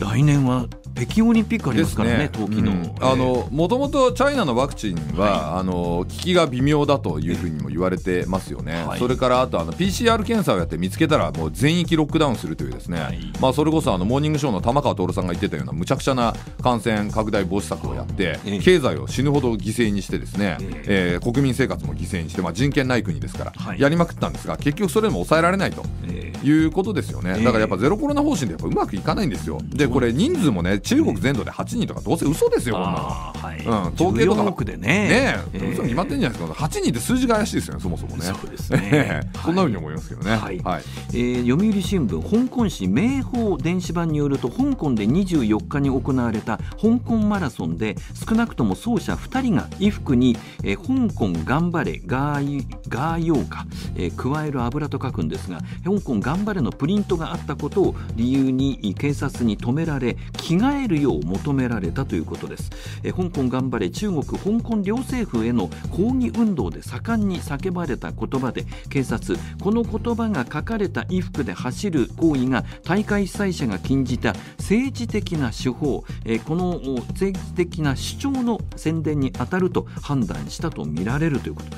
来年は北京オリンピックありますからね、冬季、ね、の。もともとチャイナのワクチンは、はい、あの効きが微妙だというふうにも言われてますよね、はい、それからあとあの PCR 検査をやって見つけたら、もう全域ロックダウンするという、ですね、はい、まあ、それこそあのモーニングショーの玉川徹さんが言ってたような、むちゃくちゃな感染拡大防止策をやって、経済を死ぬほど犠牲にして、ですね、えー、国民生活も犠牲にして、まあ、人権ない国ですから、やりまくったんですが、結局それでも抑えられないということですよね、だからやっぱゼロコロナ方針でやっぱうまくいかないんですよ。でこれ人数もね中国全土で8人とかどうせ嘘ですよ、こんなの、はい、うん、統計とかでねね、嘘に決まってんじゃないですか8人って数字が怪しいですよねそもそもねそうですね (laughs) そんなふうに思いますけどね、はいはい、えー、読売新聞香港紙明報電子版によると香港で24日に行われた香港マラソンで少なくとも走者2人が衣服に、えー、香港頑張れガーヨーカ、えー、加える油と書くんですが香港頑張れのプリントがあったことを理由に警察に止められ着替抑えるよう求められたということですえ香港頑張れ中国香港両政府への抗議運動で盛んに叫ばれた言葉で警察この言葉が書かれた衣服で走る行為が大会主催者が禁じた政治的な手法えこの政治的な主張の宣伝に当たると判断したとみられるということ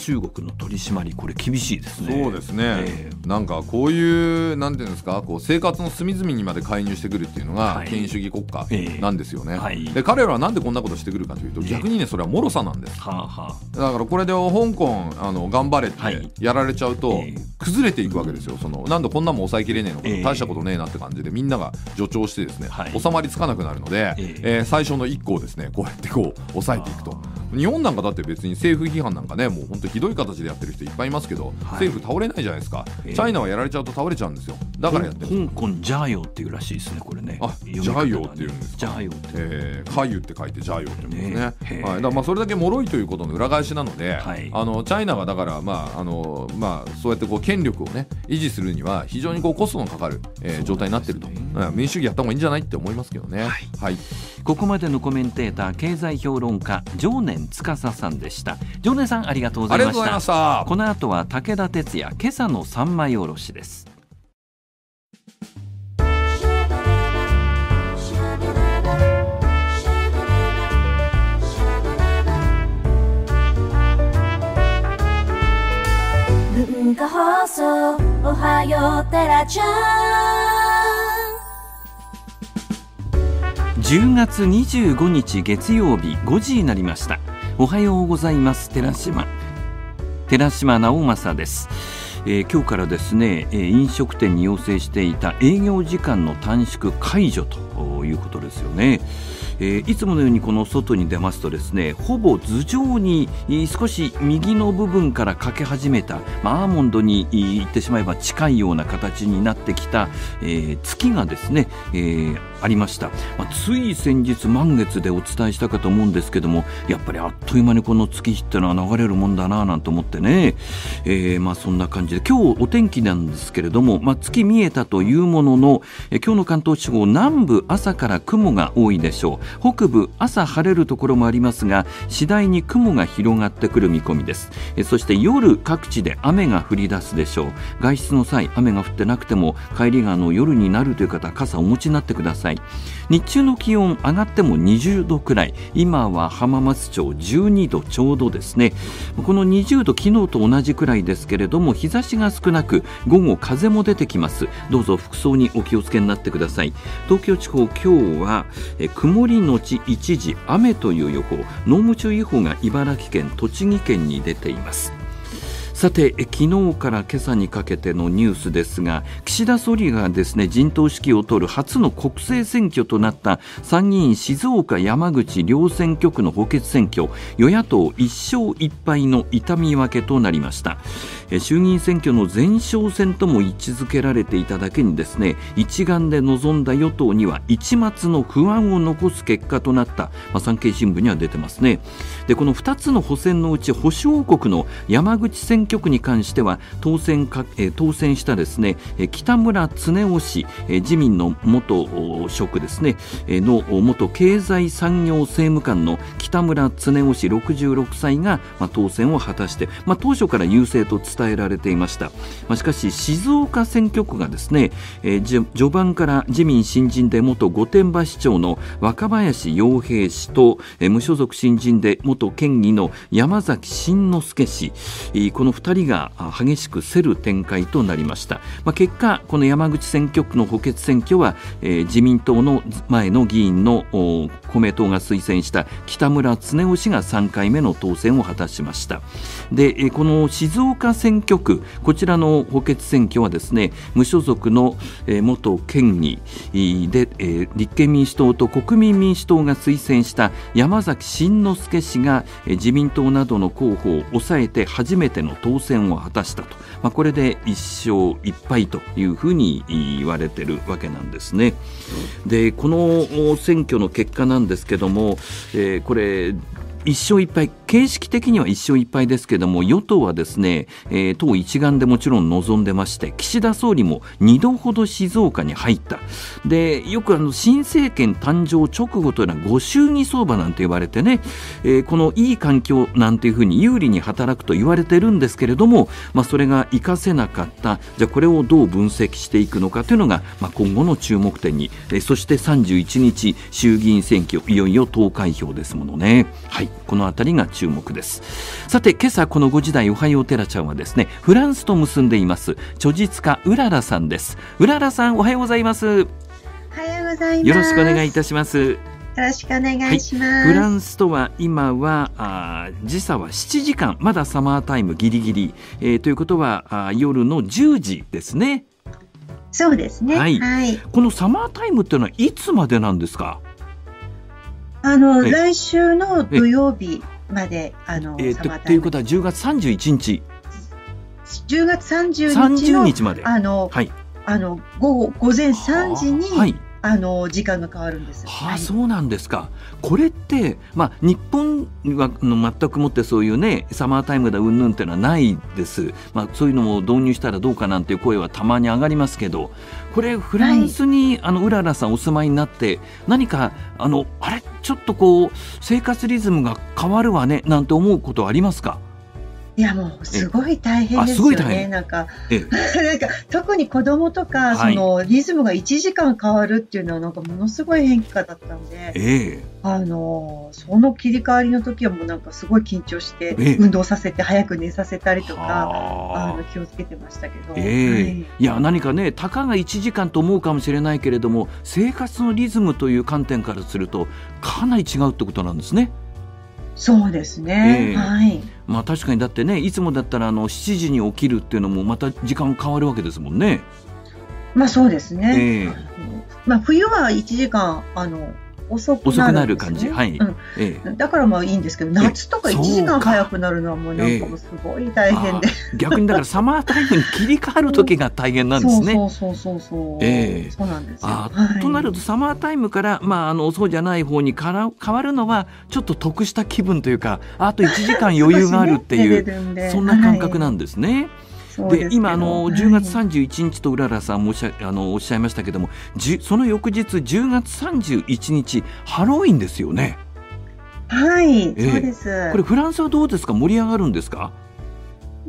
中国の取り締まりこれ厳しいですね。そうですね、えー、なんかこういうなんていうんですかこう生活の隅々にまで介入してくるっていうのが権威主義国家なんですよね。はい、で彼らはなんでこんなことしてくるかというと逆にねそれはもろさなんです。はあはあ、だからこれで香港あの頑張れってやられちゃうと崩れていくわけですよ。そのなんだこんなも抑えきれねえのか、えー、大したことねえなって感じでみんなが助長してですね、はい、収まりつかなくなるので、えー、えー、最初の一個をですねこうやってこう抑えていくと。日本なんかだって別に政府批判なんかねもう本当ひどい形でやってる人いっぱいいますけど、はい、政府倒れないじゃないですか、えー、チャイナはやられちゃうと倒れちゃうんですよだからやってる香港ジャーヨーっていうらしいですねこれねあジャーヨーっていうんですかジャーヨーってえー、カユって書いてジャーヨーって言うんですね、ね、はい、だまあそれだけ脆いということの裏返しなので、はい、あのチャイナはだからまああのまあそうやってこう権力をね維持するには非常にこうコストのかかる、えー、状態になってると、ね、民主主義やった方がいいんじゃないって思いますけどねはい、はい、ここまでのコメンテーター経済評論家常年司さんでした常年さんありがとうございましたりがとうございましたこの後は武田鉄矢今朝の三枚おろしです文化放送おはようテラちゃん10月25日月曜日5時になりましたおはようございます寺島寺島直政です、えー、今日からですね、え飲食店に要請していた営業時間の短縮解除ということですよねえー、いつものようにこの外に出ますとですねほぼ頭上に、少し右の部分からかけ始めた、まあ、アーモンドに言ってしまえば近いような形になってきた、えー、月がですね、えーありました、まあ、つい先日満月でお伝えしたかと思うんですけどもやっぱりあっという間にこの月日ってのは流れるもんだななんて思ってね、えー、まあそんな感じで今日お天気なんですけれども、まあ、月見えたというものの、え今日の関東地方南部朝から雲が多いでしょう北部朝晴れるところもありますが次第に雲が広がってくる見込みです、えそして夜各地で雨が降り出すでしょう外出の際雨が降ってなくても帰りがあの夜になるという方傘をお持ちになってくださいさい日中の気温上がっても20度くらい今は浜松町12度ちょうどですねこの20度昨日と同じくらいですけれども日差しが少なく午後風も出てきますどうぞ服装にお気をつけになってください東京地方今日は曇りのち一時雨という予報濃霧注意報が茨城県栃木県に出ていますさて昨日から今朝にかけてのニュースですが岸田総理がですね陣頭指揮を取る初の国政選挙となった参議院静岡山口両選挙区の補欠選挙与野党1勝1敗の痛み分けとなりました衆議院選挙の前哨戦とも位置づけられていただけにですね一丸で臨んだ与党には一末の不安を残す結果となった、まあ、産経新聞には出てますねでこの2つの補選のうち保守王国の山口選挙区に関しては当選か、え当選したですね北村恒夫氏、え自民の元職ですね、えの元経済産業政務官の北村恒夫氏66歳が、ま当選を果たして、ま当初から優勢と伝えられていました、ましかし静岡選挙区がですね、え序盤から自民新人で元御殿場市長の若林洋平氏と、え無所属新人で元県議の山崎慎之介氏この2人が激しく競る展開となりました、まあ、結果この山口選挙区の補欠選挙は、えー、自民党の前の議員の公明党が推薦した北村恒夫氏が3回目の当選を果たしましたでこの静岡選挙区こちらの補欠選挙はですね無所属の元県議でえ立憲民主党と国民民主党が推薦した山崎慎之助氏がえ自民党などの候補を抑えて初めての当当選を果たしたと、まあ、これで1勝1敗というふうに言われてるわけなんですね。でこの選挙の結果なんですけども、えー、これ1勝1敗形式的には1勝1敗ですけども与党はですね、えー、党一丸でもちろん望んでまして岸田総理も2度ほど静岡に入ったでよくあの新政権誕生直後というのはご祝儀相場なんて言われてね、えー、このいい環境なんていうふうに有利に働くと言われてるんですけれども、まあ、それが活かせなかったじゃこれをどう分析していくのかというのが、まあ、今後の注目点に、えー、そして31日衆議院選挙いよいよ投開票ですものね。はいこの辺りが注注目ですさて今朝この5時台おはようテラちゃんはですねフランスと結んでいます著述家うららさんですうららさんおはようございますおはようございますよろしくお願いいたしますよろしくお願いします、はい、フランスとは今はあ時差は7時間まだサマータイムギリギリ、えー、ということはあ夜の10時ですねそうですね、はい、はい、このサマータイムっていうのはいつまでなんですかあの来週の土曜日まであの、えー、ということは10月31日10月30日の日まであの、はい、あの午後午前3時に、はい、あの時間が変わるんです。はあ、はい、そうなんですか。これって、まあ、日本はの全くもってそういうねサマータイムだ云々っていうのはないです、まあ、そういうのも導入したらどうかなんていう声はたまに上がりますけどこれフランスに、はい、あのうららさんお住まいになって何かあのあれちょっとこう生活リズムが変わるわねなんて思うことありますかいやもうすごい大変ですよね。なんか、(laughs) なんか特に子供とか、そのリズムが1時間変わるっていうのはなんかものすごい変化だったんで、えー、あのその切り替わりの時はもうなんかすごい緊張して、運動させて早く寝させたりとか、あの気をつけてましたけど、えー、いや何かねたかが1時間と思うかもしれないけれども生活のリズムという観点からするとかなり違うってことなんですね。そうですね、えー、はいまあ確かにだってねいつもだったらあの7時に起きるっていうのもまた時間変わるわけですもんね。まあそうですね。えー、まあ冬は1時間あの遅くなる、ね,、感じ、はい、うんええ、だからまあいいんですけど夏とか1時間早くなるのはもうなんかもうすごい大変で、え、逆にだからサマータイムに切り替わる時が大変なんですね。そうそうそうそう、ええ、そうなんですあ、はい、となるとサマータイムから、まあ、あのそうじゃない方にから変わるのはちょっと得した気分というかあと1時間余裕があるっていう (laughs) ね、そんな感覚なんですね。はいで今あの、はい、10月31日とうららさんもおっしゃあのおっしゃいましたけどもその翌日10月31日ハロウィンですよね。はい、えー、そうですこれフランスはどうですか盛り上がるんですか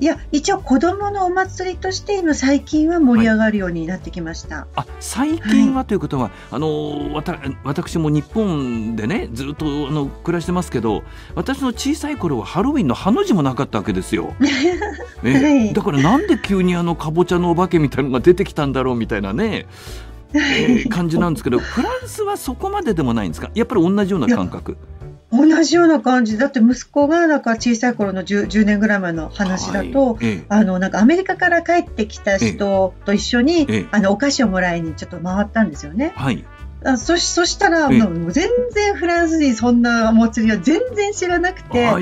いや一応子供のお祭りとして今最近は盛り上がるようになってきました。はい、あ最近はということは、はい、あのわた私も日本でねずっとあの暮らしてますけど私の小さい頃はハロウィンのハの字もなかったわけですよ。(laughs) ねはい、だからなんで急にあのかぼちゃのお化けみたいのが出てきたんだろうみたいなね。えー、感じなんですけどフランスはそこまででもないんですかやっぱり同じような感覚。同じような感じだって息子がなんか小さい頃の 10, 10年ぐらい前の話だと、あのなんかアメリカから帰ってきた人と一緒に、あのお菓子をもらいにちょっと回ったんですよね。はい、あそしそしたら、もう全然フランス人そんなお祭りは全然知らなくて、あ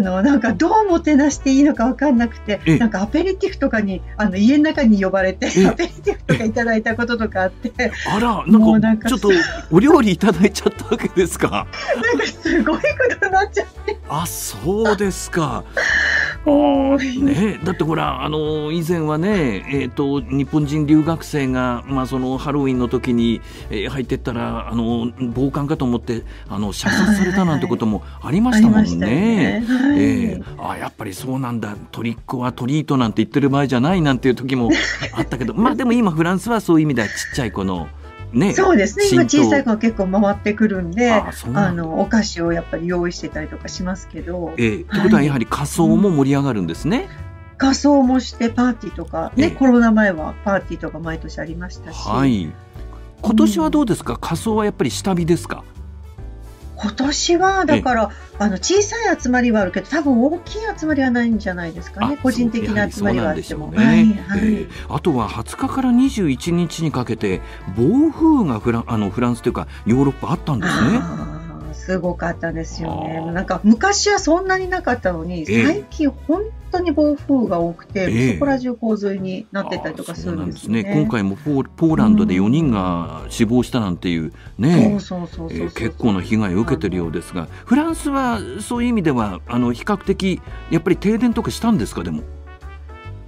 のなんかどうもてなしていいのか分かんなくてなんかアペリティフとかにあの家の中に呼ばれてアペリティフとかいただいたこととかあってあらなんかちょっとお料理いただいちゃったわけですかなんかすごいことになっちゃってあそうですか (laughs) ね、だってほらあの以前はね、えーと、と日本人留学生が、まあ、そのハロウィンの時に、えー、入っててたらあの暴漢かと思ってあの射殺されたなんてこともありましたもんね。あ、ねはい、えー、あやっぱりそうなんだトリックはトリートなんて言ってる場合じゃないなんていう時も (laughs) あったけどまあでも今フランスはそういう意味ではちっちゃい子の。ね、そうですね今小さい子は結構回ってくるんであのお菓子をやっぱり用意してたりとかしますけど。えー、ということはやはり仮装も盛り上がるんですね。うん仮装もしてパーティーとかね、えコロナ前はパーティーとか毎年ありましたし、はい、今年はどうですか、仮装はやっぱり下火ですか今年はだから、あの小さい集まりはあるけど多分大きい集まりはないんじゃないですかね個人的な集まりはあっても、ねはいはいえー、あとは20日から21日にかけて暴風がフラあのフランスというかヨーロッパあったんですね。すごかったんですよね。なんか昔はそんなになかったのに、最近本当に暴風が多くて、えそこら中洪水になってたりとかするんですね。すね今回もポーランドで4人が死亡したなんていうね、結構な被害を受けてるようですが、フランスはそういう意味ではあの比較的やっぱり停電とかしたんですかでも。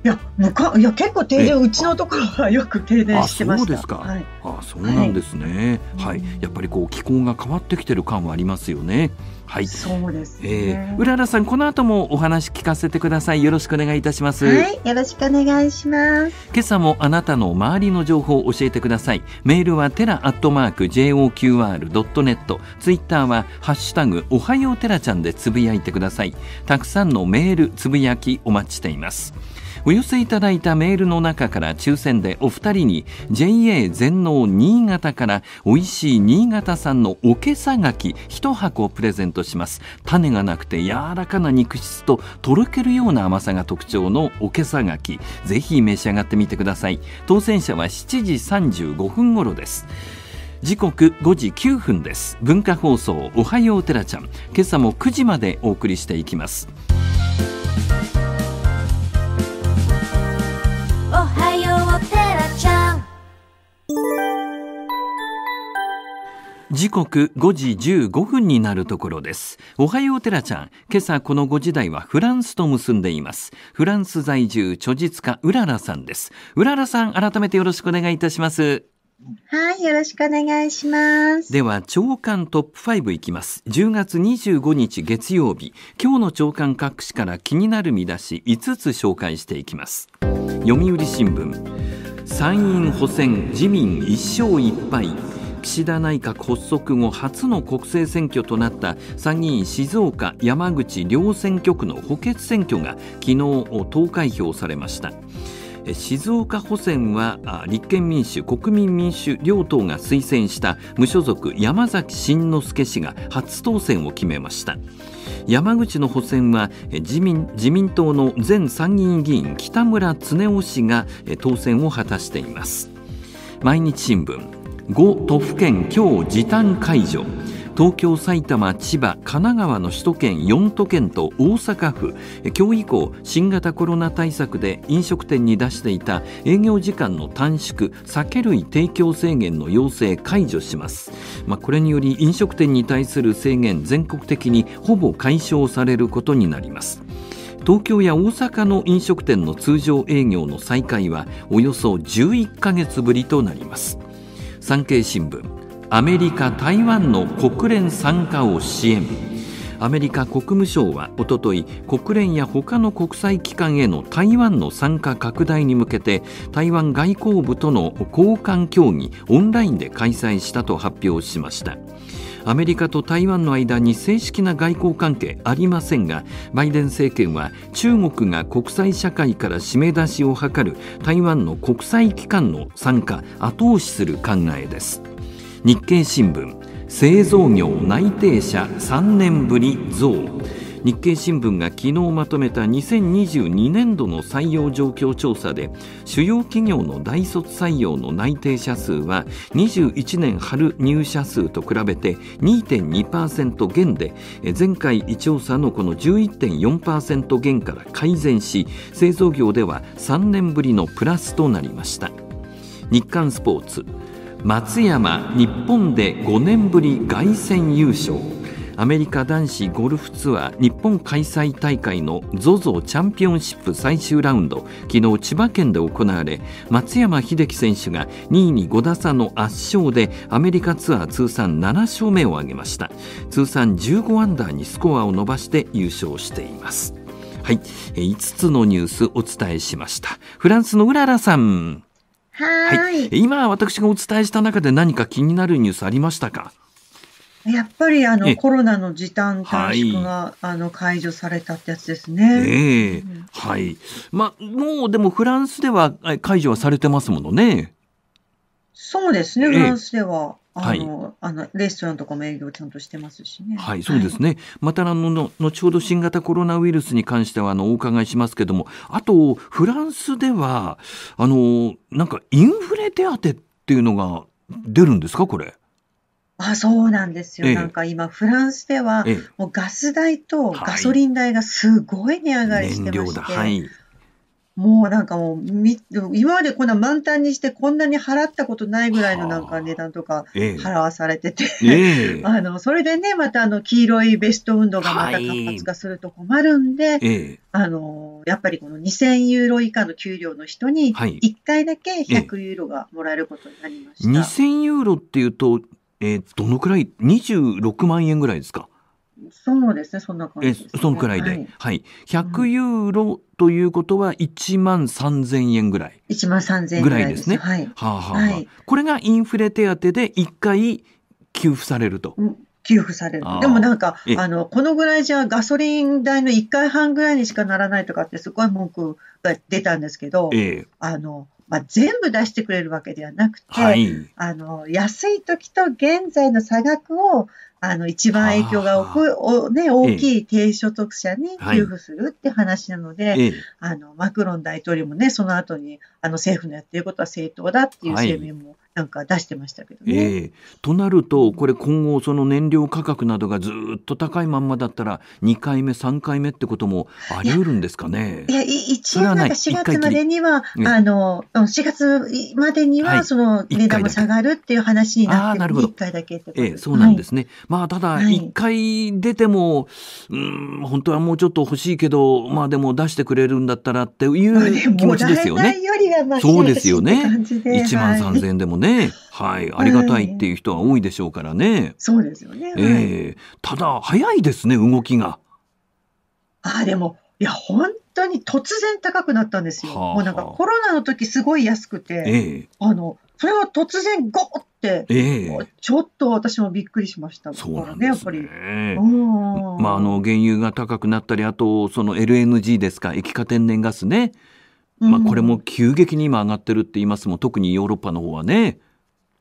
や、むか、いや、結構停電、うちのところはよく停電してましそうですか。はい、あ、そうなんですね、はい。はい、やっぱりこう気候が変わってきてる感はありますよね。はい。そうです、ね、ええー、うららさん、この後もお話聞かせてください。よろしくお願いいたします。はい、よろしくお願いします。今朝もあなたの周りの情報を教えてください。メールはテラアットマーク J. O. Q. R. ドットネット。ツイッターはハッシュタグおはようテラちゃんでつぶやいてください。たくさんのメールつぶやきお待ちしています。お寄せいただいたメールの中から抽選でお二人に JA 全農新潟から美味しい新潟産のおけさがき一箱をプレゼントします種がなくて柔らかな肉質ととろけるような甘さが特徴のおけさがきぜひ召し上がってみてください当選者は7時35分頃です時刻5時9分です文化放送おはようてらちゃん今朝も9時までお送りしていきます時刻5時15分になるところですおはようてらちゃん今朝この5時台はフランスと結んでいますフランス在住著述家うららさんですうららさん改めてよろしくお願いいたしますはい、よろしくお願いします。では、長官トップ5いきます。10月25日月曜日、今日の長官各紙から気になる見出し5つ紹介していきます。読売新聞、参院補選自民1勝1敗、岸田内閣発足後初の国政選挙となった参議院静岡山口両選挙区の補欠選挙が昨日投開票されました静岡補選は立憲民主国民民主両党が推薦した無所属山崎慎之助氏が初当選を決めました山口の補選は自民自民党の前参議院議員北村恒夫氏が当選を果たしています毎日新聞5都府県今日時短解除東京、埼玉、千葉、神奈川の首都圏4都県と大阪府今日以降新型コロナ対策で飲食店に出していた営業時間の短縮酒類提供制限の要請解除します、まあ、これにより飲食店に対する制限全国的にほぼ解消されることになります東京や大阪の飲食店の通常営業の再開はおよそ11ヶ月ぶりとなります産経新聞アメリカ台湾の国連参加を支援アメリカ国務省はおととい国連や他の国際機関への台湾の参加拡大に向けて台湾外交部との交換協議オンラインで開催したと発表しました。アメリカと台湾の間に正式な外交関係ありませんがバイデン政権は中国が国際社会から締め出しを図る台湾の国際機関の参加後押しする考えです日経新聞製造業内定者3年ぶり増日経新聞が昨日まとめた2022年度の採用状況調査で主要企業の大卒採用の内定者数は21年春入社数と比べて2.2%減で前回調査のこの11.4%減から改善し製造業では3年ぶりのプラスとなりました日刊スポーツ松山日本で5年ぶり凱旋優勝アメリカ男子ゴルフツアー日本開催大会の ZOZO チャンピオンシップ最終ラウンド昨日千葉県で行われ松山英樹選手が2位に5打差の圧勝でアメリカツアー通算7勝目を挙げました通算15アンダーにスコアを伸ばして優勝していますはい、5つのニュースお伝えしましたフランスのうららさんはい今私がお伝えした中で何か気になるニュースありましたかやっぱりあのコロナの時短短縮が、はい、あの解除されたってやつですね。えー、はい。まあもうでもフランスでは解除はされてますものね。そうですね、フランスでは。えー、あの、はい、あのレストランとかも営業ちゃんとしてますしね。はい、そうですね。またあの後ほど新型コロナウイルスに関してはあのお伺いしますけども、あとフランスではあのなんかインフレ手当っていうのが出るんですかこれ？あそうなんですよ、ええなんか今、フランスではもうガス代とガソリン代がすごい値上がりしてま料だ。して、はい。もうなんかもう今までこんな満タンにして、こんなに払ったことないぐらいのなんか値段とか払わされてて、ええ。(laughs) あのそれでね、またあの黄色いベスト運動がまた活発化すると困るんで、ええ。あのやっぱりこの2000ユーロ以下の給料の人に、1回だけ100ユーロがもらえることになりました。2000ユーロっていうと、えー、どのくらい26万円ぐらいですかそうですね、そんな感じ、ね、えそのくらいで、はい、はい、100ユーロということは1万3千円ぐらい。1万3千円ぐらいですね。はい。はあ、はあ、はい、これがインフレ手当で1回給付されると。うん給付される。でもなんか、あの、このぐらいじゃガソリン代の1回半ぐらいにしかならないとかってすごい文句が出たんですけど、ええ、あの、まあ、全部出してくれるわけではなくて、はい、あの安い時と現在の差額をあの一番影響がおね、大きい低所得者に給付するって話なので、あのマクロン大統領もねその後にあ政府のやってることは正当だっていう声明もなんか出してましたけどね。えー、となるとこれ今後その燃料価格などがずっと高いまんまだったら2回目3回目ってこともあり得るんですかね。いや一応なんか4月までにはあの4月までにはその値段も下がるっていう話になってる、はい、1回だけってことえー、そうなんですね。はい、まあただ1回出ても、うん本当はもうちょっと欲しいけどまあでも出してくれるんだったらっていう気持ちですよね。がまあそうですよね。1万3000円でもね、はい、ありがたいっていう人は多いでしょうからね。そうですよね。えー、ただ、早いですね、動きが。あでも、いや、本当に突然高くなったんですよ。はあはあ、もうなんかコロナの時すごい安くて、えー、あの、それは突然ゴーって、えー、ちょっと私もびっくりしました、そうなんですね、まあ、あの原油が高くなったりあとその LNG ですか液化天然ガスね、まあ、これも急激に今上がってるって言いますもん特にヨーロッパの方はね。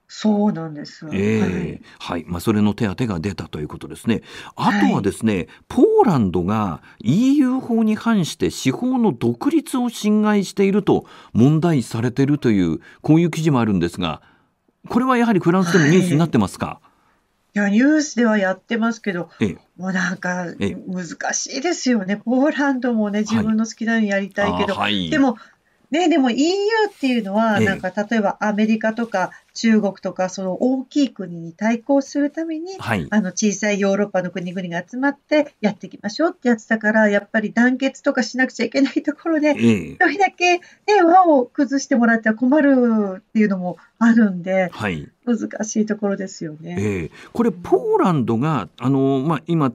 そうなんです。えー、はい、はい、まあ、それの手当が出たということですね。あとはですね、はい、ポーランドが EU 法に反して司法の独立を侵害していると問題されているというこういう記事もあるんですが、これはやはりフランスでもニュースになってますか。はいいやニュースではやってますけど、ええ、もうなんか難しいですよね、ポーランドもね、自分の好きなようにやりたいけど、はい、でもね、でも EU っていうのは、なんか例えばアメリカとか中国とか、その大きい国に対抗するために、はいあの小さいヨーロッパの国々が集まってやっていきましょうってやつだから、やっぱり団結とかしなくちゃいけないところで、ええ一人だけ、ね、輪を崩してもらっては困るっていうのもあるんで、はい難しいところですよね。ええこれポーランドがあの、まあ、今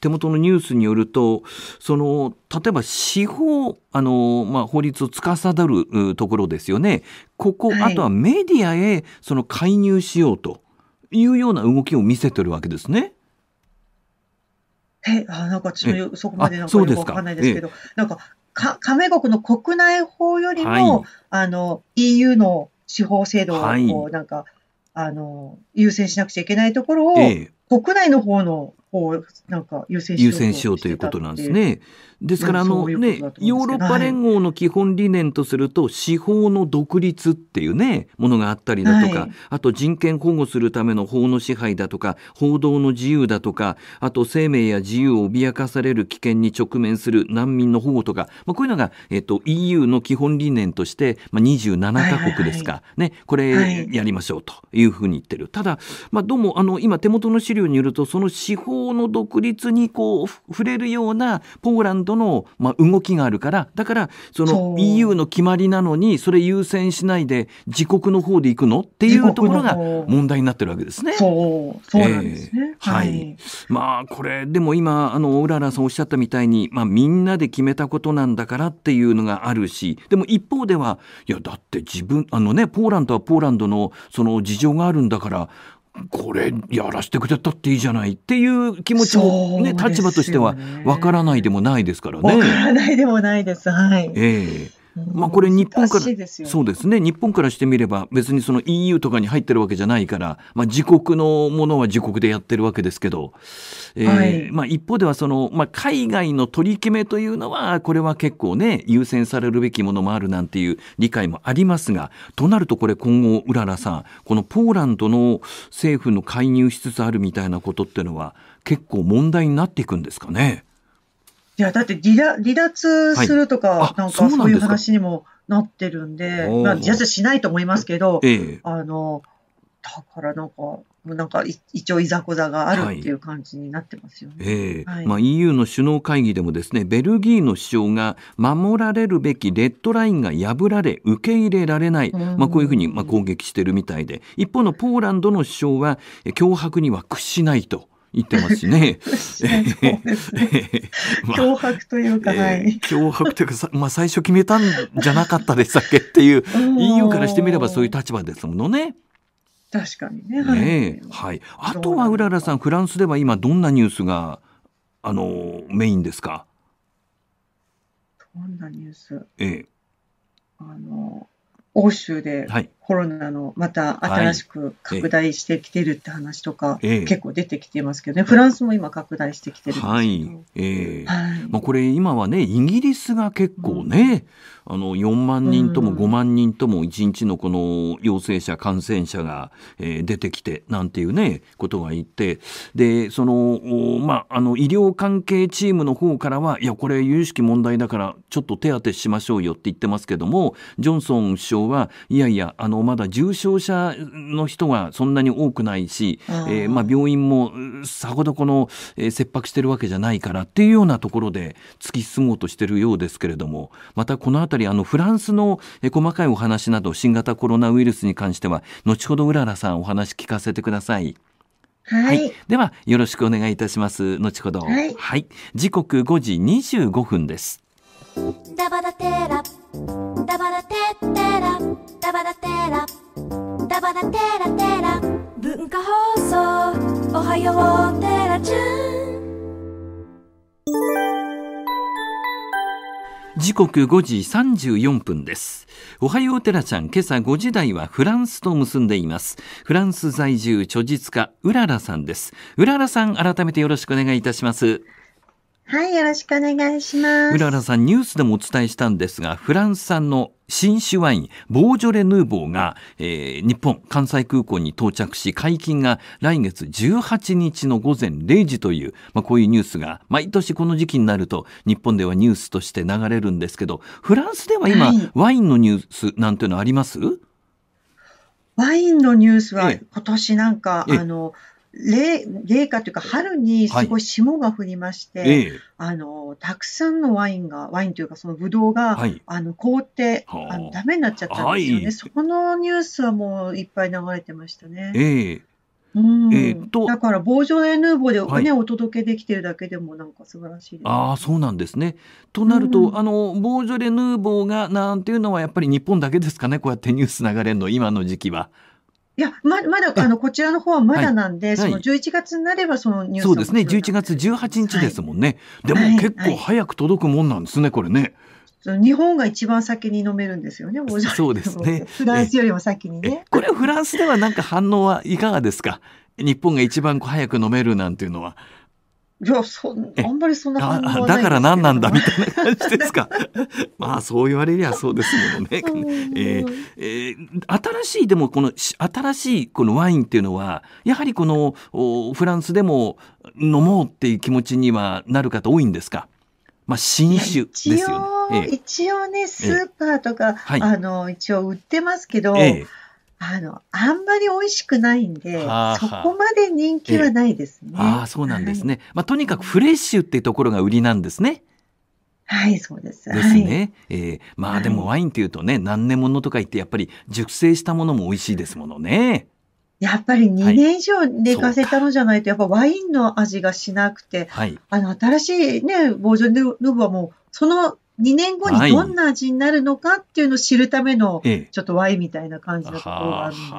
手元のニュースによると、その、例えば司法、あの、まあ、法律を司るところですよね。ここ、はい、あとはメディアへ、その、介入しようというような動きを見せてるわけですね。え、あなんかちょそこまでなんかよくわかんないですけど、なんかか、加盟国の国内法よりも、はい、あの、EU の司法制度を、はい、なんか、あの、優先しなくちゃいけないところを、国内の方のをなんか優先しようと優先しようということなんですね。ですから、あのね、ヨーロッパ連合の基本理念とすると、司法の独立っていうね、ものがあったりだとか、あと人権保護するための法の支配だとか、報道の自由だとか、あと生命や自由を脅かされる危険に直面する難民の保護とか、まあ、こういうのが、えっと、EU の基本理念として、まあ、27カ国ですか、ね、これやりましょうというふうに言ってる。ただ、まあ、どうも、あの、今手元の資料によると、その司法の独立にこう、触れるようなポーランドドの、まあ、動きがあるからだからその EU の決まりなのにそれ優先しないで自国の方で行くのっていうところが問題になってるわけですね。そうそうなんですね、えー、はい、まあこれでも今あのうららさんおっしゃったみたいに、まあ、みんなで決めたことなんだからっていうのがあるしでも一方ではいやだって自分あのねポーランドはポーランドのその事情があるんだからこれやらせてくれたっていいじゃないっていう気持ちもね、ね立場としてはわからないでもないですからね。わからないでもないです。はい。ええーまあ、これ日本から、ね、そうですね日本からしてみれば別にその EU とかに入ってるわけじゃないから、まあ、自国のものは自国でやってるわけですけど、えー、はい、まあ、一方ではその、まあ、海外の取り決めというのはこれは結構ね優先されるべきものもあるなんていう理解もありますがとなるとこれ今後うららさんこのポーランドの政府の介入しつつあるみたいなことっていうのは結構問題になっていくんですかね。いや、だって離脱するとか、はい、なんかそういう話にもなってるんで、んでまあ、離脱しないと思いますけど、ええ、あの、だからなんか、なんか一応いざこざがあるっていう感じになってますよね。はい、えーはい、まあ EU の首脳会議でもですね、ベルギーの首相が守られるべきレッドラインが破られ受け入れられない、まあこういうふうにまあ攻撃してるみたいで、一方のポーランドの首相は脅迫には屈しないと。言ってますしね。(laughs) 脅迫というか、はい、脅迫というか、まあ、最初決めたんじゃなかったでしたっけっていう EU (laughs) からしてみればそういう立場ですものね。確かにね。ねはい、あとはうららさん、フランスでは今どんなニュースがあのメインですか。どんなニュース。ええ。あの欧州でコロナのまた新しく拡大してきてるって話とか、結構出てきてますけどね、フランスも今拡大してきてるんですけど、はいえはいこれ今はねイギリスが結構ね、うんあの4万人とも5万人とも1日のこの陽性者感染者が、え出てきてなんていうねことが言ってでそのまああの医療関係チームの方からはいやこれ有識問題だからちょっと手当てしましょうよって言ってますけどもジョンソン首相はいやいやあのまだ重症者の人がそんなに多くないし、えまあ、病院もさほどこの、え切迫してるわけじゃないからっていうようなところで突き進もうとしてるようですけれどもまたこの辺りりあのフランスの細かいお話など新型コロナウイルスに関しては後ほどうららさんお話聞かせてください。はい、はい、ではよろしくお願いいたします後ほど、はい、はい、時刻五時二十五分ですダバダテラダバダテテラダバダテラダバダテラテラ文化放送おはようテラちゃン。時刻5時34分です。おはようテラちゃん、今朝5時台はフランスと結んでいます。フランス在住、著述家、うららさんです。うららさん、改めてよろしくお願いいたします。はい、よろしくお願いします。うららさん、ニュースでもお伝えしたんですが、フランス産の新酒ワイン、ボージョレ・ヌーボーが、えー、日本、関西空港に到着し、解禁が来月18日の午前0時という、まあ、こういうニュースが、毎年この時期になると、日本ではニュースとして流れるんですけど、フランスでは今、はい、ワインのニュースなんていうのありますワインのニュースは、今年なんか、あの、冷冷夏というか春にすごい霜が降りまして、はいええ、あのたくさんのワインがワインというかそのブドウが、はい、あの凍ってあのダメになっちゃったんですよね、はい、そこのニュースはもういっぱい流れてましたね。えうんえー、っとだからボージョレ・ヌーボーでね、はい、お届けできてるだけでもなんか素晴らしいです、ね、あそうなんですね。となると、あのボージョレ・ヌーボーがなんていうのはやっぱり日本だけですかねこうやってニュース流れるの今の時期は。いや、ままだ、あの、こちらの方はまだなんで、はい、その11月になればそのニュースそうですね、11月18日ですもんね。はい、でも結構早く届くもんなんですね、これね。日本が一番先に飲めるんですよね、そうですね。(laughs) フランスよりも先にね。これフランスではなんか反応はいかがですか日本が一番早く飲めるなんていうのは。いやそあんまりそんな感じだから何なんだみたいな感じですか (laughs) まあそう言われりゃそうですものね、えーえー、新しいでもこの新しいこのワインっていうのはやはりこのフランスでも飲もうっていう気持ちにはなる方多いんですかまあ、新酒ですよね。一応え一応ね、スーパーとか、え、あの、一応売ってますけど、あの、あんまり美味しくないんで、はあはあ、そこまで人気はないですね。ああ、そうなんですね。はい、まあ、とにかくフレッシュっていうところが売りなんですね。はい、そうです。ですね。はい、えー、まあでもワインっていうとね、何年ものとか言ってやっぱり熟成したものも美味しいですものね。やっぱり2年以上寝かせたのじゃないと、やっぱワインの味がしなくて、はい、あの、新しいね、ボージョン・ヌーブはもう、その2年後にどんな味になるのかっていうのを知るための、ちょっとワインみたいな感じのところがあるので。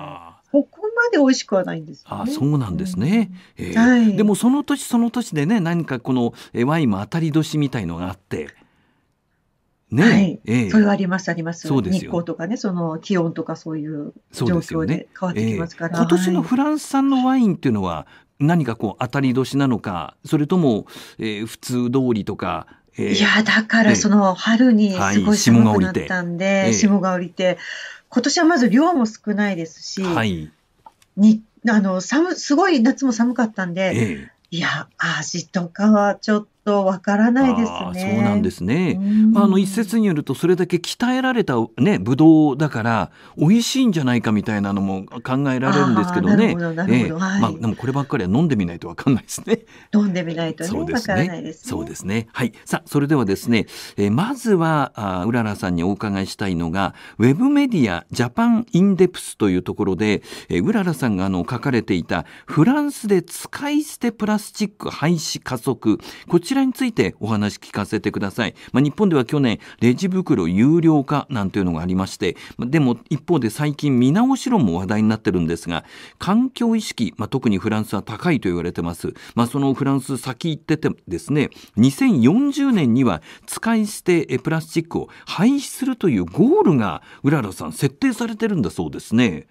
ここまで美味しくはないんです、ね、あそうなんですね。うん、えーはい、でもその年その年でね、何かこのワインも当たり年みたいのがあって。ね、はい、えー、それはありますあります。そうです日光とかね、その気温とかそういう状況で変わってきますから。ねえー、今年のフランス産のワインっていうのは、何かこう当たり年なのか、それとも、えー、普通通りとかえー、いや、だからその春にすごい寒くなったんで、霜が降りて、今年はまず量も少ないですし、はい、にあの寒すごい夏も寒かったんで、えー、いや、味とかはちょっとわからないですね。そうなんですね。あの一説によるとそれだけ鍛えられたねブドウだから美味しいんじゃないかみたいなのも考えられるんですけどね。どえまあでもこればっかりは飲んでみないとわかんないですね。飲んでみないと、ね、そうですね。ねそうですねそうですねはい。さあそれではですね、えー、まずはあうららさんにお伺いしたいのがウェブメディアジャパンインデプスというところで、えー、うららさんがあの書かれていたフランスで使い捨てプラスチック廃止加速こちららについてお話聞かせてください。まあ、日本では去年、レジ袋有料化なんていうのがありまして、でも一方で最近見直し論も話題になってるんですが、環境意識、まあ、特にフランスは高いと言われてます。まあ、そのフランス先行っててですね、2040年には使い捨てプラスチックを廃止するというゴールが、うららさん設定されてるんだそうですね。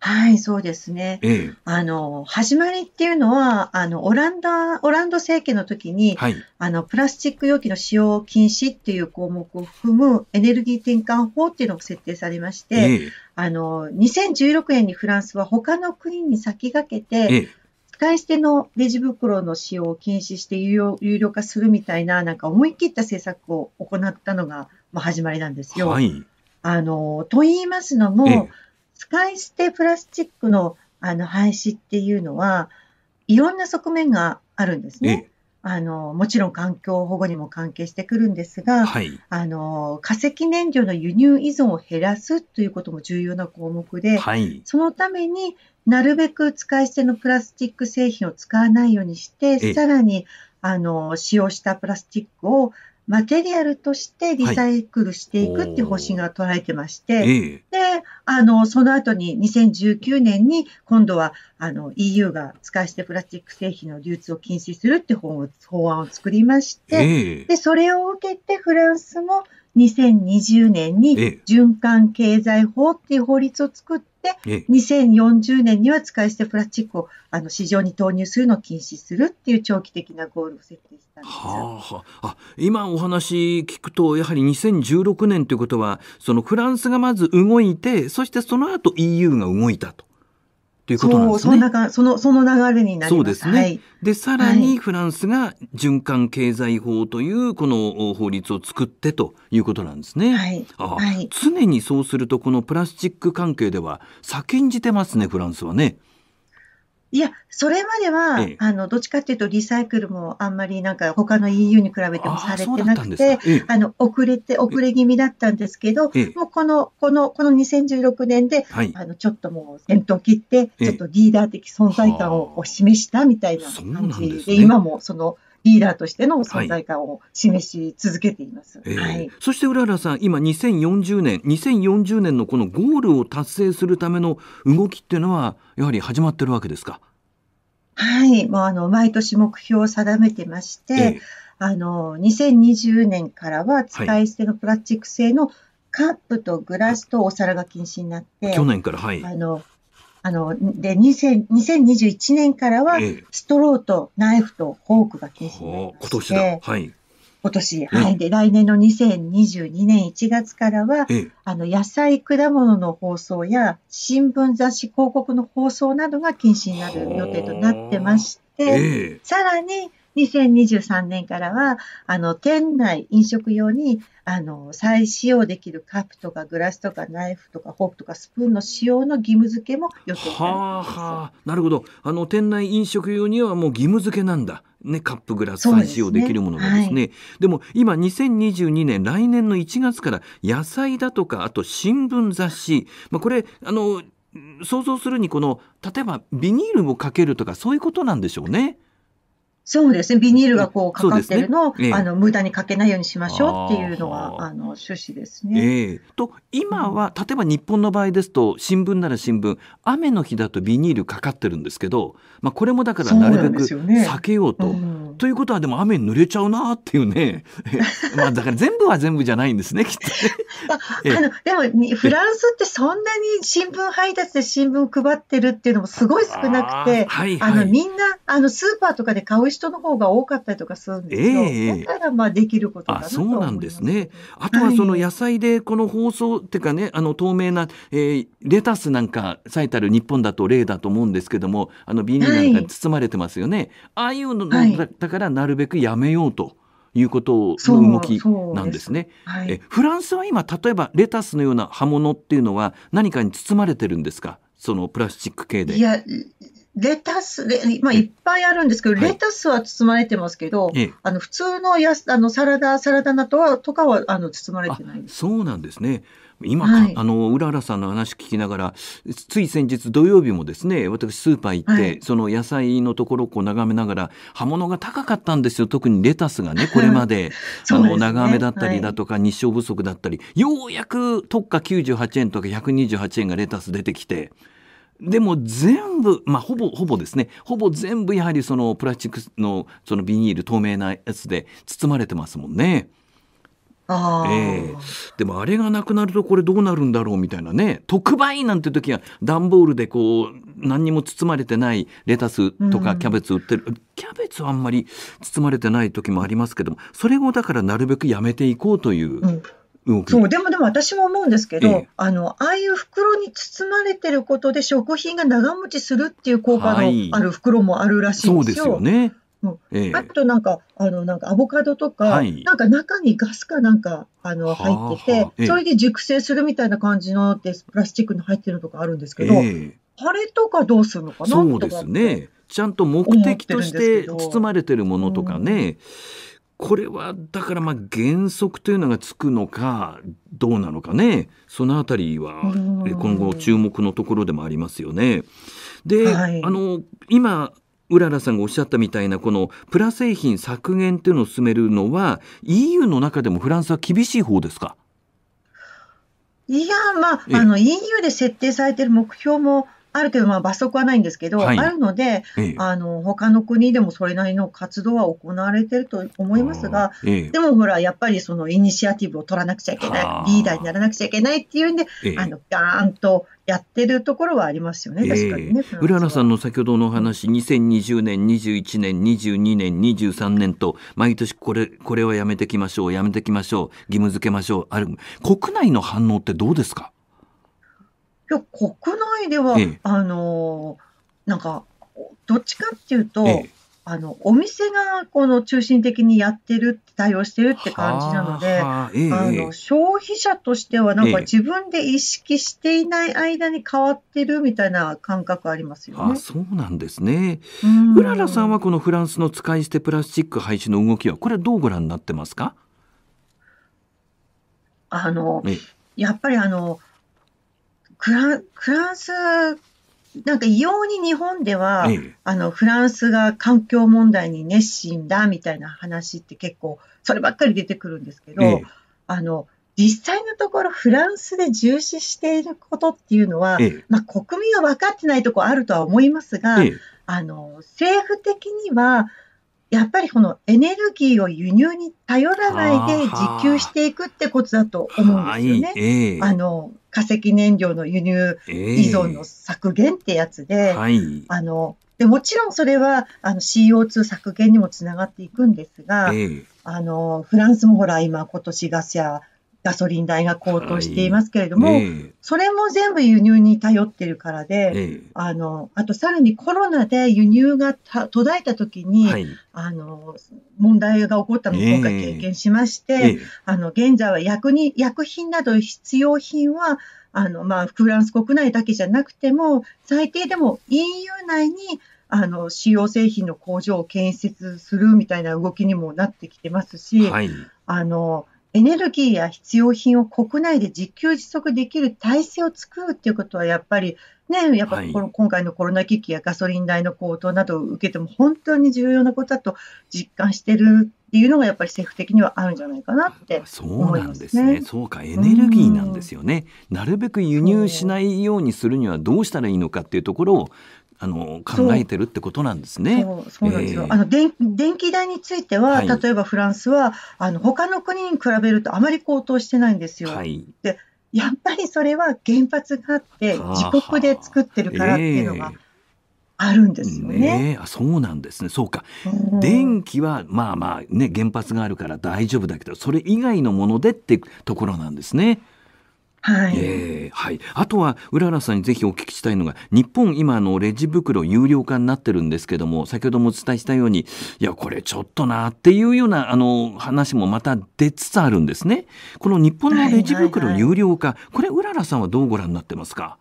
はい、そうですね。ええ、あの、始まりっていうのは、あの、オランダ、オランド政権の時に、はい、あの、プラスチック容器の使用禁止っていう項目を含むエネルギー転換法っていうのが設定されまして、え、あの、2016年にフランスは他の国に先駆けて、使い捨てのレジ袋の使用を禁止して有料化するみたいな、なんか思い切った政策を行ったのが、まあ、始まりなんですよ。はい、あの、と言いますのも、使い捨てプラスチックのあの廃止っていうのは、いろんな側面があるんですね。あのもちろん環境保護にも関係してくるんですが、はい、あの化石燃料の輸入依存を減らすということも重要な項目で、はい、そのためになるべく使い捨てのプラスチック製品を使わないようにして、さらにあの使用したプラスチックをマテリアルとしてリサイクルしていくっていう方針が捉えてまして、はい、で、あの、その後に2019年に今度はあの EU が使い捨てプラスチック製品の流通を禁止するって法法案を作りまして、で、それを受けてフランスも2020年に循環経済法っていう法律を作って、2040年には使い捨てプラスチックをあの市場に投入するのを禁止するっていう長期的なゴールを設定したんです、はあ、あ今お話聞くとやはり2016年ということはそのフランスがまず動いてそしてその後 EU が動いたと。ということなんですね。そのそのその流れになります。そうですね。はい、で、さらにフランスが循環経済法というこの法律を作ってということなんですね。はい。あ、はい、常にそうするとこのプラスチック関係では先んじてますね、フランスはね。いや、それまでは、ええ、あの、どっちかというと、リサイクルもあんまりなんか、他の EU に比べてもされてなくて、あえ、あの、遅れて、遅れ気味だったんですけど、もうこの、この、この2016年で、はい、あの、ちょっともう、先頭切って、ちょっとリーダー的存在感を示したみたいな感じで、でね、今もその、リーダーとしての存在感を示し続けています。はい、えーはい、そして浦原さん、今2040年、2040年のこのゴールを達成するための動きっていうのは、やはり始まってるわけですか。はい、もうあの毎年目標を定めてまして、えー、あの2020年からは使い捨てのプラスチック製のカップとグラスとお皿が禁止になって、去年からはい。あのあの、で、2021年からは、ストローとナイフとフォークが禁止になりて、ええ、今年はい。今年、はい。で、来年の2022年1月からは、え、あの、野菜、果物の放送や、新聞、雑誌、広告の放送などが禁止になる予定となってまして、さらに、2023年からは、あの、店内、飲食用に、あの、再使用できるカップとかグラスとかナイフとかフォークとかスプーンの使用の義務付けも予定はあ、はあ、なるほど。あの、店内飲食用にはもう義務付けなんだ。ね、カップグラス再使用できるものがですね、ねはい、でも今2022年来年の1月から野菜だとかあと新聞雑誌、まあ、これあの想像するにこの例えばビニールをかけるとかそういうことなんでしょうね。そうですね。ビニールがこうかかってるのを、ねえあの無駄にかけないようにしましょうっていうのがあの趣旨ですね。えと今は例えば日本の場合ですと新聞なら新聞雨の日だとビニールかかってるんですけど、まあこれもだからなるべく避けようと、ということはでも雨濡れちゃうなっていうね、(laughs) まあだから全部は全部じゃないんですね、きっと、(laughs) あのでもフランスってそんなに新聞配達で新聞配ってるっていうのもすごい少なくて、あはいはい、あのみんなあのスーパーとかで買う人の方が多かったりとかするんですよ。えー、だからまあできることかなと思います。そうなんですね。あとはその野菜でこの包装っていうかね、あの透明な、えー、レタスなんか最たる日本だと例だと思うんですけども、あのビニールなんか包まれてますよね。はい、ああいうの、はい、だからなるべくやめようと。いうことの動きなんですねす、はい、えフランスは今例えばレタスのような葉物っていうのは何かに包まれてるんですかそのプラスチック系でいやレタスで、まあ、いっぱいあるんですけど、レタスは包まれてますけど、はい、あの普通のやあのサラダ、サラダなとはとかはあの包まれてないそうなんですね。今、はい、あのうららさんの話聞きながらつい先日土曜日もですね私スーパー行って、はい、その野菜のところをこう眺めながら葉物が高かったんですよ特にレタスがね (laughs) これまでで、ね、あの長雨だったりだとか、はい、日照不足だったりようやく特価98円とか128円がレタス出てきて。でも全部、まあ、ほぼ、ほぼですね、ほぼ全部やはりそのプラスチックのそのビニール透明なやつで包まれてますもんね。あえー、でもあれがなくなるとこれどうなるんだろうみたいなね特売なんて時は段ボールでこう何にも包まれてないレタスとかキャベツ売ってる、うん、キャベツはあんまり包まれてない時もありますけどもそれをだからなるべくやめていこうという。うんそうでもでも私も思うんですけど、えあのああいう袋に包まれてることで食品が長持ちするっていう効果のある袋もあるらしいんですよ。はい、そうですよね。あとなんか、あの、なんかアボカドとか、はい、なんか中にガスかなんか、あの、入ってて、それで熟成するみたいな感じので、プラスチックの入ってるとかあるんですけど、えあれとかどうするのかなそうですね。ちゃんと目的として包まれてるものとかね、うん、これはだからまあ原則というのがつくのかどうなのかねそのあたりは今後注目のところでもありますよね。で、はい、あの今うららさんがおっしゃったみたいなこのプラ製品削減っていうのを進めるのは EU の中でもフランスは厳しい方ですかいや、まあ、あの EU で設定されている目標もあるけど、まあ、罰則はないんですけど、はいあるので、ええあの他の国でもそれなりの活動は行われてると思いますが、ええでもほら、やっぱりそのイニシアティブを取らなくちゃいけない、リーダーにならなくちゃいけないっていうんで、ええあのガーンとやってるところはありますよね、確かにね。え浦原さんの先ほどのお話2020年21年22年23年と毎年これこれはやめてきましょうやめてきましょう義務付けましょうある国内の反応ってどうですかいや国内では、あのなんかどっちかっていうと、あのお店がこの中心的にやってる対応してるって感じなので、あの消費者としてはなんか自分で意識していない間に変わってるみたいな感覚ありますよね。あそうなんですね。うららさんはこのフランスの使い捨てプラスチック廃止の動きはこれどうご覧になってますかあのやっぱりあのフランフランスなんか異様に日本では、ええ、あのフランスが環境問題に熱心だみたいな話って結構そればっかり出てくるんですけど、え、あの実際のところフランスで重視していることっていうのは、まあ、国民は分かってないところあるとは思いますが、あの政府的にはやっぱりこのエネルギーを輸入に頼らないで自給していくってことだと思うんですよね。あえー、あの化石燃料の輸入依存の削減ってやつで、えーはい、あのでもちろんそれはあの CO2 削減にもつながっていくんですが、えー、あのフランスもほら今今年ガスやガソリン代が高騰していますけれども、はい、それも全部輸入に頼ってるからで、えー、あの、あとさらにコロナで輸入が途絶えた時に、はい、あの、問題が起こったのを今回経験しまして、えー、あの、現在は薬に、薬品など必要品は、あの、まあ、フランス国内だけじゃなくても、最低でも EU 内に、あの、使用製品の工場を建設するみたいな動きにもなってきてますし、はい、あの、エネルギーや必要品を国内で自給自足できる体制を作るっていうことは、やっぱりね、やっぱこの今回のコロナ危機やガソリン代の高騰などを受けても、本当に重要なことだと実感してるっていうのがやっぱり政府的にはあるんじゃないかなって、ね、そうなんですね。そうかエネルギーなんですよね。なるべく輸入しないようにするにはどうしたらいいのかっていうところをあの考えてるってことなんですね。そうそうなんですよ。えー、あの電電気代については、例えばフランスはあの他の国に比べるとあまり高騰してないんですよ。はい、でやっぱりそれは原発があって自国で作ってるからっていうのが。ははえーあるんですよね。そうなんですね。そうか。うん、電気はまあまあね原発があるから大丈夫だけどそれ以外のものでってところなんですね。はいえーはい、あとはうららさんにぜひお聞きしたいのが日本今のレジ袋有料化になってるんですけども先ほどもお伝えしたようにいやこれちょっとなっていうようなあの話もまた出つつあるんですねこの日本のレジ袋有料化、これうららさんはどうご覧になってますか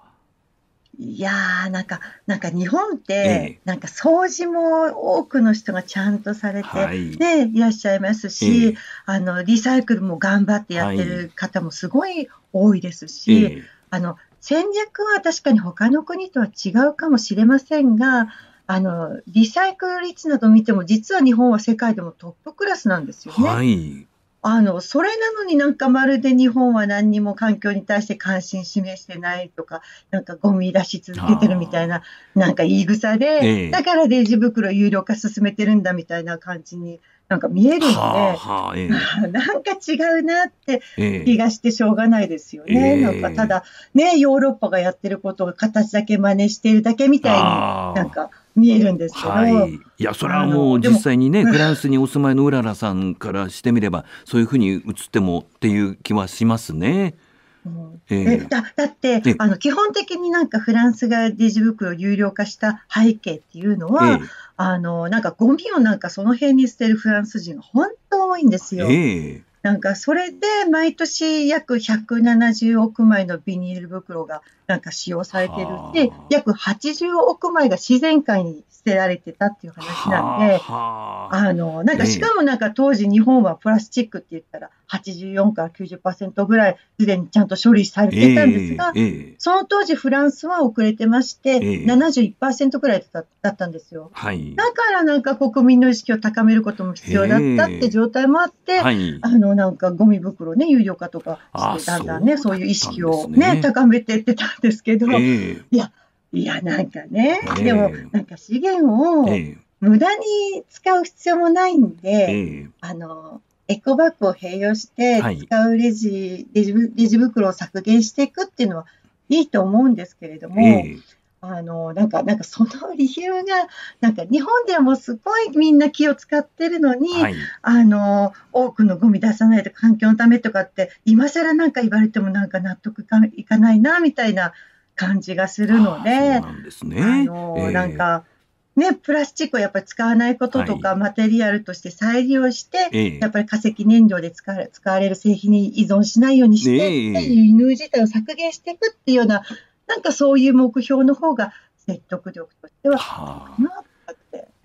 いやーなんか、なんか日本って、なんか掃除も多くの人がちゃんとされて、ね、いらっしゃいますし、あの、リサイクルも頑張ってやってる方もすごい多いですし、えー、あの戦略は確かに他の国とは違うかもしれませんが、あのリサイクル率など見ても、実は日本は世界でもトップクラスなんですよね。はいあのそれなのになんかまるで日本は何にも環境に対して関心示してないとか、なんかゴミ出し続けてるみたいな、なんか言い草で、ええ、だからレジ袋有料化進めてるんだみたいな感じになんか見えるんで、はあはあええ、(laughs) なんか違うなって気がしてしょうがないですよね。え、なんかただ、ね、ヨーロッパがやってることを形だけ真似してるだけみたいになんか見えるんですけど。はい、いや、それはもう実際にね、フランスにお住まいのうららさんからしてみれば、そういうふうに映ってもっていう気はしますね。えー、だだって、あの基本的になんかフランスがレジ袋を有料化した背景っていうのは、えー、あのなんかゴミをなんかその辺に捨てるフランス人が本当多いんですよ。えー、なんかそれで毎年約170億枚のビニール袋がなんか使用されてるて、約80億枚が自然界に捨てられてたっていう話なんで、あの、なんかしかもなんか当時日本はプラスチックって言ったら84から90%ぐらいすでにちゃんと処理されてたんですが、その当時フランスは遅れてまして、ー、71%ぐらいだったんですよ、だからなんか国民の意識を高めることも必要だったって状態もあって、あの、なんかゴミ袋ね、有料化とかして、だんだんね、そういう意識をね、高めてってたですけど、えー、いや、いや、なんかね、えー、でも、なんか資源を無駄に使う必要もないんで、えー、あの、エコバッグを併用して使うレジ、はい、レジレジ袋を削減していくっていうのはいいと思うんですけれども、あの、なんか、なんかその理由が、なんか日本でもすごいみんな気を使ってるのに、はい、あの、多くのゴミ出さないと環境のためとかって、今更なんか言われてもなんか納得いかないな、みたいな感じがするので、なんですね。あの、なんか、ね、プラスチックをやっぱり使わないこととか、はい、マテリアルとして再利用して、えやっぱり化石燃料で使われる製品に依存しないようにして、え輸入自体を削減していくっていうようななんかそういう目標の方が説得力としてはあるな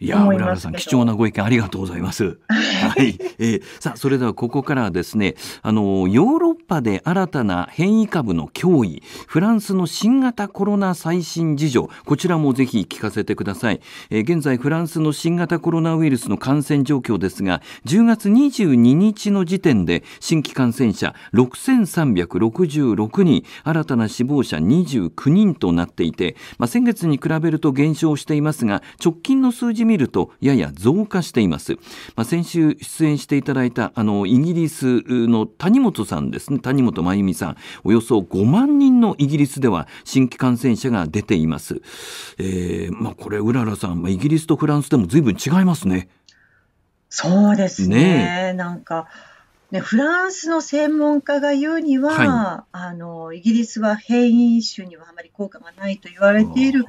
いや村原さん貴重なご意見ありがとうございます。(laughs) はい、えー、さあそれではここからはですねあのヨーロッパで新たな変異株の脅威フランスの新型コロナ最新事情こちらもぜひ聞かせてください、えー、現在フランスの新型コロナウイルスの感染状況ですが10月22日の時点で新規感染者6366人新たな死亡者29人となっていて、まあ、先月に比べると減少していますが直近の数字見るとやや増加しています、まあ、先週出演していただいたあのイギリスの谷本さんですね谷本真由美さんおよそ5万人のイギリスでは新規感染者が出ています、えー、まあ、これうららさん、まあ、イギリスとフランスでも随分違いますねそうですね、ね、なんかね、フランスの専門家が言うには、はい、あのイギリスは変異種にはあまり効果がないと言われている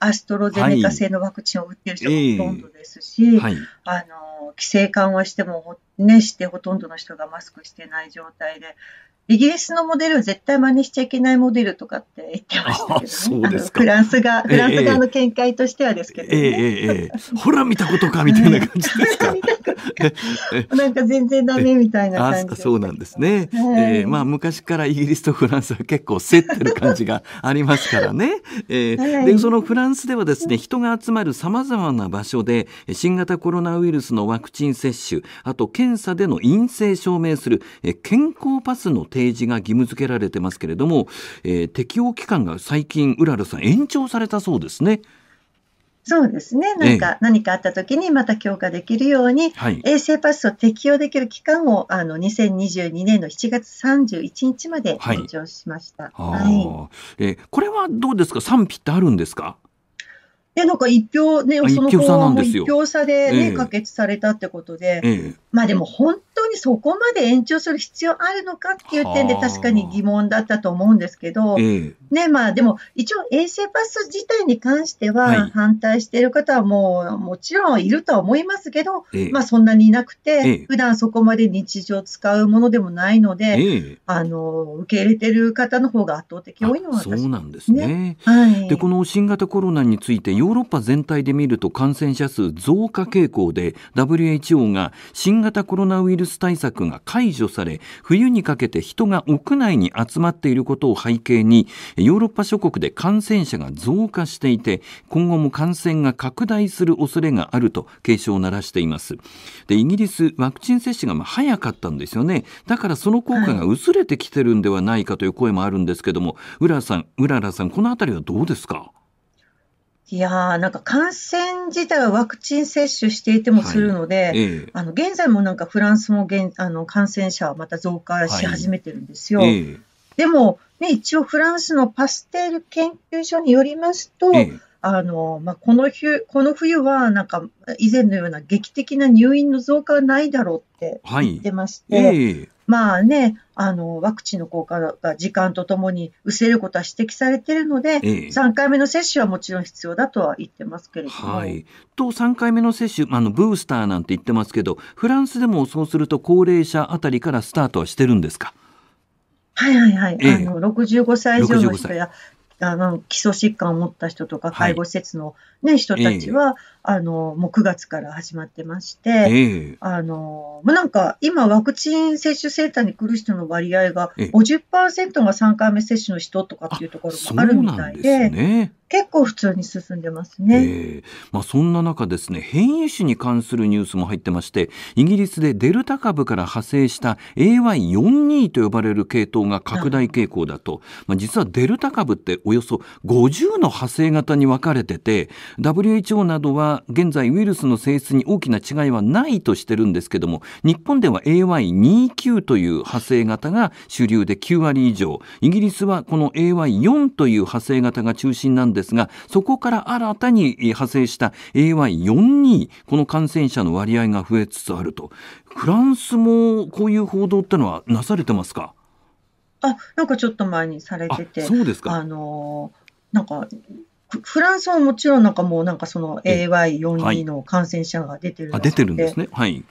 アストロゼネカ製のワクチンを打っている人がほとんどですし、はいあの規制緩和しても、ね、してほとんどの人がマスクしてない状態で、イギリスのモデルを絶対真似しちゃいけないモデルとかって言ってましたけど、ね、フランスが、フランス側の見解としてはですけど、ね、ええええほら見たことかみたいな感じですか。なんか全然ダメみたいな感じそうなんですね。ええまあ昔からイギリスとフランスは結構競ってる感じがありますからね。えーでそのフランスではですね人が集まるさまざまな場所で新型コロナウイルスのワクチン接種あと検査での陰性証明する健康パスの提提示が義務付けられてますけれども、えー、適用期間が最近、うららさん、延長されたそうですね。そうですね。何か、何かあった時にまた強化できるように、はい、衛生パスを適用できる期間を、あの、2022年の7月31日まで延長しました。はい。はい、えこれはどうですか賛否ってあるんですかでなんか一票ね、その法も一票差でね、ね、えー、可決されたってことで、えー、まあでも本当にそこまで延長する必要あるのかっていう点で確かに疑問だったと思うんですけど、ねまあ、でも一応衛生パス自体に関しては反対している方はもうもちろんいるとは思いますけど、まあ、そんなにいなくて、普段そこまで日常使うものでもないので、あの受け入れてる方の方が圧倒的多いのは、ね、そうなんですね、はい、でこの新型コロナについてヨーロッパ全体で見ると感染者数増加傾向で WHO が新型コロナウイルスス対策が解除され冬にかけて人が屋内に集まっていることを背景にヨーロッパ諸国で感染者が増加していて今後も感染が拡大する恐れがあると警鐘を鳴らしていますでイギリスワクチン接種がま早かったんですよねだからその効果が薄れてきてるんではないかという声もあるんですけども、はい、浦さん浦原さんこの辺りはどうですかいやーなんか感染自体はワクチン接種していてもするので、はいえあの現在もなんかフランスも現あの感染者はまた増加し始めてるんですよ。はいえ、でも、ね、一応、フランスのパステール研究所によりますと、あのまあ、この冬この冬はなんか以前のような劇的な入院の増加はないだろうって言ってまして、はいまあね、あの、ワクチンの効果が時間とともに薄れることは指摘されているので、え3回目の接種はもちろん必要だとは言ってますけれども。はい、と、3回目の接種あの、ブースターなんて言ってますけど、フランスでもそうすると高齢者あたりからスタートはしてるんですかはいはいはい、えあの65歳以上の人やあの基礎疾患を持った人とか、介護施設のね、はい、人たちは、えあの、もう9月から始まってまして、ええ、あの、もうなんか今ワクチン接種センターに来る人の割合が50%が3回目接種の人とかっていうところもあるみたいで、ね、結構普通に進んでますね、え、まあ、そんな中ですね変異種に関するニュースも入ってましてイギリスでデルタ株から派生した AY42 と呼ばれる系統が拡大傾向だと、まあ、実はデルタ株っておよそ50の派生型に分かれてて WHO などは現在ウイルスの性質に大きな違いはないとしてるんですけども日本では AY29 という派生型が主流で9割以上イギリスはこの AY4 という派生型が中心なんですがそこから新たに派生した AY42 この感染者の割合が増えつつあるとフランスもこういう報道ってのはなされてますかあなんかちょっと前にされててそうですかあのなんかフランスはもちろんなんかもうなんかその AY42 の感染者が出てる、はい、あ出てるんですね。はい。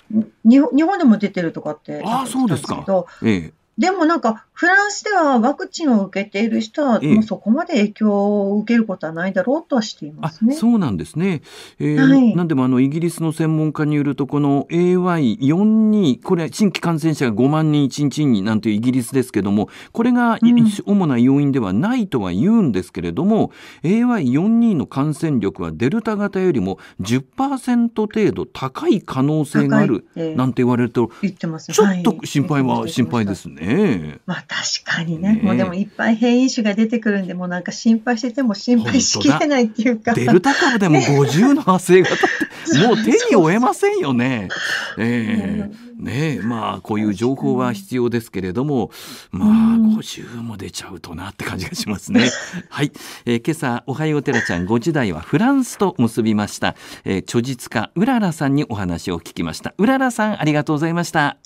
日本でも出てるとかって。あそうですか。ええ。でもなんかフランスではワクチンを受けている人は、もうそこまで影響を受けることはないだろうとはしています、ね、そうなんですね。えー、はい、なんでもあのイギリスの専門家によると、この AY42、これは新規感染者が5万人1日になんていイギリスですけども、これが、うん、主な要因ではないとは言うんですけれども、AY42 の感染力はデルタ型よりも10%程度高い可能性があるなんて言われると、ちょっと心配は心配ですね。ま確かにね、ね、もうでもいっぱい変異種が出てくるんで、もうなんか心配してても心配しきれないっていうか。デルタ株でも50の派生型って、(laughs) もう手に負えませんよね。えー、ねまあこういう情報は必要ですけれども、まあ50も出ちゃうとなって感じがしますね。(laughs) はい、えー、今朝おはようテラちゃん5時台はフランスと結びました、えー、著述家うららさんにお話を聞きました。うららさんありがとうございました。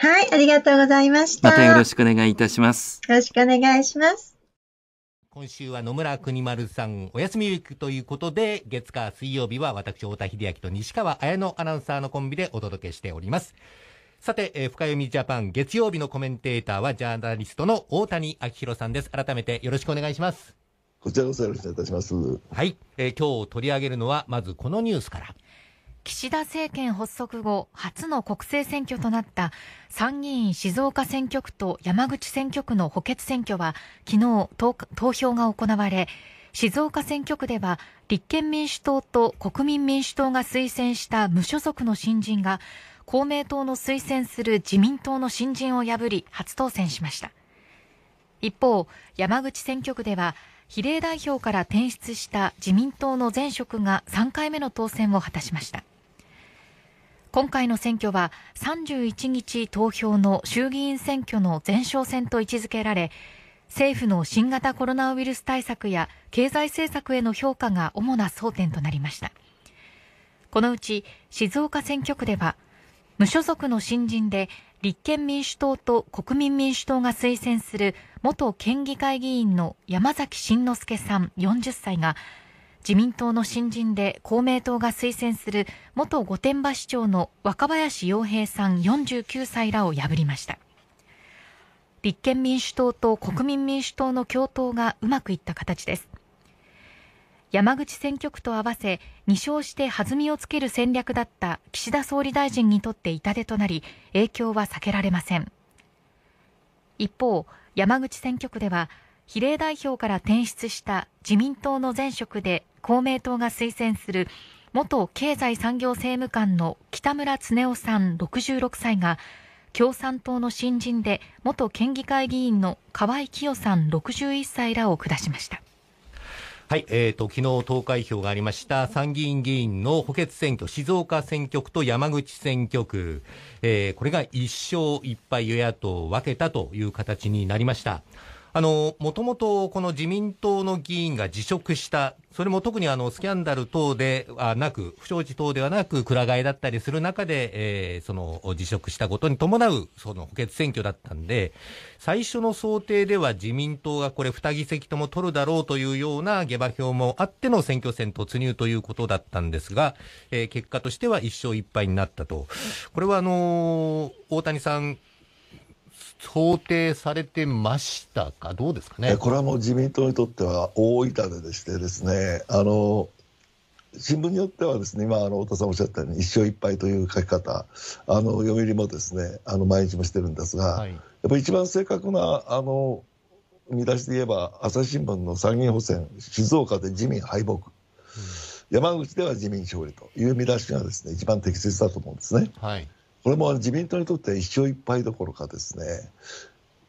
はい、ありがとうございました。またよろしくお願いいたします。よろしくお願いします。今週は野村国丸さんお休みウィークということで、月火水曜日は私、太田秀明と西川綾乃アナウンサーのコンビでお届けしております。さて、えー、深読みジャパン月曜日のコメンテーターはジャーナリストの大谷昭弘さんです。改めてよろしくお願いします。こちらこそよろしくお願いいたします。はい、えー、今日取り上げるのは、まずこのニュースから。岸田政権発足後初の国政選挙となった参議院静岡選挙区と山口選挙区の補欠選挙は昨日投票が行われ静岡選挙区では立憲民主党と国民民主党が推薦した無所属の新人が公明党の推薦する自民党の新人を破り初当選しました一方山口選挙区では比例代表から転出した自民党の前職が3回目の当選を果たしました今回の選挙は31日投票の衆議院選挙の前哨戦と位置づけられ政府の新型コロナウイルス対策や経済政策への評価が主な争点となりましたこのうち静岡選挙区では無所属の新人で立憲民主党と国民民主党が推薦する元県議会議員の山崎慎之介さん40歳が自民党の新人で公明党が推薦する元御殿場市長の若林洋平さん49歳らを破りました立憲民主党と国民民主党の共闘がうまくいった形です山口選挙区と合わせ2勝して弾みをつける戦略だった岸田総理大臣にとって痛手となり影響は避けられません一方山口選挙区では比例代表から転出した自民党の前職で公明党が推薦する元経済産業政務官の北村恒夫さん66歳が共産党の新人で元県議会議員の河合清さん61歳らを下しました。はい、えっ、ー、と、昨日投開票がありました参議院議員の補欠選挙、静岡選挙区と山口選挙区、えー、これが1勝1敗与野党分けたという形になりました。あの、もともとこの自民党の議員が辞職した、それも特にあの、スキャンダル等ではなく、不祥事等ではなく、くら替えだったりする中で、えー、その、辞職したことに伴う、その補欠選挙だったんで、最初の想定では自民党がこれ2議席とも取るだろうというような下馬評もあっての選挙戦突入ということだったんですが、えー、結果としては1勝1敗になったと。これはあのー、大谷さん、想定されてましたか、どうですかねこれはもう自民党にとっては大痛手でして、ですねあの新聞によっては、ですね今、あの太田さんおっしゃったように、一生いっぱいという書き方、あの読売もですねあの毎日もしてるんですが、はい、やっぱり一番正確なあの見出しで言えば、朝日新聞の参議院補選、静岡で自民敗北。うん山口では自民勝利という見出しがですね一番適切だと思うんですね。はい、これも自民党にとっては1勝1敗どころかですね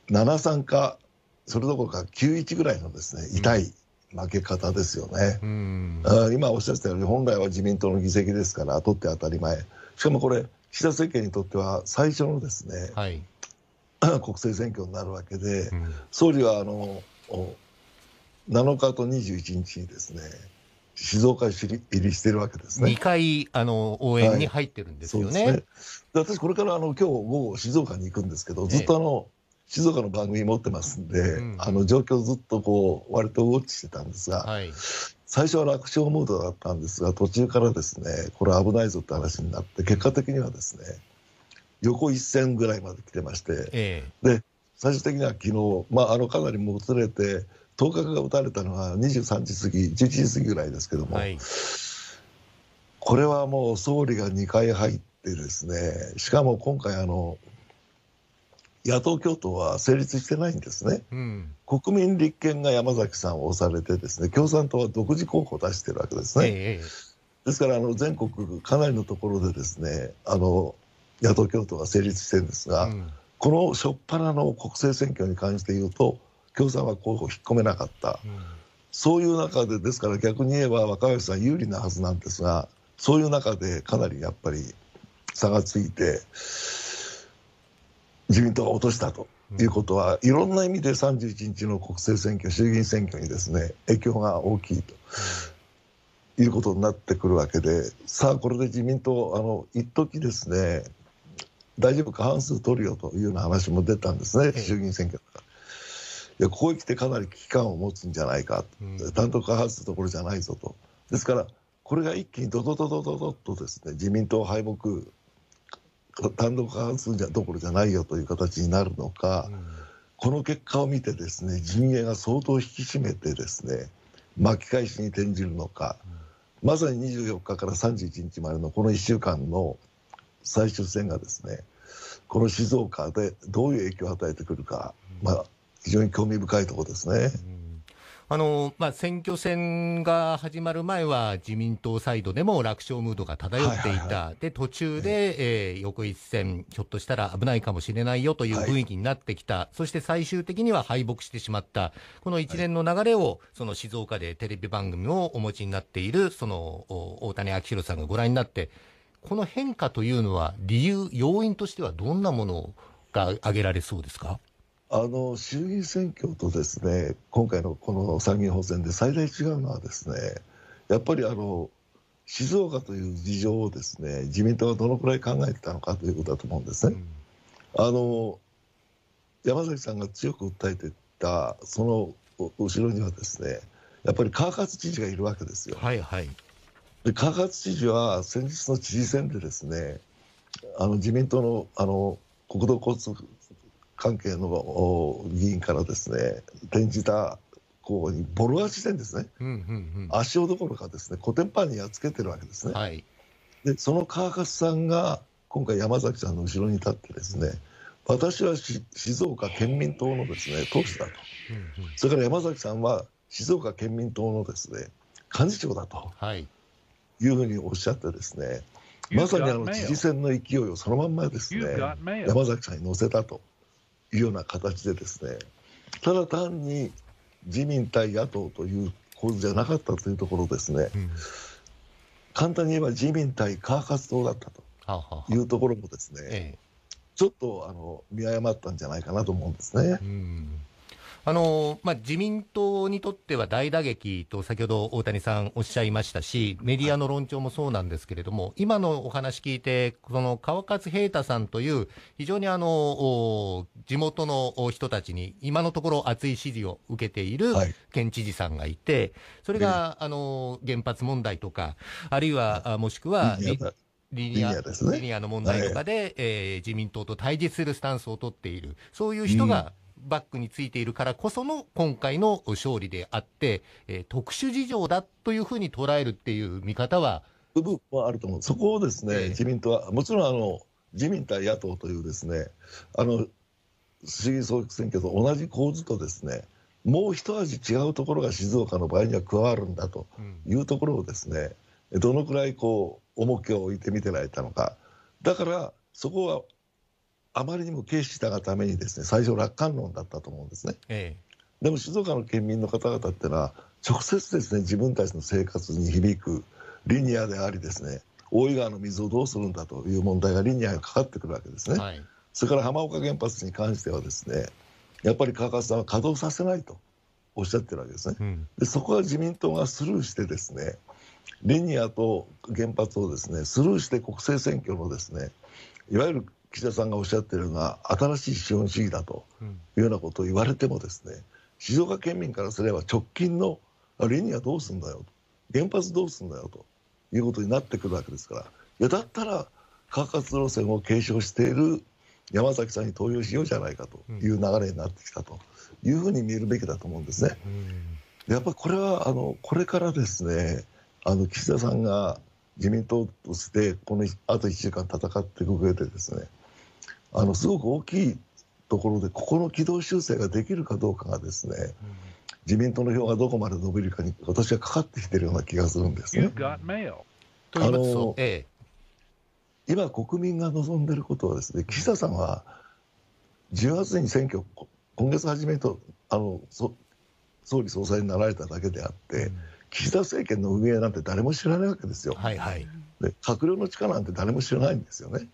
73かそれどころか91ぐらいのですね痛い負け方ですよね、うん、今おっしゃったように本来は自民党の議席ですから取って当たり前しかもこれ岸田政権にとっては最初のですね、はい、(clears throat) 国政選挙になるわけで、うん、総理はあの7日と21日にですね静岡市入りしてるわけですね。2回あの応援に入ってるんですよね。はい、ね私これからあの今日午後静岡に行くんですけど、ずっとあの、ええ、静岡の番組持ってますんで、うん、あの状況ずっとこう割とウォッチしてたんですが、はい、最初は楽勝モードだったんですが途中からですねこれ危ないぞって話になって結果的にはですね横一線ぐらいまで来てまして、ええ、で最終的には昨日、まあ、あのかなりもつれて頭角が打たれたのは23時過ぎ、11時過ぎぐらいですけども、はい、これはもう総理が2回入ってですね、しかも今回あの、野党共闘は成立してないんですね、うん、国民立憲が山崎さんを押されて、ですね共産党は独自候補を出してるわけですね。ええ、ですからあの全国、かなりのところでですねあの野党共闘が成立してるんですが、うん、この初っ端の国政選挙に関して言うと、共産は候補を引っ込めなかった、そういう中でですから逆に言えば若林さん有利なはずなんですがそういう中でかなりやっぱり差がついて自民党が落としたということは、いろんな意味で31日の国政選挙衆議院選挙にですね影響が大きいと。いうことになってくるわけでさあこれで自民党あの一時ですね大丈夫過半数取るよというような話も出たんですね、衆議院選挙とか。いやここへ来てかなり危機感を持つんじゃないか、単独過半数どころじゃないぞと。ですからこれが一気にドドドドドドとですね自民党敗北単独過半数じゃどころじゃないよという形になるのか、この結果を見てですね陣営が相当引き締めてですね巻き返しに転じるのか、まさに24日から31日までのこの1週間の最終戦がですねこの静岡でどういう影響を与えてくるか、まあ、非常に興味深いところですね。あのまあ、選挙戦が始まる前は自民党サイドでも楽勝ムードが漂っていた、で途中で、えー、横一線、ひょっとしたら危ないかもしれないよという雰囲気になってきた、はい、そして最終的には敗北してしまった、この一連の流れを、はい、その静岡でテレビ番組をお持ちになっているその大谷昭弘さんがご覧になって、この変化というのは、理由、要因としてはどんなものが挙げられそうですか。あの衆議院選挙とですね今回のこの参議院補選で最大違うのはですねやっぱりあの静岡という事情をですね自民党はどのくらい考えてたのかということだと思うんですね。うん、あの山崎さんが強く訴えてたその後ろにはですねやっぱり川勝知事がいるわけですよ。はいはい、で川勝知事は先日の知事選でですねあの自民党のあの国土交通関係の議員からですね転じたこうボロ足線ですね、うんうんうん、足をどころかですねコテンパンにやっつけてるわけですね。はい、でその川勝さんが今回山崎さんの後ろに立ってですね私は静岡県民党のですね党首だと、うんうん、それから山崎さんは静岡県民党のですね幹事長だと、はい、いうふうにおっしゃってですねまさにあの知事選の勢いをそのまんまですね山崎さんに乗せたと。いうような形でですねただ単に自民対野党という構図じゃなかったというところですね、うん、簡単に言えば自民対川活動だったというところもですね、ははちょっとあの見誤ったんじゃないかなと思うんですね。うんあのまあ、自民党にとっては大打撃と先ほど大谷さんおっしゃいましたしメディアの論調もそうなんですけれども、はい、今のお話聞いてその川勝平太さんという非常にあの地元の人たちに今のところ熱い支持を受けている県知事さんがいて、それが、あの原発問題とかあるいは、はい、もしくは。リニア、ね、リニアの問題とかで、はい、えー、自民党と対峙するスタンスを取っている、そういう人がバックについているからこその今回の勝利であって、えー、特殊事情だというふうに捉えるっていう見方は部分はあると思う、そこをですね、えー、自民党は、もちろんあの自民対野党というですね、あの衆議院総選挙と同じ構図とですね、もう一味違うところが静岡の場合には加わるんだというところをですね、どのくらいこう重きを置いて見てられたのか、だからそこはあまりにも軽視したがためにですね最初楽観論だったと思うんですね、ええ、でも静岡の県民の方々っていうのは直接ですね自分たちの生活に響くリニアでありですね大井川の水をどうするんだという問題がリニアにかかってくるわけですね、はい、それから浜岡原発に関してはですねやっぱり川勝さんは稼働させないとおっしゃってるわけですね、うん、でそこは自民党がスルーしてですねリニアと原発をですねスルーして国政選挙のですねいわゆる岸田さんがおっしゃっているのは、新しい資本主義だというようなことを言われてもですね静岡県民からすれば直近のリニアどうすんだよ原発どうすんだよということになってくるわけですからいやだったら核活路線を継承している山崎さんに投票しようじゃないかという流れになってきたというふうに見えるべきだと思うんですね。やっぱこれはあのこれからですねあの岸田さんが自民党としてこのあと1週間戦っていく上でですねあのすごく大きいところでここの軌道修正ができるかどうかがですね、自民党の票がどこまで伸びるかに私はかかってきてるような気がするんですね。あの、今国民が望んでいることはですね岸田さんは10月に選挙今月初めとあの総理総裁になられただけであって、うん、岸田政権の運営なんて誰も知らないわけですよ。はいはい、で閣僚の地下なんて誰も知らないんですよね。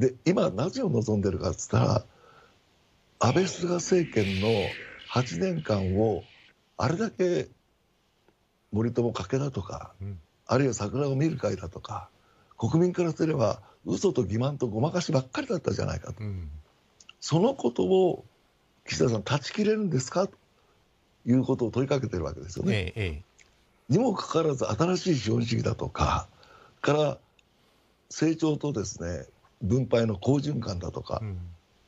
で今何を望んでるかっ言ったら安倍菅政権の8年間をあれだけ森友かけだとか、あるいは桜を見る会だとか国民からすれば嘘と欺瞞とごまかしばっかりだったじゃないかと、そのことを岸田さん断ち切れるんですかということを問いかけてるわけですよね。ええ、にもかかわらず新しい資本主義だとかから成長とですね分配の好循環だとか、うん、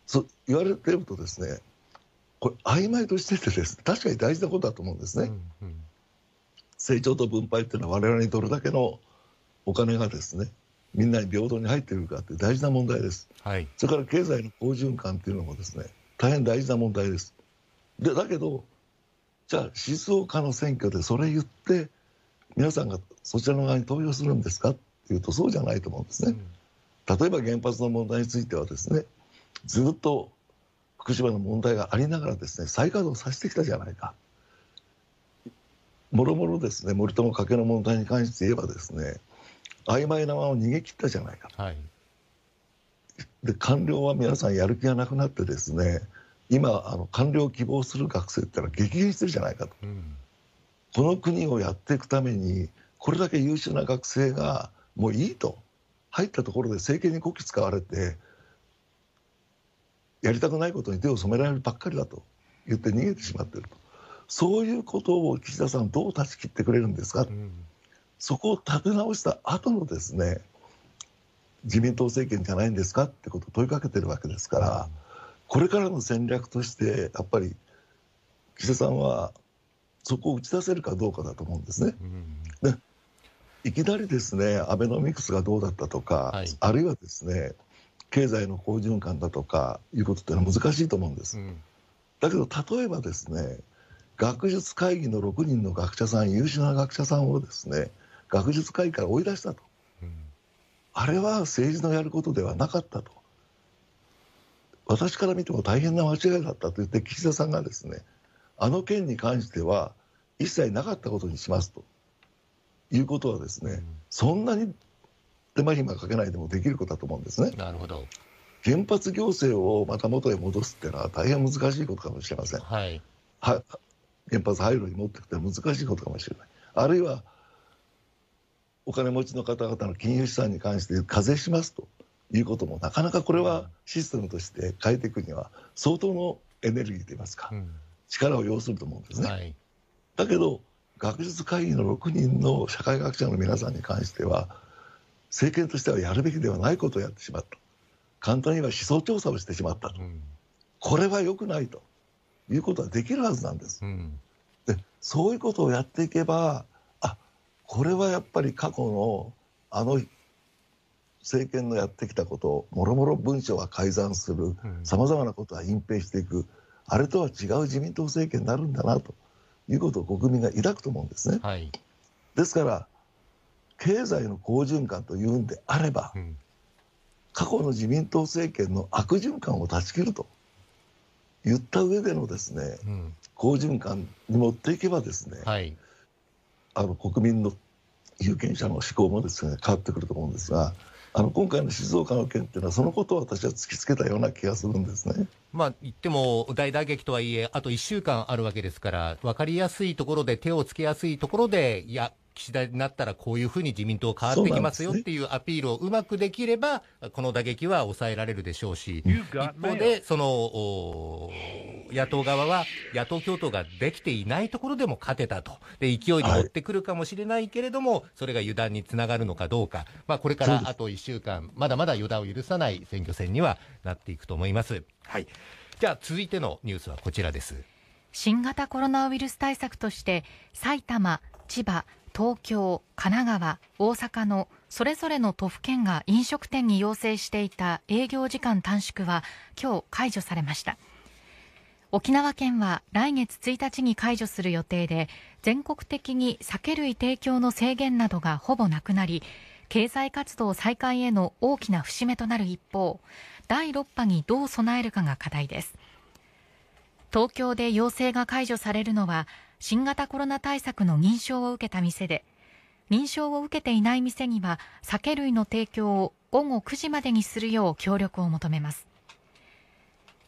そう言われてるとですねこれ曖昧としててです、確かに大事なことだと思うんですね。うんうん、成長と分配っていうのは我々にどれだけのお金がですねみんなに平等に入っているかって大事な問題です、はい、それから経済の好循環っていうのもですね大変大事な問題ですでだけどじゃあ静岡の選挙でそれ言って皆さんがそちらの側に投票するんですかっていうとそうじゃないと思うんですね、うん例えば原発の問題についてはですねずっと福島の問題がありながらですね再稼働させてきたじゃないかもろもろですね森友家の問題に関して言えばですね曖昧なまま逃げ切ったじゃないか、はい、で官僚は皆さんやる気がなくなってですね今あの官僚を希望する学生ってのは激減してるじゃないかと、うん、この国をやっていくためにこれだけ優秀な学生がもういいと入ったところで政権にこき使われてやりたくないことに手を染められるばっかりだと言って逃げてしまってるとそういうことを岸田さんどう断ち切ってくれるんですか、うん、そこを立て直した後のですね自民党政権じゃないんですかってことを問いかけてるわけですから、これからの戦略としてやっぱり岸田さんはそこを打ち出せるかどうかだと思うんですね。うんいきなりですねアベノミクスがどうだったとか、はい、あるいはですね経済の好循環だとかいうことってのは難しいと思うんです。うん、だけど例えばですね学術会議の6人の学者さん優秀な学者さんをですね学術会議から追い出したと、うん、あれは政治のやることではなかったと私から見ても大変な間違いだったと言って岸田さんがですねあの件に関しては一切なかったことにしますということはですね、そんなに手間暇かけないでもできることだと思うんですね。なるほど原発行政をまた元へ戻すっていうのは大変難しいことかもしれません。はい、は原発廃炉に持っていくって難しいことかもしれない。あるいはお金持ちの方々の金融資産に関して課税しますということもなかなかこれはシステムとして変えていくには相当のエネルギーといいますか、力を要すると思うんですね。はい、だけど学術会議の6人の社会学者の皆さんに関しては政権としてはやるべきではないことをやってしまった簡単には思想調査をしてしまったと、うん、これは良くないということはできるはずなんです。うん、でそういうことをやっていけばあこれはやっぱり過去のあの政権のやってきたこともろもろ文書は改ざんするさまざまなことは隠蔽していくあれとは違う自民党政権になるんだなということを国民が抱くと思うんですね。はい、ですから経済の好循環というんであれば、うん、過去の自民党政権の悪循環を断ち切ると言った上でのですね、うん、好循環に持っていけばですね、はい、あの国民の有権者の思考もですね変わってくると思うんですが。あの今回の静岡の件っていうのは、そのことを私は突きつけたような気がするんですね。まあ、言っても、大打撃とはいえ、あと1週間あるわけですから、分かりやすいところで、手をつけやすいところで、や岸田になったらこういうふうに自民党変わってきますよっていうアピールをうまくできれば、この打撃は抑えられるでしょうし、一方で、その、野党側は、野党共闘ができていないところでも勝てたと。で、勢いに乗ってくるかもしれないけれども、それが油断につながるのかどうか。まあ、これからあと1週間、まだまだ予断を許さない選挙戦にはなっていくと思います。はい。じゃあ、続いてのニュースはこちらです。新型コロナウイルス対策として、埼玉、千葉、東京、神奈川、大阪のそれぞれの都府県が飲食店に要請していた営業時間短縮は今日解除されました沖縄県は来月1日に解除する予定で全国的に酒類提供の制限などがほぼなくなり経済活動再開への大きな節目となる一方第6波にどう備えるかが課題です東京で要請が解除されるのは新型コロナ対策の認証を受けた店で認証を受けていない店には酒類の提供を午後9時までにするよう協力を求めます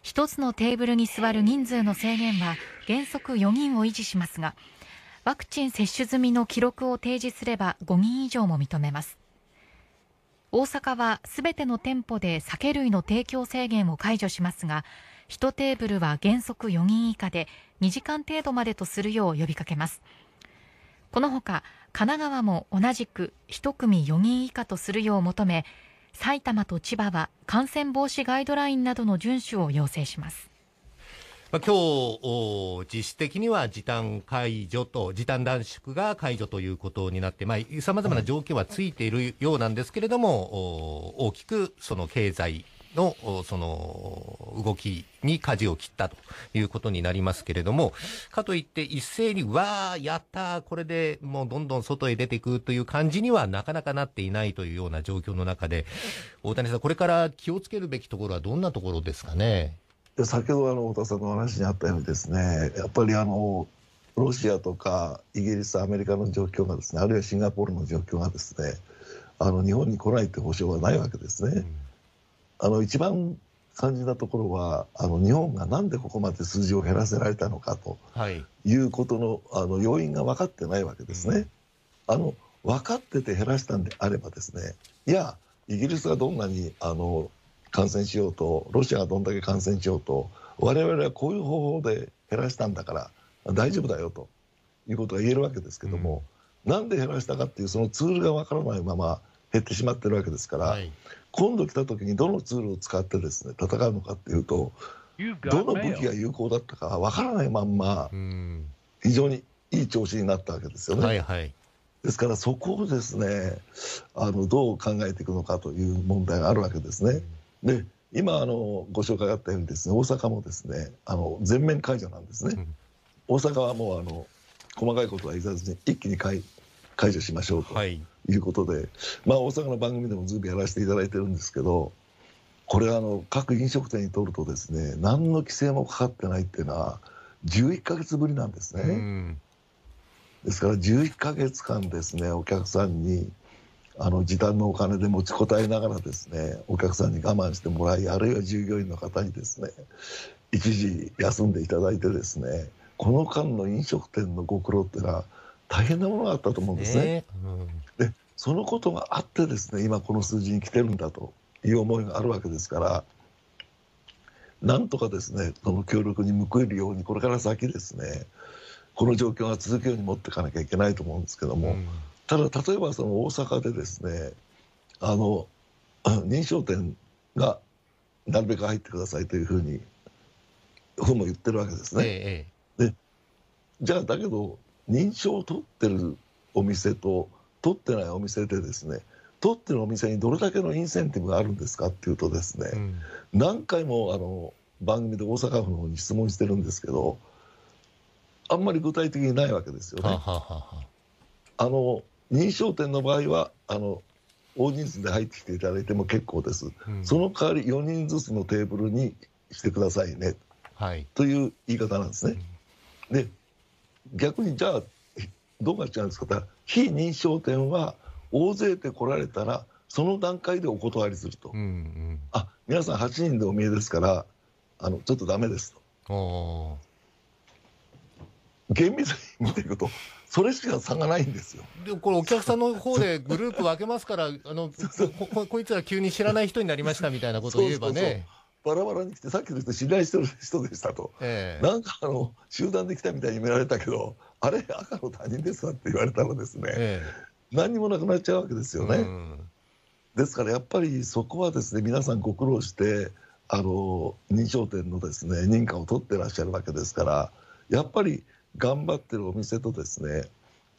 1つのテーブルに座る人数の制限は原則4人を維持しますがワクチン接種済みの記録を提示すれば5人以上も認めます大阪はすべての店舗で酒類の提供制限を解除しますが1テーブルは原則4人以下で2時間程度までとするよう呼びかけますこのほか神奈川も同じく1組4人以下とするよう求め埼玉と千葉は感染防止ガイドラインなどの遵守を要請しますまあ、今日、実質的には時短解除と、時短短縮が解除ということになって、まあ、まな条件はついているようなんですけれども、大きくその経済の、その、動きに舵を切ったということになりますけれども、かといって一斉に、わー、やったー、これでもうどんどん外へ出ていくという感じにはなかなかなっていないというような状況の中で、大谷さん、これから気をつけるべきところはどんなところですかね。先ほどあの太田さんの話にあったようにですね、やっぱりあの、ロシアとかイギリス、アメリカの状況がですね、あるいはシンガポールの状況がですね、あの日本に来ないという保証はないわけですね。うんあの一番感じたところはあの日本がなんでここまで数字を減らせられたのかということのはい、あの要因が分かってないわけですね。あの分かってて減らしたんであればですねいやイギリスがどんなにあの感染しようとロシアがどんだけ感染しようと我々はこういう方法で減らしたんだから大丈夫だよということが言えるわけですけども、うん、なんで減らしたかっていうそのツールが分からないまま減ってしまってるわけですから、はい、今度来た時にどのツールを使ってですね戦うのかっていうとどの武器が有効だったかわからないまんま非常にいい調子になったわけですよね。はいはい、ですからそこをですねあのどう考えていくのかという問題があるわけですね。で今あのご紹介があったようにですね大阪もですねあの全面解除なんですね。大阪はもうあの細かいことは言わずに一気に解解除しましょうと。はいいうことで、まあ、大阪の番組でもずいぶんやらせていただいてるんですけどこれあの各飲食店にとるとですね何の規制もかかってないっていうのは11か月ぶりなんですね。うんですから11か月間ですねお客さんにあの時短のお金で持ちこたえながらですねお客さんに我慢してもらいあるいは従業員の方にですね一時休んでいただいてですねこの間の飲食店のご苦労っていうのは大変なものがあったと思うんですね。でそのことがあってですね今この数字に来てるんだという思いがあるわけですからなんとかですねその協力に報いるようにこれから先ですねこの状況が続くように持っていかなきゃいけないと思うんですけども、うん、ただ例えばその大阪でですねあの (clears throat) 認証店がなるべく入ってくださいというふうに本も言ってるわけですね。ええ、でじゃあだけど認証を取ってるお店と取ってないお店でですね取ってるお店にどれだけのインセンティブがあるんですかっていうとですね、うん、何回もあの番組で大阪府の方に質問してるんですけどあんまり具体的にないわけですよね。はははあの認証店の場合はあの大人数で入ってきていただいても結構です、うん、その代わり4人ずつのテーブルにしてくださいね、はい、という言い方なんですね。うん、で逆にじゃあどうなっちゃうんですかっ非認証店は大勢で来られたらその段階でお断りすると、うんうん、あ皆さん8人でお見えですからあのちょっとだめですと厳密に見ていくとそれしか差がないんですよでもこれお客さんの方でグループ分けますからあの (laughs) こいつら急に知らない人になりましたみたいなことを言えばね。そうそうそうバラバラに来て、さっきの人、信頼してる人でしたと、えー、なんかあの集団で来たみたいに見られたけど、あれ、赤の他人ですわって言われたらですね、えー、何にもなくなっちゃうわけですよね。うん、ですからやっぱりそこはですね皆さんご苦労してあの認証店のですね認可を取ってらっしゃるわけですからやっぱり頑張ってるお店とですね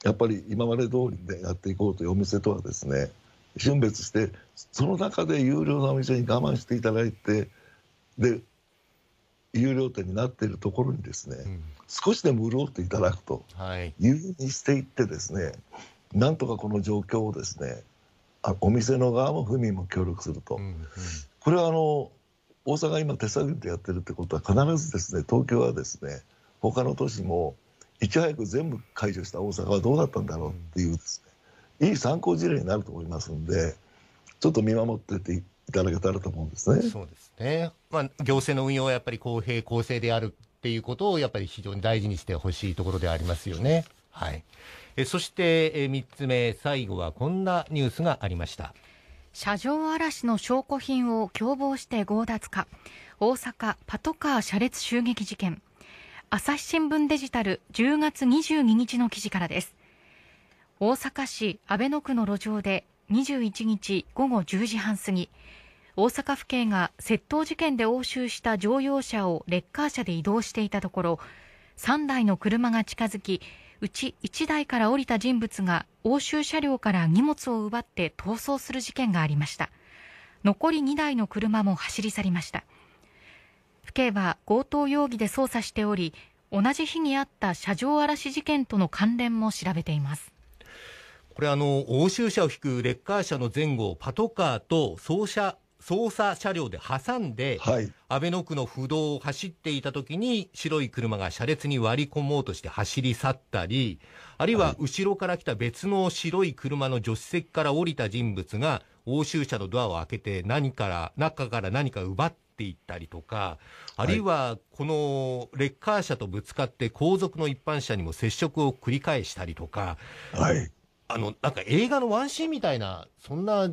やっぱり今まで通りでやっていこうというお店とはですね春別してその中で有料なお店に我慢していただいてで有料店になっているところにですね、うん、少しでも潤っていただくというふうにしていってですね、はい、なんとかこの状況をですねあお店の側も府民も協力すると、うんうん、これはあの大阪今手探りでやってるってことは必ずですね東京はですね他の都市もいち早く全部解除した大阪はどうだったんだろうっていうですね、いい参考事例になると思いますんでちょっと見守ってていかなきゃだめと思うんですね。そうですね。まあ、行政の運用はやっぱり公平公正であるっていうことをやっぱり非常に大事にしてほしいところでありますよね。はい。えそして、え三つ目、最後はこんなニュースがありました。車上荒らしの証拠品を共謀して強奪か大阪パトカー車列襲撃事件朝日新聞デジタル10月22日の記事からです大阪市安倍野区の路上で21日午後10時半過ぎ、大阪府警が窃盗事件で押収した乗用車をレッカー車で移動していたところ、3台の車が近づき、うち1台から降りた人物が押収車両から荷物を奪って逃走する事件がありました。残り2台の車も走り去りました。府警は強盗容疑で捜査しており、同じ日にあった車上荒らし事件との関連も調べています。これあの、押収車を引くレッカー車の前後をパトカーと捜査捜査車両で挟んで、はい、安倍野区の不動を走っていたときに、白い車が車列に割り込もうとして走り去ったり、あるいは後ろから来た別の白い車の助手席から降りた人物が、押収車のドアを開けて何から、中から何か奪っていったりとか、あるいはこのレッカー車とぶつかって後続の一般車にも接触を繰り返したりとか、はい、あの、なんか映画のワンシーンみたいな、そんな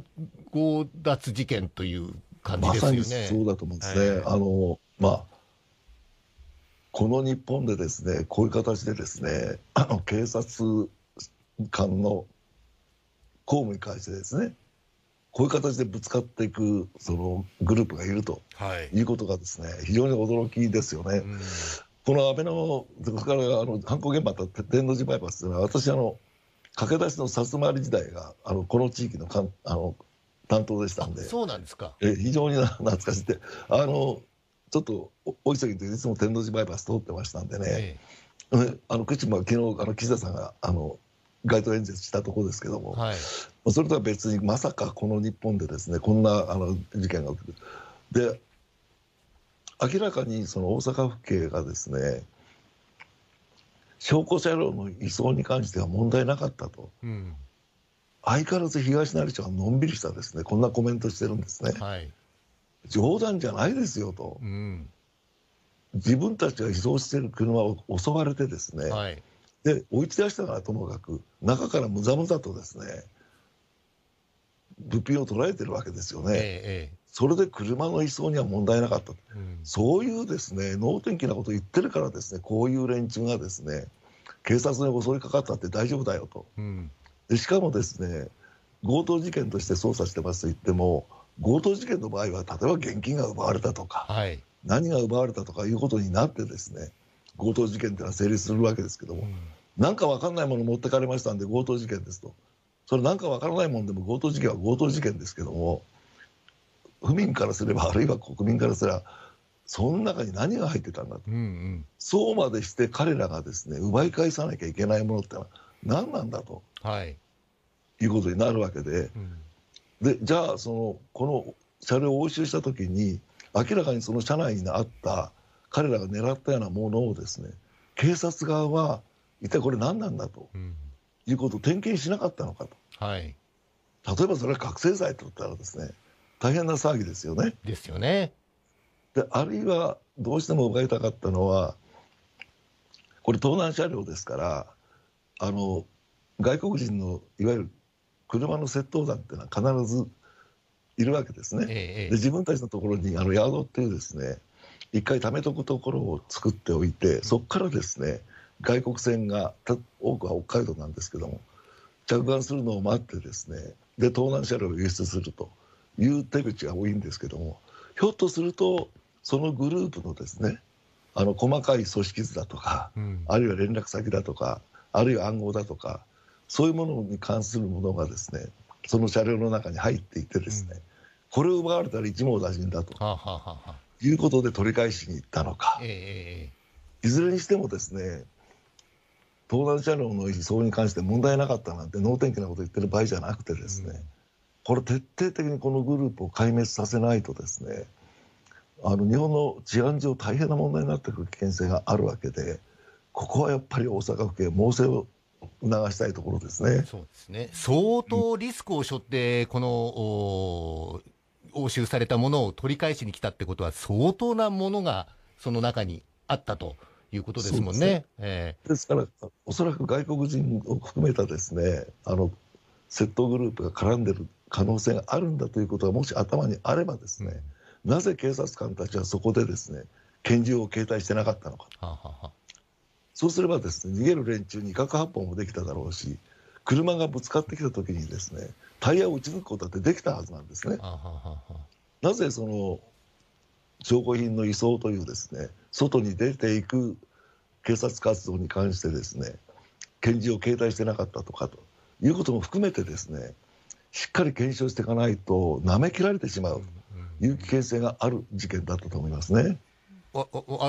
強奪事件という感じですよね。まさにそうだと思うんですね。はい、あの、まあ、この日本でですね、こういう形でですね、あ (clears throat) の警察官の公務に関してですね、こういう形でぶつかっていくそのグループがいると、はい、いうことがですね、非常に驚きですよね。うん、この安倍の、それからあの犯行現場だった天王寺バイパスというのは、私あの、駆け出しのさつまり時代があのこの地域のかんあの担当でしたんでそうなんですかえ非常に懐かしいてあのちょっと大急ぎでいつも天王寺バイパス通ってましたんでね、ええ、あの口も昨日あの岸田さんがあの街頭演説したところですけども、はい、それとは別にまさかこの日本でですねこんなあの事件が起きる。で明らかにその大阪府警がですね証拠車両の移送に関しては問題なかったと、うん、相変わらず東成町はのんびりしたですねこんなコメントしてるんですね、はい、冗談じゃないですよと、うん、自分たちが移送してる車を襲われてですね、はい、で追い出したのはともかく中からむざむざとですね物品を捉えてるわけですよね。ええそれで車の移送には問題なかった、うん、そういうですね能天気なことを言ってるからですねこういう連中がですね警察に襲いかかったって大丈夫だよと、うん、でしかもですね強盗事件として捜査してますと言っても強盗事件の場合は例えば現金が奪われたとか、はい、何が奪われたとかいうことになってですね強盗事件というのは成立するわけですけども、うん、なんか分かんないもの持ってかれましたんで強盗事件ですとそれなんか分からないもんでも強盗事件は強盗事件ですけども。府民からすればあるいは国民からすればその中に何が入ってたんだと、うんうん、そうまでして彼らがですね奪い返さなきゃいけないものってのは何なんだと、はい、いうことになるわけでうん、でじゃあそのこの車両を押収した時に明らかにその車内にあった彼らが狙ったようなものをですね警察側は一体これ何なんだと、うん、いうことを点検しなかったのかと、はい、例えばそれは覚醒剤とったらですね大変な騒ぎですよね。ですよね。であるいはどうしても伺いたかったのはこれ盗難車両ですからあの外国人のいわゆる車の窃盗団っていうのは必ずいるわけですね。ええ、で自分たちのところにあのヤードっていうですね一回貯めとくところを作っておいてそこからですね外国船が多くは北海道なんですけども着岸するのを待ってですねで盗難車両を輸出すると。いう手口が多いんですけどもひょっとするとそのグループのですねあの細かい組織図だとか、うん、あるいは連絡先だとかあるいは暗号だとかそういうものに関するものがですねその車両の中に入っていてですね、うん、これを奪われたら一網打尽だと、はあはあはあ、いうことで取り返しに行ったのか、えー、いずれにしてもですね盗難車両の移送に関して問題なかったなんて能天気なこと言ってる場合じゃなくてですね、うんこれ徹底的にこのグループを壊滅させないとですねあの日本の治安上大変な問題になってくる危険性があるわけでここはやっぱり大阪府警猛省を促したいところですね。そうですね相当リスクを背負って、この、押収されたものを取り返しに来たってことは、相当なものがその中にあったということですもんね。で、ね、えー、ですから、おそらく外国人を含めたですねあの窃盗グループが絡んでる可能性があるんだということがもし頭にあればですね、なぜ警察官たちはそこでですね拳銃を携帯してなかったのかははそうすればですね逃げる連中に核発砲もできただろうし車がぶつかってきた時にですねタイヤを打ち抜くことだってできたはずなんですね。なぜその証拠品の移送というですね外に出ていく警察活動に関してですね拳銃を携帯してなかったとかということも含めてですねしっかり検証していかないと、なめきられてしまう、有機性がある事件だったと思いますね。あ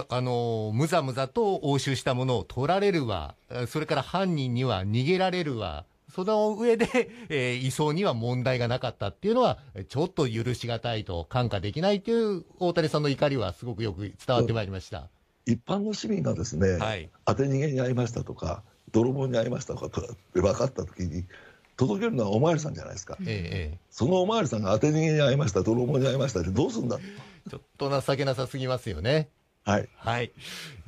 あの、むざむざと押収したものを取られるわ、それから犯人には逃げられるわ、その上で、えー、移送には問題がなかったっていうのは、ちょっと許しがたいと、感化できないという大谷さんの怒りは、すごくよく伝わってまいりました一般の市民がですね、はい、当て逃げに遭いましたとか、泥棒に遭いましたとかって分かったときに、届けるのはお巡りさんじゃないですか、ええ、そのお巡りさんが当て逃げに遭いました泥棒に遭いましたってどうすんだちょっと情けなさすぎますよねはいはい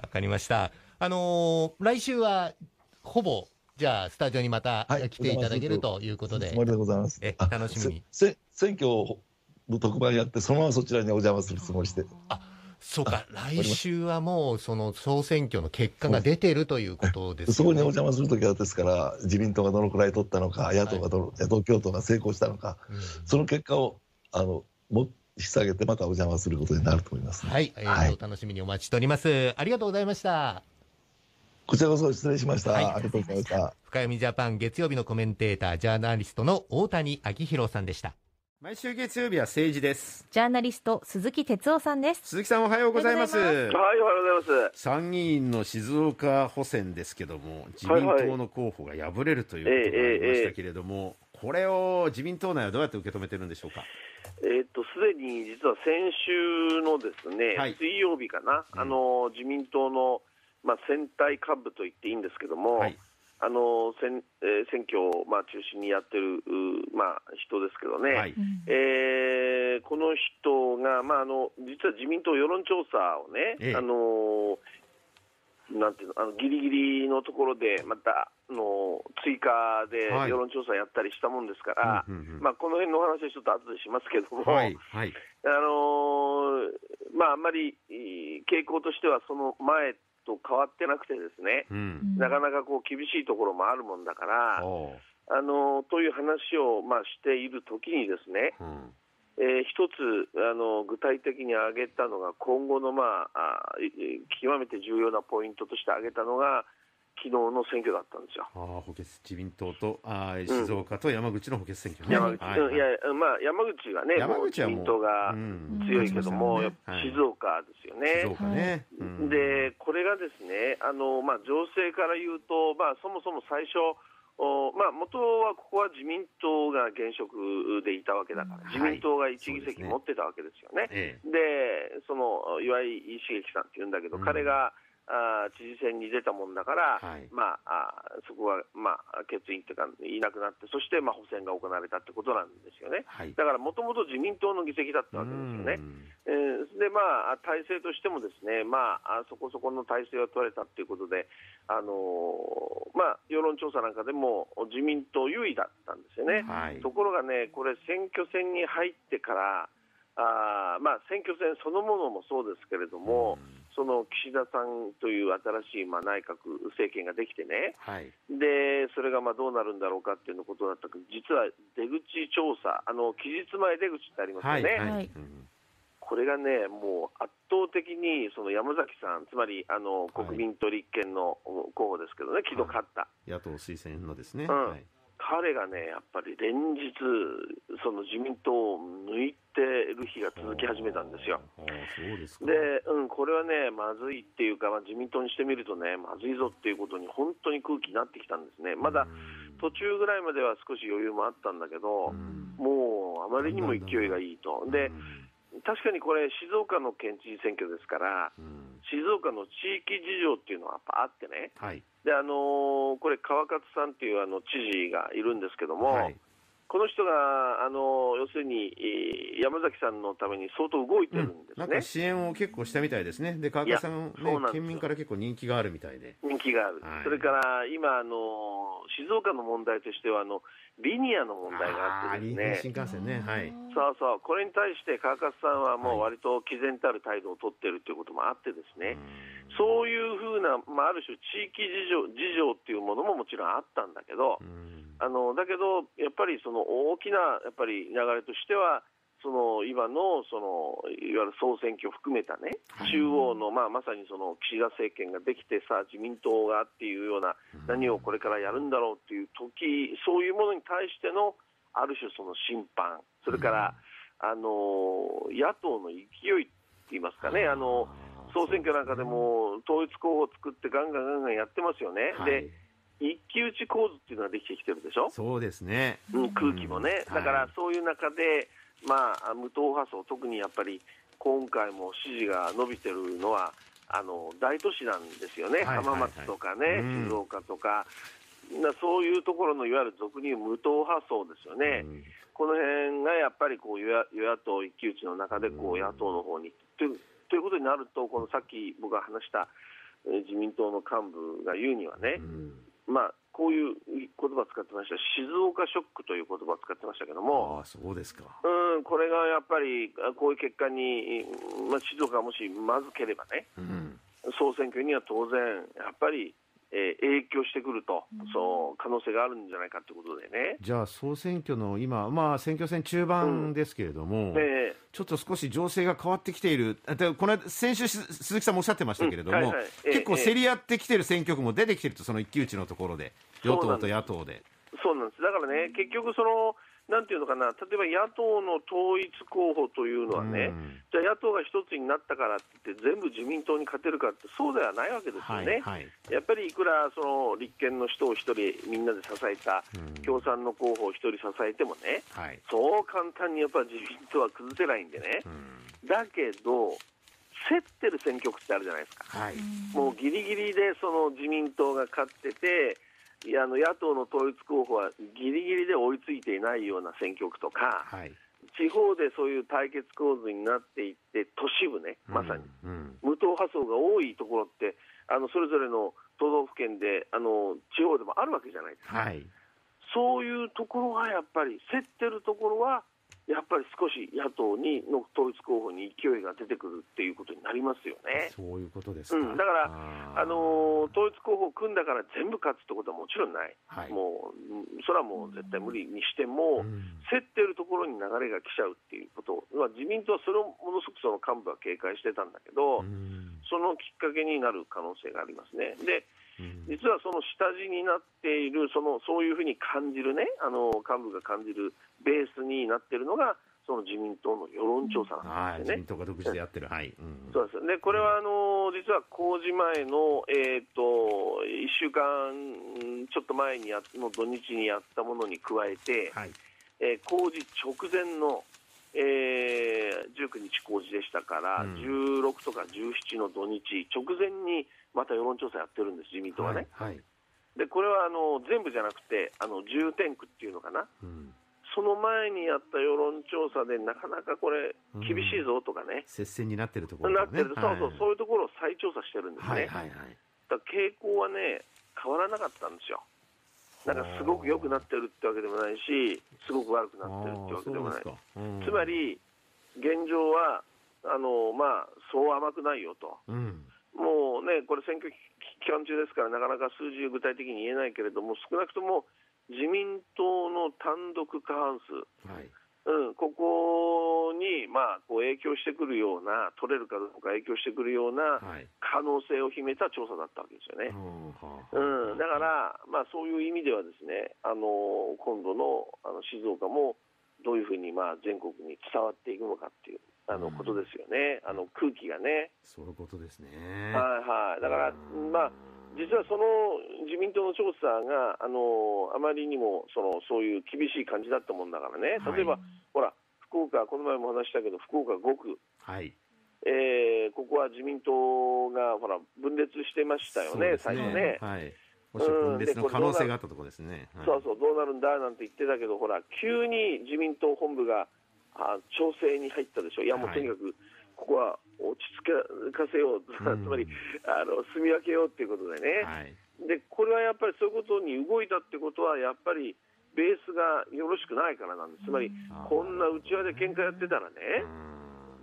わかりましたあのー、来週はほぼじゃあスタジオにまた来ていただける、ということでつもりでございますえ楽しみに選挙の特番やってそのままそちらにお邪魔するつもりしてあそうか、来週はもう、その総選挙の結果が出てるということです、ね、(laughs) そこにお邪魔するときは、ですから、自民党がどのくらい取ったのか、野党がどの、はい、野党共闘が成功したのか、うん、その結果をあのも引き下げて、またお邪魔することになると思います、ね、はい、えー、はい、楽しみにお待ちしております。ありがとうございました。こちらこそ失礼しました。はい、ありがとうございました。深読みジャパン月曜日のコメンテーター、ジャーナリストの大谷昭弘さんでした。毎週月曜日は政治ですジャーナリスト鈴木哲夫さんです鈴木さんおはようございますはいおはようございます参議院の静岡補選ですけども自民党の候補が敗れるということがありましたけれども、はいはいこれを自民党内はどうやって受け止めてるんでしょうか。えっとすでに実は先週のですね、はい、水曜日かな、うん、あの自民党のまあ選対幹部と言っていいんですけども、はい、あの選,、えー、選挙を、まあ、中心にやってる、まあ、人ですけどね、はい、えー、この人が、まあ、あの実は自民党世論調査をね、ええ、あのなんていうのあのギリギリのところでまたあの追加で世論調査やったりしたもんですから、んまあ、この辺のお話はちょっと後でしますけども、はいはい、あのー、まあ、あんまり傾向としてはその前と変わってなくてですね、うん、なかなかこう厳しいところもあるもんだから、あのという話を、まあ、しているときにですね、うんえー、一つあの具体的に挙げたのが今後の、まあ、あ極めて重要なポイントとして挙げたのが昨日の選挙だったんですよ。ああ、補欠自民党とあ静岡と山口の補欠選挙ね。山口、はいはい、いやまあ山口はね、山口は自民党が強いけども、うんね、静岡ですよね。はい、ねうん、でこれがですね、あのまあ情勢から言うと、まあそもそも最初。おまあ、元はここは自民党が現職でいたわけだから、自民党が1議席持ってたわけですよね、はい、そで、ねえその岩井茂樹さんっていうんだけど、うん、彼があ知事選に出たもんだから、はい、まあ、あそこは、まあ、欠員というか、いなくなって、そして、まあ、補選が行われたってことなんですよね、はい、だからもともと自民党の議席だったわけですよね、えー、でまあ、体制としても、ですね、まあ、そこそこの体制を取れたということで、あのー、まあ、世論調査なんかでも、自民党優位だったんですよね、はい、ところがね、これ、選挙戦に入ってから、あまあ、選挙戦そのものもそうですけれども、うんその岸田さんという新しいまあ内閣政権ができてね、はい、でそれがまあどうなるんだろうかっていうことだったけど実は出口調査あの期日前出口ってありますよね、はいはい、これがねもう圧倒的にその山崎さんつまりあの国民と立憲の候補ですけどね、はい、昨勝った野党推薦のですね、うん彼がね、やっぱり連日、その自民党を抜いてる日が続き始めたんですよ。でうん、これはね、まずいっていうか、まあ、自民党にしてみるとね、まずいぞっていうことに本当に空気になってきたんですね。まだ途中ぐらいまでは少し余裕もあったんだけど、もうあまりにも勢いがいいと。で、確かにこれ、静岡の県知事選挙ですから、うん、静岡の地域事情っていうのはやっぱあってね、はい、であのー、これ、川勝さんっていうあの知事がいるんですけども、はい、この人が、あのー、要するに、えー、山崎さんのために相当動いてるんですね、うん、なんか支援を結構したみたいですね、で川勝さん、ね、県民から結構人気があるみたいで。人気がある、はい、それから今、あのー、静岡の問題としてはあの、リニアの問題があってですね、新幹線ね、はい、そうそう、これに対して川勝さんはもう割と毅然たる態度を取っているということもあってですね、そういうふうな、まあ、ある種、地域事情事情っていうものももちろんあったんだけど、あのだけど、やっぱりその大きなやっぱり流れとしては、その今のそのいわゆる総選挙含めたね、中央の、まあ、まさにその岸田政権ができてさ、自民党がっていうような、何をこれからやるんだろうっていう時そういうものに対しての、ある種、その審判、それから、あの野党の勢いっていますかね。あの総選挙なんかでも統一候補を作ってガンガンガンガンやってますよね、で一騎打ち構図っていうのはできてきてるでしょ、そうですね、うん、空気もね、うんだからそういう中で、まあ、無党派層、特にやっぱり今回も支持が伸びてるのは、あの大都市なんですよね、はいはいはい、浜松とかね、静岡とか、なそういうところのいわゆる俗に言う無党派層ですよね、うん、この辺がやっぱりこう与野党一騎打ちの中でこう野党の方に、うんと、ということになると、このさっき僕が話した、自民党の幹部が言うにはね、うん、まあ、こういう言葉使ってました静岡ショックという言葉を使ってましたけども、あそうですかうんこれがやっぱり、こういう結果に、まあ、静岡がもしまずければね、うん、総選挙には当然、やっぱりえー、影響してくると、そう可能性があるんじゃないかということでねじゃあ、総選挙の今、まあ、選挙戦中盤ですけれども、うんえー、ちょっと少し情勢が変わってきている、でこの先週、鈴木さんもおっしゃってましたけれども、結構競り合ってきている選挙区も出てきていると、その一騎打ちのところで、与党と野党で。そうなんですだからね結局そのなんていうのかな、例えば野党の統一候補というのはね、うん、じゃあ野党が一つになったからってって全部自民党に勝てるかって、そうではないわけですよね。はいはい、やっぱりいくらその立憲の人を一人みんなで支えた、共産の候補を一人支えてもね、うんそう簡単にやっぱ自民党は崩せないんでね。うん、だけど、競ってる選挙区ってあるじゃないですか、はい、もうギリギリでその自民党が勝ってて、いやあの野党の統一候補はぎりぎりで追いついていないような選挙区とか、はい、地方でそういう対決構図になっていって、都市部ね、まさに、うんうん、無党派層が多いところって、あのそれぞれの都道府県であの、地方でもあるわけじゃないですか、はい、そういうところがやっぱり、競ってるところは、やっぱり少し野党にの統一候補に勢いが出てくるっていうことになりますよね。そういうことですか、うん、だからあ、あの統一候補を組んだから全部勝つってことはもちろんない、はい、もうそれはもう絶対無理にしても、競ってるところに流れが来ちゃうっていうこと、まあ、自民党はそれをものすごくその幹部は警戒してたんだけど、そのきっかけになる可能性がありますね。で実はその下地になっているそのそういうふうに感じるねあの幹部が感じるベースになっているのがその自民党の世論調査なんですね。自民党が独自でやってる、はい。うん、そうですね。これはあの実は公示前のえっ、ー、と一週間ちょっと前にやの土日にやったものに加えて、はい、えー、公示直前の、えー、19日公示でしたから、うん、16とか17の土日直前にまた世論調査やってるんです、自民党はね。はい、でこれはあの全部じゃなくて、あの重点区っていうのかな、うん、その前にやった世論調査で、なかなかこれ、厳しいぞとかね、うん、接戦になってるところ、ね、なってる、そうそう、そういうところを再調査してるんですね、はいはいはい、だ傾向はね、変わらなかったんですよ。なんかすごく良くなってるってわけでもないし、すごく悪くなってるってわけでもない、うん、つまり現状はあの、まあ、そう甘くないよと、うん、もうね、これ、選挙期間中ですから、なかなか数字具体的に言えないけれども、少なくとも自民党の単独過半数、はいうん、ここに、まあ、こう影響してくるような、取れるかどうか影響してくるような可能性を秘めた調査だったわけですよね。はい、うん、だから、まあ、そういう意味ではですね、あの今度のあの静岡もどういうふうに、まあ、全国に伝わっていくのかっていう。あのことですよね、あの空気がね。そういうことですね。はいはい。だから、まあ、実はその自民党の調査が、あの、あまりにも、その、そういう厳しい感じだったもんだからね。例えば、はい、ほら、福岡、この前も話したけど、福岡五区。はい。えー、ここは自民党が、ほら、分裂してましたよね、ね最初ね。はい。分裂の可能性があったところですね、そうそう、どうなるんだなんて言ってたけど、ほら、急に自民党本部があ調整に入ったでしょ、いやもうとにかくここは落ち着かせよう、はい、つまりあの住み分けようということでね、はい、で、これはやっぱりそういうことに動いたってことは、やっぱりベースがよろしくないからなんです、つまりこんなうちわで喧嘩やってたらね、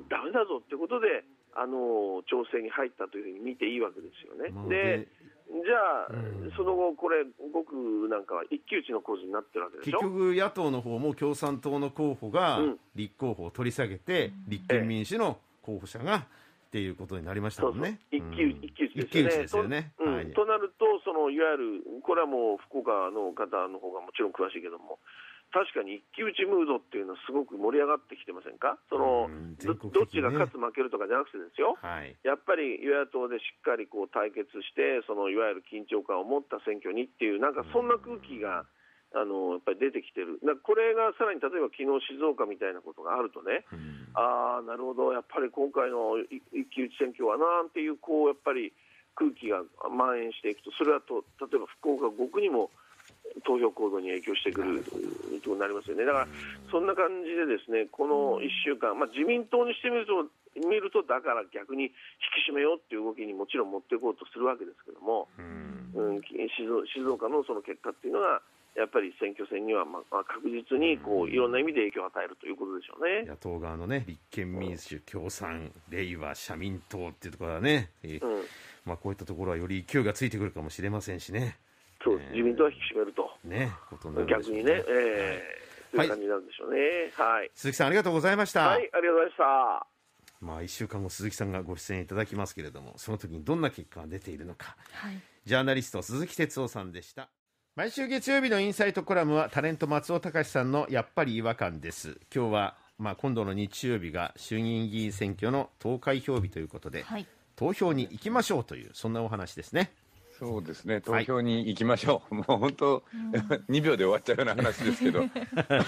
だめだぞってことで、あの調整に入ったというふうに見ていいわけですよね。でじゃあ、うん、その後、これ、僕なんかは一騎打ちの構図になってるわけでしょ結局、野党の方も共産党の候補が立候補を取り下げて、うん、立憲民主の候補者がっていうことになりましたもんね。一騎打ちですよね。となると、そのいわゆる、これはもう福岡の方の方がもちろん詳しいけども、確かに一騎打ちムードっていうのはすごく盛り上がってきてませんか、その、ね、どっちが勝つ、負けるとかじゃなくてですよ、はい、やっぱり与野党でしっかりこう対決して、そのいわゆる緊張感を持った選挙にっていう、なんかそんな空気が。あのやっぱり出てきてる、なこれがさらに例えば昨日静岡みたいなことがあるとね、ああ、なるほど、やっぱり今回の一騎打ち選挙はなんていうこうやっぱり空気が蔓延していくと、それはと例えば福岡5区にも投票行動に影響してくるとなりますよね、だからそんな感じで、ですねこの1週間、まあ、自民党にしてみると、見るとだから逆に引き締めようっていう動きにもちろん持っていこうとするわけですけども、うん、静岡のその結果っていうのが、やっぱり選挙戦には、まあ、確実にこういろんな意味で影響を与えるということでしょうね野党側の、ね、立憲民主、共産、れいわ、社民党っていうところはね、うんまあ、こういったところはより勢いがついてくるかもしれませんしね。そう、えー、自民党は引き締めると、ね、ね逆にね、えー、はい、という感じなんでしょうね、はい、鈴木さん、ありがとうございました。はい、ありがとうございました。まあ、1週間後、鈴木さんがご出演いただきますけれども、その時にどんな結果が出ているのか、はい、ジャーナリスト、鈴木哲夫さんでした。毎週月曜日のインサイトコラムはタレント松尾隆さんのやっぱり違和感です今日はまあ今度の日曜日が衆議院議員選挙の投開票日ということで、はい、投票に行きましょうというそんなお話ですねそうですね、投票に行きましょう、はい、もう本当、うん、2秒で終わっちゃうような話ですけど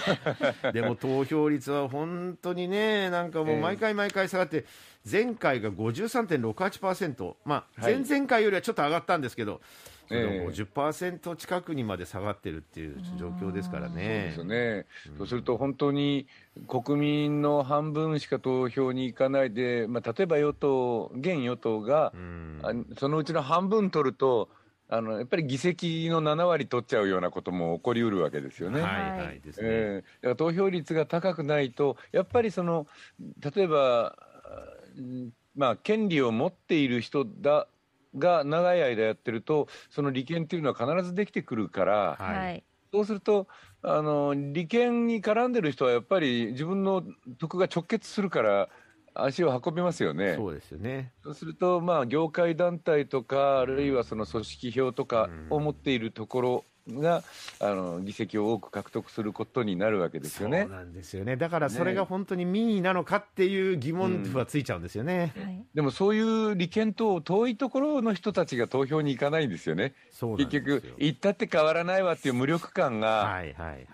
(laughs) でも投票率は本当にね、なんかもう毎回毎回下がって、前回が53.68%、まあ、前々回よりはちょっと上がったんですけど、はいそれも10%近くにまで下がってるっていう状況ですからね。そうですね。そうすると本当に国民の半分しか投票に行かないで、まあ、例えば与党、現与党が、そのうちの半分取ると、あのやっぱり議席の7割取っちゃうようなことも起こりうるわけですよね。はいはいですねえー、だから投票率が高くないと、やっぱりその例えば、まあ、権利を持っている人だが長い間やってると、その利権っていうのは必ずできてくるから、はい、そうすると、あの利権に絡んでる人はやっぱり自分の得が直結するから、足を運びますよね。そうですよね。そうすると、まあ、業界団体とか、あるいはその組織票とかを持っているところがあの議席を多く獲得することになるわけですよね。そうなんですよねだからそれが本当に民意なのかっていう疑問はついちゃうんですよね、うんでもそういう利権と遠いところの人たちが投票に行かないんですよね。結局行ったって変わらないわっていう無力感が、はいはい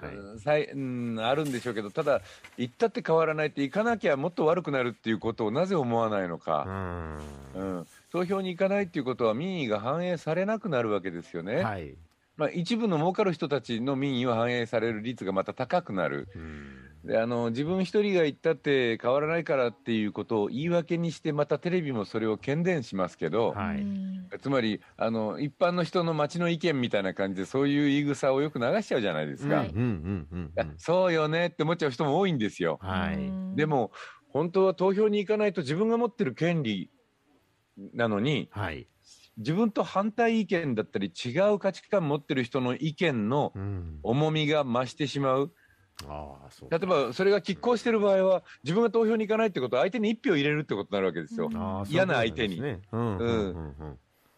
はいうん、あるんでしょうけどただ行ったって変わらないって行かなきゃもっと悪くなるっていうことをなぜ思わないのか。うん、うん投票に行かないということは民意が反映されなくなるわけですよね。はいまあ、一部の儲かる人たちの民意を反映される率がまた高くなる、であの自分一人が言ったって変わらないからっていうことを言い訳にして、またテレビもそれを喧伝しますけど、はい、つまりあの一般の人の街の意見みたいな感じで、そういう言い草をよく流しちゃうじゃないですか、そうよねって思っちゃう人も多いんですよ。はい、でも本当は投票に行かないと自分が持ってる権利なのに、はい、自分と反対意見だったり違う価値観持ってる人の意見の重みが増してしまう。うん、あそう例えばそれが拮抗している場合は自分が投票に行かないってことは相手に1票入れるってことになるわけですよ、うん、嫌な相手に。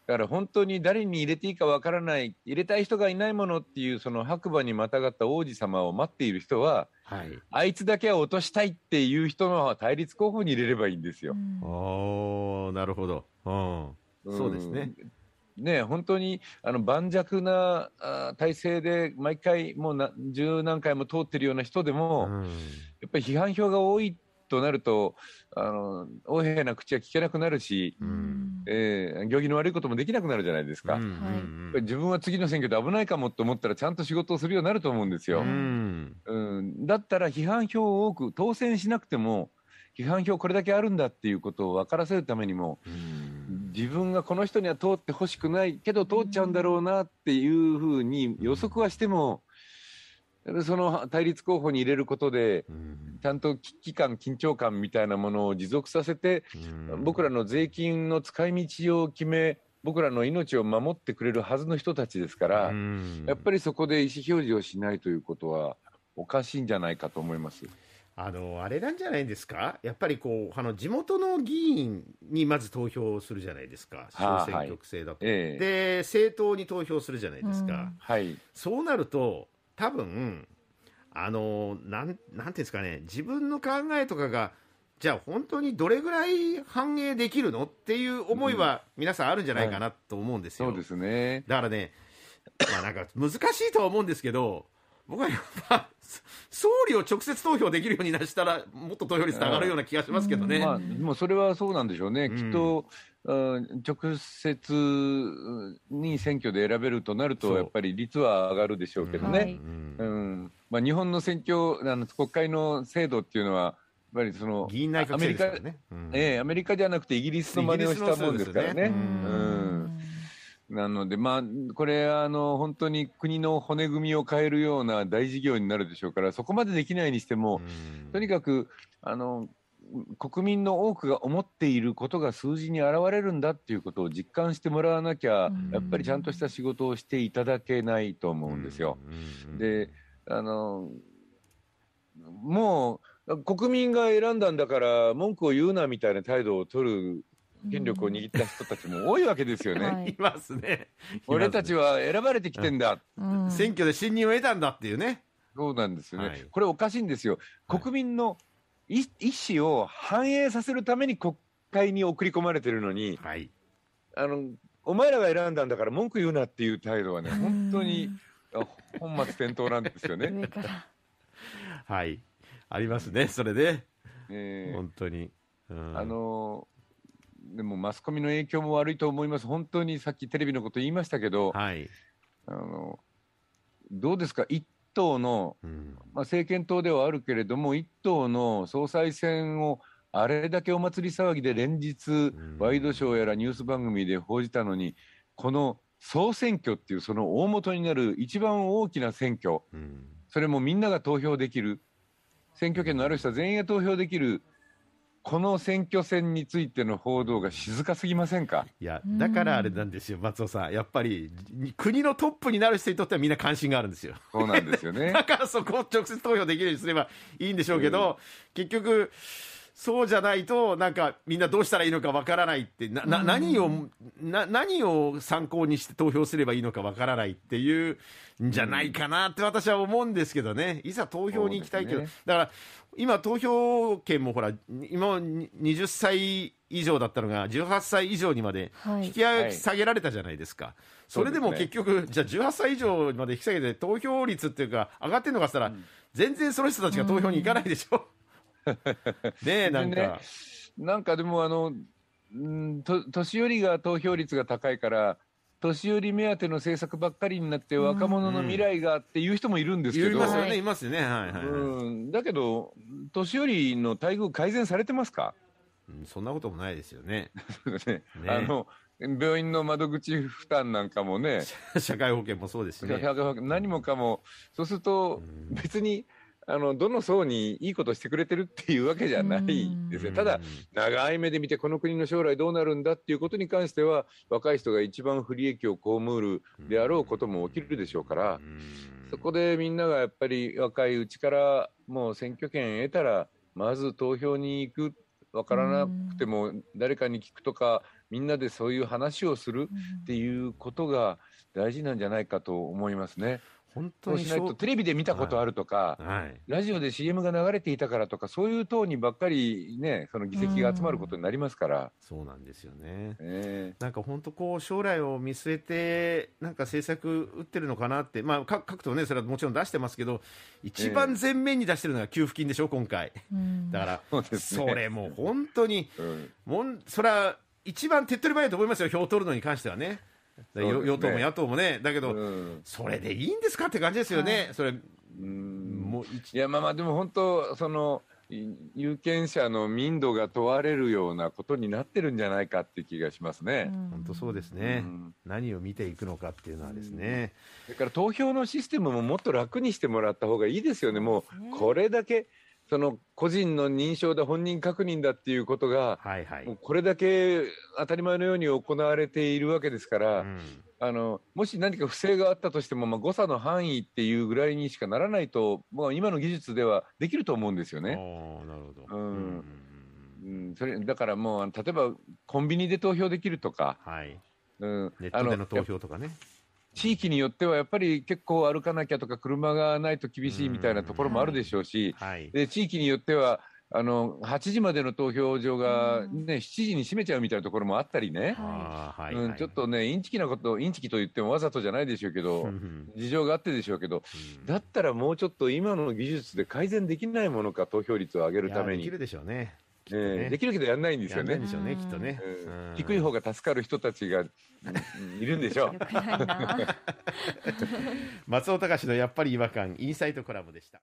だから本当に誰に入れていいかわからない入れたい人がいないものっていうその白馬にまたがった王子様を待っている人は、はい、あいつだけは落としたいっていう人の対立候補に入れればいいんですよ。うん、あなるほど、うんそうですね。ね、本当にあの盤石なあ体制で毎回もう十何回も通ってるような人でも、うん、やっぱり批判票が多いとなるとあの大変な口は聞けなくなるし、うん、えー、行儀の悪いこともできなくなるじゃないですか、うん、自分は次の選挙で危ないかもと思ったらちゃんと仕事をするようになると思うんですよ、うん、うん、だったら批判票を多く当選しなくても批判票これだけあるんだっていうことを分からせるためにも、うん自分がこの人には通ってほしくないけど通っちゃうんだろうなっていうふうに予測はしても、その対立候補に入れることで、ちゃんと危機感、緊張感みたいなものを持続させて、僕らの税金の使い道を決め、僕らの命を守ってくれるはずの人たちですから、やっぱりそこで意思表示をしないということは、おかしいんじゃないかと思います。あのあれなんじゃないですか、やっぱりこうあの地元の議員にまず投票するじゃないですか、小選挙区制だと、はいえで政党に投票するじゃないですか、はい、そうなると、多分あのなんなんていうんですかね、自分の考えとかが、じゃあ本当にどれぐらい反映できるのっていう思いは、皆さんあるんじゃないかなと思うんですよ。うんはい、そうですねだからね、まあ、なんか難しいとは思うんですけど、僕はやっぱ総理を直接投票できるようになしたら、もっと投票率上がるような気がしますけどね。まあ、もうそれはそうなんでしょうね、うん、きっと直接に選挙で選べるとなると、やっぱり率は上がるでしょうけどね、はい、うんまあ、日本の選挙あの、国会の制度っていうのは、やっぱりその、議員内閣制ですからね、うん、ええ、アメリカじゃなくてイギリスの真似をしたもんですからね。なので、まあ、これあの、本当に国の骨組みを変えるような大事業になるでしょうから、そこまでできないにしても、とにかくあの国民の多くが思っていることが数字に表れるんだっていうことを実感してもらわなきゃ、やっぱりちゃんとした仕事をしていただけないと思うんですよ。であのもう国民が選んだんだから文句を言うなみたいな態度を取る権力を握った人たちも多いわけですよね。はい、いますね。(laughs) 俺たちは選ばれてきてんだ。選挙で信任を得たんだっていうね。そうなんですよね。はい、これおかしいんですよ。国民の意思を反映させるために国会に送り込まれてるのに、はい、あのお前らが選んだんだから文句言うなっていう態度はね、本当に本末転倒なんですよね。(laughs) はい、ありますね、それで、えね、本当に。うん、あのでもマスコミの影響も悪いと思います、本当にさっきテレビのこと言いましたけど、はい、あのどうですか、一党の、うん、まあ、政権党ではあるけれども、一党の総裁選をあれだけお祭り騒ぎで連日、ワイドショーやらニュース番組で報じたのに、この総選挙っていう、その大元になる一番大きな選挙、うん、それもみんなが投票できる、選挙権のある人は全員が投票できる。この選挙戦についての報道が静かすぎませんかいや、だからあれなんですよ、松尾さん、やっぱり国のトップになる人にとってはみんな関心があるんですよ。そうなんですよね (laughs) だからそこを直接投票できるようにすればいいんでしょうけど、結局、そうじゃないと、なんかみんなどうしたらいいのかわからないって、な、な、何を、な、何を参考にして投票すればいいのかわからないっていうんじゃないかなって私は思うんですけどね。いざ投票に行きたいけど、ね、だから今投票権もほら、今20歳以上だったのが18歳以上にまで引き上げ、下げられたじゃないですか、はい、それでも結局、ね、じゃあ18歳以上まで引き下げて投票率っていうか上がってるのかしたら、うん、全然その人たちが投票に行かないでしょ、うん (laughs) ねえ、なんか。ね、なんかでも、あの、うんと、年寄りが投票率が高いから、年寄り目当ての政策ばっかりになって、若者の未来がっていう人もいるんですけど、うん、いますよね、いますよね、はいはい、うん、だけど、年寄りの待遇、改善されてますか、うん、そんなこともないですよね。(laughs) ねねあの病院の窓口負担なんかもね、(laughs) 社会保険もそうですね。何もかも、そうすると、別に、うんあのどの層にいいことしてくれてるっていうわけじゃないですね、ただ、長い目で見て、この国の将来どうなるんだっていうことに関しては、若い人が一番不利益を被るであろうことも起きるでしょうから、そこでみんながやっぱり若いうちから、もう選挙権得たら、まず投票に行く、分からなくても誰かに聞くとか、みんなでそういう話をするっていうことが大事なんじゃないかと思いますね。本当にしないとテレビで見たことあるとか、はいラジオで CM が流れていたからとか、そういう党にばっかり、ね、その議席が集まることになりますから、そうなんですよね、えー、なんか本当、こう将来を見据えて、なんか政策打ってるのかなって、まあ、各党ね、それはもちろん出してますけど、一番前面に出してるのが給付金でしょ、今回。えー、だから、それもう本当に、うん、もんそれは一番手っ取り早いと思いますよ、票を取るのに関してはね。与党も野党もね、だけど、それでいいんですかって感じですよね、それもういやまあまあ、でも本当、その有権者の民度が問われるようなことになってるんじゃないかって気がしますね、本当そうですね、何を見ていくのかっていうのはですね、だから投票のシステムももっと楽にしてもらった方がいいですよね、もうこれだけ。その個人の認証で本人確認だっていうことが、はいはい、もうこれだけ当たり前のように行われているわけですから、うん、あのもし何か不正があったとしても、まあ、誤差の範囲っていうぐらいにしかならないと、まあ、今の技術ではできると思うんですよね。なるほど、うんうん、うん、それだからもう例えばコンビニで投票できるとか、はいうん、ネットでの投票とかね。地域によってはやっぱり結構歩かなきゃとか車がないと厳しいみたいなところもあるでしょうし、はい、で地域によってはあの8時までの投票所が、ね、7時に閉めちゃうみたいなところもあったりね、はいうん、ちょっとね、インチキなこと、インチキと言ってもわざとじゃないでしょうけど、事情があってでしょうけど、だったらもうちょっと今の技術で改善できないものか、投票率を上げるために。できるでしょうね。えー、できるけどやんないんですよね。でしょうね、きっとね。低い方が助かる人たちがいるんでしょう。(laughs) (laughs) 松尾隆のやっぱり違和感、インサイトコラボでした。